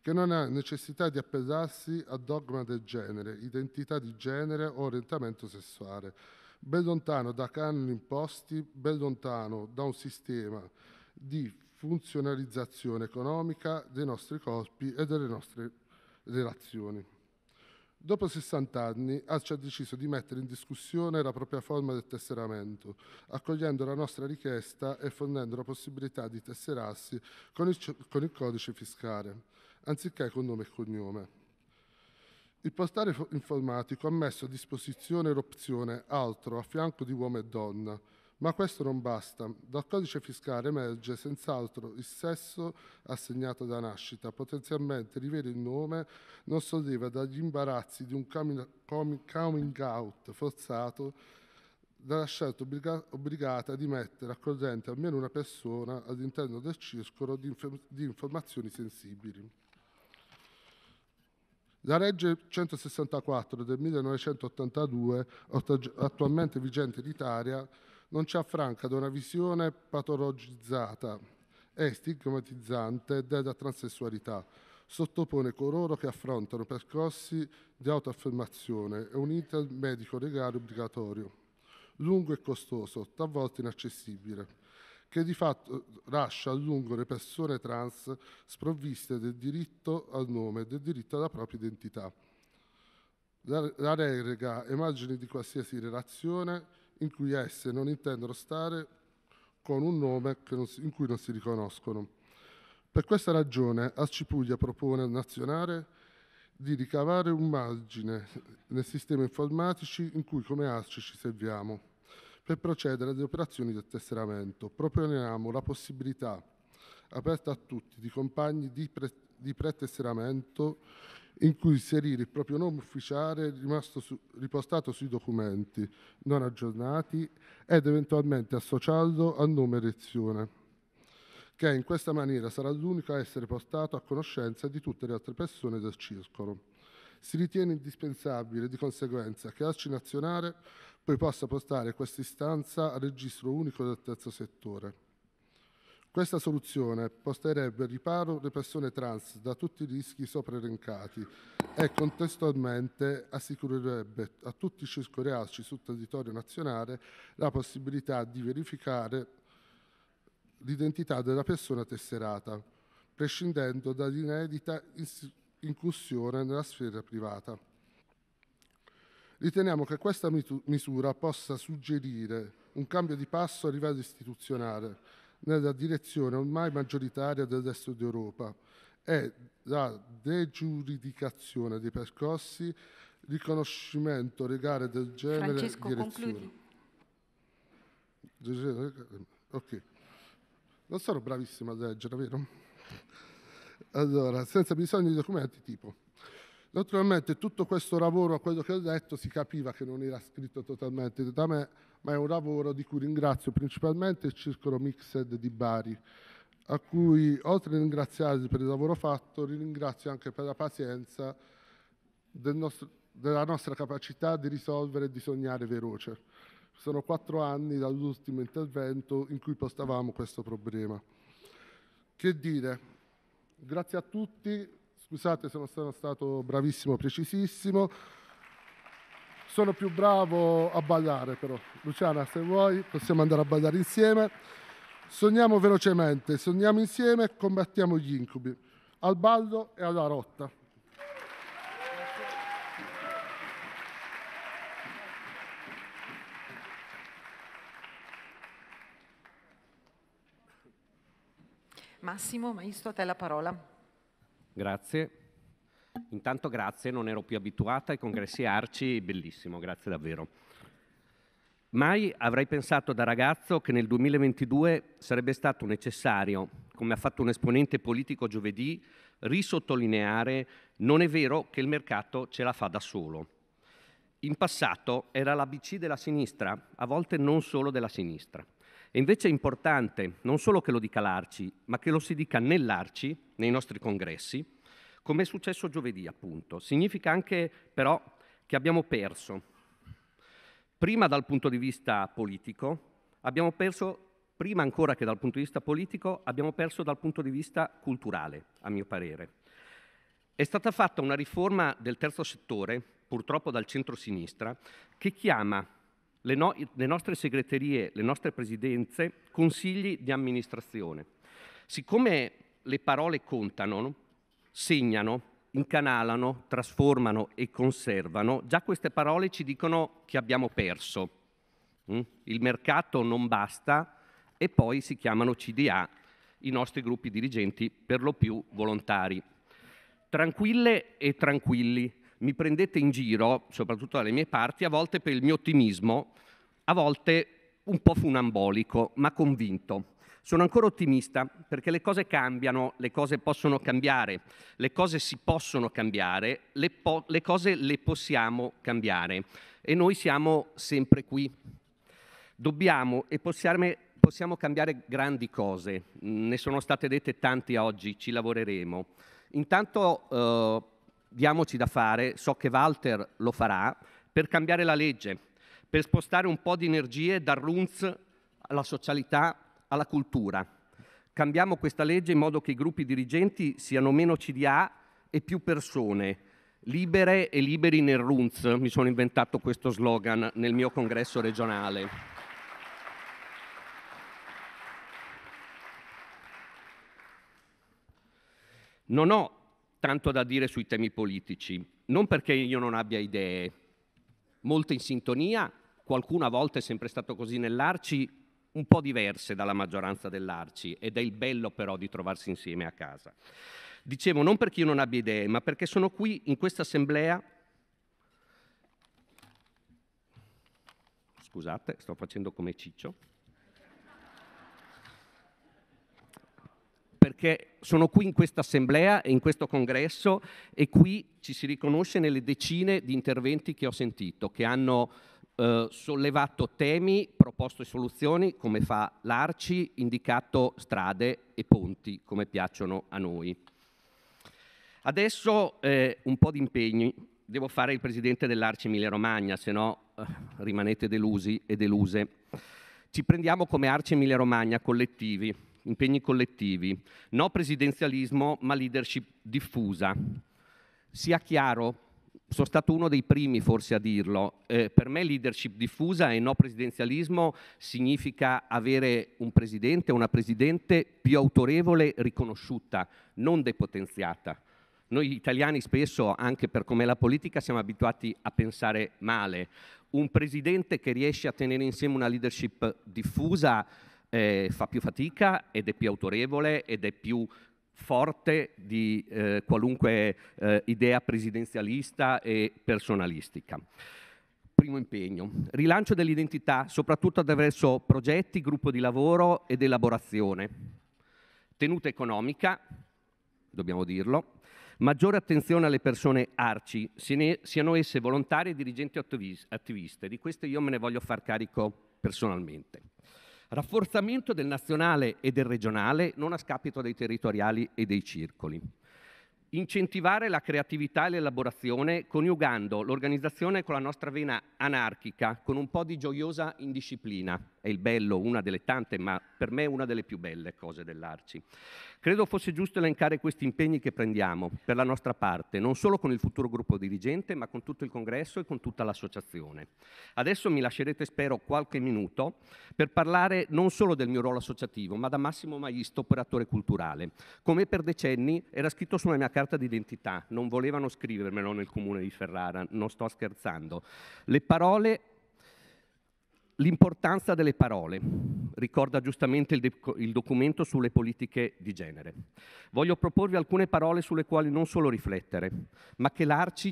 che non ha necessità di appellarsi a dogma del genere, identità di genere o orientamento sessuale, ben lontano da canoni imposti, ben lontano da un sistema di funzionalizzazione economica dei nostri corpi e delle nostre relazioni. Dopo 60 anni, ACI ha deciso di mettere in discussione la propria forma del tesseramento, accogliendo la nostra richiesta e fornendo la possibilità di tesserarsi con il, con il codice fiscale, anziché con nome e cognome. Il portale informatico ha messo a disposizione l'opzione Altro a fianco di uomo e donna, ma questo non basta. Dal codice fiscale emerge senz'altro il sesso assegnato da nascita. Potenzialmente rivede il nome non solleva dagli imbarazzi di un coming out forzato dalla scelta obbliga obbligata di mettere a corrente almeno una persona all'interno del circolo di, inf di informazioni sensibili. La legge 164 del 1982, attualmente vigente in Italia, non ci affranca da una visione patologizzata e stigmatizzante della transessualità. Sottopone coloro che affrontano percorsi di autoaffermazione e un iter medico legale obbligatorio, lungo e costoso, talvolta inaccessibile, che di fatto lascia a lungo le persone trans sprovviste del diritto al nome, del diritto alla propria identità. La, la regrega ai margini di qualsiasi relazione in cui esse non intendono stare con un nome si, in cui non si riconoscono. Per questa ragione Ascipuglia propone al nazionale di ricavare un margine nel sistema informatici in cui come ASCI ci serviamo per procedere alle operazioni del tesseramento. Proponiamo la possibilità aperta a tutti di compagni di, pre- di pretesseramento in cui inserire il proprio nome ufficiale su, ripostato sui documenti non aggiornati ed eventualmente associarlo al nome elezione, che in questa maniera sarà l'unico a essere portato a conoscenza di tutte le altre persone del circolo. Si ritiene indispensabile di conseguenza che l'Arci Nazionale poi possa postare questa istanza al registro unico del terzo settore questa soluzione posterebbe riparo le persone trans da tutti i rischi sopra elencati e contestualmente assicurerebbe a tutti i circoreaci sul territorio nazionale la possibilità di verificare l'identità della persona tesserata, prescindendo dall'inedita incursione nella sfera privata. Riteniamo che questa misura possa suggerire un cambio di passo a livello istituzionale nella direzione ormai maggioritaria del resto d'Europa e la degiuridicazione dei percorsi, riconoscimento legale del genere Francesco, direzione. concludi. Ok. Non sono bravissimo a leggere, vero? Allora, senza bisogno di documenti tipo. Naturalmente tutto questo lavoro, quello che ho detto, si capiva che non era scritto totalmente da me, ma è un lavoro di cui ringrazio principalmente il Circolo Mixed di Bari, a cui oltre a ringraziarvi per il lavoro fatto, ringrazio anche per la pazienza del nostro, della nostra capacità di risolvere e di sognare veloce. Sono quattro anni dall'ultimo intervento in cui postavamo questo problema. Che dire? Grazie a tutti, scusate se non sono stato bravissimo, precisissimo sono più bravo a ballare però. Luciana, se vuoi possiamo andare a ballare insieme. Sogniamo velocemente, sogniamo insieme e combattiamo gli incubi, al ballo e alla rotta. Massimo, maestro, a te la parola. Grazie. Intanto grazie, non ero più abituata ai congressi Arci, bellissimo, grazie davvero. Mai avrei pensato da ragazzo che nel 2022 sarebbe stato necessario, come ha fatto un esponente politico giovedì, risottolineare non è vero che il mercato ce la fa da solo. In passato era l'ABC della sinistra, a volte non solo della sinistra. E invece è importante non solo che lo dica l'Arci, ma che lo si dica nell'Arci, nei nostri congressi, come è successo giovedì appunto. Significa anche però che abbiamo perso. Prima dal punto di vista politico, abbiamo perso, prima ancora che dal punto di vista politico, abbiamo perso dal punto di vista culturale, a mio parere. È stata fatta una riforma del terzo settore, purtroppo dal centro-sinistra, che chiama le, no le nostre segreterie, le nostre presidenze, consigli di amministrazione. Siccome le parole contano, segnano, incanalano, trasformano e conservano, già queste parole ci dicono che abbiamo perso. Mm? Il mercato non basta e poi si chiamano CDA i nostri gruppi dirigenti, per lo più volontari. Tranquille e tranquilli, mi prendete in giro, soprattutto dalle mie parti, a volte per il mio ottimismo, a volte un po' funambolico, ma convinto. Sono ancora ottimista perché le cose cambiano, le cose possono cambiare, le cose si possono cambiare, le, po- le cose le possiamo cambiare e noi siamo sempre qui. Dobbiamo e possiamo, possiamo cambiare grandi cose, mm, ne sono state dette tante oggi, ci lavoreremo. Intanto eh, diamoci da fare, so che Walter lo farà, per cambiare la legge, per spostare un po' di energie dal RUNZ alla socialità alla cultura. Cambiamo questa legge in modo che i gruppi dirigenti siano meno CDA e più persone, libere e liberi nel RUNZ, mi sono inventato questo slogan nel mio congresso regionale. Non ho tanto da dire sui temi politici, non perché io non abbia idee, molte in sintonia, qualcuna volta è sempre stato così nell'Arci, un po' diverse dalla maggioranza dell'Arci ed è il bello però di trovarsi insieme a casa. Dicevo, non perché io non abbia idee, ma perché sono qui in questa assemblea scusate, sto facendo come Ciccio, perché sono qui in questa assemblea e in questo congresso e qui ci si riconosce nelle decine di interventi che ho sentito, che hanno eh, sollevato temi, proposto soluzioni come fa l'Arci, indicato strade e ponti come piacciono a noi. Adesso eh, un po' di impegni. Devo fare il presidente dell'Arci Emilia Romagna, se no eh, rimanete delusi e deluse. Ci prendiamo come Arci Emilia Romagna collettivi, impegni collettivi, no presidenzialismo ma leadership diffusa. Sia chiaro, sono stato uno dei primi forse a dirlo. Eh, per me leadership diffusa e no presidenzialismo significa avere un presidente o una presidente più autorevole, riconosciuta, non depotenziata. Noi italiani spesso, anche per com'è la politica, siamo abituati a pensare male. Un presidente che riesce a tenere insieme una leadership diffusa eh, fa più fatica ed è più autorevole ed è più forte di eh, qualunque eh, idea presidenzialista e personalistica. Primo impegno, rilancio dell'identità soprattutto attraverso progetti, gruppo di lavoro ed elaborazione, tenuta economica, dobbiamo dirlo, maggiore attenzione alle persone arci, siano esse volontarie, dirigenti o attiviste. Di queste io me ne voglio far carico personalmente. Rafforzamento del nazionale e del regionale non a scapito dei territoriali e dei circoli. Incentivare la creatività e l'elaborazione coniugando l'organizzazione con la nostra vena anarchica, con un po' di gioiosa indisciplina. È il bello, una delle tante, ma per me una delle più belle cose dell'Arci. Credo fosse giusto elencare questi impegni che prendiamo per la nostra parte, non solo con il futuro gruppo dirigente, ma con tutto il congresso e con tutta l'associazione. Adesso mi lascerete, spero, qualche minuto per parlare non solo del mio ruolo associativo, ma da Massimo Maisto, operatore culturale. Come per decenni era scritto sulla mia carta d'identità, non volevano scrivermelo nel comune di Ferrara, non sto scherzando. Le parole L'importanza delle parole, ricorda giustamente il, il, documento sulle politiche di genere. Voglio proporvi alcune parole sulle quali non solo riflettere, ma che l'Arci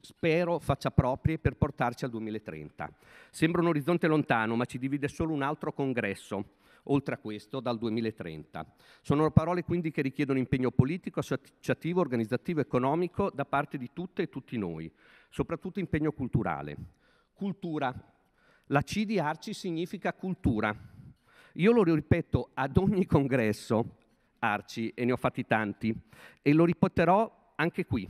spero faccia proprie per portarci al 2030. Sembra un orizzonte lontano, ma ci divide solo un altro congresso, oltre a questo, dal 2030. Sono parole quindi che richiedono impegno politico, associativo, organizzativo, economico da parte di tutte e tutti noi, soprattutto impegno culturale. Cultura la C di Arci significa cultura. Io lo ripeto ad ogni congresso, Arci, e ne ho fatti tanti, e lo ripeterò anche qui,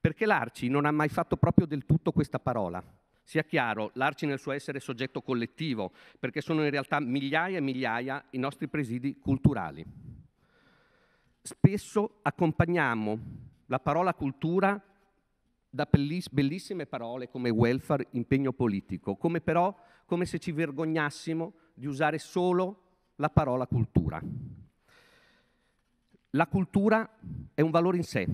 perché l'Arci non ha mai fatto proprio del tutto questa parola. Sia chiaro, l'Arci nel suo essere soggetto collettivo, perché sono in realtà migliaia e migliaia i nostri presidi culturali. Spesso accompagniamo la parola cultura da bellissime parole come welfare, impegno politico, come però come se ci vergognassimo di usare solo la parola cultura. La cultura è un valore in sé,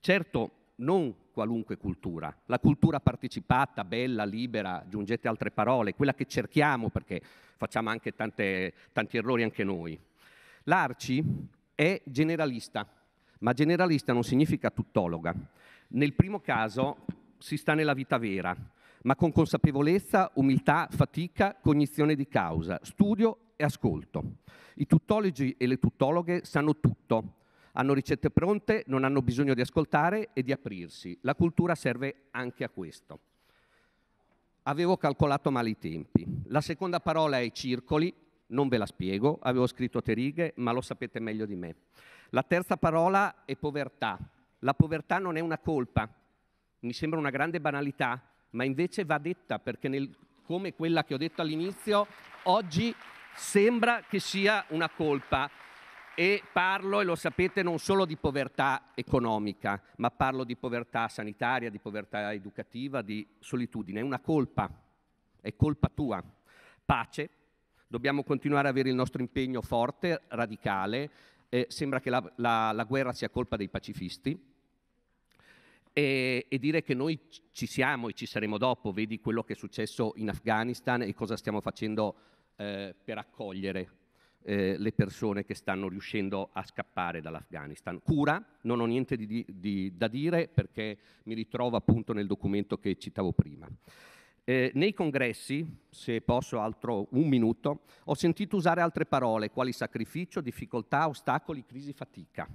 certo non qualunque cultura, la cultura partecipata, bella, libera, aggiungete altre parole, quella che cerchiamo perché facciamo anche tante, tanti errori anche noi. L'Arci è generalista, ma generalista non significa tuttologa, nel primo caso si sta nella vita vera, ma con consapevolezza, umiltà, fatica, cognizione di causa, studio e ascolto. I tuttologi e le tuttologhe sanno tutto, hanno ricette pronte, non hanno bisogno di ascoltare e di aprirsi. La cultura serve anche a questo. Avevo calcolato male i tempi. La seconda parola è circoli, non ve la spiego, avevo scritto te righe, ma lo sapete meglio di me. La terza parola è povertà, la povertà non è una colpa, mi sembra una grande banalità, ma invece va detta perché nel, come quella che ho detto all'inizio, oggi sembra che sia una colpa e parlo, e lo sapete, non solo di povertà economica, ma parlo di povertà sanitaria, di povertà educativa, di solitudine. È una colpa, è colpa tua. Pace, dobbiamo continuare ad avere il nostro impegno forte, radicale, eh, sembra che la, la, la, guerra sia colpa dei pacifisti e, e, dire che noi ci siamo e ci saremo dopo, vedi quello che è successo in Afghanistan e cosa stiamo facendo eh, per accogliere eh, le persone che stanno riuscendo a scappare dall'Afghanistan. Cura, non ho niente di, di, da dire perché mi ritrovo appunto nel documento che citavo prima. Eh, nei congressi, se posso altro un minuto, ho sentito usare altre parole quali sacrificio, difficoltà, ostacoli, crisi, fatica.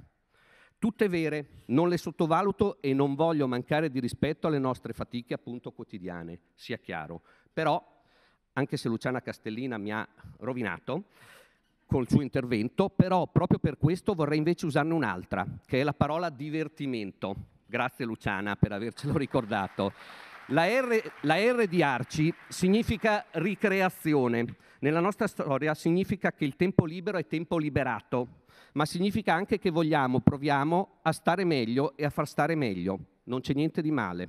Tutte vere, non le sottovaluto e non voglio mancare di rispetto alle nostre fatiche appunto quotidiane, sia chiaro. Però, anche se Luciana Castellina mi ha rovinato col suo intervento, però proprio per questo vorrei invece usarne un'altra, che è la parola divertimento. Grazie Luciana per avercelo ricordato. La R, la R, di Arci significa ricreazione. Nella nostra storia significa che il tempo libero è tempo liberato, ma significa anche che vogliamo, proviamo a stare meglio e a far stare meglio. Non c'è niente di male.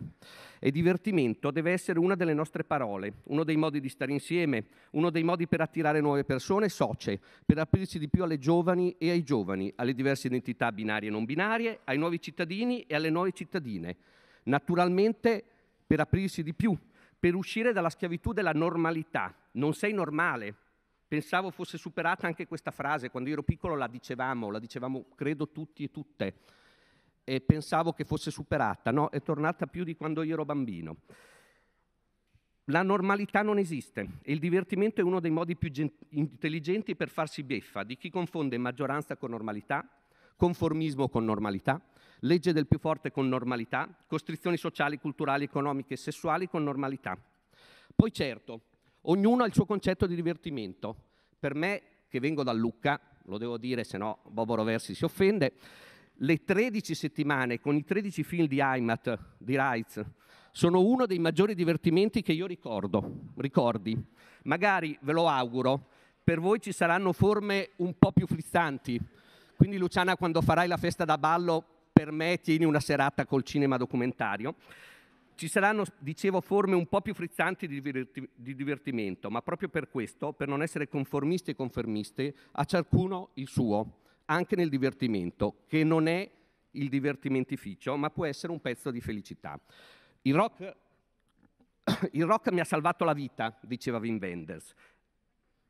E divertimento deve essere una delle nostre parole, uno dei modi di stare insieme, uno dei modi per attirare nuove persone e socie, per aprirci di più alle giovani e ai giovani, alle diverse identità binarie e non binarie, ai nuovi cittadini e alle nuove cittadine. Naturalmente per aprirsi di più, per uscire dalla schiavitù della normalità. Non sei normale. Pensavo fosse superata anche questa frase, quando io ero piccolo la dicevamo, la dicevamo credo tutti e tutte, e pensavo che fosse superata, no, è tornata più di quando io ero bambino. La normalità non esiste e il divertimento è uno dei modi più gen- intelligenti per farsi beffa di chi confonde maggioranza con normalità, conformismo con normalità, legge del più forte con normalità, costrizioni sociali, culturali, economiche e sessuali con normalità. Poi certo, ognuno ha il suo concetto di divertimento. Per me, che vengo da Lucca, lo devo dire, se no Bobo Roversi si offende, le 13 settimane con i 13 film di Heimat, di Reitz, sono uno dei maggiori divertimenti che io ricordo, ricordi. Magari, ve lo auguro, per voi ci saranno forme un po' più frizzanti. Quindi Luciana, quando farai la festa da ballo, per me tieni una serata col cinema documentario. Ci saranno, dicevo, forme un po' più frizzanti di, diverti- di divertimento, ma proprio per questo, per non essere conformisti e confermiste, a ciascuno il suo, anche nel divertimento, che non è il divertimentificio, ma può essere un pezzo di felicità. Il rock, [coughs] il rock mi ha salvato la vita, diceva Wim Wenders.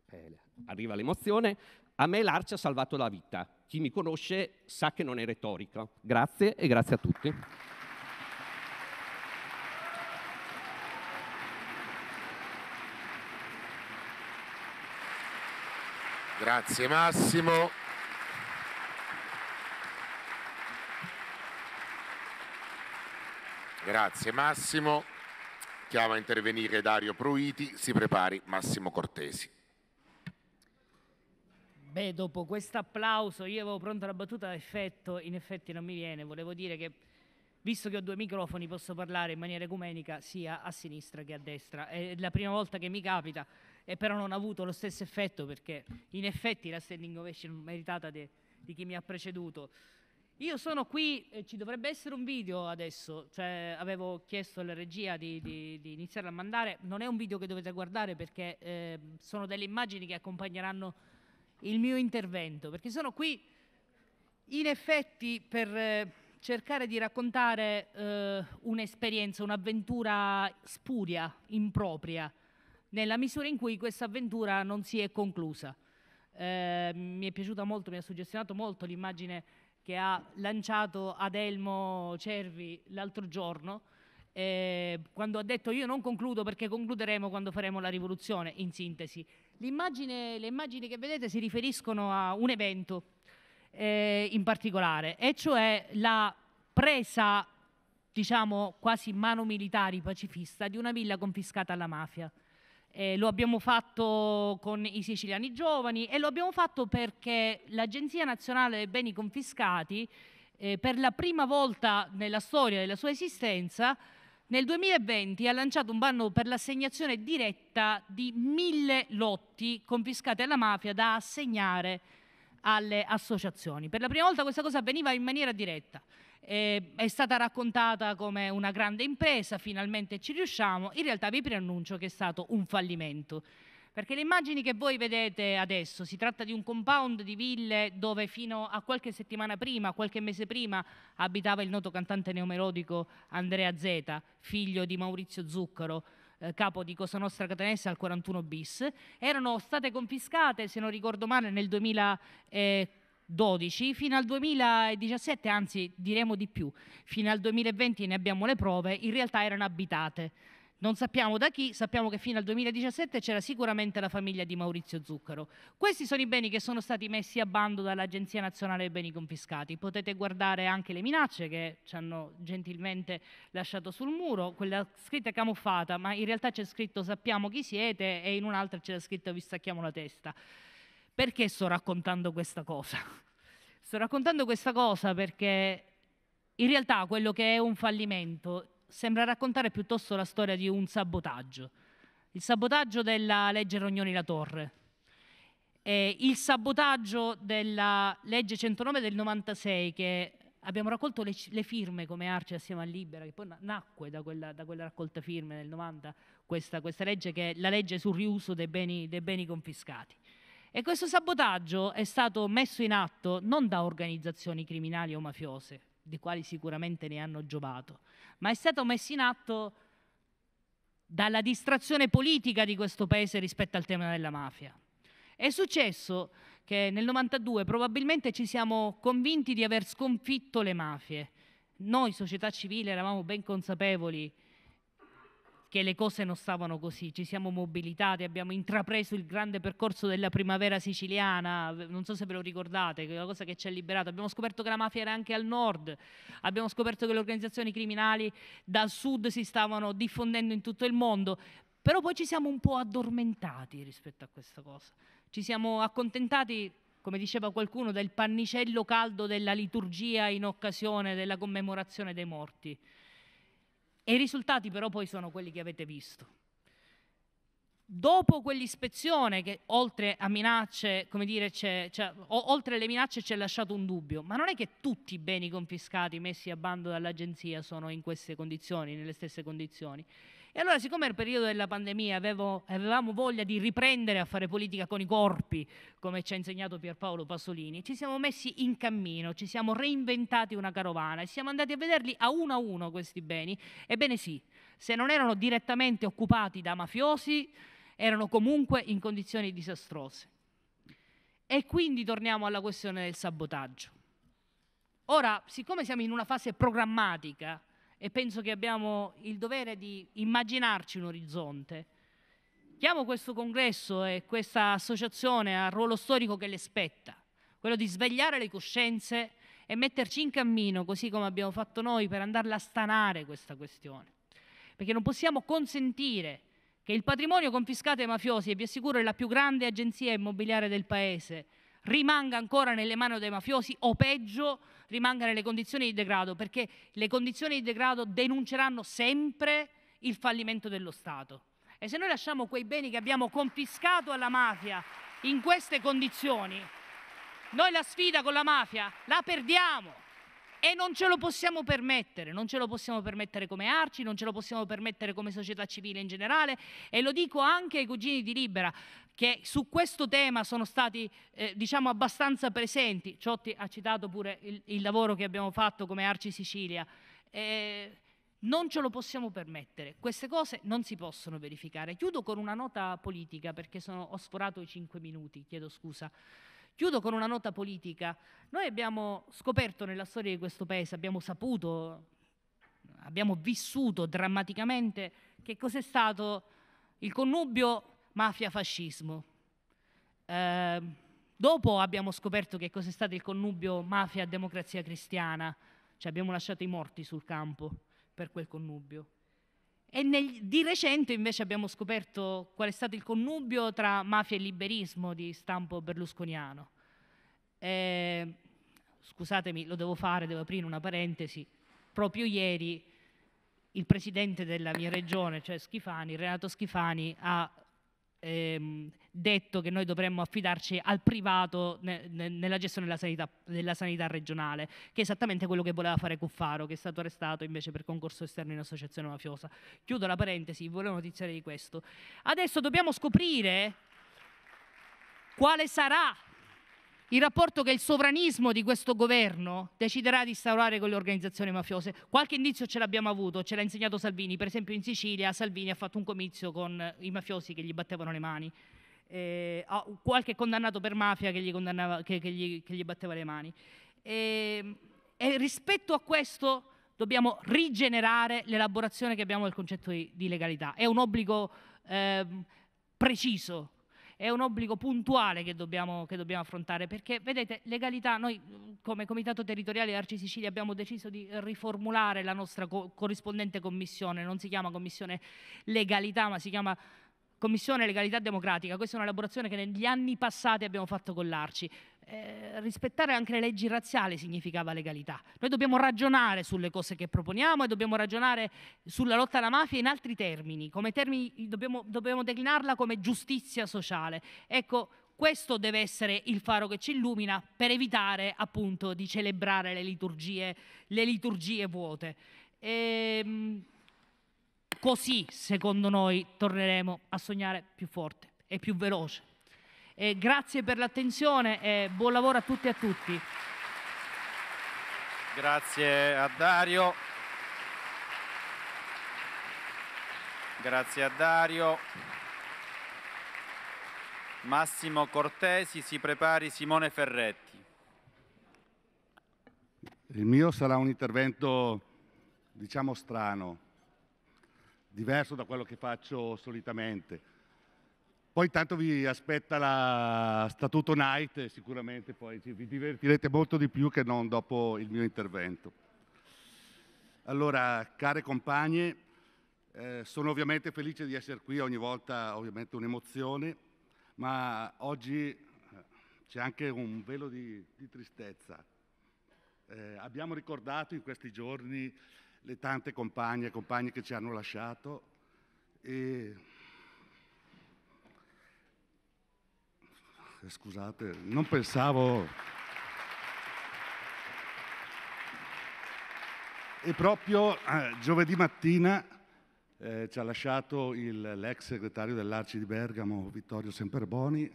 Eh, arriva l'emozione. A me l'Arci ha salvato la vita. Chi mi conosce sa che non è retorica. Grazie e grazie a tutti. Grazie Massimo. Grazie Massimo. Chiama a intervenire Dario Pruiti, si prepari Massimo Cortesi. Beh, dopo questo applauso io avevo pronta la battuta a effetto, in effetti non mi viene, volevo dire che visto che ho due microfoni posso parlare in maniera ecumenica sia a sinistra che a destra, è la prima volta che mi capita e però non ha avuto lo stesso effetto perché in effetti la standing ovation meritata de, di chi mi ha preceduto. Io sono qui, eh, ci dovrebbe essere un video adesso, cioè avevo chiesto alla regia di, di, di iniziarlo a mandare, non è un video che dovete guardare perché eh, sono delle immagini che accompagneranno il mio intervento, perché sono qui in effetti per eh, cercare di raccontare eh, un'esperienza, un'avventura spuria, impropria, nella misura in cui questa avventura non si è conclusa. Eh, mi è piaciuta molto, mi ha suggestionato molto l'immagine che ha lanciato Adelmo Cervi l'altro giorno, eh, quando ha detto io non concludo perché concluderemo quando faremo la rivoluzione, in sintesi. Immagine, le immagini che vedete si riferiscono a un evento eh, in particolare, e cioè la presa, diciamo quasi mano militari pacifista, di una villa confiscata alla mafia. Eh, lo abbiamo fatto con i siciliani giovani e lo abbiamo fatto perché l'Agenzia Nazionale dei Beni Confiscati, eh, per la prima volta nella storia della sua esistenza, nel 2020 ha lanciato un bando per l'assegnazione diretta di mille lotti confiscati alla mafia da assegnare alle associazioni. Per la prima volta questa cosa avveniva in maniera diretta. Eh, è stata raccontata come una grande impresa, finalmente ci riusciamo, in realtà vi preannuncio che è stato un fallimento. Perché le immagini che voi vedete adesso, si tratta di un compound di ville dove fino a qualche settimana prima, qualche mese prima, abitava il noto cantante neomelodico Andrea Zeta, figlio di Maurizio Zuccaro, eh, capo di Cosa Nostra Catanese al 41 bis. Erano state confiscate, se non ricordo male, nel 2004. 12 fino al 2017, anzi diremo di più, fino al 2020 ne abbiamo le prove, in realtà erano abitate non sappiamo da chi, sappiamo che fino al 2017 c'era sicuramente la famiglia di Maurizio Zucchero. Questi sono i beni che sono stati messi a bando dall'Agenzia Nazionale dei Beni Confiscati. Potete guardare anche le minacce che ci hanno gentilmente lasciato sul muro, quella scritta è camuffata, ma in realtà c'è scritto sappiamo chi siete e in un'altra c'è scritto vi stacchiamo la testa. Perché sto raccontando questa cosa? Sto raccontando questa cosa perché in realtà quello che è un fallimento sembra raccontare piuttosto la storia di un sabotaggio, il sabotaggio della legge Rognoni-La Torre. E il sabotaggio della legge 109 del 96 che abbiamo raccolto le, le firme come Arce assieme a Libera, che poi nacque da quella, da quella raccolta firme nel 90, questa, questa, legge che è la legge sul riuso dei beni, dei beni confiscati. E questo sabotaggio è stato messo in atto non da organizzazioni criminali o mafiose, di quali sicuramente ne hanno giovato, ma è stato messo in atto dalla distrazione politica di questo paese rispetto al tema della mafia. È successo che nel 92 probabilmente ci siamo convinti di aver sconfitto le mafie. Noi società civile eravamo ben consapevoli che le cose non stavano così, ci siamo mobilitati, abbiamo intrapreso il grande percorso della primavera siciliana, non so se ve lo ricordate, quella cosa che ci ha liberato, abbiamo scoperto che la mafia era anche al nord, abbiamo scoperto che le organizzazioni criminali dal sud si stavano diffondendo in tutto il mondo, però poi ci siamo un po' addormentati rispetto a questa cosa, ci siamo accontentati come diceva qualcuno, del pannicello caldo della liturgia in occasione della commemorazione dei morti. E i risultati però poi sono quelli che avete visto. Dopo quell'ispezione che oltre a minacce, come dire, cioè, oltre alle minacce ci è lasciato un dubbio, ma non è che tutti i beni confiscati messi a bando dall'agenzia sono in queste condizioni, nelle stesse condizioni. E allora, siccome nel periodo della pandemia avevo, avevamo voglia di riprendere a fare politica con i corpi, come ci ha insegnato Pierpaolo Pasolini, ci siamo messi in cammino, ci siamo reinventati una carovana e siamo andati a vederli a uno a uno questi beni. Ebbene sì, se non erano direttamente occupati da mafiosi, erano comunque in condizioni disastrose. E quindi torniamo alla questione del sabotaggio. Ora, siccome siamo in una fase programmatica, e penso che abbiamo il dovere di immaginarci un orizzonte. Chiamo questo congresso e questa associazione al ruolo storico che le spetta, quello di svegliare le coscienze e metterci in cammino, così come abbiamo fatto noi, per andarla a stanare questa questione. Perché non possiamo consentire che il patrimonio confiscato ai mafiosi, e vi assicuro è la più grande agenzia immobiliare del Paese, rimanga ancora nelle mani dei mafiosi o peggio rimanga nelle condizioni di degrado, perché le condizioni di degrado denunceranno sempre il fallimento dello Stato. E se noi lasciamo quei beni che abbiamo confiscato alla mafia in queste condizioni, noi la sfida con la mafia la perdiamo. E non ce lo possiamo permettere, non ce lo possiamo permettere come Arci, non ce lo possiamo permettere come società civile in generale e lo dico anche ai cugini di Libera che su questo tema sono stati eh, diciamo abbastanza presenti. Ciotti ha citato pure il, il lavoro che abbiamo fatto come Arci Sicilia. Eh, non ce lo possiamo permettere, queste cose non si possono verificare. Chiudo con una nota politica perché sono, ho sforato i cinque minuti, chiedo scusa. Chiudo con una nota politica. Noi abbiamo scoperto nella storia di questo Paese, abbiamo saputo, abbiamo vissuto drammaticamente che cos'è stato il connubio mafia-fascismo. Eh, dopo abbiamo scoperto che cos'è stato il connubio mafia-democrazia cristiana, Ci cioè abbiamo lasciato i morti sul campo per quel connubio. E nel, di recente invece abbiamo scoperto qual è stato il connubio tra mafia e liberismo di stampo berlusconiano. Eh, scusatemi, lo devo fare, devo aprire una parentesi. Proprio ieri il presidente della mia regione, cioè Schifani, Renato Schifani, ha ehm, detto che noi dovremmo affidarci al privato ne, ne, nella gestione della sanità, della sanità, regionale, che è esattamente quello che voleva fare Cuffaro, che è stato arrestato invece per concorso esterno in associazione mafiosa. Chiudo la parentesi, volevo notiziare di questo. Adesso dobbiamo scoprire quale sarà il rapporto che il sovranismo di questo governo deciderà di instaurare con le organizzazioni mafiose. Qualche indizio ce l'abbiamo avuto, ce l'ha insegnato Salvini, per esempio in Sicilia Salvini ha fatto un comizio con i mafiosi che gli battevano le mani, eh, qualche condannato per mafia che gli, che, che gli, che gli batteva le mani. E, ehm, e, rispetto a questo dobbiamo rigenerare l'elaborazione che abbiamo del concetto di, di legalità, è un obbligo eh, preciso è un obbligo puntuale che dobbiamo, che dobbiamo affrontare, perché vedete, legalità, noi come Comitato Territoriale Arci Sicilia abbiamo deciso di riformulare la nostra co corrispondente commissione, non si chiama Commissione Legalità, ma si chiama Commissione Legalità Democratica, questa è un'elaborazione che negli anni passati abbiamo fatto con l'Arci eh, rispettare anche le leggi razziali significava legalità. Noi dobbiamo ragionare sulle cose che proponiamo e dobbiamo ragionare sulla lotta alla mafia in altri termini, termini dobbiamo, dobbiamo declinarla come giustizia sociale. Ecco, questo deve essere il faro che ci illumina per evitare appunto di celebrare le liturgie, le liturgie vuote. E, ehm, così, secondo noi, torneremo a sognare più forte e più veloce. Eh, grazie per l'attenzione e buon lavoro a tutti e a tutti. Grazie a Dario. Grazie a Dario. Massimo Cortesi, si prepari Simone Ferretti. Il mio sarà un intervento, diciamo, strano, diverso da quello che faccio solitamente poi intanto vi aspetta la Statuto Night, sicuramente poi vi divertirete molto di più che non dopo il mio intervento. Allora, care compagne, eh, sono ovviamente felice di essere qui, ogni volta ovviamente un'emozione, ma oggi eh, c'è anche un velo di, di tristezza. Eh, abbiamo ricordato in questi giorni le tante compagne e compagni che ci hanno lasciato e scusate, non pensavo... E proprio eh, giovedì mattina eh, ci ha lasciato il, l'ex segretario dell'Arci di Bergamo, Vittorio Semperboni.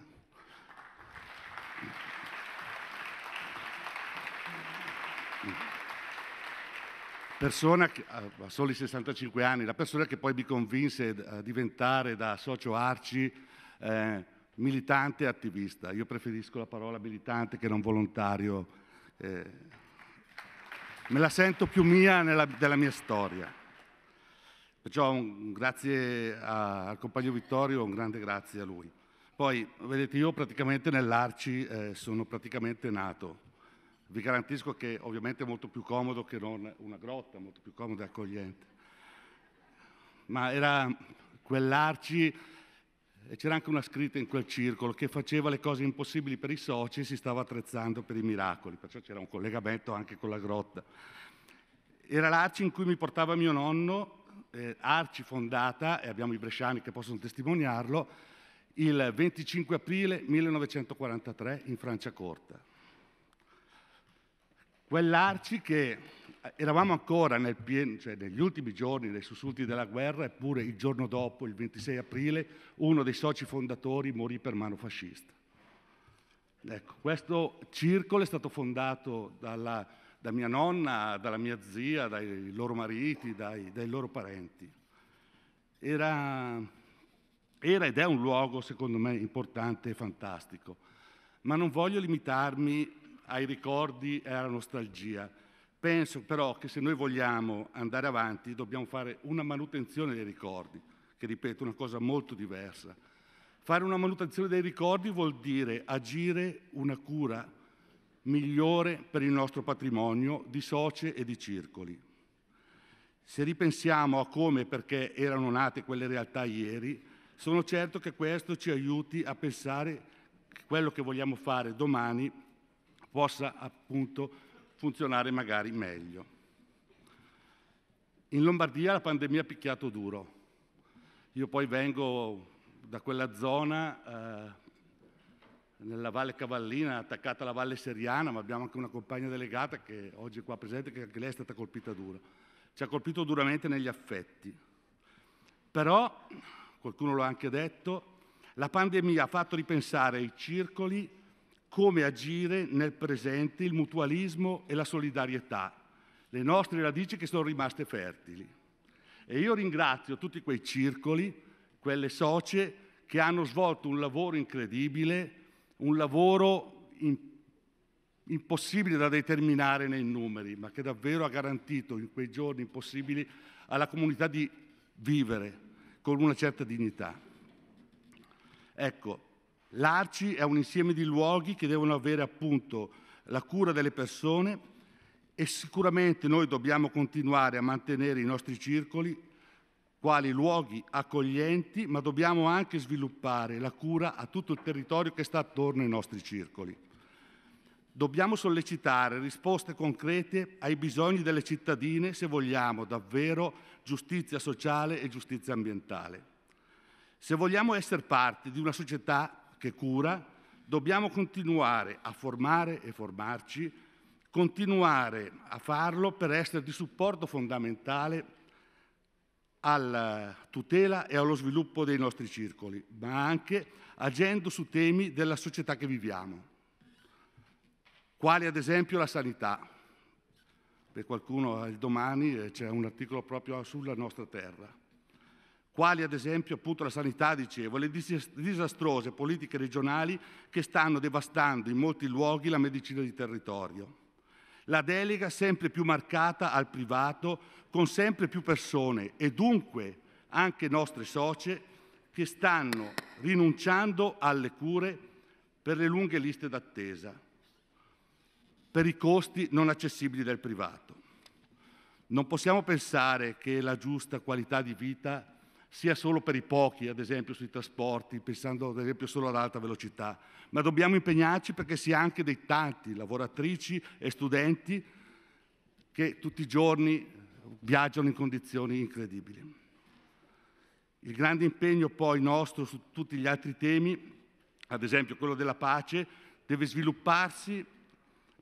Persona che, ha soli 65 anni, la persona che poi mi convinse eh, a diventare da socio Arci eh, militante e attivista. Io preferisco la parola militante che non volontario. Eh, me la sento più mia nella, della mia storia. Perciò un grazie a, al compagno Vittorio, un grande grazie a lui. Poi, vedete, io praticamente nell'Arci eh, sono praticamente nato. Vi garantisco che ovviamente è molto più comodo che non una grotta, molto più comodo e accogliente. Ma era quell'Arci c'era anche una scritta in quel circolo che faceva le cose impossibili per i soci e si stava attrezzando per i miracoli, perciò c'era un collegamento anche con la grotta. Era l'Arci in cui mi portava mio nonno, eh, Arci fondata, e abbiamo i bresciani che possono testimoniarlo, il 25 aprile 1943 in Francia Corta. Quell'Arci che eh, eravamo ancora pieno, cioè negli ultimi giorni dei sussulti della guerra, eppure il giorno dopo, il 26 aprile, uno dei soci fondatori morì per mano fascista. Ecco, questo circolo è stato fondato dalla, da mia nonna, dalla mia zia, dai loro mariti, dai, dai loro parenti. Era, era ed è un luogo, secondo me, importante e fantastico, ma non voglio limitarmi ai ricordi e alla nostalgia Penso però che se noi vogliamo andare avanti dobbiamo fare una manutenzione dei ricordi, che ripeto è una cosa molto diversa. Fare una manutenzione dei ricordi vuol dire agire una cura migliore per il nostro patrimonio di socie e di circoli. Se ripensiamo a come e perché erano nate quelle realtà ieri, sono certo che questo ci aiuti a pensare che quello che vogliamo fare domani possa appunto funzionare magari meglio. In Lombardia la pandemia ha picchiato duro. Io poi vengo da quella zona, eh, nella Valle Cavallina, attaccata alla Valle Seriana, ma abbiamo anche una compagna delegata che oggi è qua presente, che anche lei è stata colpita duro. Ci ha colpito duramente negli affetti. Però, qualcuno l'ha anche detto, la pandemia ha fatto ripensare i circoli come agire nel presente, il mutualismo e la solidarietà, le nostre radici che sono rimaste fertili. E io ringrazio tutti quei circoli, quelle socie che hanno svolto un lavoro incredibile, un lavoro in, impossibile da determinare nei numeri, ma che davvero ha garantito in quei giorni impossibili alla comunità di vivere con una certa dignità. Ecco, L'ARCI è un insieme di luoghi che devono avere appunto la cura delle persone e sicuramente noi dobbiamo continuare a mantenere i nostri circoli quali luoghi accoglienti, ma dobbiamo anche sviluppare la cura a tutto il territorio che sta attorno ai nostri circoli. Dobbiamo sollecitare risposte concrete ai bisogni delle cittadine se vogliamo davvero giustizia sociale e giustizia ambientale. Se vogliamo essere parte di una società che cura, dobbiamo continuare a formare e formarci, continuare a farlo per essere di supporto fondamentale alla tutela e allo sviluppo dei nostri circoli, ma anche agendo su temi della società che viviamo, quali ad esempio la sanità. Per qualcuno eh, il domani eh, c'è un articolo proprio sulla nostra terra quali ad esempio appunto la sanità, dicevo, le disastrose politiche regionali che stanno devastando in molti luoghi la medicina di territorio. La delega sempre più marcata al privato con sempre più persone e dunque anche nostre socie che stanno rinunciando alle cure per le lunghe liste d'attesa, per i costi non accessibili del privato. Non possiamo pensare che la giusta qualità di vita sia solo per i pochi, ad esempio sui trasporti, pensando ad esempio solo ad alta velocità, ma dobbiamo impegnarci perché sia anche dei tanti lavoratrici e studenti che tutti i giorni viaggiano in condizioni incredibili. Il grande impegno poi nostro su tutti gli altri temi, ad esempio quello della pace, deve svilupparsi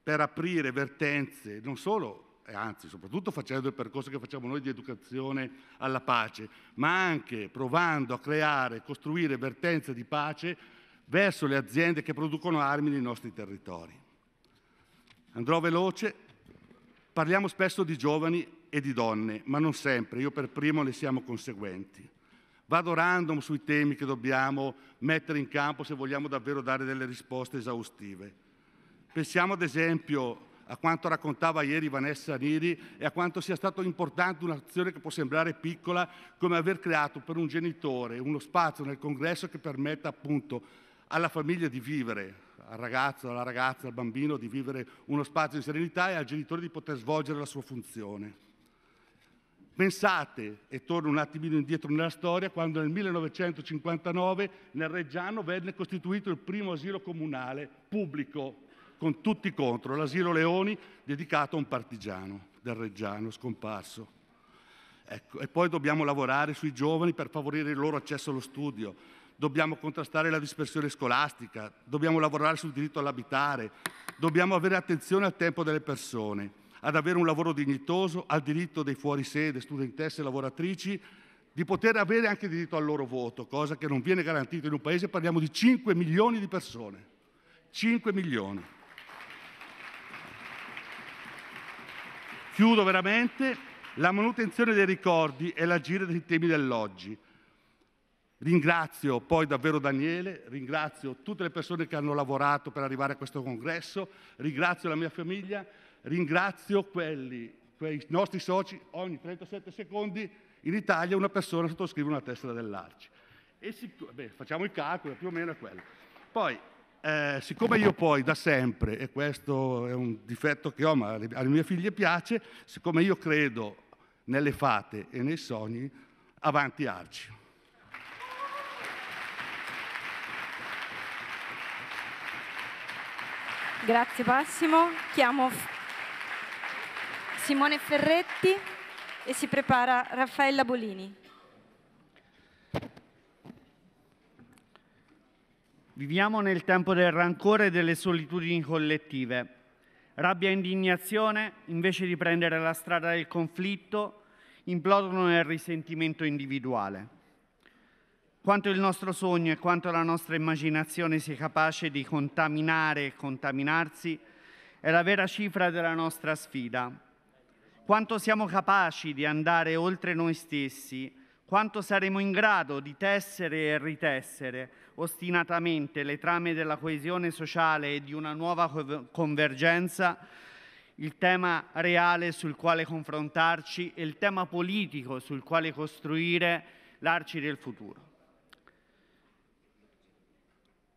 per aprire vertenze non solo e anzi soprattutto facendo il percorso che facciamo noi di educazione alla pace, ma anche provando a creare, e costruire vertenze di pace verso le aziende che producono armi nei nostri territori. Andrò veloce, parliamo spesso di giovani e di donne, ma non sempre, io per primo ne siamo conseguenti. Vado random sui temi che dobbiamo mettere in campo se vogliamo davvero dare delle risposte esaustive. Pensiamo ad esempio a quanto raccontava ieri Vanessa Niri e a quanto sia stato importante un'azione che può sembrare piccola come aver creato per un genitore uno spazio nel congresso che permetta appunto alla famiglia di vivere, al ragazzo, alla ragazza, al bambino di vivere uno spazio di serenità e al genitore di poter svolgere la sua funzione. Pensate, e torno un attimino indietro nella storia, quando nel 1959 nel Reggiano venne costituito il primo asilo comunale pubblico con tutti contro, l'asilo Leoni dedicato a un partigiano del Reggiano scomparso. Ecco, e poi dobbiamo lavorare sui giovani per favorire il loro accesso allo studio, dobbiamo contrastare la dispersione scolastica, dobbiamo lavorare sul diritto all'abitare, dobbiamo avere attenzione al tempo delle persone, ad avere un lavoro dignitoso, al diritto dei fuori sede, studentesse e lavoratrici di poter avere anche diritto al loro voto, cosa che non viene garantita in un paese, parliamo di 5 milioni di persone. 5 milioni. Chiudo veramente. La manutenzione dei ricordi e l'agire dei temi dell'oggi. Ringrazio poi davvero Daniele, ringrazio tutte le persone che hanno lavorato per arrivare a questo congresso, ringrazio la mia famiglia, ringrazio quelli, quei nostri soci, ogni 37 secondi in Italia una persona sottoscrive una tessera dell'Arci. E sic- beh, facciamo il calcolo, più o meno è quello. Poi eh, siccome io poi da sempre, e questo è un difetto che ho, ma alle mie figlie piace, siccome io credo nelle fate e nei sogni, avanti arci. Grazie Massimo. Chiamo Simone Ferretti e si prepara Raffaella Bolini. Viviamo nel tempo del rancore e delle solitudini collettive. Rabbia e indignazione, invece di prendere la strada del conflitto, implodono nel risentimento individuale. Quanto il nostro sogno e quanto la nostra immaginazione sia capace di contaminare e contaminarsi è la vera cifra della nostra sfida. Quanto siamo capaci di andare oltre noi stessi quanto saremo in grado di tessere e ritessere ostinatamente le trame della coesione sociale e di una nuova convergenza, il tema reale sul quale confrontarci e il tema politico sul quale costruire l'arci del futuro.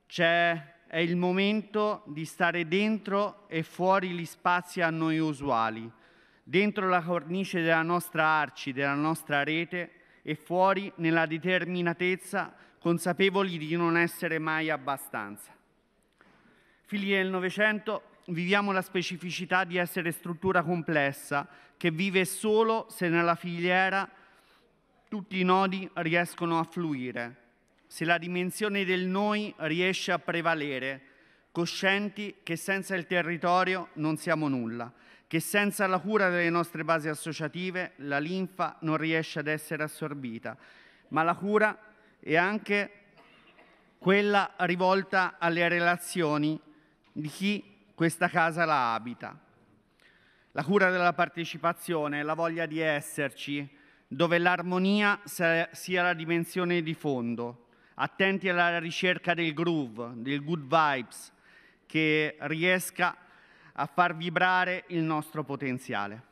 C'è, è il momento di stare dentro e fuori gli spazi a noi usuali, dentro la cornice della nostra arci, della nostra rete, e fuori nella determinatezza, consapevoli di non essere mai abbastanza. Figli del Novecento, viviamo la specificità di essere struttura complessa che vive solo se nella filiera tutti i nodi riescono a fluire, se la dimensione del noi riesce a prevalere, coscienti che senza il territorio non siamo nulla che senza la cura delle nostre basi associative la linfa non riesce ad essere assorbita, ma la cura è anche quella rivolta alle relazioni di chi questa casa la abita. La cura della partecipazione, la voglia di esserci, dove l'armonia sia la dimensione di fondo, attenti alla ricerca del groove, del good vibes, che riesca a a far vibrare il nostro potenziale.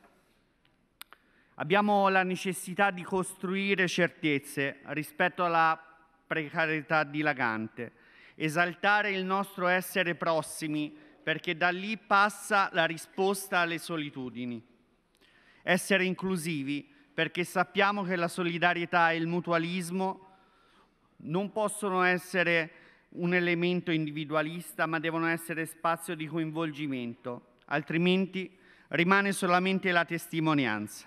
Abbiamo la necessità di costruire certezze rispetto alla precarietà dilagante, esaltare il nostro essere prossimi perché da lì passa la risposta alle solitudini. Essere inclusivi perché sappiamo che la solidarietà e il mutualismo non possono essere un elemento individualista, ma devono essere spazio di coinvolgimento, altrimenti rimane solamente la testimonianza.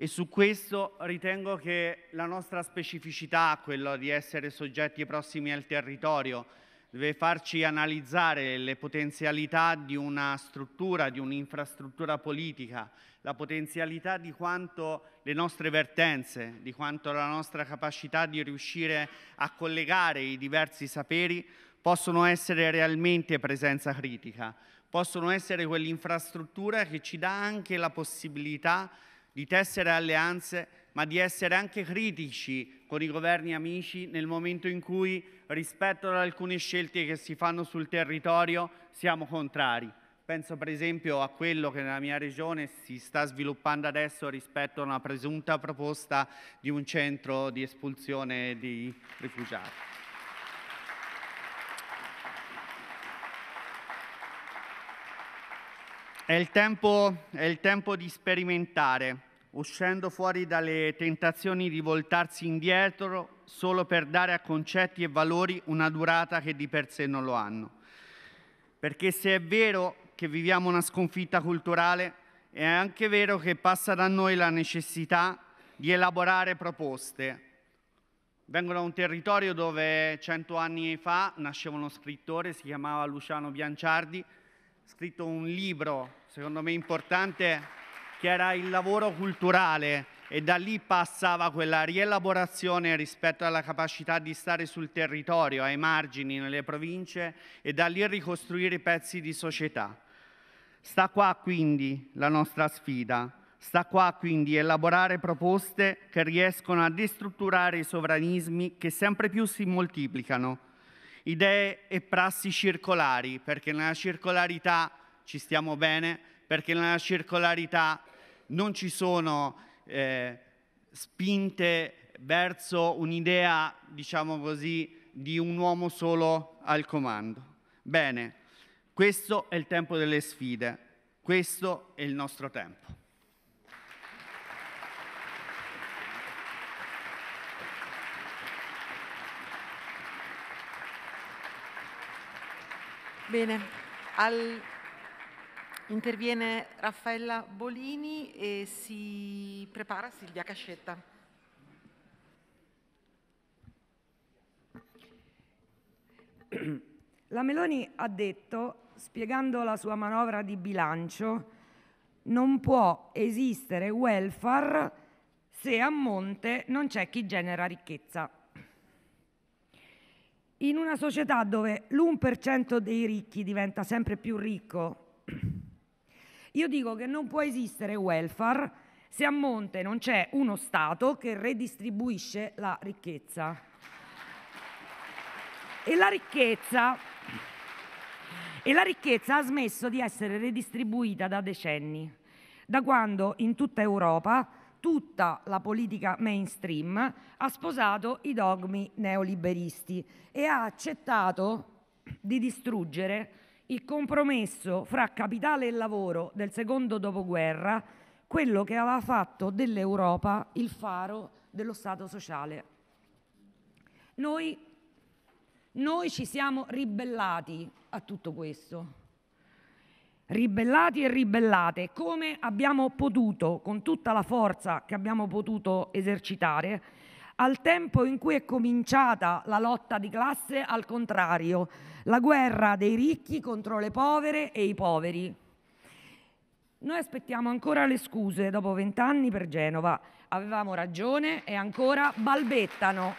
E su questo ritengo che la nostra specificità, quella di essere soggetti prossimi al territorio, deve farci analizzare le potenzialità di una struttura, di un'infrastruttura politica, la potenzialità di quanto le nostre vertenze, di quanto la nostra capacità di riuscire a collegare i diversi saperi possono essere realmente presenza critica, possono essere quell'infrastruttura che ci dà anche la possibilità di tessere alleanze ma di essere anche critici con i governi amici nel momento in cui rispetto ad alcune scelte che si fanno sul territorio siamo contrari. Penso per esempio a quello che nella mia regione si sta sviluppando adesso rispetto a una presunta proposta di un centro di espulsione di rifugiati. È il, tempo, è il tempo, di sperimentare, uscendo fuori dalle tentazioni di voltarsi indietro solo per dare a concetti e valori una durata che di per sé non lo hanno. Perché se è vero che viviamo una sconfitta culturale, è anche vero che passa da noi la necessità di elaborare proposte. Vengo da un territorio dove cento anni fa nasceva uno scrittore, si chiamava Luciano Bianciardi, ha scritto un libro, secondo me importante, che era il lavoro culturale e da lì passava quella rielaborazione rispetto alla capacità di stare sul territorio, ai margini, nelle province e da lì ricostruire pezzi di società. Sta qua quindi la nostra sfida, sta qua quindi elaborare proposte che riescono a destrutturare i sovranismi che sempre più si moltiplicano, idee e prassi circolari, perché nella circolarità ci stiamo bene, perché nella circolarità non ci sono eh, spinte verso un'idea, diciamo così, di un uomo solo al comando. Bene, questo è il tempo delle sfide, questo è il nostro tempo. Bene, al... Interviene Raffaella Bolini e si prepara Silvia Cascetta. La Meloni ha detto, spiegando la sua manovra di bilancio, non può esistere welfare se a monte non c'è chi genera ricchezza. In una società dove l'1% dei ricchi diventa sempre più ricco io dico che non può esistere welfare se a monte non c'è uno Stato che redistribuisce la ricchezza. E la ricchezza, e la ricchezza ha smesso di essere redistribuita da decenni, da quando in tutta Europa tutta la politica mainstream ha sposato i dogmi neoliberisti e ha accettato di distruggere il compromesso fra capitale e lavoro del secondo dopoguerra, quello che aveva fatto dell'Europa il faro dello Stato sociale. Noi, noi ci siamo ribellati a tutto questo ribellati e ribellate, come abbiamo potuto, con tutta la forza che abbiamo potuto esercitare, al tempo in cui è cominciata la lotta di classe, al contrario, la guerra dei ricchi contro le povere e i poveri. Noi aspettiamo ancora le scuse dopo vent'anni per Genova. Avevamo ragione e ancora balbettano.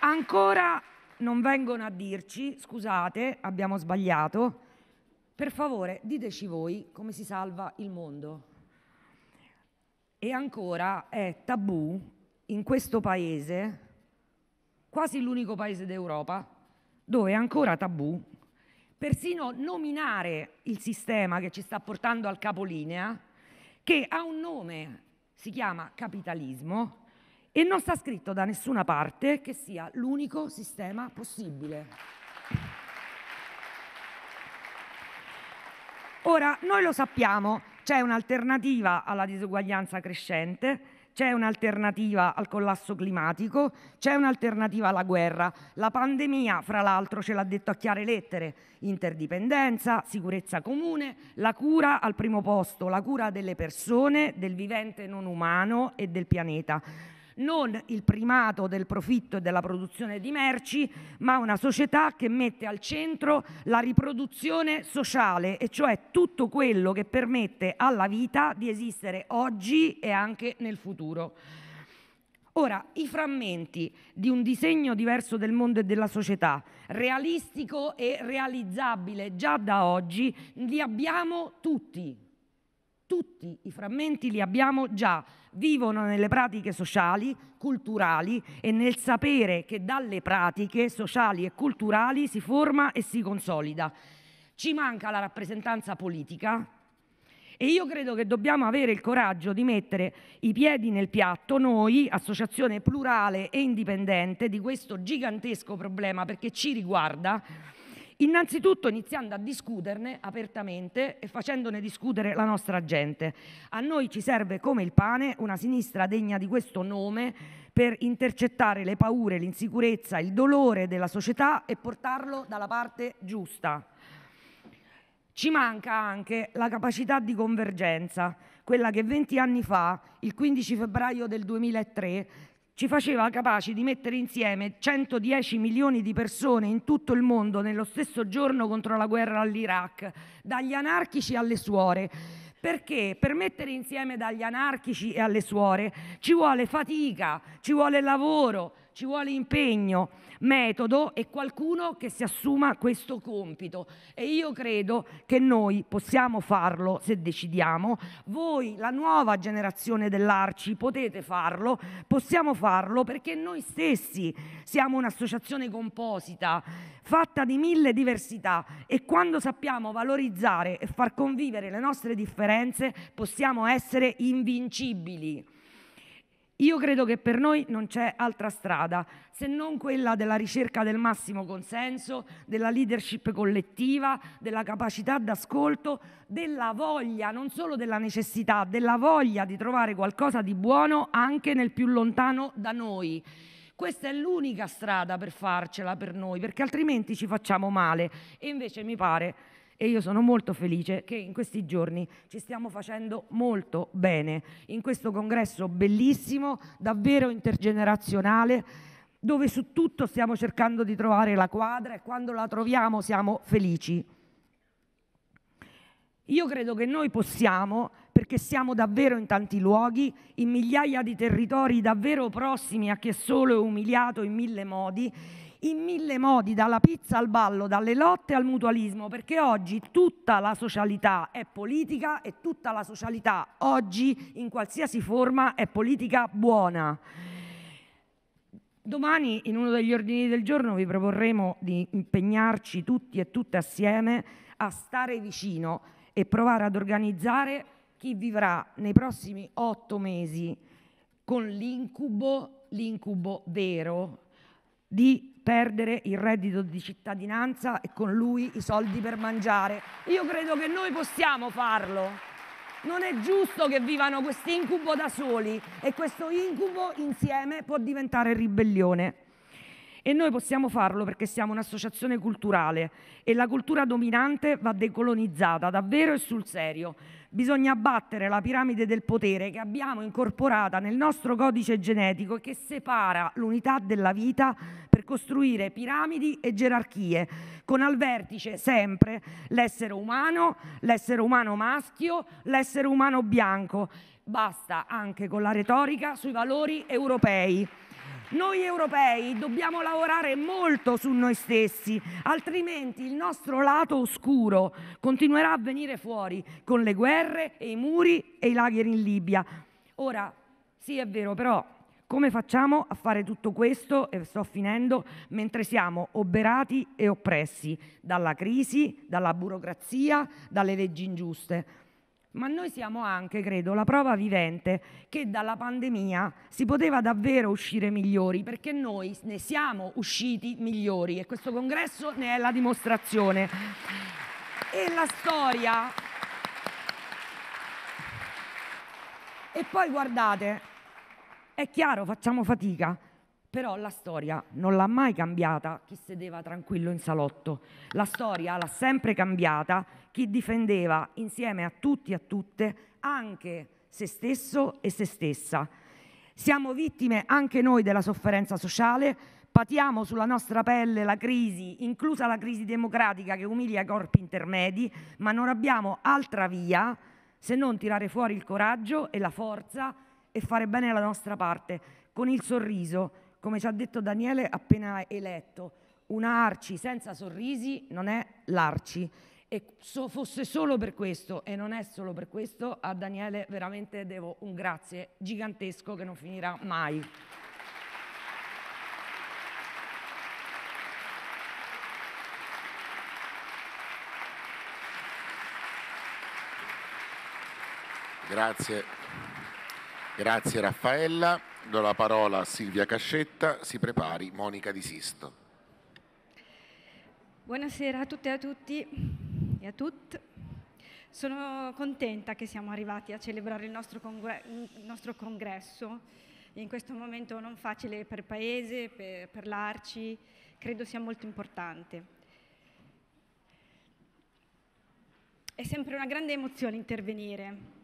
Ancora non vengono a dirci, scusate, abbiamo sbagliato, per favore, diteci voi come si salva il mondo. E ancora è tabù in questo paese, quasi l'unico paese d'Europa, dove è ancora tabù persino nominare il sistema che ci sta portando al capolinea, che ha un nome, si chiama capitalismo, e non sta scritto da nessuna parte che sia l'unico sistema possibile. Ora, noi lo sappiamo, c'è un'alternativa alla disuguaglianza crescente, c'è un'alternativa al collasso climatico, c'è un'alternativa alla guerra. La pandemia, fra l'altro, ce l'ha detto a chiare lettere, interdipendenza, sicurezza comune, la cura al primo posto, la cura delle persone, del vivente non umano e del pianeta non il primato del profitto e della produzione di merci, ma una società che mette al centro la riproduzione sociale, e cioè tutto quello che permette alla vita di esistere oggi e anche nel futuro. Ora, i frammenti di un disegno diverso del mondo e della società, realistico e realizzabile già da oggi, li abbiamo tutti. Tutti i frammenti li abbiamo già, vivono nelle pratiche sociali, culturali e nel sapere che dalle pratiche sociali e culturali si forma e si consolida. Ci manca la rappresentanza politica, e io credo che dobbiamo avere il coraggio di mettere i piedi nel piatto noi, associazione plurale e indipendente, di questo gigantesco problema perché ci riguarda Innanzitutto iniziando a discuterne apertamente e facendone discutere la nostra gente. A noi ci serve come il pane una sinistra degna di questo nome per intercettare le paure, l'insicurezza, il dolore della società e portarlo dalla parte giusta. Ci manca anche la capacità di convergenza, quella che 20 anni fa, il 15 febbraio del 2003, ci faceva capaci di mettere insieme 110 milioni di persone in tutto il mondo nello stesso giorno contro la guerra all'Iraq, dagli anarchici alle suore. Perché per mettere insieme dagli anarchici e alle suore ci vuole fatica, ci vuole lavoro, ci vuole impegno, metodo e qualcuno che si assuma questo compito. E io credo che noi possiamo farlo se decidiamo. Voi, la nuova generazione dell'Arci, potete farlo, possiamo farlo perché noi stessi siamo un'associazione composita, fatta di mille diversità e quando sappiamo valorizzare e far convivere le nostre differenze possiamo essere invincibili. Io credo che per noi non c'è altra strada se non quella della ricerca del massimo consenso, della leadership collettiva, della capacità d'ascolto, della voglia, non solo della necessità, della voglia di trovare qualcosa di buono anche nel più lontano da noi. Questa è l'unica strada per farcela per noi, perché altrimenti ci facciamo male e invece mi pare e io sono molto felice che in questi giorni ci stiamo facendo molto bene in questo congresso bellissimo, davvero intergenerazionale, dove su tutto stiamo cercando di trovare la quadra e quando la troviamo siamo felici. Io credo che noi possiamo, perché siamo davvero in tanti luoghi, in migliaia di territori davvero prossimi a chi è solo e umiliato in mille modi, in mille modi, dalla pizza al ballo, dalle lotte al mutualismo, perché oggi tutta la socialità è politica e tutta la socialità oggi in qualsiasi forma è politica buona. Domani in uno degli ordini del giorno vi proporremo di impegnarci tutti e tutte assieme a stare vicino e provare ad organizzare chi vivrà nei prossimi otto mesi con l'incubo, l'incubo vero di perdere il reddito di cittadinanza e con lui i soldi per mangiare. Io credo che noi possiamo farlo. Non è giusto che vivano quest'incubo da soli e questo incubo insieme può diventare ribellione. E noi possiamo farlo perché siamo un'associazione culturale e la cultura dominante va decolonizzata davvero e sul serio. Bisogna abbattere la piramide del potere che abbiamo incorporata nel nostro codice genetico e che separa l'unità della vita per costruire piramidi e gerarchie, con al vertice sempre l'essere umano, l'essere umano maschio, l'essere umano bianco. Basta anche con la retorica sui valori europei. Noi europei dobbiamo lavorare molto su noi stessi, altrimenti il nostro lato oscuro continuerà a venire fuori con le guerre e i muri e i lager in Libia. Ora, sì è vero, però come facciamo a fare tutto questo, e sto finendo, mentre siamo oberati e oppressi dalla crisi, dalla burocrazia, dalle leggi ingiuste? Ma noi siamo anche, credo, la prova vivente che dalla pandemia si poteva davvero uscire migliori, perché noi ne siamo usciti migliori e questo congresso ne è la dimostrazione. E la storia... E poi guardate, è chiaro, facciamo fatica, però la storia non l'ha mai cambiata chi sedeva tranquillo in salotto. La storia l'ha sempre cambiata chi difendeva insieme a tutti e a tutte anche se stesso e se stessa. Siamo vittime anche noi della sofferenza sociale, patiamo sulla nostra pelle la crisi, inclusa la crisi democratica che umilia i corpi intermedi, ma non abbiamo altra via se non tirare fuori il coraggio e la forza e fare bene la nostra parte con il sorriso, come ci ha detto Daniele appena eletto. Una arci senza sorrisi non è l'arci e so fosse solo per questo, e non è solo per questo, a Daniele veramente devo un grazie gigantesco che non finirà mai. Grazie. Grazie Raffaella. Do la parola a Silvia Cascetta. Si prepari Monica Di Sisto. Buonasera a tutte e a tutti e a tutti. Sono contenta che siamo arrivati a celebrare il nostro, congre- il nostro congresso, in questo momento non facile per il Paese, per, per l'Arci, credo sia molto importante. È sempre una grande emozione intervenire,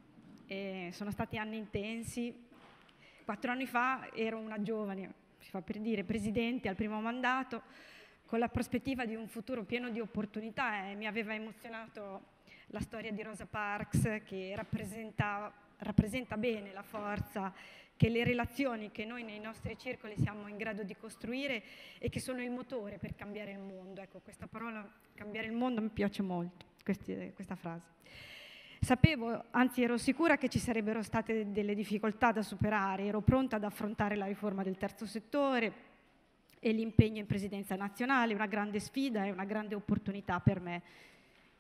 e sono stati anni intensi. Quattro anni fa ero una giovane, si fa per dire, presidente al primo mandato, con la prospettiva di un futuro pieno di opportunità e eh, mi aveva emozionato la storia di Rosa Parks che rappresenta, rappresenta bene la forza che le relazioni che noi nei nostri circoli siamo in grado di costruire e che sono il motore per cambiare il mondo. Ecco, questa parola cambiare il mondo mi piace molto, questi, questa frase. Sapevo, anzi ero sicura che ci sarebbero state delle difficoltà da superare, ero pronta ad affrontare la riforma del terzo settore, e l'impegno in presidenza nazionale, una grande sfida e una grande opportunità per me.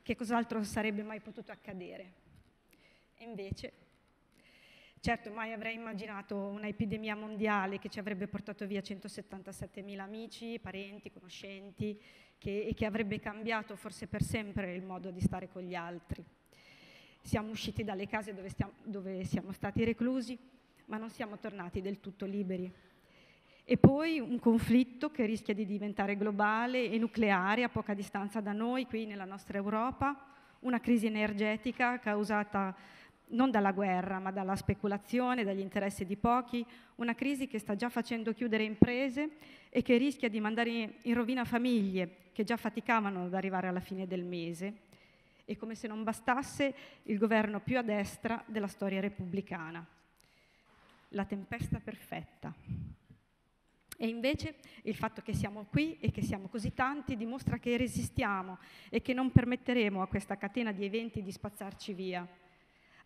Che cos'altro sarebbe mai potuto accadere? invece, certo, mai avrei immaginato una epidemia mondiale che ci avrebbe portato via 177.000 amici, parenti, conoscenti che, e che avrebbe cambiato forse per sempre il modo di stare con gli altri. Siamo usciti dalle case dove, stiamo, dove siamo stati reclusi, ma non siamo tornati del tutto liberi e poi un conflitto che rischia di diventare globale e nucleare a poca distanza da noi, qui nella nostra Europa, una crisi energetica causata non dalla guerra ma dalla speculazione, dagli interessi di pochi, una crisi che sta già facendo chiudere imprese e che rischia di mandare in rovina famiglie che già faticavano ad arrivare alla fine del mese. E come se non bastasse il governo più a destra della storia repubblicana. La tempesta perfetta. E invece il fatto che siamo qui e che siamo così tanti dimostra che resistiamo e che non permetteremo a questa catena di eventi di spazzarci via.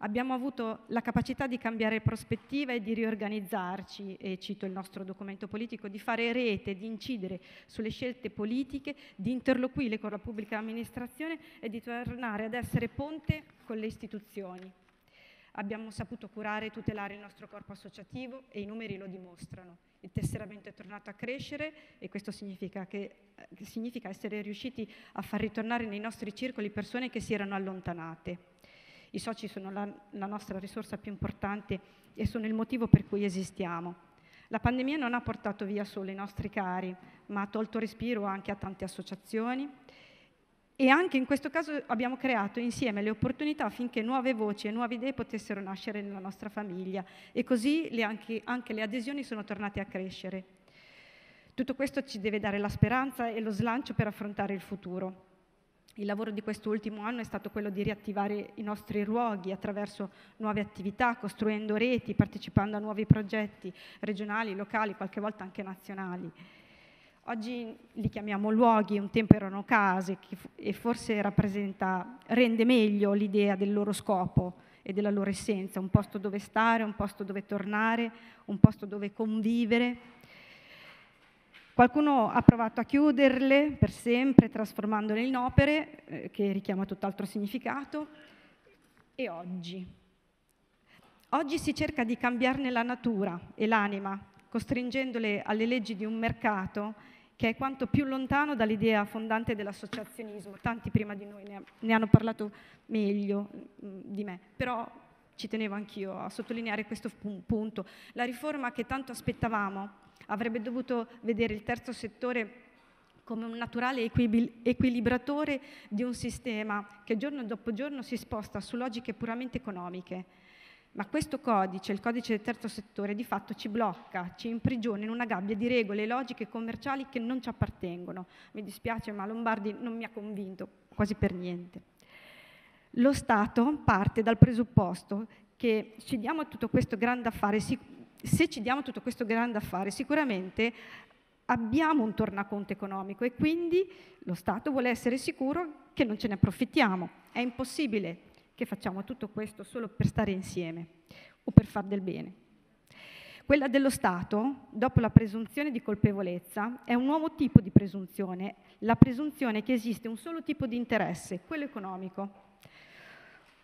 Abbiamo avuto la capacità di cambiare prospettiva e di riorganizzarci, e cito il nostro documento politico, di fare rete, di incidere sulle scelte politiche, di interloquire con la pubblica amministrazione e di tornare ad essere ponte con le istituzioni. Abbiamo saputo curare e tutelare il nostro corpo associativo e i numeri lo dimostrano. Il tesseramento è tornato a crescere e questo significa, che, eh, significa essere riusciti a far ritornare nei nostri circoli persone che si erano allontanate. I soci sono la, la nostra risorsa più importante e sono il motivo per cui esistiamo. La pandemia non ha portato via solo i nostri cari, ma ha tolto respiro anche a tante associazioni, e anche in questo caso abbiamo creato insieme le opportunità affinché nuove voci e nuove idee potessero nascere nella nostra famiglia e così le anche, anche le adesioni sono tornate a crescere. Tutto questo ci deve dare la speranza e lo slancio per affrontare il futuro. Il lavoro di quest'ultimo anno è stato quello di riattivare i nostri luoghi attraverso nuove attività, costruendo reti, partecipando a nuovi progetti regionali, locali, qualche volta anche nazionali. Oggi li chiamiamo luoghi, un tempo erano case e forse rappresenta, rende meglio l'idea del loro scopo e della loro essenza, un posto dove stare, un posto dove tornare, un posto dove convivere. Qualcuno ha provato a chiuderle per sempre, trasformandole in opere, eh, che richiama tutt'altro significato, e oggi. Oggi si cerca di cambiarne la natura e l'anima, costringendole alle leggi di un mercato che è quanto più lontano dall'idea fondante dell'associazionismo. Tanti prima di noi ne, hanno parlato meglio mm, di me, però ci tenevo anch'io a sottolineare questo punto. La riforma che tanto aspettavamo avrebbe dovuto vedere il terzo settore come un naturale equilibratore di un sistema che giorno dopo giorno si sposta su logiche puramente economiche ma questo codice, il codice del terzo settore, di fatto ci blocca, ci imprigiona in una gabbia di regole e logiche commerciali che non ci appartengono. Mi dispiace, ma Lombardi non mi ha convinto quasi per niente. Lo Stato parte dal presupposto che ci diamo tutto questo grande affare, se ci diamo tutto questo grande affare, sicuramente abbiamo un tornaconto economico e quindi lo Stato vuole essere sicuro che non ce ne approfittiamo. È impossibile che facciamo tutto questo solo per stare insieme o per far del bene. Quella dello Stato, dopo la presunzione di colpevolezza, è un nuovo tipo di presunzione, la presunzione che esiste un solo tipo di interesse, quello economico.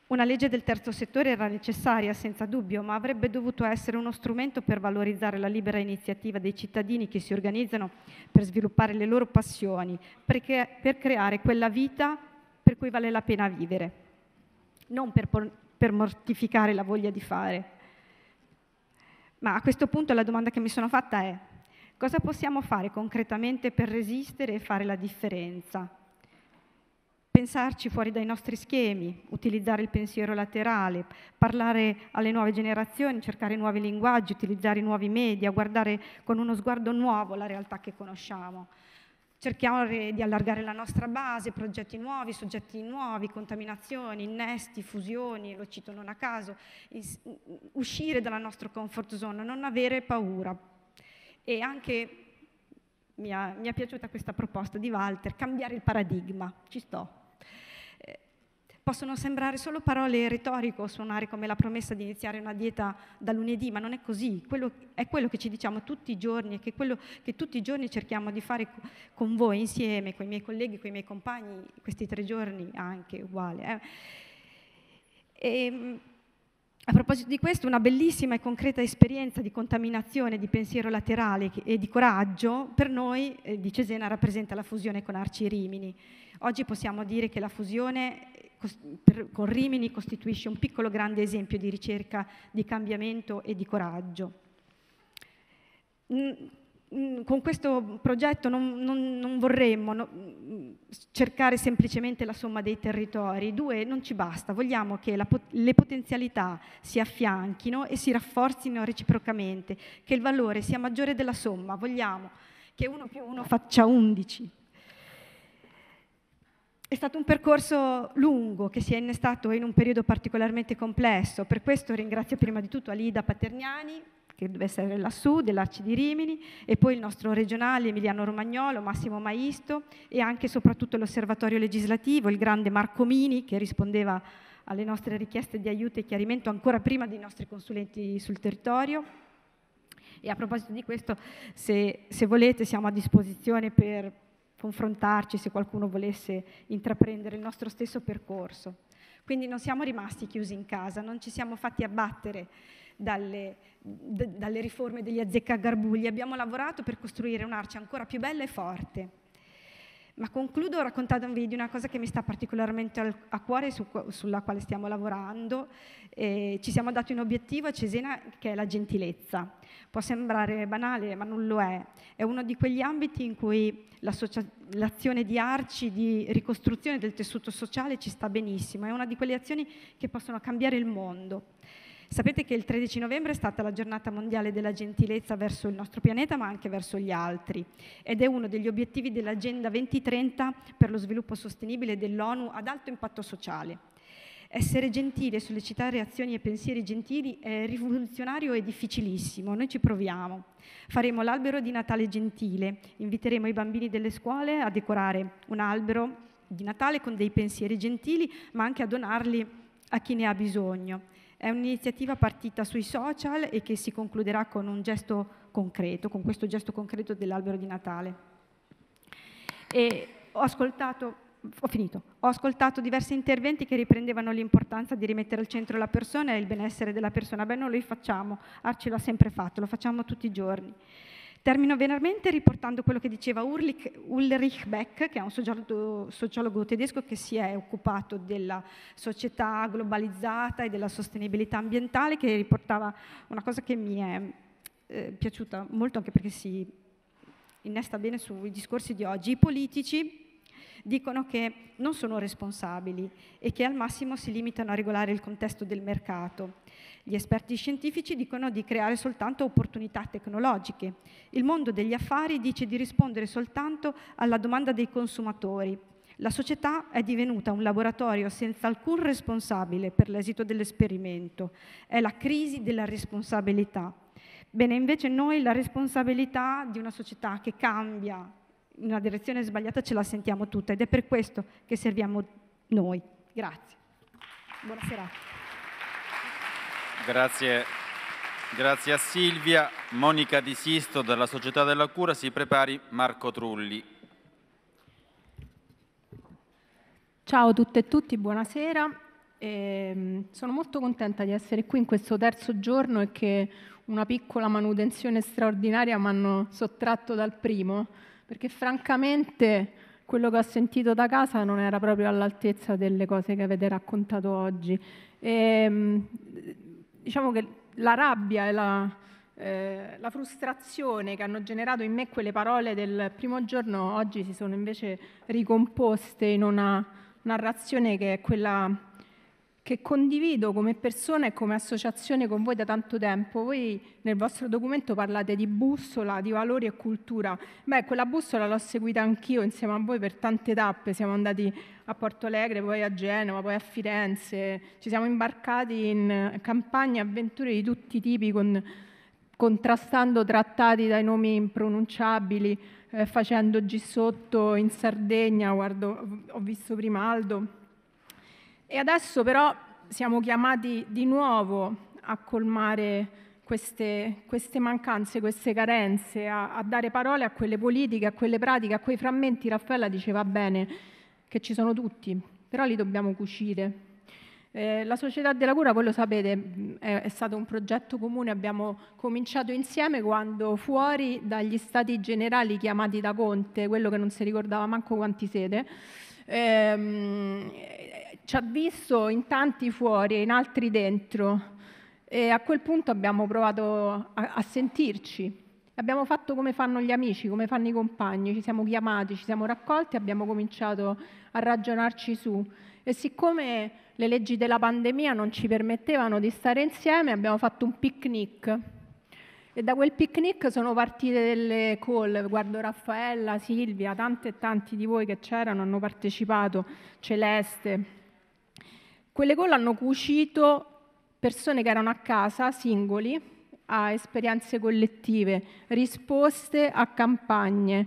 Una legge del terzo settore era necessaria, senza dubbio, ma avrebbe dovuto essere uno strumento per valorizzare la libera iniziativa dei cittadini che si organizzano per sviluppare le loro passioni, perché, per creare quella vita per cui vale la pena vivere non per, per mortificare la voglia di fare. Ma a questo punto la domanda che mi sono fatta è cosa possiamo fare concretamente per resistere e fare la differenza? Pensarci fuori dai nostri schemi, utilizzare il pensiero laterale, parlare alle nuove generazioni, cercare nuovi linguaggi, utilizzare nuovi media, guardare con uno sguardo nuovo la realtà che conosciamo. Cerchiamo di allargare la nostra base, progetti nuovi, soggetti nuovi, contaminazioni, innesti, fusioni, lo cito non a caso, uscire dalla nostra comfort zone, non avere paura. E anche mi, ha, mi è piaciuta questa proposta di Walter, cambiare il paradigma, ci sto possono sembrare solo parole retoriche o suonare come la promessa di iniziare una dieta da lunedì, ma non è così. Quello, è quello che ci diciamo tutti i giorni e che quello che tutti i giorni cerchiamo di fare con voi insieme, con i miei colleghi, con i miei compagni, questi tre giorni anche uguale. Eh. E, ehm, a proposito di questo, una bellissima e concreta esperienza di contaminazione di pensiero laterale e di coraggio per noi eh, di Cesena rappresenta la fusione con Arci Rimini. Oggi possiamo dire che la fusione per, con Rimini costituisce un piccolo grande esempio di ricerca di cambiamento e di coraggio. con questo progetto non, non, non vorremmo no, cercare semplicemente la somma dei territori, due non ci basta, vogliamo che la, le potenzialità si affianchino e si rafforzino reciprocamente, che il valore sia maggiore della somma, vogliamo che uno più uno faccia undici. È stato un percorso lungo che si è innestato in un periodo particolarmente complesso, per questo ringrazio prima di tutto Alida Paterniani, che deve essere lassù, dell'Arci di Rimini, e poi il nostro regionale Emiliano Romagnolo, Massimo Maisto, e anche e soprattutto l'osservatorio legislativo, il grande Marco Mini, che rispondeva alle nostre richieste di aiuto e chiarimento ancora prima dei nostri consulenti sul territorio. E a proposito di questo, se, se volete, siamo a disposizione per confrontarci se qualcuno volesse intraprendere il nostro stesso percorso. Quindi non siamo rimasti chiusi in casa, non ci siamo fatti abbattere dalle, d- dalle riforme degli azzeccagarbugli, abbiamo lavorato per costruire un'arcia ancora più bella e forte. Ma concludo raccontandovi di una cosa che mi sta particolarmente al, a cuore, su, sulla quale stiamo lavorando. Eh, ci siamo dati un obiettivo a Cesena che è la gentilezza. Può sembrare banale, ma non lo è. È uno di quegli ambiti in cui l'azione di Arci di ricostruzione del tessuto sociale ci sta benissimo. È una di quelle azioni che possono cambiare il mondo. Sapete che il 13 novembre è stata la giornata mondiale della gentilezza verso il nostro pianeta ma anche verso gli altri ed è uno degli obiettivi dell'Agenda 2030 per lo sviluppo sostenibile dell'ONU ad alto impatto sociale. Essere gentili e sollecitare azioni e pensieri gentili è rivoluzionario e difficilissimo, noi ci proviamo. Faremo l'albero di Natale gentile, inviteremo i bambini delle scuole a decorare un albero di Natale con dei pensieri gentili ma anche a donarli a chi ne ha bisogno. È un'iniziativa partita sui social e che si concluderà con un gesto concreto, con questo gesto concreto dell'albero di Natale. E ho ascoltato ho finito. Ho ascoltato diversi interventi che riprendevano l'importanza di rimettere al centro la persona e il benessere della persona. Beh, noi lo facciamo, Arci l'ha sempre fatto, lo facciamo tutti i giorni. Termino veramente riportando quello che diceva Ulrich Beck, che è un sociologo, sociologo tedesco che si è occupato della società globalizzata e della sostenibilità ambientale, che riportava una cosa che mi è eh, piaciuta molto anche perché si innesta bene sui discorsi di oggi. I politici dicono che non sono responsabili e che al massimo si limitano a regolare il contesto del mercato. Gli esperti scientifici dicono di creare soltanto opportunità tecnologiche. Il mondo degli affari dice di rispondere soltanto alla domanda dei consumatori. La società è divenuta un laboratorio senza alcun responsabile per l'esito dell'esperimento. È la crisi della responsabilità. Bene, invece noi la responsabilità di una società che cambia in una direzione sbagliata ce la sentiamo tutta ed è per questo che serviamo noi. Grazie. Buonasera. Grazie. Grazie a Silvia. Monica Di Sisto della Società della Cura si prepari Marco Trulli. Ciao a tutte e tutti, buonasera. E ehm, sono molto contenta di essere qui in questo terzo giorno e che una piccola manutenzione straordinaria mi hanno sottratto dal primo, perché francamente quello che ho sentito da casa non era proprio all'altezza delle cose che avete raccontato oggi. E, ehm, diciamo che la rabbia e la, eh, la frustrazione che hanno generato in me quelle parole del primo giorno oggi si sono invece ricomposte in una narrazione che è quella che condivido come persona e come associazione con voi da tanto tempo. Voi nel vostro documento parlate di bussola, di valori e cultura. Beh, quella bussola l'ho seguita anch'io insieme a voi per tante tappe. Siamo andati a Porto Alegre, poi a Genova, poi a Firenze. Ci siamo imbarcati in eh, campagne, avventure di tutti i tipi, con, contrastando trattati dai nomi impronunciabili, eh, facendo G sotto in Sardegna, guardo, ho visto prima Aldo e adesso però siamo chiamati di nuovo a colmare queste, queste mancanze, queste carenze, a, a, dare parole a quelle politiche, a quelle pratiche, a quei frammenti. Raffaella diceva bene che ci sono tutti, però li dobbiamo cucire. Eh, la società della cura, voi lo sapete, è, è stato un progetto comune, abbiamo cominciato insieme quando fuori dagli stati generali chiamati da Conte, quello che non si ricordava manco quanti sede, ehm, ci ha visto in tanti fuori e in altri dentro e a quel punto abbiamo provato a, a sentirci. Abbiamo fatto come fanno gli amici, come fanno i compagni, ci siamo chiamati, ci siamo raccolti, abbiamo cominciato a ragionarci su. E siccome le leggi della pandemia non ci permettevano di stare insieme, abbiamo fatto un picnic. E da quel picnic sono partite delle call, guardo Raffaella, Silvia, tante e tanti di voi che c'erano hanno partecipato, Celeste. Quelle gol hanno cucito persone che erano a casa, singoli, a esperienze collettive, risposte a campagne.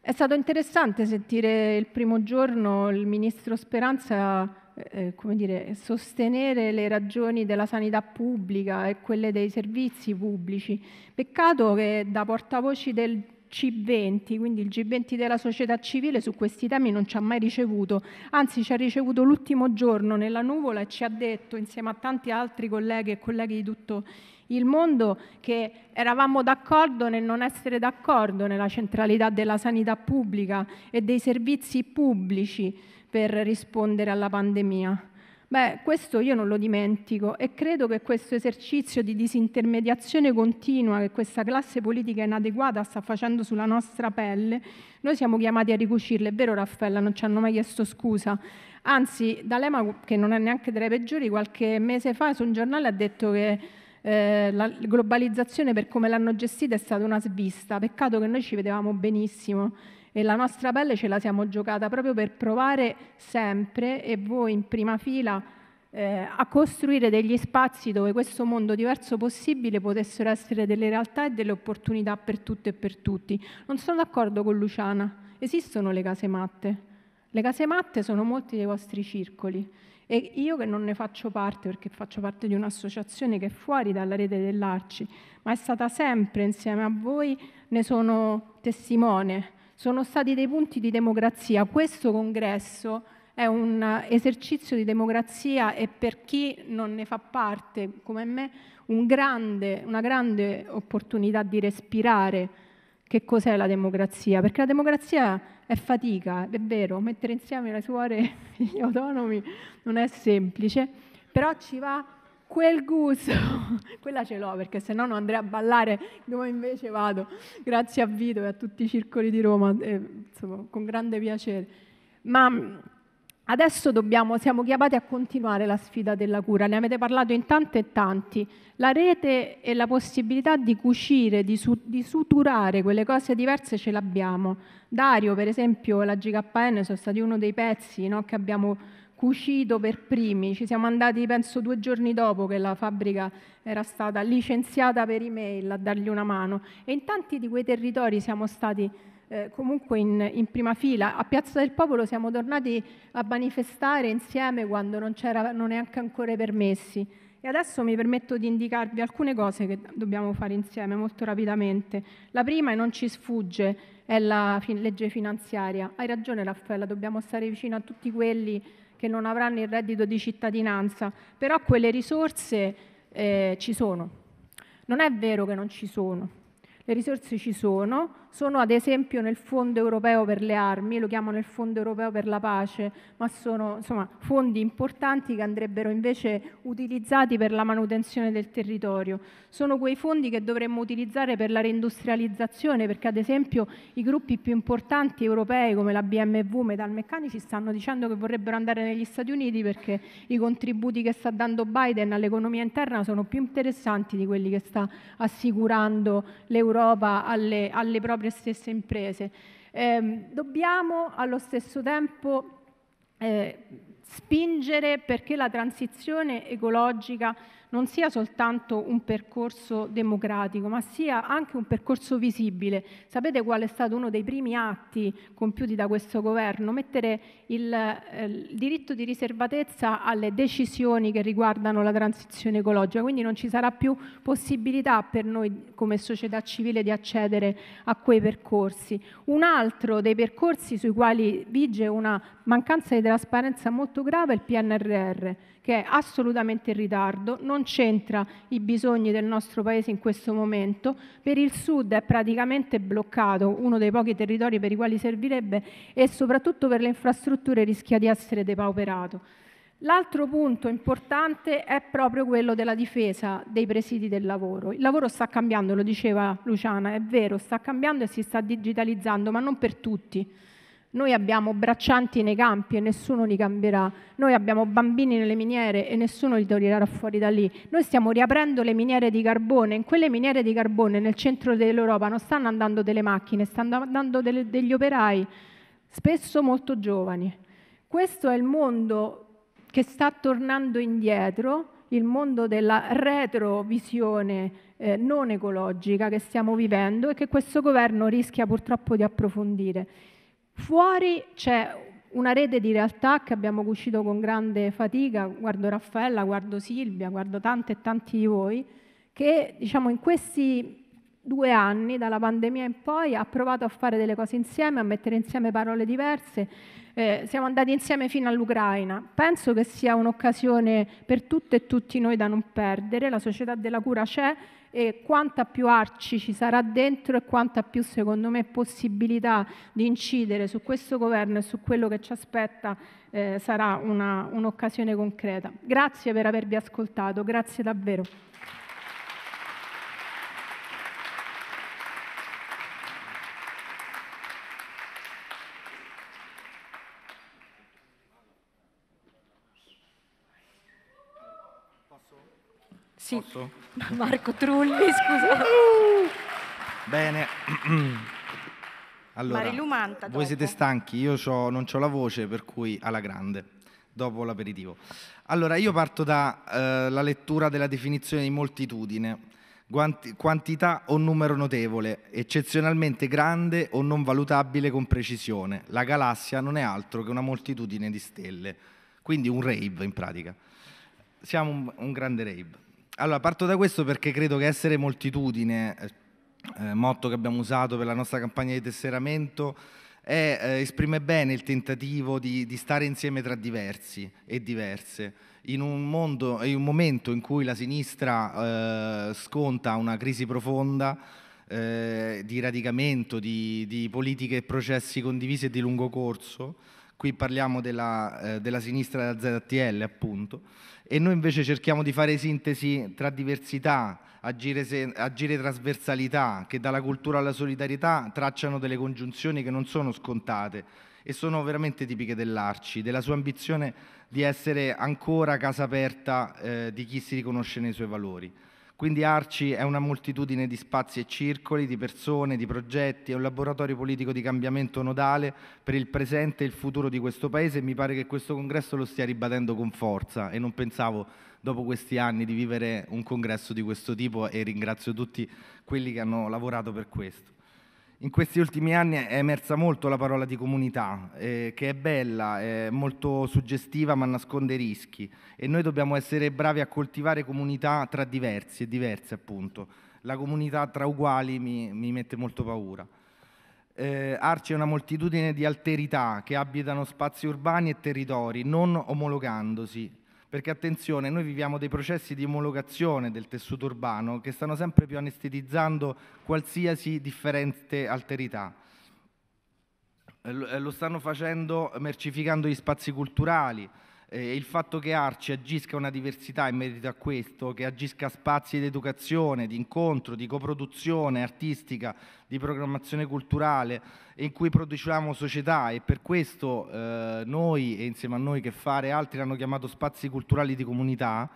È stato interessante sentire il primo giorno il ministro Speranza eh, eh dire, sostenere le ragioni della sanità pubblica e quelle dei servizi pubblici. Peccato che da portavoci del c20, quindi il G20 della società civile, su questi temi non ci ha mai ricevuto, anzi ci ha ricevuto l'ultimo giorno nella nuvola e ci ha detto, insieme a tanti altri colleghi e colleghi di tutto il mondo, che eravamo d'accordo nel non essere d'accordo nella centralità della sanità pubblica e dei servizi pubblici per rispondere alla pandemia. Beh, questo io non lo dimentico e credo che questo esercizio di disintermediazione continua che questa classe politica inadeguata sta facendo sulla nostra pelle, noi siamo chiamati a ricucirle, è vero Raffaella, non ci hanno mai chiesto scusa. Anzi, D'Alema, che non è neanche tra i peggiori, qualche mese fa su un giornale ha detto che eh, la globalizzazione per come l'hanno gestita è stata una svista, peccato che noi ci vedevamo benissimo e la nostra pelle ce la siamo giocata proprio per provare sempre e voi in prima fila eh, a costruire degli spazi dove questo mondo diverso possibile potessero essere delle realtà e delle opportunità per tutte e per tutti. Non sono d'accordo con Luciana, esistono le case matte. Le case matte sono molti dei vostri circoli e io che non ne faccio parte perché faccio parte di un'associazione che è fuori dalla rete dell'Arci, ma è stata sempre insieme a voi, ne sono testimone sono stati dei punti di democrazia. Questo congresso è un esercizio di democrazia e per chi non ne fa parte, come me, un grande, una grande opportunità di respirare che cos'è la democrazia, perché la democrazia è fatica, è vero, mettere insieme le suore e gli autonomi non è semplice, però ci va quel gusto, [laughs] quella ce l'ho perché se no non andrei a ballare dove invece vado, grazie a Vito e a tutti i circoli di Roma, eh, insomma, con grande piacere. Ma mm, adesso dobbiamo, siamo chiamati a continuare la sfida della cura, ne avete parlato in tante e tanti, la rete e la possibilità di cucire, di, su, di suturare quelle cose diverse ce l'abbiamo. Dario per esempio e la GKN sono stati uno dei pezzi no, che abbiamo Cucito per primi, ci siamo andati penso due giorni dopo che la fabbrica era stata licenziata per email a dargli una mano e in tanti di quei territori siamo stati eh, comunque in, in, prima fila. A Piazza del Popolo siamo tornati a manifestare insieme quando non c'erano neanche ancora i permessi. E adesso mi permetto di indicarvi alcune cose che dobbiamo fare insieme molto rapidamente. La prima, e non ci sfugge, è la legge finanziaria. Hai ragione Raffaella, dobbiamo stare vicino a tutti quelli che non avranno il reddito di cittadinanza, però quelle risorse eh, ci sono. Non è vero che non ci sono, le risorse ci sono, sono ad esempio nel Fondo europeo per le armi, lo chiamano il Fondo europeo per la pace, ma sono insomma, fondi importanti che andrebbero invece utilizzati per la manutenzione del territorio. Sono quei fondi che dovremmo utilizzare per la reindustrializzazione, perché ad esempio i gruppi più importanti europei come la BMW, Metalmeccanici, stanno dicendo che vorrebbero andare negli Stati Uniti perché i contributi che sta dando Biden all'economia interna sono più interessanti di quelli che sta assicurando l'Europa alle, alle proprie proprie stesse imprese. Eh, dobbiamo allo stesso tempo eh, spingere perché la transizione ecologica non sia soltanto un percorso democratico, ma sia anche un percorso visibile. Sapete qual è stato uno dei primi atti compiuti da questo governo? Mettere il, eh, il diritto di riservatezza alle decisioni che riguardano la transizione ecologica, quindi non ci sarà più possibilità per noi come società civile di accedere a quei percorsi. Un altro dei percorsi sui quali vige una mancanza di trasparenza molto grave è il PNRR che è assolutamente in ritardo, non c'entra i bisogni del nostro Paese in questo momento, per il Sud è praticamente bloccato, uno dei pochi territori per i quali servirebbe e soprattutto per le infrastrutture rischia di essere depauperato. L'altro punto importante è proprio quello della difesa dei presidi del lavoro. Il lavoro sta cambiando, lo diceva Luciana, è vero, sta cambiando e si sta digitalizzando, ma non per tutti. Noi abbiamo braccianti nei campi e nessuno li cambierà. Noi abbiamo bambini nelle miniere e nessuno li toglierà fuori da lì. Noi stiamo riaprendo le miniere di carbone. In quelle miniere di carbone nel centro dell'Europa non stanno andando delle macchine, stanno andando delle, degli operai, spesso molto giovani. Questo è il mondo che sta tornando indietro il mondo della retrovisione eh, non ecologica che stiamo vivendo e che questo governo rischia purtroppo di approfondire. Fuori c'è una rete di realtà che abbiamo cucito con grande fatica, guardo Raffaella, guardo Silvia, guardo tante e tanti di voi, che diciamo, in questi due anni, dalla pandemia in poi, ha provato a fare delle cose insieme, a mettere insieme parole diverse. Eh, siamo andati insieme fino all'Ucraina. Penso che sia un'occasione per tutte e tutti noi da non perdere. La società della cura c'è e quanta più arci ci sarà dentro e quanta più secondo me possibilità di incidere su questo governo e su quello che ci aspetta eh, sarà una, un'occasione concreta. Grazie per avervi ascoltato, grazie davvero. Sì. Posso? Marco Trulli, scusa. Bene. [clears throat] Allora, Manta, voi siete stanchi, io non ho la voce, per cui alla grande, dopo l'aperitivo. Allora, io parto dalla eh, lettura della definizione di moltitudine. Quanti, quantità o numero notevole, eccezionalmente grande o non valutabile con precisione. La galassia non è altro che una moltitudine di stelle, quindi un rave in pratica. Siamo un, un grande rave. Allora, parto da questo perché credo che essere moltitudine, eh, eh, motto che abbiamo usato per la nostra campagna di tesseramento, è, eh, esprime bene il tentativo di, di, stare insieme tra diversi e diverse. In un, mondo, in un momento in cui la sinistra eh, sconta una crisi profonda, eh, di radicamento, di, di, politiche e processi condivisi e di lungo corso. Qui parliamo della, eh, della sinistra della ZTL, appunto e noi invece cerchiamo di fare sintesi tra diversità, agire, se, agire trasversalità, che dalla cultura alla solidarietà tracciano delle congiunzioni che non sono scontate e sono veramente tipiche dell'Arci, della sua ambizione di essere ancora casa aperta eh, di chi si riconosce nei suoi valori. Quindi Arci è una moltitudine di spazi e circoli, di persone, di progetti, è un laboratorio politico di cambiamento nodale per il presente e il futuro di questo Paese e mi pare che questo congresso lo stia ribadendo con forza e non pensavo dopo questi anni di vivere un congresso di questo tipo e ringrazio tutti quelli che hanno lavorato per questo. In questi ultimi anni è emersa molto la parola di comunità, eh, che è bella, è molto suggestiva ma nasconde rischi e noi dobbiamo essere bravi a coltivare comunità tra diversi e diverse appunto. La comunità tra uguali mi, mi mette molto paura. Eh, Arci è una moltitudine di alterità che abitano spazi urbani e territori, non omologandosi, perché attenzione, noi viviamo dei processi di omologazione del tessuto urbano che stanno sempre più anestetizzando qualsiasi differente alterità. Eh, eh, lo stanno facendo mercificando gli spazi culturali, eh, il fatto che Arci agisca una diversità in merito a questo, che agisca spazi di educazione, di incontro, di coproduzione artistica, di programmazione culturale, in cui produciamo società e per questo eh, noi e insieme a noi che fare altri l'hanno chiamato spazi culturali di comunità,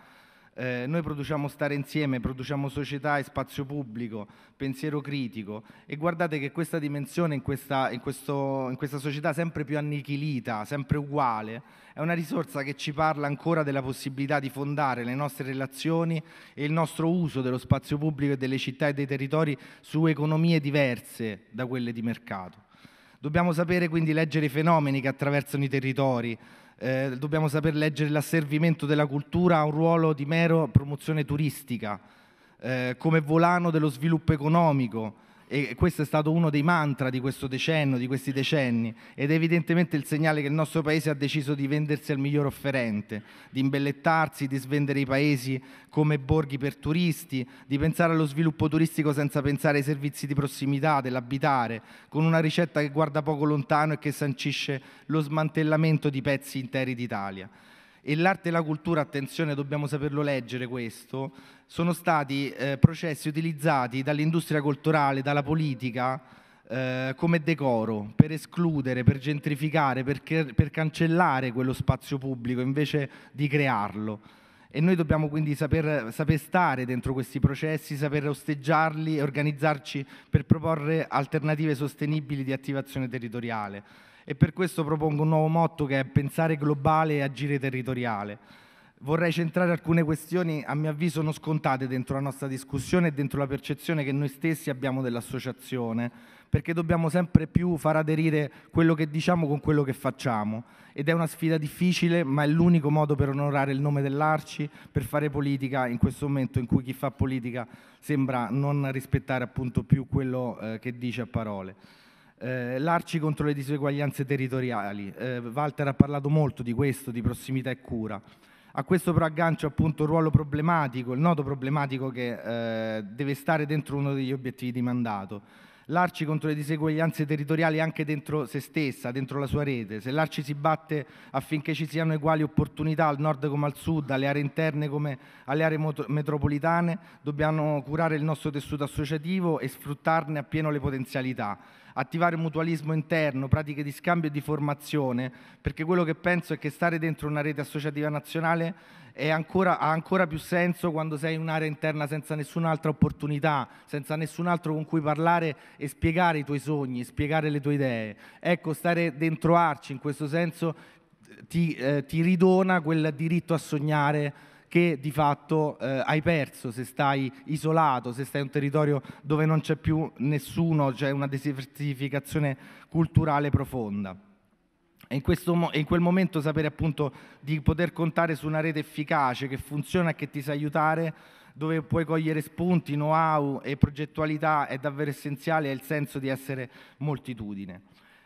eh, noi produciamo stare insieme, produciamo società e spazio pubblico, pensiero critico e guardate che questa dimensione in questa, in questo, in questa società sempre più annichilita, sempre uguale, è una risorsa che ci parla ancora della possibilità di fondare le nostre relazioni e il nostro uso dello spazio pubblico e delle città e dei territori su economie diverse da quelle di mercato. Dobbiamo sapere quindi leggere i fenomeni che attraversano i territori, eh, dobbiamo saper leggere l'asservimento della cultura a un ruolo di mero promozione turistica, eh, come volano dello sviluppo economico, e questo è stato uno dei mantra di questo decennio, di questi decenni, ed è evidentemente il segnale che il nostro paese ha deciso di vendersi al miglior offerente, di imbellettarsi, di svendere i paesi come borghi per turisti, di pensare allo sviluppo turistico senza pensare ai servizi di prossimità, dell'abitare, con una ricetta che guarda poco lontano e che sancisce lo smantellamento di pezzi interi d'Italia e l'arte e la cultura, attenzione dobbiamo saperlo leggere questo, sono stati eh, processi utilizzati dall'industria culturale, dalla politica eh, come decoro, per escludere, per gentrificare, per, per cancellare quello spazio pubblico invece di crearlo. E noi dobbiamo quindi saper, saper, stare dentro questi processi, saper osteggiarli e organizzarci per proporre alternative sostenibili di attivazione territoriale e per questo propongo un nuovo motto che è pensare globale e agire territoriale. Vorrei centrare alcune questioni a mio avviso non scontate dentro la nostra discussione e dentro la percezione che noi stessi abbiamo dell'associazione, perché dobbiamo sempre più far aderire quello che diciamo con quello che facciamo ed è una sfida difficile, ma è l'unico modo per onorare il nome dell'Arci, per fare politica in questo momento in cui chi fa politica sembra non rispettare appunto più quello eh, che dice a parole. Eh, L'arci contro le diseguaglianze territoriali. Eh, Walter ha parlato molto di questo, di prossimità e cura. A questo però aggancio appunto il ruolo problematico, il nodo problematico che eh, deve stare dentro uno degli obiettivi di mandato. L'Arci contro le diseguaglianze territoriali anche dentro se stessa, dentro la sua rete. Se l'Arci si batte affinché ci siano uguali opportunità al nord come al sud, alle aree interne come alle aree metropolitane, dobbiamo curare il nostro tessuto associativo e sfruttarne appieno le potenzialità attivare mutualismo interno, pratiche di scambio e di formazione, perché quello che penso è che stare dentro una rete associativa nazionale ancora, ha ancora più senso quando sei in un'area interna senza nessun'altra opportunità, senza nessun altro con cui parlare e spiegare i tuoi sogni, spiegare le tue idee. Ecco, stare dentro Arci in questo senso ti, eh, ti ridona quel diritto a sognare che di fatto eh, hai perso se stai isolato, se stai in un territorio dove non c'è più nessuno, c'è cioè una desertificazione culturale profonda. E in, questo, in, quel momento sapere appunto di poter contare su una rete efficace che funziona e che ti sa aiutare, dove puoi cogliere spunti, know-how e progettualità è davvero essenziale, è il senso di essere moltitudine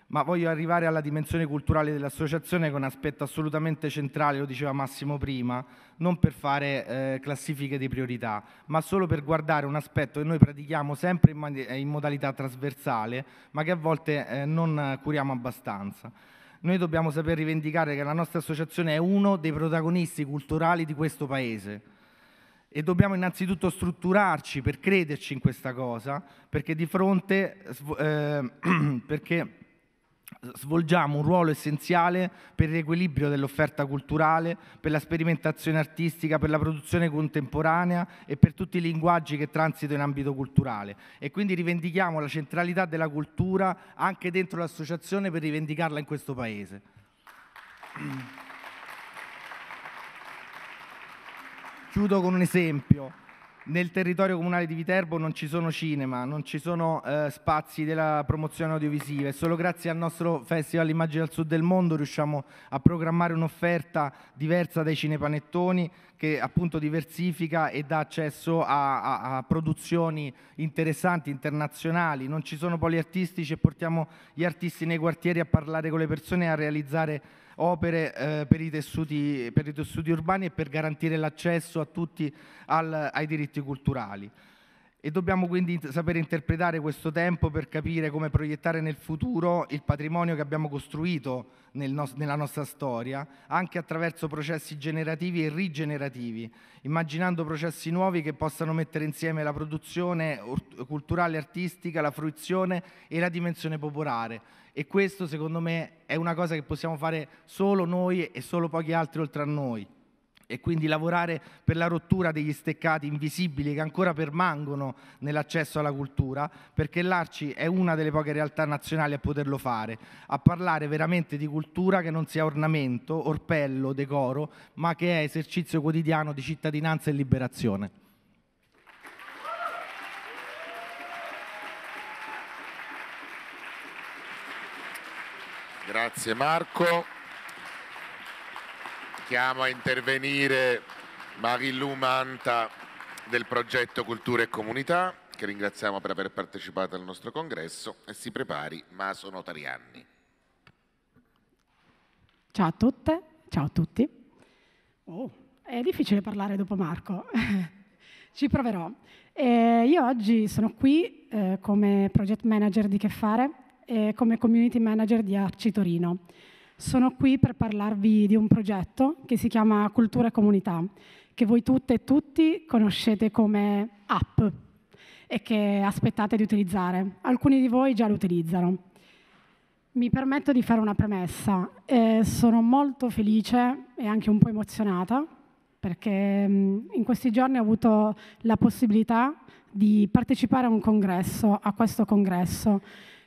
ma voglio arrivare alla dimensione culturale dell'associazione che è un aspetto assolutamente centrale, lo diceva Massimo prima, non per fare eh, classifiche di priorità, ma solo per guardare un aspetto che noi pratichiamo sempre in, in modalità trasversale, ma che a volte eh, non curiamo abbastanza. Noi dobbiamo saper rivendicare che la nostra associazione è uno dei protagonisti culturali di questo Paese e dobbiamo innanzitutto strutturarci per crederci in questa cosa, perché di fronte... Eh, [clears throat] perché svolgiamo un ruolo essenziale per il riequilibrio dell'offerta culturale, per la sperimentazione artistica, per la produzione contemporanea e per tutti i linguaggi che transitano in ambito culturale e quindi rivendichiamo la centralità della cultura anche dentro l'associazione per rivendicarla in questo Paese. Chiudo con un esempio nel territorio comunale di Viterbo non ci sono cinema, non ci sono eh, spazi della promozione audiovisiva e solo grazie al nostro Festival Immagini al Sud del Mondo riusciamo a programmare un'offerta diversa dai cinepanettoni che appunto diversifica e dà accesso a, a, a produzioni interessanti, internazionali. Non ci sono poliartistici e portiamo gli artisti nei quartieri a parlare con le persone e a realizzare opere eh, per, i tessuti, per, i tessuti, urbani e per garantire l'accesso a tutti al, ai diritti culturali. E dobbiamo quindi sapere interpretare questo tempo per capire come proiettare nel futuro il patrimonio che abbiamo costruito nel no nella nostra storia, anche attraverso processi generativi e rigenerativi, immaginando processi nuovi che possano mettere insieme la produzione culturale e artistica, la fruizione e la dimensione popolare, e questo secondo me è una cosa che possiamo fare solo noi e solo pochi altri oltre a noi e quindi lavorare per la rottura degli steccati invisibili che ancora permangono nell'accesso alla cultura, perché l'Arci è una delle poche realtà nazionali a poterlo fare, a parlare veramente di cultura che non sia ornamento, orpello, decoro, ma che è esercizio quotidiano di cittadinanza e liberazione. Grazie Marco. Chiamo a intervenire Marilù Manta del progetto Cultura e Comunità, che ringraziamo per aver partecipato al nostro congresso e si prepari Maso Notarianni. Ciao a tutte, ciao a tutti. Oh, è difficile parlare dopo Marco. [laughs] Ci proverò. Eh, io oggi sono qui eh, come project manager di Che Fare eh, come community manager di Arci Torino. Sono qui per parlarvi di un progetto che si chiama Cultura e Comunità, che voi tutte e tutti conoscete come app e che aspettate di utilizzare. Alcuni di voi già lo utilizzano. Mi permetto di fare una premessa. Eh, sono molto felice e anche un po' emozionata perché mh, mm, in questi giorni ho avuto la possibilità di partecipare a un congresso, a questo congresso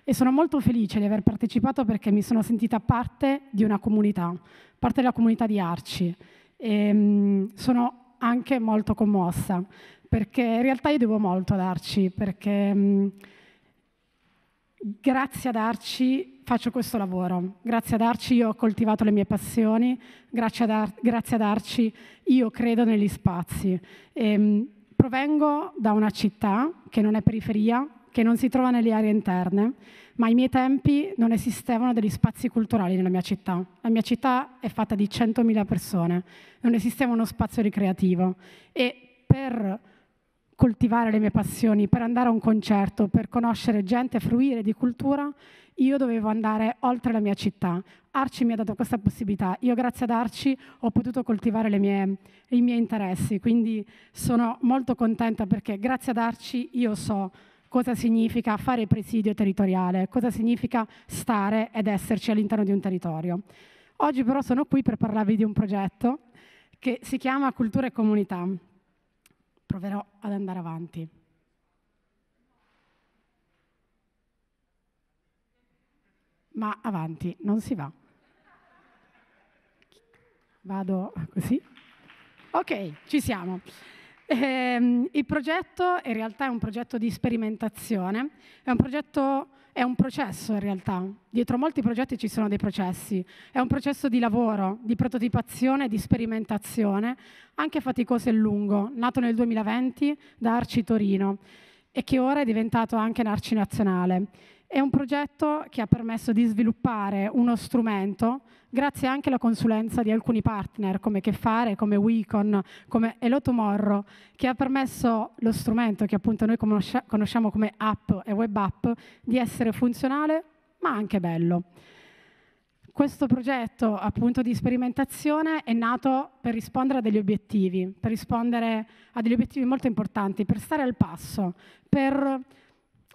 e sono molto felice di aver partecipato perché mi sono sentita parte di una comunità, parte della comunità di Arci. E, ehm, mh, sono anche molto commossa perché in realtà io devo molto ad Arci perché mh, mm, grazie ad Arci faccio questo lavoro, grazie ad Arci io ho coltivato le mie passioni, grazie ad, Ar- grazie ad Arci io credo negli spazi. E, ehm, mh, provengo da una città che non è periferia, che non si trova nelle aree interne, ma ai miei tempi non esistevano degli spazi culturali nella mia città. La mia città è fatta di 100.000 persone, non esisteva uno spazio ricreativo e per coltivare le mie passioni, per andare a un concerto, per conoscere gente, fruire di cultura, io dovevo andare oltre la mia città. Arci mi ha dato questa possibilità. Io grazie ad Arci ho potuto coltivare mie, i miei interessi, quindi sono molto contenta perché grazie ad Arci io so cosa significa fare presidio territoriale, cosa significa stare ed esserci all'interno di un territorio. Oggi però sono qui per parlarvi di un progetto che si chiama Cultura e Comunità. Proverò ad andare avanti. Ma avanti non si va. Vado così. Ok, ci siamo. Eh, il progetto in realtà è un progetto di sperimentazione, è un, progetto, è un processo in realtà, dietro molti progetti ci sono dei processi, è un processo di lavoro, di prototipazione, di sperimentazione, anche faticoso e lungo, nato nel 2020 da Arci Torino e che ora è diventato anche un Arci Nazionale è un progetto che ha permesso di sviluppare uno strumento, grazie anche alla consulenza di alcuni partner come Che Fare, come Wicon, come Hello Tomorrow, che ha permesso lo strumento che appunto noi conosciamo come app e web app di essere funzionale ma anche bello. Questo progetto appunto di sperimentazione è nato per rispondere a degli obiettivi, per rispondere a degli obiettivi molto importanti, per stare al passo, per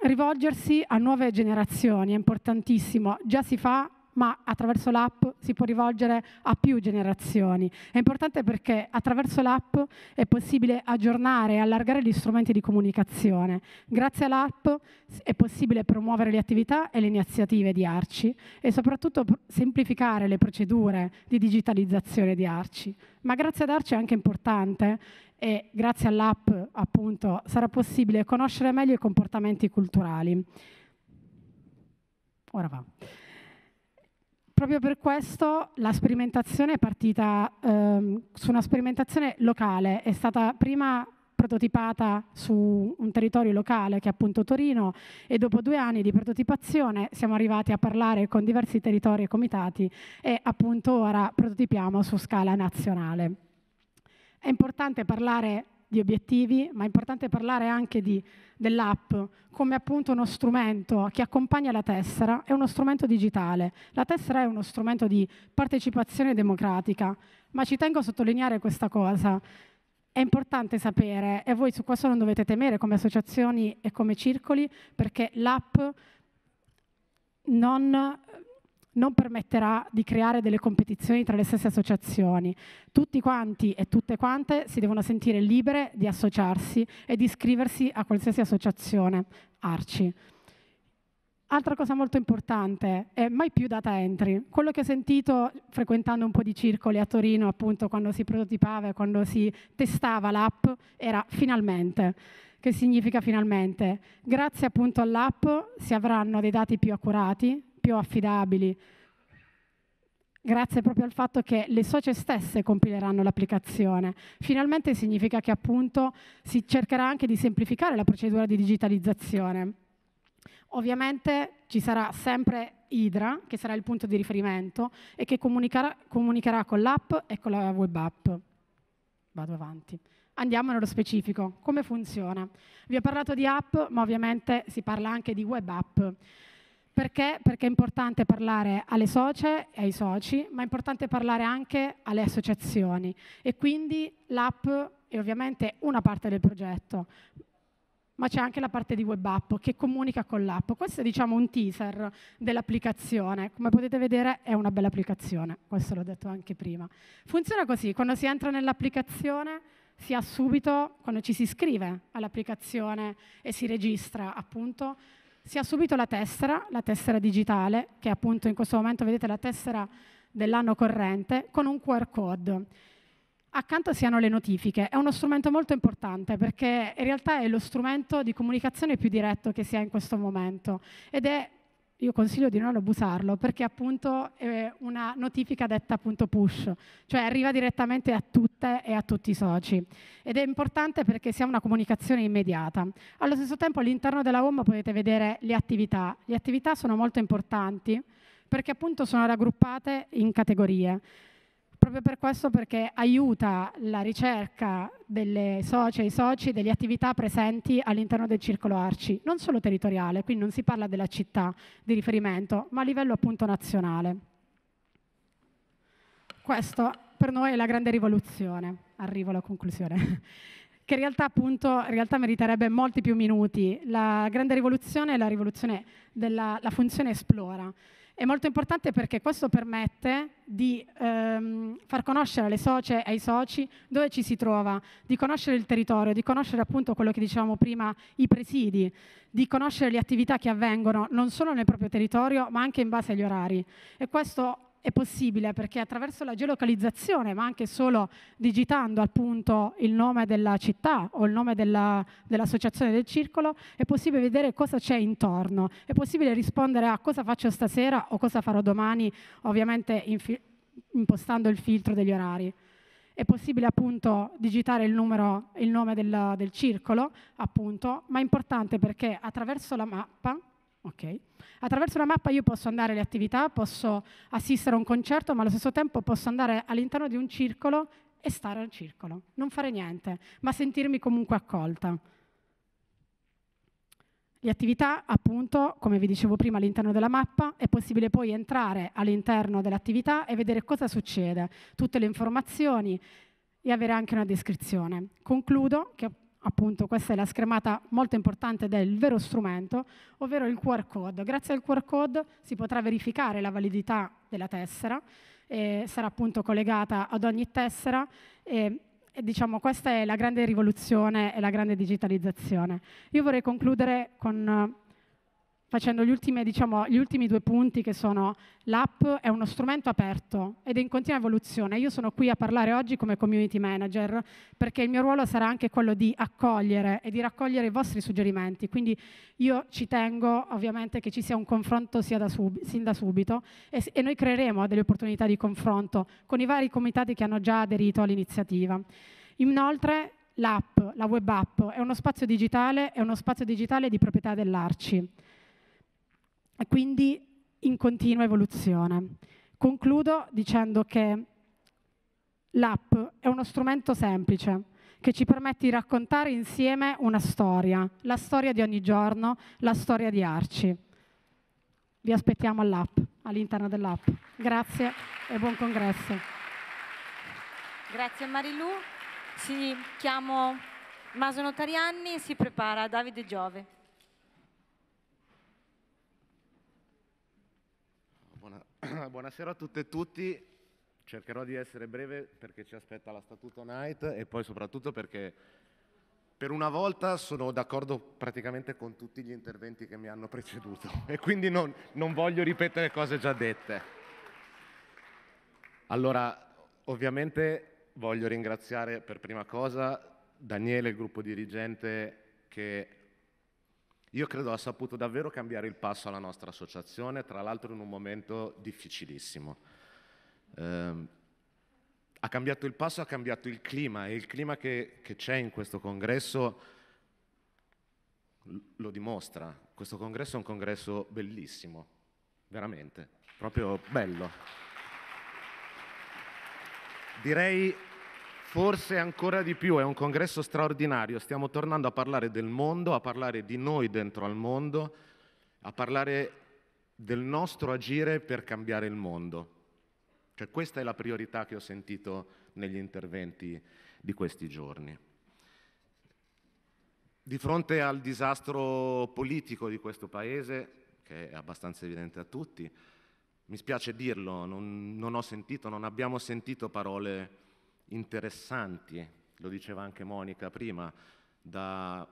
rivolgersi a nuove generazioni è importantissimo, già si fa ma attraverso l'app si può rivolgere a più generazioni. È importante perché attraverso l'app è possibile aggiornare e allargare gli strumenti di comunicazione. Grazie all'app è possibile promuovere le attività e le iniziative di Arci e soprattutto semplificare le procedure di digitalizzazione di Arci. Ma grazie ad Arci è anche importante e grazie all'app appunto sarà possibile conoscere meglio i comportamenti culturali. Ora va. Proprio per questo la sperimentazione è partita ehm, su una sperimentazione locale, è stata prima prototipata su un territorio locale che è appunto Torino e dopo due anni di prototipazione siamo arrivati a parlare con diversi territori e comitati e appunto ora prototipiamo su scala nazionale. È importante parlare di obiettivi, ma è importante parlare anche di, dell'app come appunto uno strumento che accompagna la tessera, è uno strumento digitale. La tessera è uno strumento di partecipazione democratica, ma ci tengo a sottolineare questa cosa. È importante sapere, e voi su questo non dovete temere come associazioni e come circoli, perché l'app non non permetterà di creare delle competizioni tra le stesse associazioni. Tutti quanti e tutte quante si devono sentire libere di associarsi e di iscriversi a qualsiasi associazione ARCI. Altra cosa molto importante è mai più data entry. Quello che ho sentito frequentando un po' di circoli a Torino, appunto, quando si prototipava e quando si testava l'app, era finalmente. Che significa finalmente? Grazie appunto all'app si avranno dei dati più accurati, più affidabili, grazie proprio al fatto che le socie stesse compileranno l'applicazione. Finalmente significa che appunto si cercherà anche di semplificare la procedura di digitalizzazione. Ovviamente ci sarà sempre Idra, che sarà il punto di riferimento e che comunicherà, comunicherà con l'app e con la web app. Vado avanti. Andiamo nello specifico. Come funziona? Vi ho parlato di app, ma ovviamente si parla anche di web app. Perché? Perché è importante parlare alle socie e ai soci, ma è importante parlare anche alle associazioni. E quindi l'app è ovviamente una parte del progetto, ma c'è anche la parte di web app che comunica con l'app. Questo è diciamo un teaser dell'applicazione. Come potete vedere è una bella applicazione, questo l'ho detto anche prima. Funziona così, quando si entra nell'applicazione si ha subito, quando ci si iscrive all'applicazione e si registra appunto, si ha subito la tessera, la tessera digitale, che appunto in questo momento vedete la tessera dell'anno corrente, con un QR code. Accanto si hanno le notifiche, è uno strumento molto importante perché in realtà è lo strumento di comunicazione più diretto che si ha in questo momento ed è io consiglio di non abusarlo perché appunto è una notifica detta appunto push, cioè arriva direttamente a tutte e a tutti i soci ed è importante perché sia una comunicazione immediata. Allo stesso tempo all'interno della home potete vedere le attività, le attività sono molto importanti perché appunto sono raggruppate in categorie proprio per questo perché aiuta la ricerca delle socie e i soci delle attività presenti all'interno del circolo ARCI, non solo territoriale, quindi non si parla della città di riferimento, ma a livello appunto nazionale. Questo per noi è la grande rivoluzione, arrivo alla conclusione, [laughs] che in realtà appunto in realtà meriterebbe molti più minuti. La grande rivoluzione è la rivoluzione della la funzione esplora, è molto importante perché questo permette di ehm, far conoscere alle socie e ai soci dove ci si trova, di conoscere il territorio, di conoscere appunto quello che dicevamo prima, i presidi, di conoscere le attività che avvengono non solo nel proprio territorio ma anche in base agli orari. E questo è possibile perché attraverso la geolocalizzazione, ma anche solo digitando appunto il nome della città o il nome dell'associazione del circolo, è possibile vedere cosa c'è intorno, è possibile rispondere a cosa faccio stasera o cosa farò domani, ovviamente impostando il filtro degli orari. È possibile appunto digitare il, numero, il nome del, del circolo, appunto, ma è importante perché attraverso la mappa Okay. Attraverso una mappa io posso andare alle attività, posso assistere a un concerto, ma allo stesso tempo posso andare all'interno di un circolo e stare al circolo, non fare niente, ma sentirmi comunque accolta. Le attività, appunto, come vi dicevo prima, all'interno della mappa, è possibile poi entrare all'interno dell'attività e vedere cosa succede, tutte le informazioni e avere anche una descrizione. Concludo che appunto questa è la schermata molto importante del vero strumento, ovvero il QR code. Grazie al QR code si potrà verificare la validità della tessera, e sarà appunto collegata ad ogni tessera eh, e diciamo questa è la grande rivoluzione e la grande digitalizzazione. Io vorrei concludere con facendo gli ultimi, diciamo, gli ultimi due punti che sono l'app è uno strumento aperto ed è in continua evoluzione. Io sono qui a parlare oggi come community manager perché il mio ruolo sarà anche quello di accogliere e di raccogliere i vostri suggerimenti. Quindi io ci tengo ovviamente che ci sia un confronto sia da sin da subito e, e noi creeremo delle opportunità di confronto con i vari comitati che hanno già aderito all'iniziativa. Inoltre l'app, la web app, è uno spazio digitale, è uno spazio digitale di proprietà dell'Arci e quindi in continua evoluzione. Concludo dicendo che l'app è uno strumento semplice che ci permette di raccontare insieme una storia, la storia di ogni giorno, la storia di Arci. Vi aspettiamo all'app, all'interno dell'app. Grazie e buon congresso. Grazie Marilu. Si chiamo Maso Notarianni e si prepara Davide Giove. [clears throat] Buonasera a tutte e tutti. Cercherò di essere breve perché ci aspetta la Statuto Night e poi soprattutto perché per una volta sono d'accordo praticamente con tutti gli interventi che mi hanno preceduto [laughs] e quindi non, non voglio ripetere cose già dette. Allora, ovviamente voglio ringraziare per prima cosa Daniele, il gruppo dirigente che io credo ha saputo davvero cambiare il passo alla nostra associazione, tra l'altro in un momento difficilissimo. Eh, ha cambiato il passo, ha cambiato il clima e il clima che, che c'è in questo congresso lo dimostra. Questo congresso è un congresso bellissimo, veramente, proprio bello. Direi forse ancora di più, è un congresso straordinario, stiamo tornando a parlare del mondo, a parlare di noi dentro al mondo, a parlare del nostro agire per cambiare il mondo. Cioè questa è la priorità che ho sentito negli interventi di questi giorni. Di fronte al disastro politico di questo Paese, che è abbastanza evidente a tutti, mi spiace dirlo, non, non ho sentito, non abbiamo sentito parole interessanti, lo diceva anche Monica prima, da,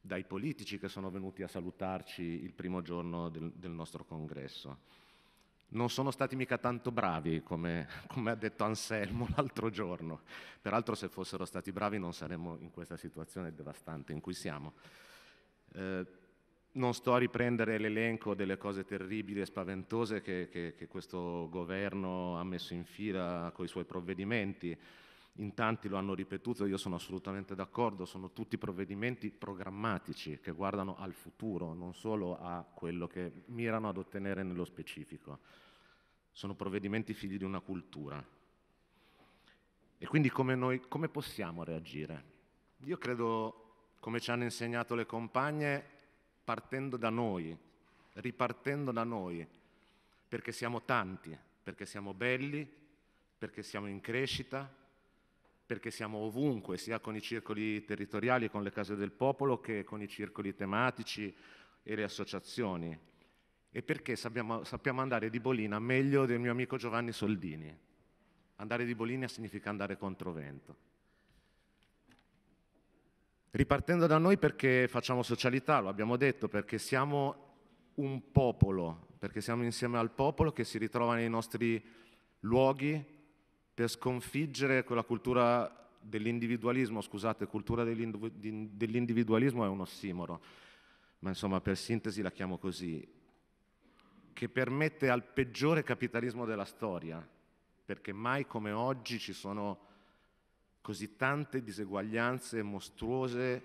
dai politici che sono venuti a salutarci il primo giorno del, del nostro congresso. Non sono stati mica tanto bravi, come, come ha detto Anselmo [laughs] l'altro giorno. Peraltro se fossero stati bravi non saremmo in questa situazione devastante in cui siamo. Eh, non sto a riprendere l'elenco delle cose terribili e spaventose che, che, che questo governo ha messo in fila con i suoi provvedimenti. In tanti lo hanno ripetuto, io sono assolutamente d'accordo, sono tutti provvedimenti programmatici che guardano al futuro, non solo a quello che mirano ad ottenere nello specifico. Sono provvedimenti figli di una cultura. E quindi come, noi, come possiamo reagire? Io credo, come ci hanno insegnato le compagne, partendo da noi, ripartendo da noi, perché siamo tanti, perché siamo belli, perché siamo in crescita, perché siamo ovunque, sia con i circoli territoriali, con le case del popolo, che con i circoli tematici e le associazioni. E perché sappiamo, sappiamo andare di bolina meglio del mio amico Giovanni Soldini. Andare di bolina significa andare contro vento. Ripartendo da noi perché facciamo socialità, lo abbiamo detto, perché siamo un popolo, perché siamo insieme al popolo che si ritrova nei nostri luoghi per sconfiggere quella cultura dell'individualismo, scusate, cultura dell'individualismo è un ossimoro, ma insomma per sintesi la chiamo così, che permette al peggiore capitalismo della storia, perché mai come oggi ci sono così tante diseguaglianze mostruose,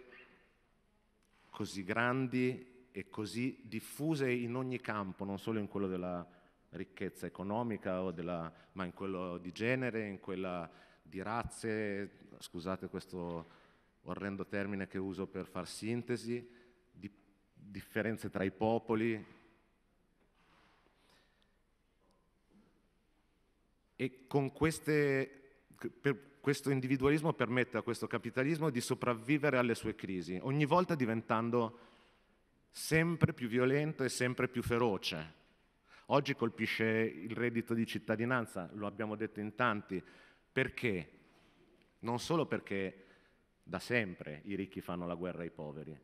così grandi e così diffuse in ogni campo, non solo in quello della ricchezza economica, della, ma in quello di genere, in quella di razze, scusate questo orrendo termine che uso per far sintesi, di differenze tra i popoli. E con queste, per, questo individualismo permette a questo capitalismo di sopravvivere alle sue crisi, ogni volta diventando sempre più violento e sempre più feroce. Oggi colpisce il reddito di cittadinanza, lo abbiamo detto in tanti, perché? Non solo perché da sempre i ricchi fanno la guerra ai poveri,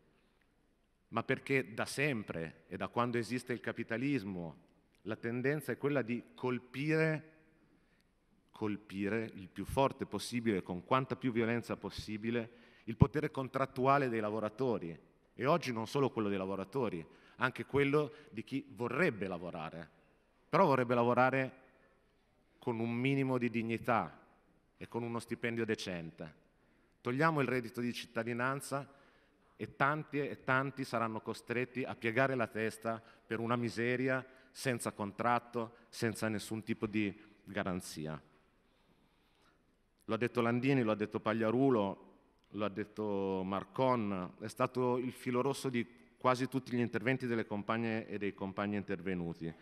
ma perché da sempre e da quando esiste il capitalismo la tendenza è quella di colpire colpire il più forte possibile, con quanta più violenza possibile, il potere contrattuale dei lavoratori e oggi non solo quello dei lavoratori, anche quello di chi vorrebbe lavorare, però vorrebbe lavorare con un minimo di dignità e con uno stipendio decente. Togliamo il reddito di cittadinanza e tanti e tanti saranno costretti a piegare la testa per una miseria senza contratto, senza nessun tipo di garanzia. Lo ha detto Landini, lo ha detto Pagliarulo, lo ha detto Marcon, è stato il filo rosso di quasi tutti gli interventi delle compagne e dei compagni intervenuti.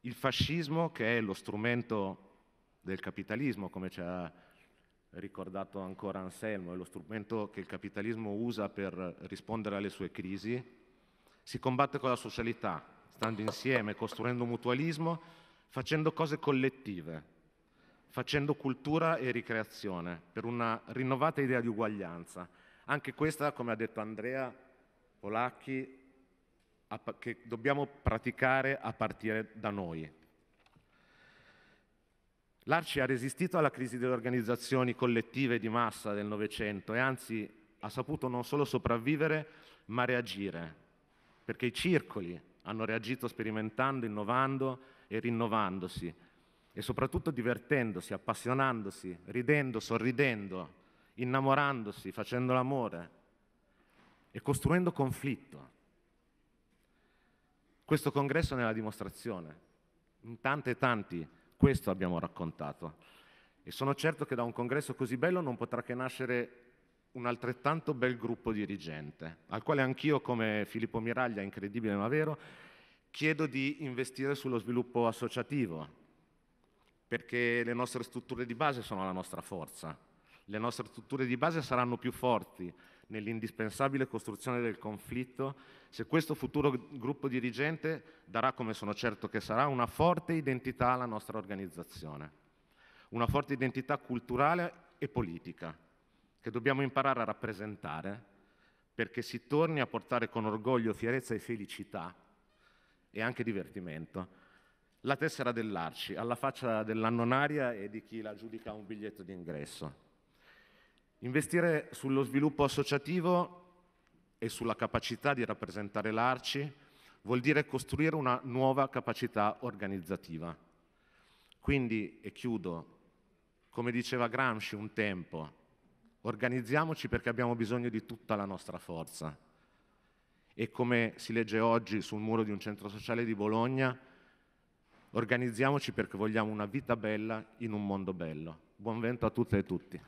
Il fascismo, che è lo strumento del capitalismo, come ci ha ricordato ancora Anselmo, è lo strumento che il capitalismo usa per rispondere alle sue crisi, si combatte con la socialità, stando insieme, costruendo mutualismo, facendo cose collettive facendo cultura e ricreazione per una rinnovata idea di uguaglianza. Anche questa, come ha detto Andrea Polacchi, che dobbiamo praticare a partire da noi. L'Arci ha resistito alla crisi delle organizzazioni collettive di massa del Novecento e anzi ha saputo non solo sopravvivere ma reagire, perché i circoli hanno reagito sperimentando, innovando e rinnovandosi e soprattutto divertendosi, appassionandosi, ridendo, sorridendo, innamorandosi, facendo l'amore e costruendo conflitto. Questo congresso è la dimostrazione. In tante e tanti questo abbiamo raccontato. E sono certo che da un congresso così bello non potrà che nascere un altrettanto bel gruppo dirigente, al quale anch'io, come Filippo Miraglia, incredibile ma vero, chiedo di investire sullo sviluppo associativo, perché le nostre strutture di base sono la nostra forza. Le nostre strutture di base saranno più forti nell'indispensabile costruzione del conflitto se questo futuro gruppo dirigente darà, come sono certo che sarà, una forte identità alla nostra organizzazione, una forte identità culturale e politica che dobbiamo imparare a rappresentare perché si torni a portare con orgoglio, fierezza e felicità e anche divertimento la tessera dell'Arci, alla faccia dell'annonaria e di chi la giudica un biglietto di ingresso. Investire sullo sviluppo associativo e sulla capacità di rappresentare l'Arci vuol dire costruire una nuova capacità organizzativa. Quindi, e chiudo, come diceva Gramsci un tempo, organizziamoci perché abbiamo bisogno di tutta la nostra forza. E come si legge oggi sul muro di un centro sociale di Bologna, Organizziamoci perché vogliamo una vita bella in un mondo bello. Buon vento a tutte e tutti.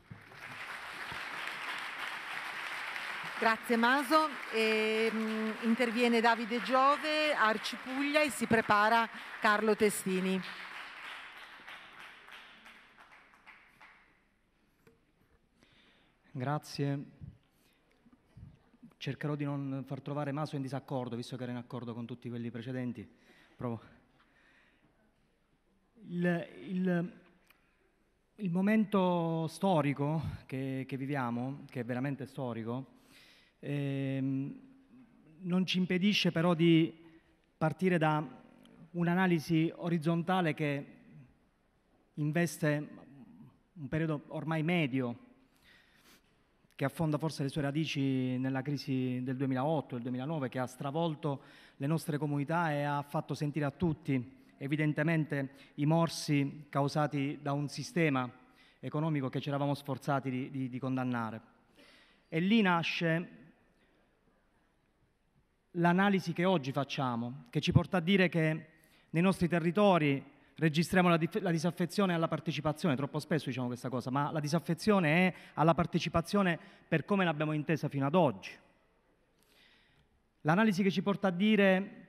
Grazie Maso. E, ehm, mh, interviene Davide Giove, Arci Puglia e si prepara Carlo Testini. Grazie. Cercherò di non far trovare Maso in disaccordo, visto che era in accordo con tutti quelli precedenti. Provo il, il, il momento storico che, che, viviamo, che è veramente storico, ehm, non ci impedisce però di partire da un'analisi orizzontale che investe un periodo ormai medio, che affonda forse le sue radici nella crisi del 2008 del 2009, che ha stravolto le nostre comunità e ha fatto sentire a tutti evidentemente i morsi causati da un sistema economico che ci eravamo sforzati di, di, di condannare. E lì nasce l'analisi che oggi facciamo, che ci porta a dire che nei nostri territori registriamo la, la, disaffezione alla partecipazione, troppo spesso diciamo questa cosa, ma la disaffezione è alla partecipazione per come l'abbiamo intesa fino ad oggi. L'analisi che ci porta a dire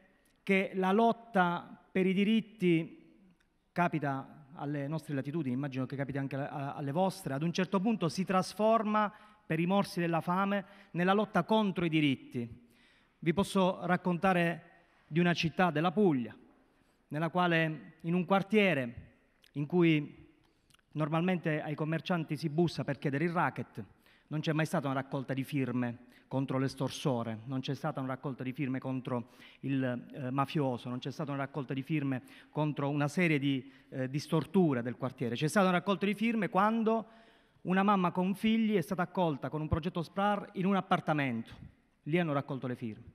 che la lotta per i diritti capita alle nostre latitudini, immagino che capiti anche alle vostre, ad un certo punto si trasforma per i morsi della fame nella lotta contro i diritti. Vi posso raccontare di una città della Puglia, nella quale in un quartiere in cui normalmente ai commercianti si bussa per chiedere il racket, non c'è mai stata una raccolta di firme contro l'estorsore, non c'è stata una raccolta di firme contro il eh, mafioso, non c'è stata una raccolta di firme contro una serie di, eh, di storture del quartiere. C'è stata una raccolta di firme quando una mamma con figli è stata accolta con un progetto SPRAR in un appartamento. Lì hanno raccolto le firme.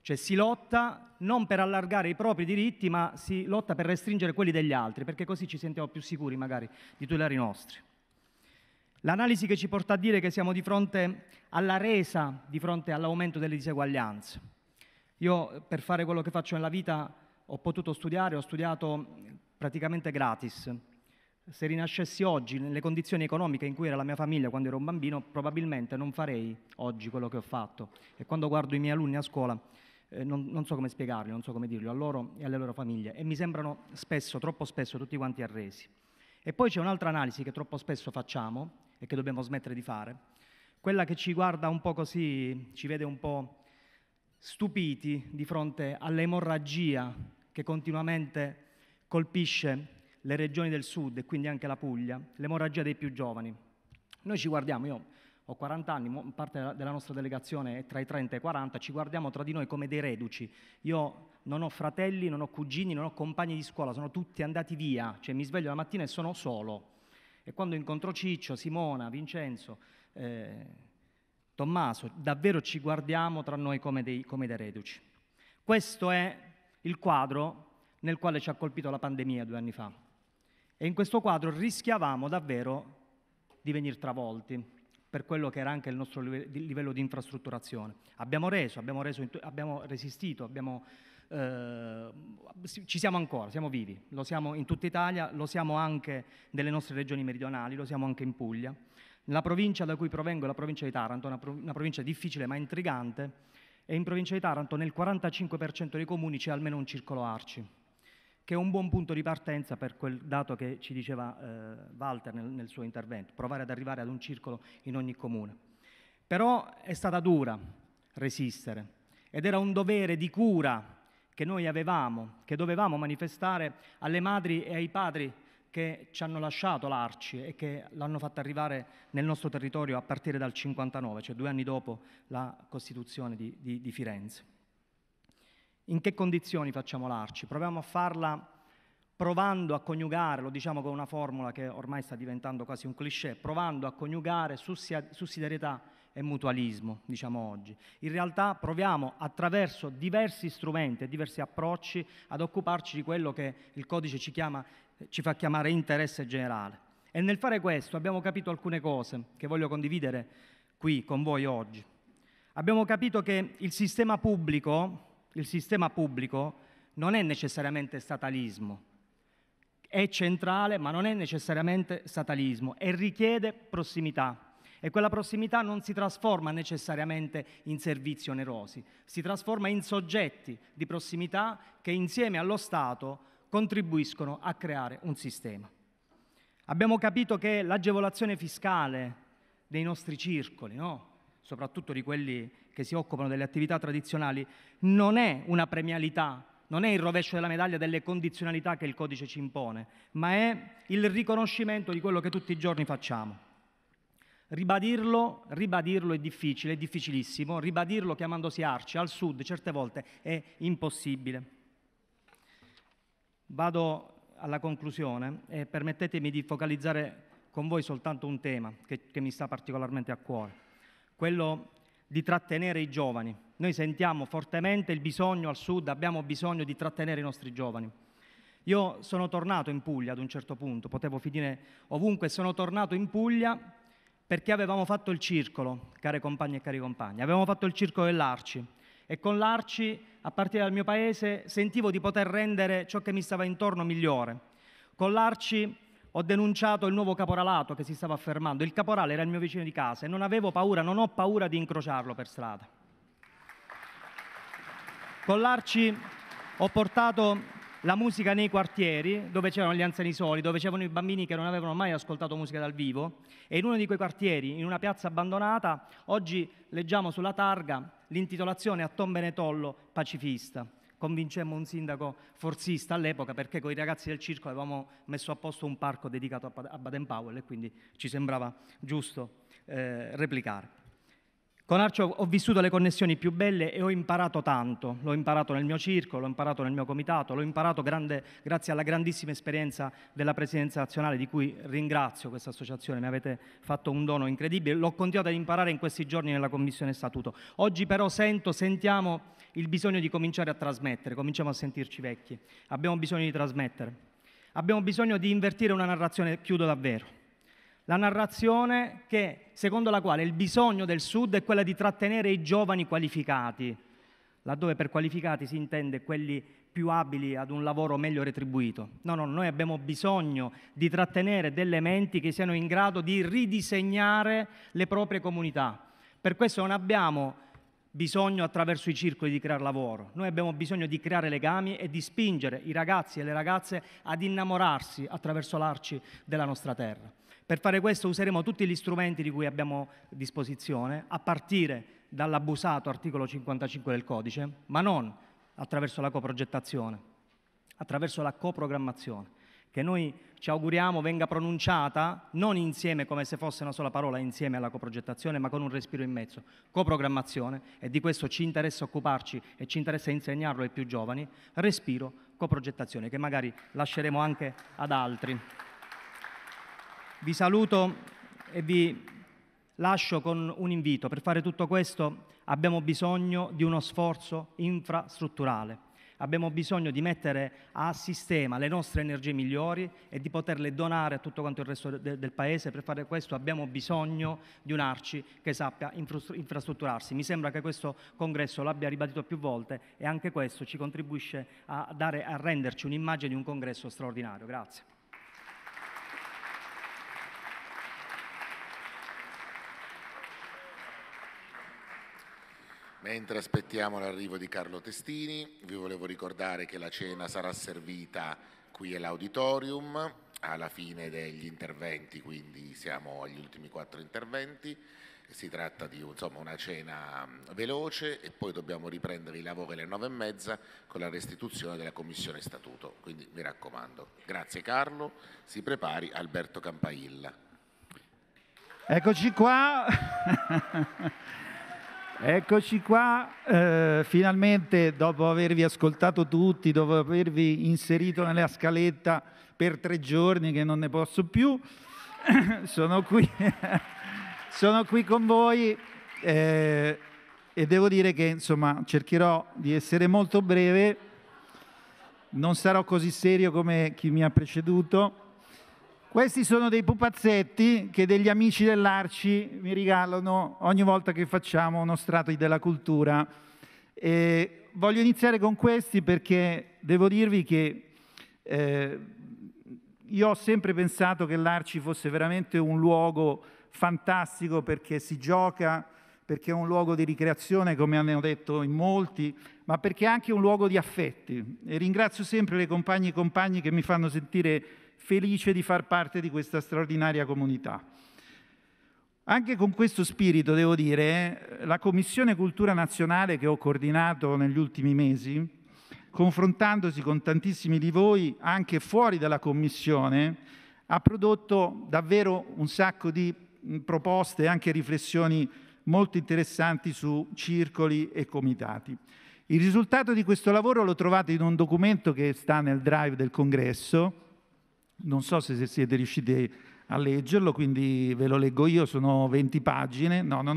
Cioè si lotta non per allargare i propri diritti, ma si lotta per restringere quelli degli altri, perché così ci sentiamo più sicuri magari di tutelare i nostri. L'analisi che ci porta a dire che siamo di fronte alla resa, di fronte all'aumento delle diseguaglianze. Io per fare quello che faccio nella vita ho potuto studiare, ho studiato praticamente gratis. Se rinascessi oggi nelle condizioni economiche in cui era la mia famiglia quando ero un bambino, probabilmente non farei oggi quello che ho fatto. E quando guardo i miei alunni a scuola eh, non, non, so come spiegarlo, non so come dirlo a loro e alle loro famiglie e mi sembrano spesso, troppo spesso, tutti quanti arresi. E poi c'è un'altra analisi che troppo spesso facciamo, e che dobbiamo smettere di fare, quella che ci guarda un po' così, ci vede un po' stupiti di fronte all'emorragia che continuamente colpisce le regioni del sud e quindi anche la Puglia, l'emorragia dei più giovani. Noi ci guardiamo, io ho 40 anni, parte della nostra delegazione è tra i 30 e i 40, ci guardiamo tra di noi come dei reduci. Io non ho fratelli, non ho cugini, non ho compagni di scuola, sono tutti andati via, cioè mi sveglio la mattina e sono solo. E quando incontrò Ciccio, Simona, Vincenzo, eh, Tommaso, davvero ci guardiamo tra noi come dei, come dei reduci. Questo è il quadro nel quale ci ha colpito la pandemia due anni fa. E in questo quadro rischiavamo davvero di venire travolti per quello che era anche il nostro livello di infrastrutturazione. Abbiamo reso, abbiamo, reso, abbiamo resistito, abbiamo eh, ci siamo ancora, siamo vivi, lo siamo in tutta Italia, lo siamo anche nelle nostre regioni meridionali, lo siamo anche in Puglia. La provincia da cui provengo è la provincia di Taranto, una, prov- una provincia difficile ma intrigante, e in provincia di Taranto nel 45% dei comuni c'è almeno un circolo ARCI, che è un buon punto di partenza per quel dato che ci diceva eh, Walter nel, nel, suo intervento, provare ad arrivare ad un circolo in ogni comune. Però è stata dura resistere ed era un dovere di cura che noi avevamo, che dovevamo manifestare alle madri e ai padri che ci hanno lasciato l'Arci e che l'hanno fatta arrivare nel nostro territorio a partire dal 59, cioè due anni dopo la Costituzione di, di, di Firenze. In che condizioni facciamo l'Arci? Proviamo a farla provando a coniugare, lo diciamo con una formula che ormai sta diventando quasi un cliché, provando a coniugare sussidiarietà e mutualismo, diciamo oggi. In realtà proviamo attraverso diversi strumenti e diversi approcci ad occuparci di quello che il codice ci, chiama, ci fa chiamare interesse generale. E nel fare questo abbiamo capito alcune cose che voglio condividere qui con voi oggi. Abbiamo capito che il sistema pubblico, il sistema pubblico non è necessariamente statalismo, è centrale ma non è necessariamente statalismo e richiede prossimità e quella prossimità non si trasforma necessariamente in servizi onerosi, si trasforma in soggetti di prossimità che insieme allo Stato contribuiscono a creare un sistema. Abbiamo capito che l'agevolazione fiscale dei nostri circoli, no? soprattutto di quelli che si occupano delle attività tradizionali, non è una premialità, non è il rovescio della medaglia delle condizionalità che il codice ci impone, ma è il riconoscimento di quello che tutti i giorni facciamo. Ribadirlo, ribadirlo, è difficile, è difficilissimo, ribadirlo chiamandosi Arci al sud certe volte è impossibile. Vado alla conclusione e permettetemi di focalizzare con voi soltanto un tema che, che mi sta particolarmente a cuore, quello di trattenere i giovani. Noi sentiamo fortemente il bisogno al sud, abbiamo bisogno di trattenere i nostri giovani. Io sono tornato in Puglia ad un certo punto, potevo finire ovunque, sono tornato in Puglia perché avevamo fatto il circolo, care compagne e cari compagni, avevamo fatto il circolo dell'Arci e con l'Arci, a partire dal mio paese, sentivo di poter rendere ciò che mi stava intorno migliore. Con l'Arci ho denunciato il nuovo caporalato che si stava affermando, il caporale era il mio vicino di casa e non avevo paura, non ho paura di incrociarlo per strada. Con l'Arci ho portato la musica nei quartieri, dove c'erano gli anziani soli, dove c'erano i bambini che non avevano mai ascoltato musica dal vivo, e in uno di quei quartieri, in una piazza abbandonata, oggi leggiamo sulla targa l'intitolazione a Tom Benetollo, pacifista. Convincemmo un sindaco forzista all'epoca perché con i ragazzi del circo avevamo messo a posto un parco dedicato a Baden Powell e quindi ci sembrava giusto eh, replicare. Con Arcio ho vissuto le connessioni più belle e ho imparato tanto, l'ho imparato nel mio circolo, l'ho imparato nel mio comitato, l'ho imparato grande, grazie alla grandissima esperienza della Presidenza nazionale di cui ringrazio questa associazione, mi avete fatto un dono incredibile, l'ho continuato ad imparare in questi giorni nella Commissione Statuto. Oggi però sento, sentiamo il bisogno di cominciare a trasmettere, cominciamo a sentirci vecchi, abbiamo bisogno di trasmettere, abbiamo bisogno di invertire una narrazione, chiudo davvero la narrazione che, secondo la quale il bisogno del Sud è quello di trattenere i giovani qualificati, laddove per qualificati si intende quelli più abili ad un lavoro meglio retribuito. No, no, noi abbiamo bisogno di trattenere delle menti che siano in grado di ridisegnare le proprie comunità. Per questo non abbiamo bisogno attraverso i circoli di creare lavoro, noi abbiamo bisogno di creare legami e di spingere i ragazzi e le ragazze ad innamorarsi attraverso l'arci della nostra terra. Per fare questo useremo tutti gli strumenti di cui abbiamo disposizione, a partire dall'abusato articolo 55 del codice, ma non attraverso la coprogettazione, attraverso la coprogrammazione, che noi ci auguriamo venga pronunciata non insieme come se fosse una sola parola insieme alla coprogettazione, ma con un respiro in mezzo, coprogrammazione, e di questo ci interessa occuparci e ci interessa insegnarlo ai più giovani, respiro, coprogettazione, che magari lasceremo anche ad altri. Vi saluto e vi lascio con un invito. Per fare tutto questo abbiamo bisogno di uno sforzo infrastrutturale. Abbiamo bisogno di mettere a sistema le nostre energie migliori e di poterle donare a tutto quanto il resto de- del Paese. Per fare questo abbiamo bisogno di un ARCI che sappia infrastrutturarsi. Mi sembra che questo congresso l'abbia ribadito più volte e anche questo ci contribuisce a, dare, a renderci un'immagine di un congresso straordinario. Grazie. Mentre aspettiamo l'arrivo di Carlo Testini, vi volevo ricordare che la cena sarà servita qui all'auditorium alla fine degli interventi, quindi siamo agli ultimi quattro interventi. Si tratta di insomma, una cena veloce e poi dobbiamo riprendere i lavori alle nove e mezza con la restituzione della Commissione Statuto. Quindi mi raccomando. Grazie Carlo, si prepari Alberto Campailla. Eccoci qua. [laughs] Eccoci qua, eh, finalmente dopo avervi ascoltato tutti, dopo avervi inserito nella scaletta per tre giorni che non ne posso più, [coughs] sono, qui, [laughs] sono qui con voi eh, e devo dire che insomma cercherò di essere molto breve, non sarò così serio come chi mi ha preceduto questi sono dei pupazzetti che degli amici dell'Arci mi regalano ogni volta che facciamo uno strato della cultura. E voglio iniziare con questi perché devo dirvi che eh, io ho sempre pensato che l'Arci fosse veramente un luogo fantastico perché si gioca, perché è un luogo di ricreazione, come hanno detto in molti, ma perché è anche un luogo di affetti. E ringrazio sempre le compagne e compagni che mi fanno sentire felice di far parte di questa straordinaria comunità. Anche con questo spirito, devo dire, la Commissione Cultura Nazionale che ho coordinato negli ultimi mesi, confrontandosi con tantissimi di voi anche fuori dalla Commissione, ha prodotto davvero un sacco di proposte e anche riflessioni molto interessanti su circoli e comitati. Il risultato di questo lavoro lo trovate in un documento che sta nel drive del congresso, non so se siete riusciti a leggerlo, quindi ve lo leggo io, sono 20 pagine, no, non è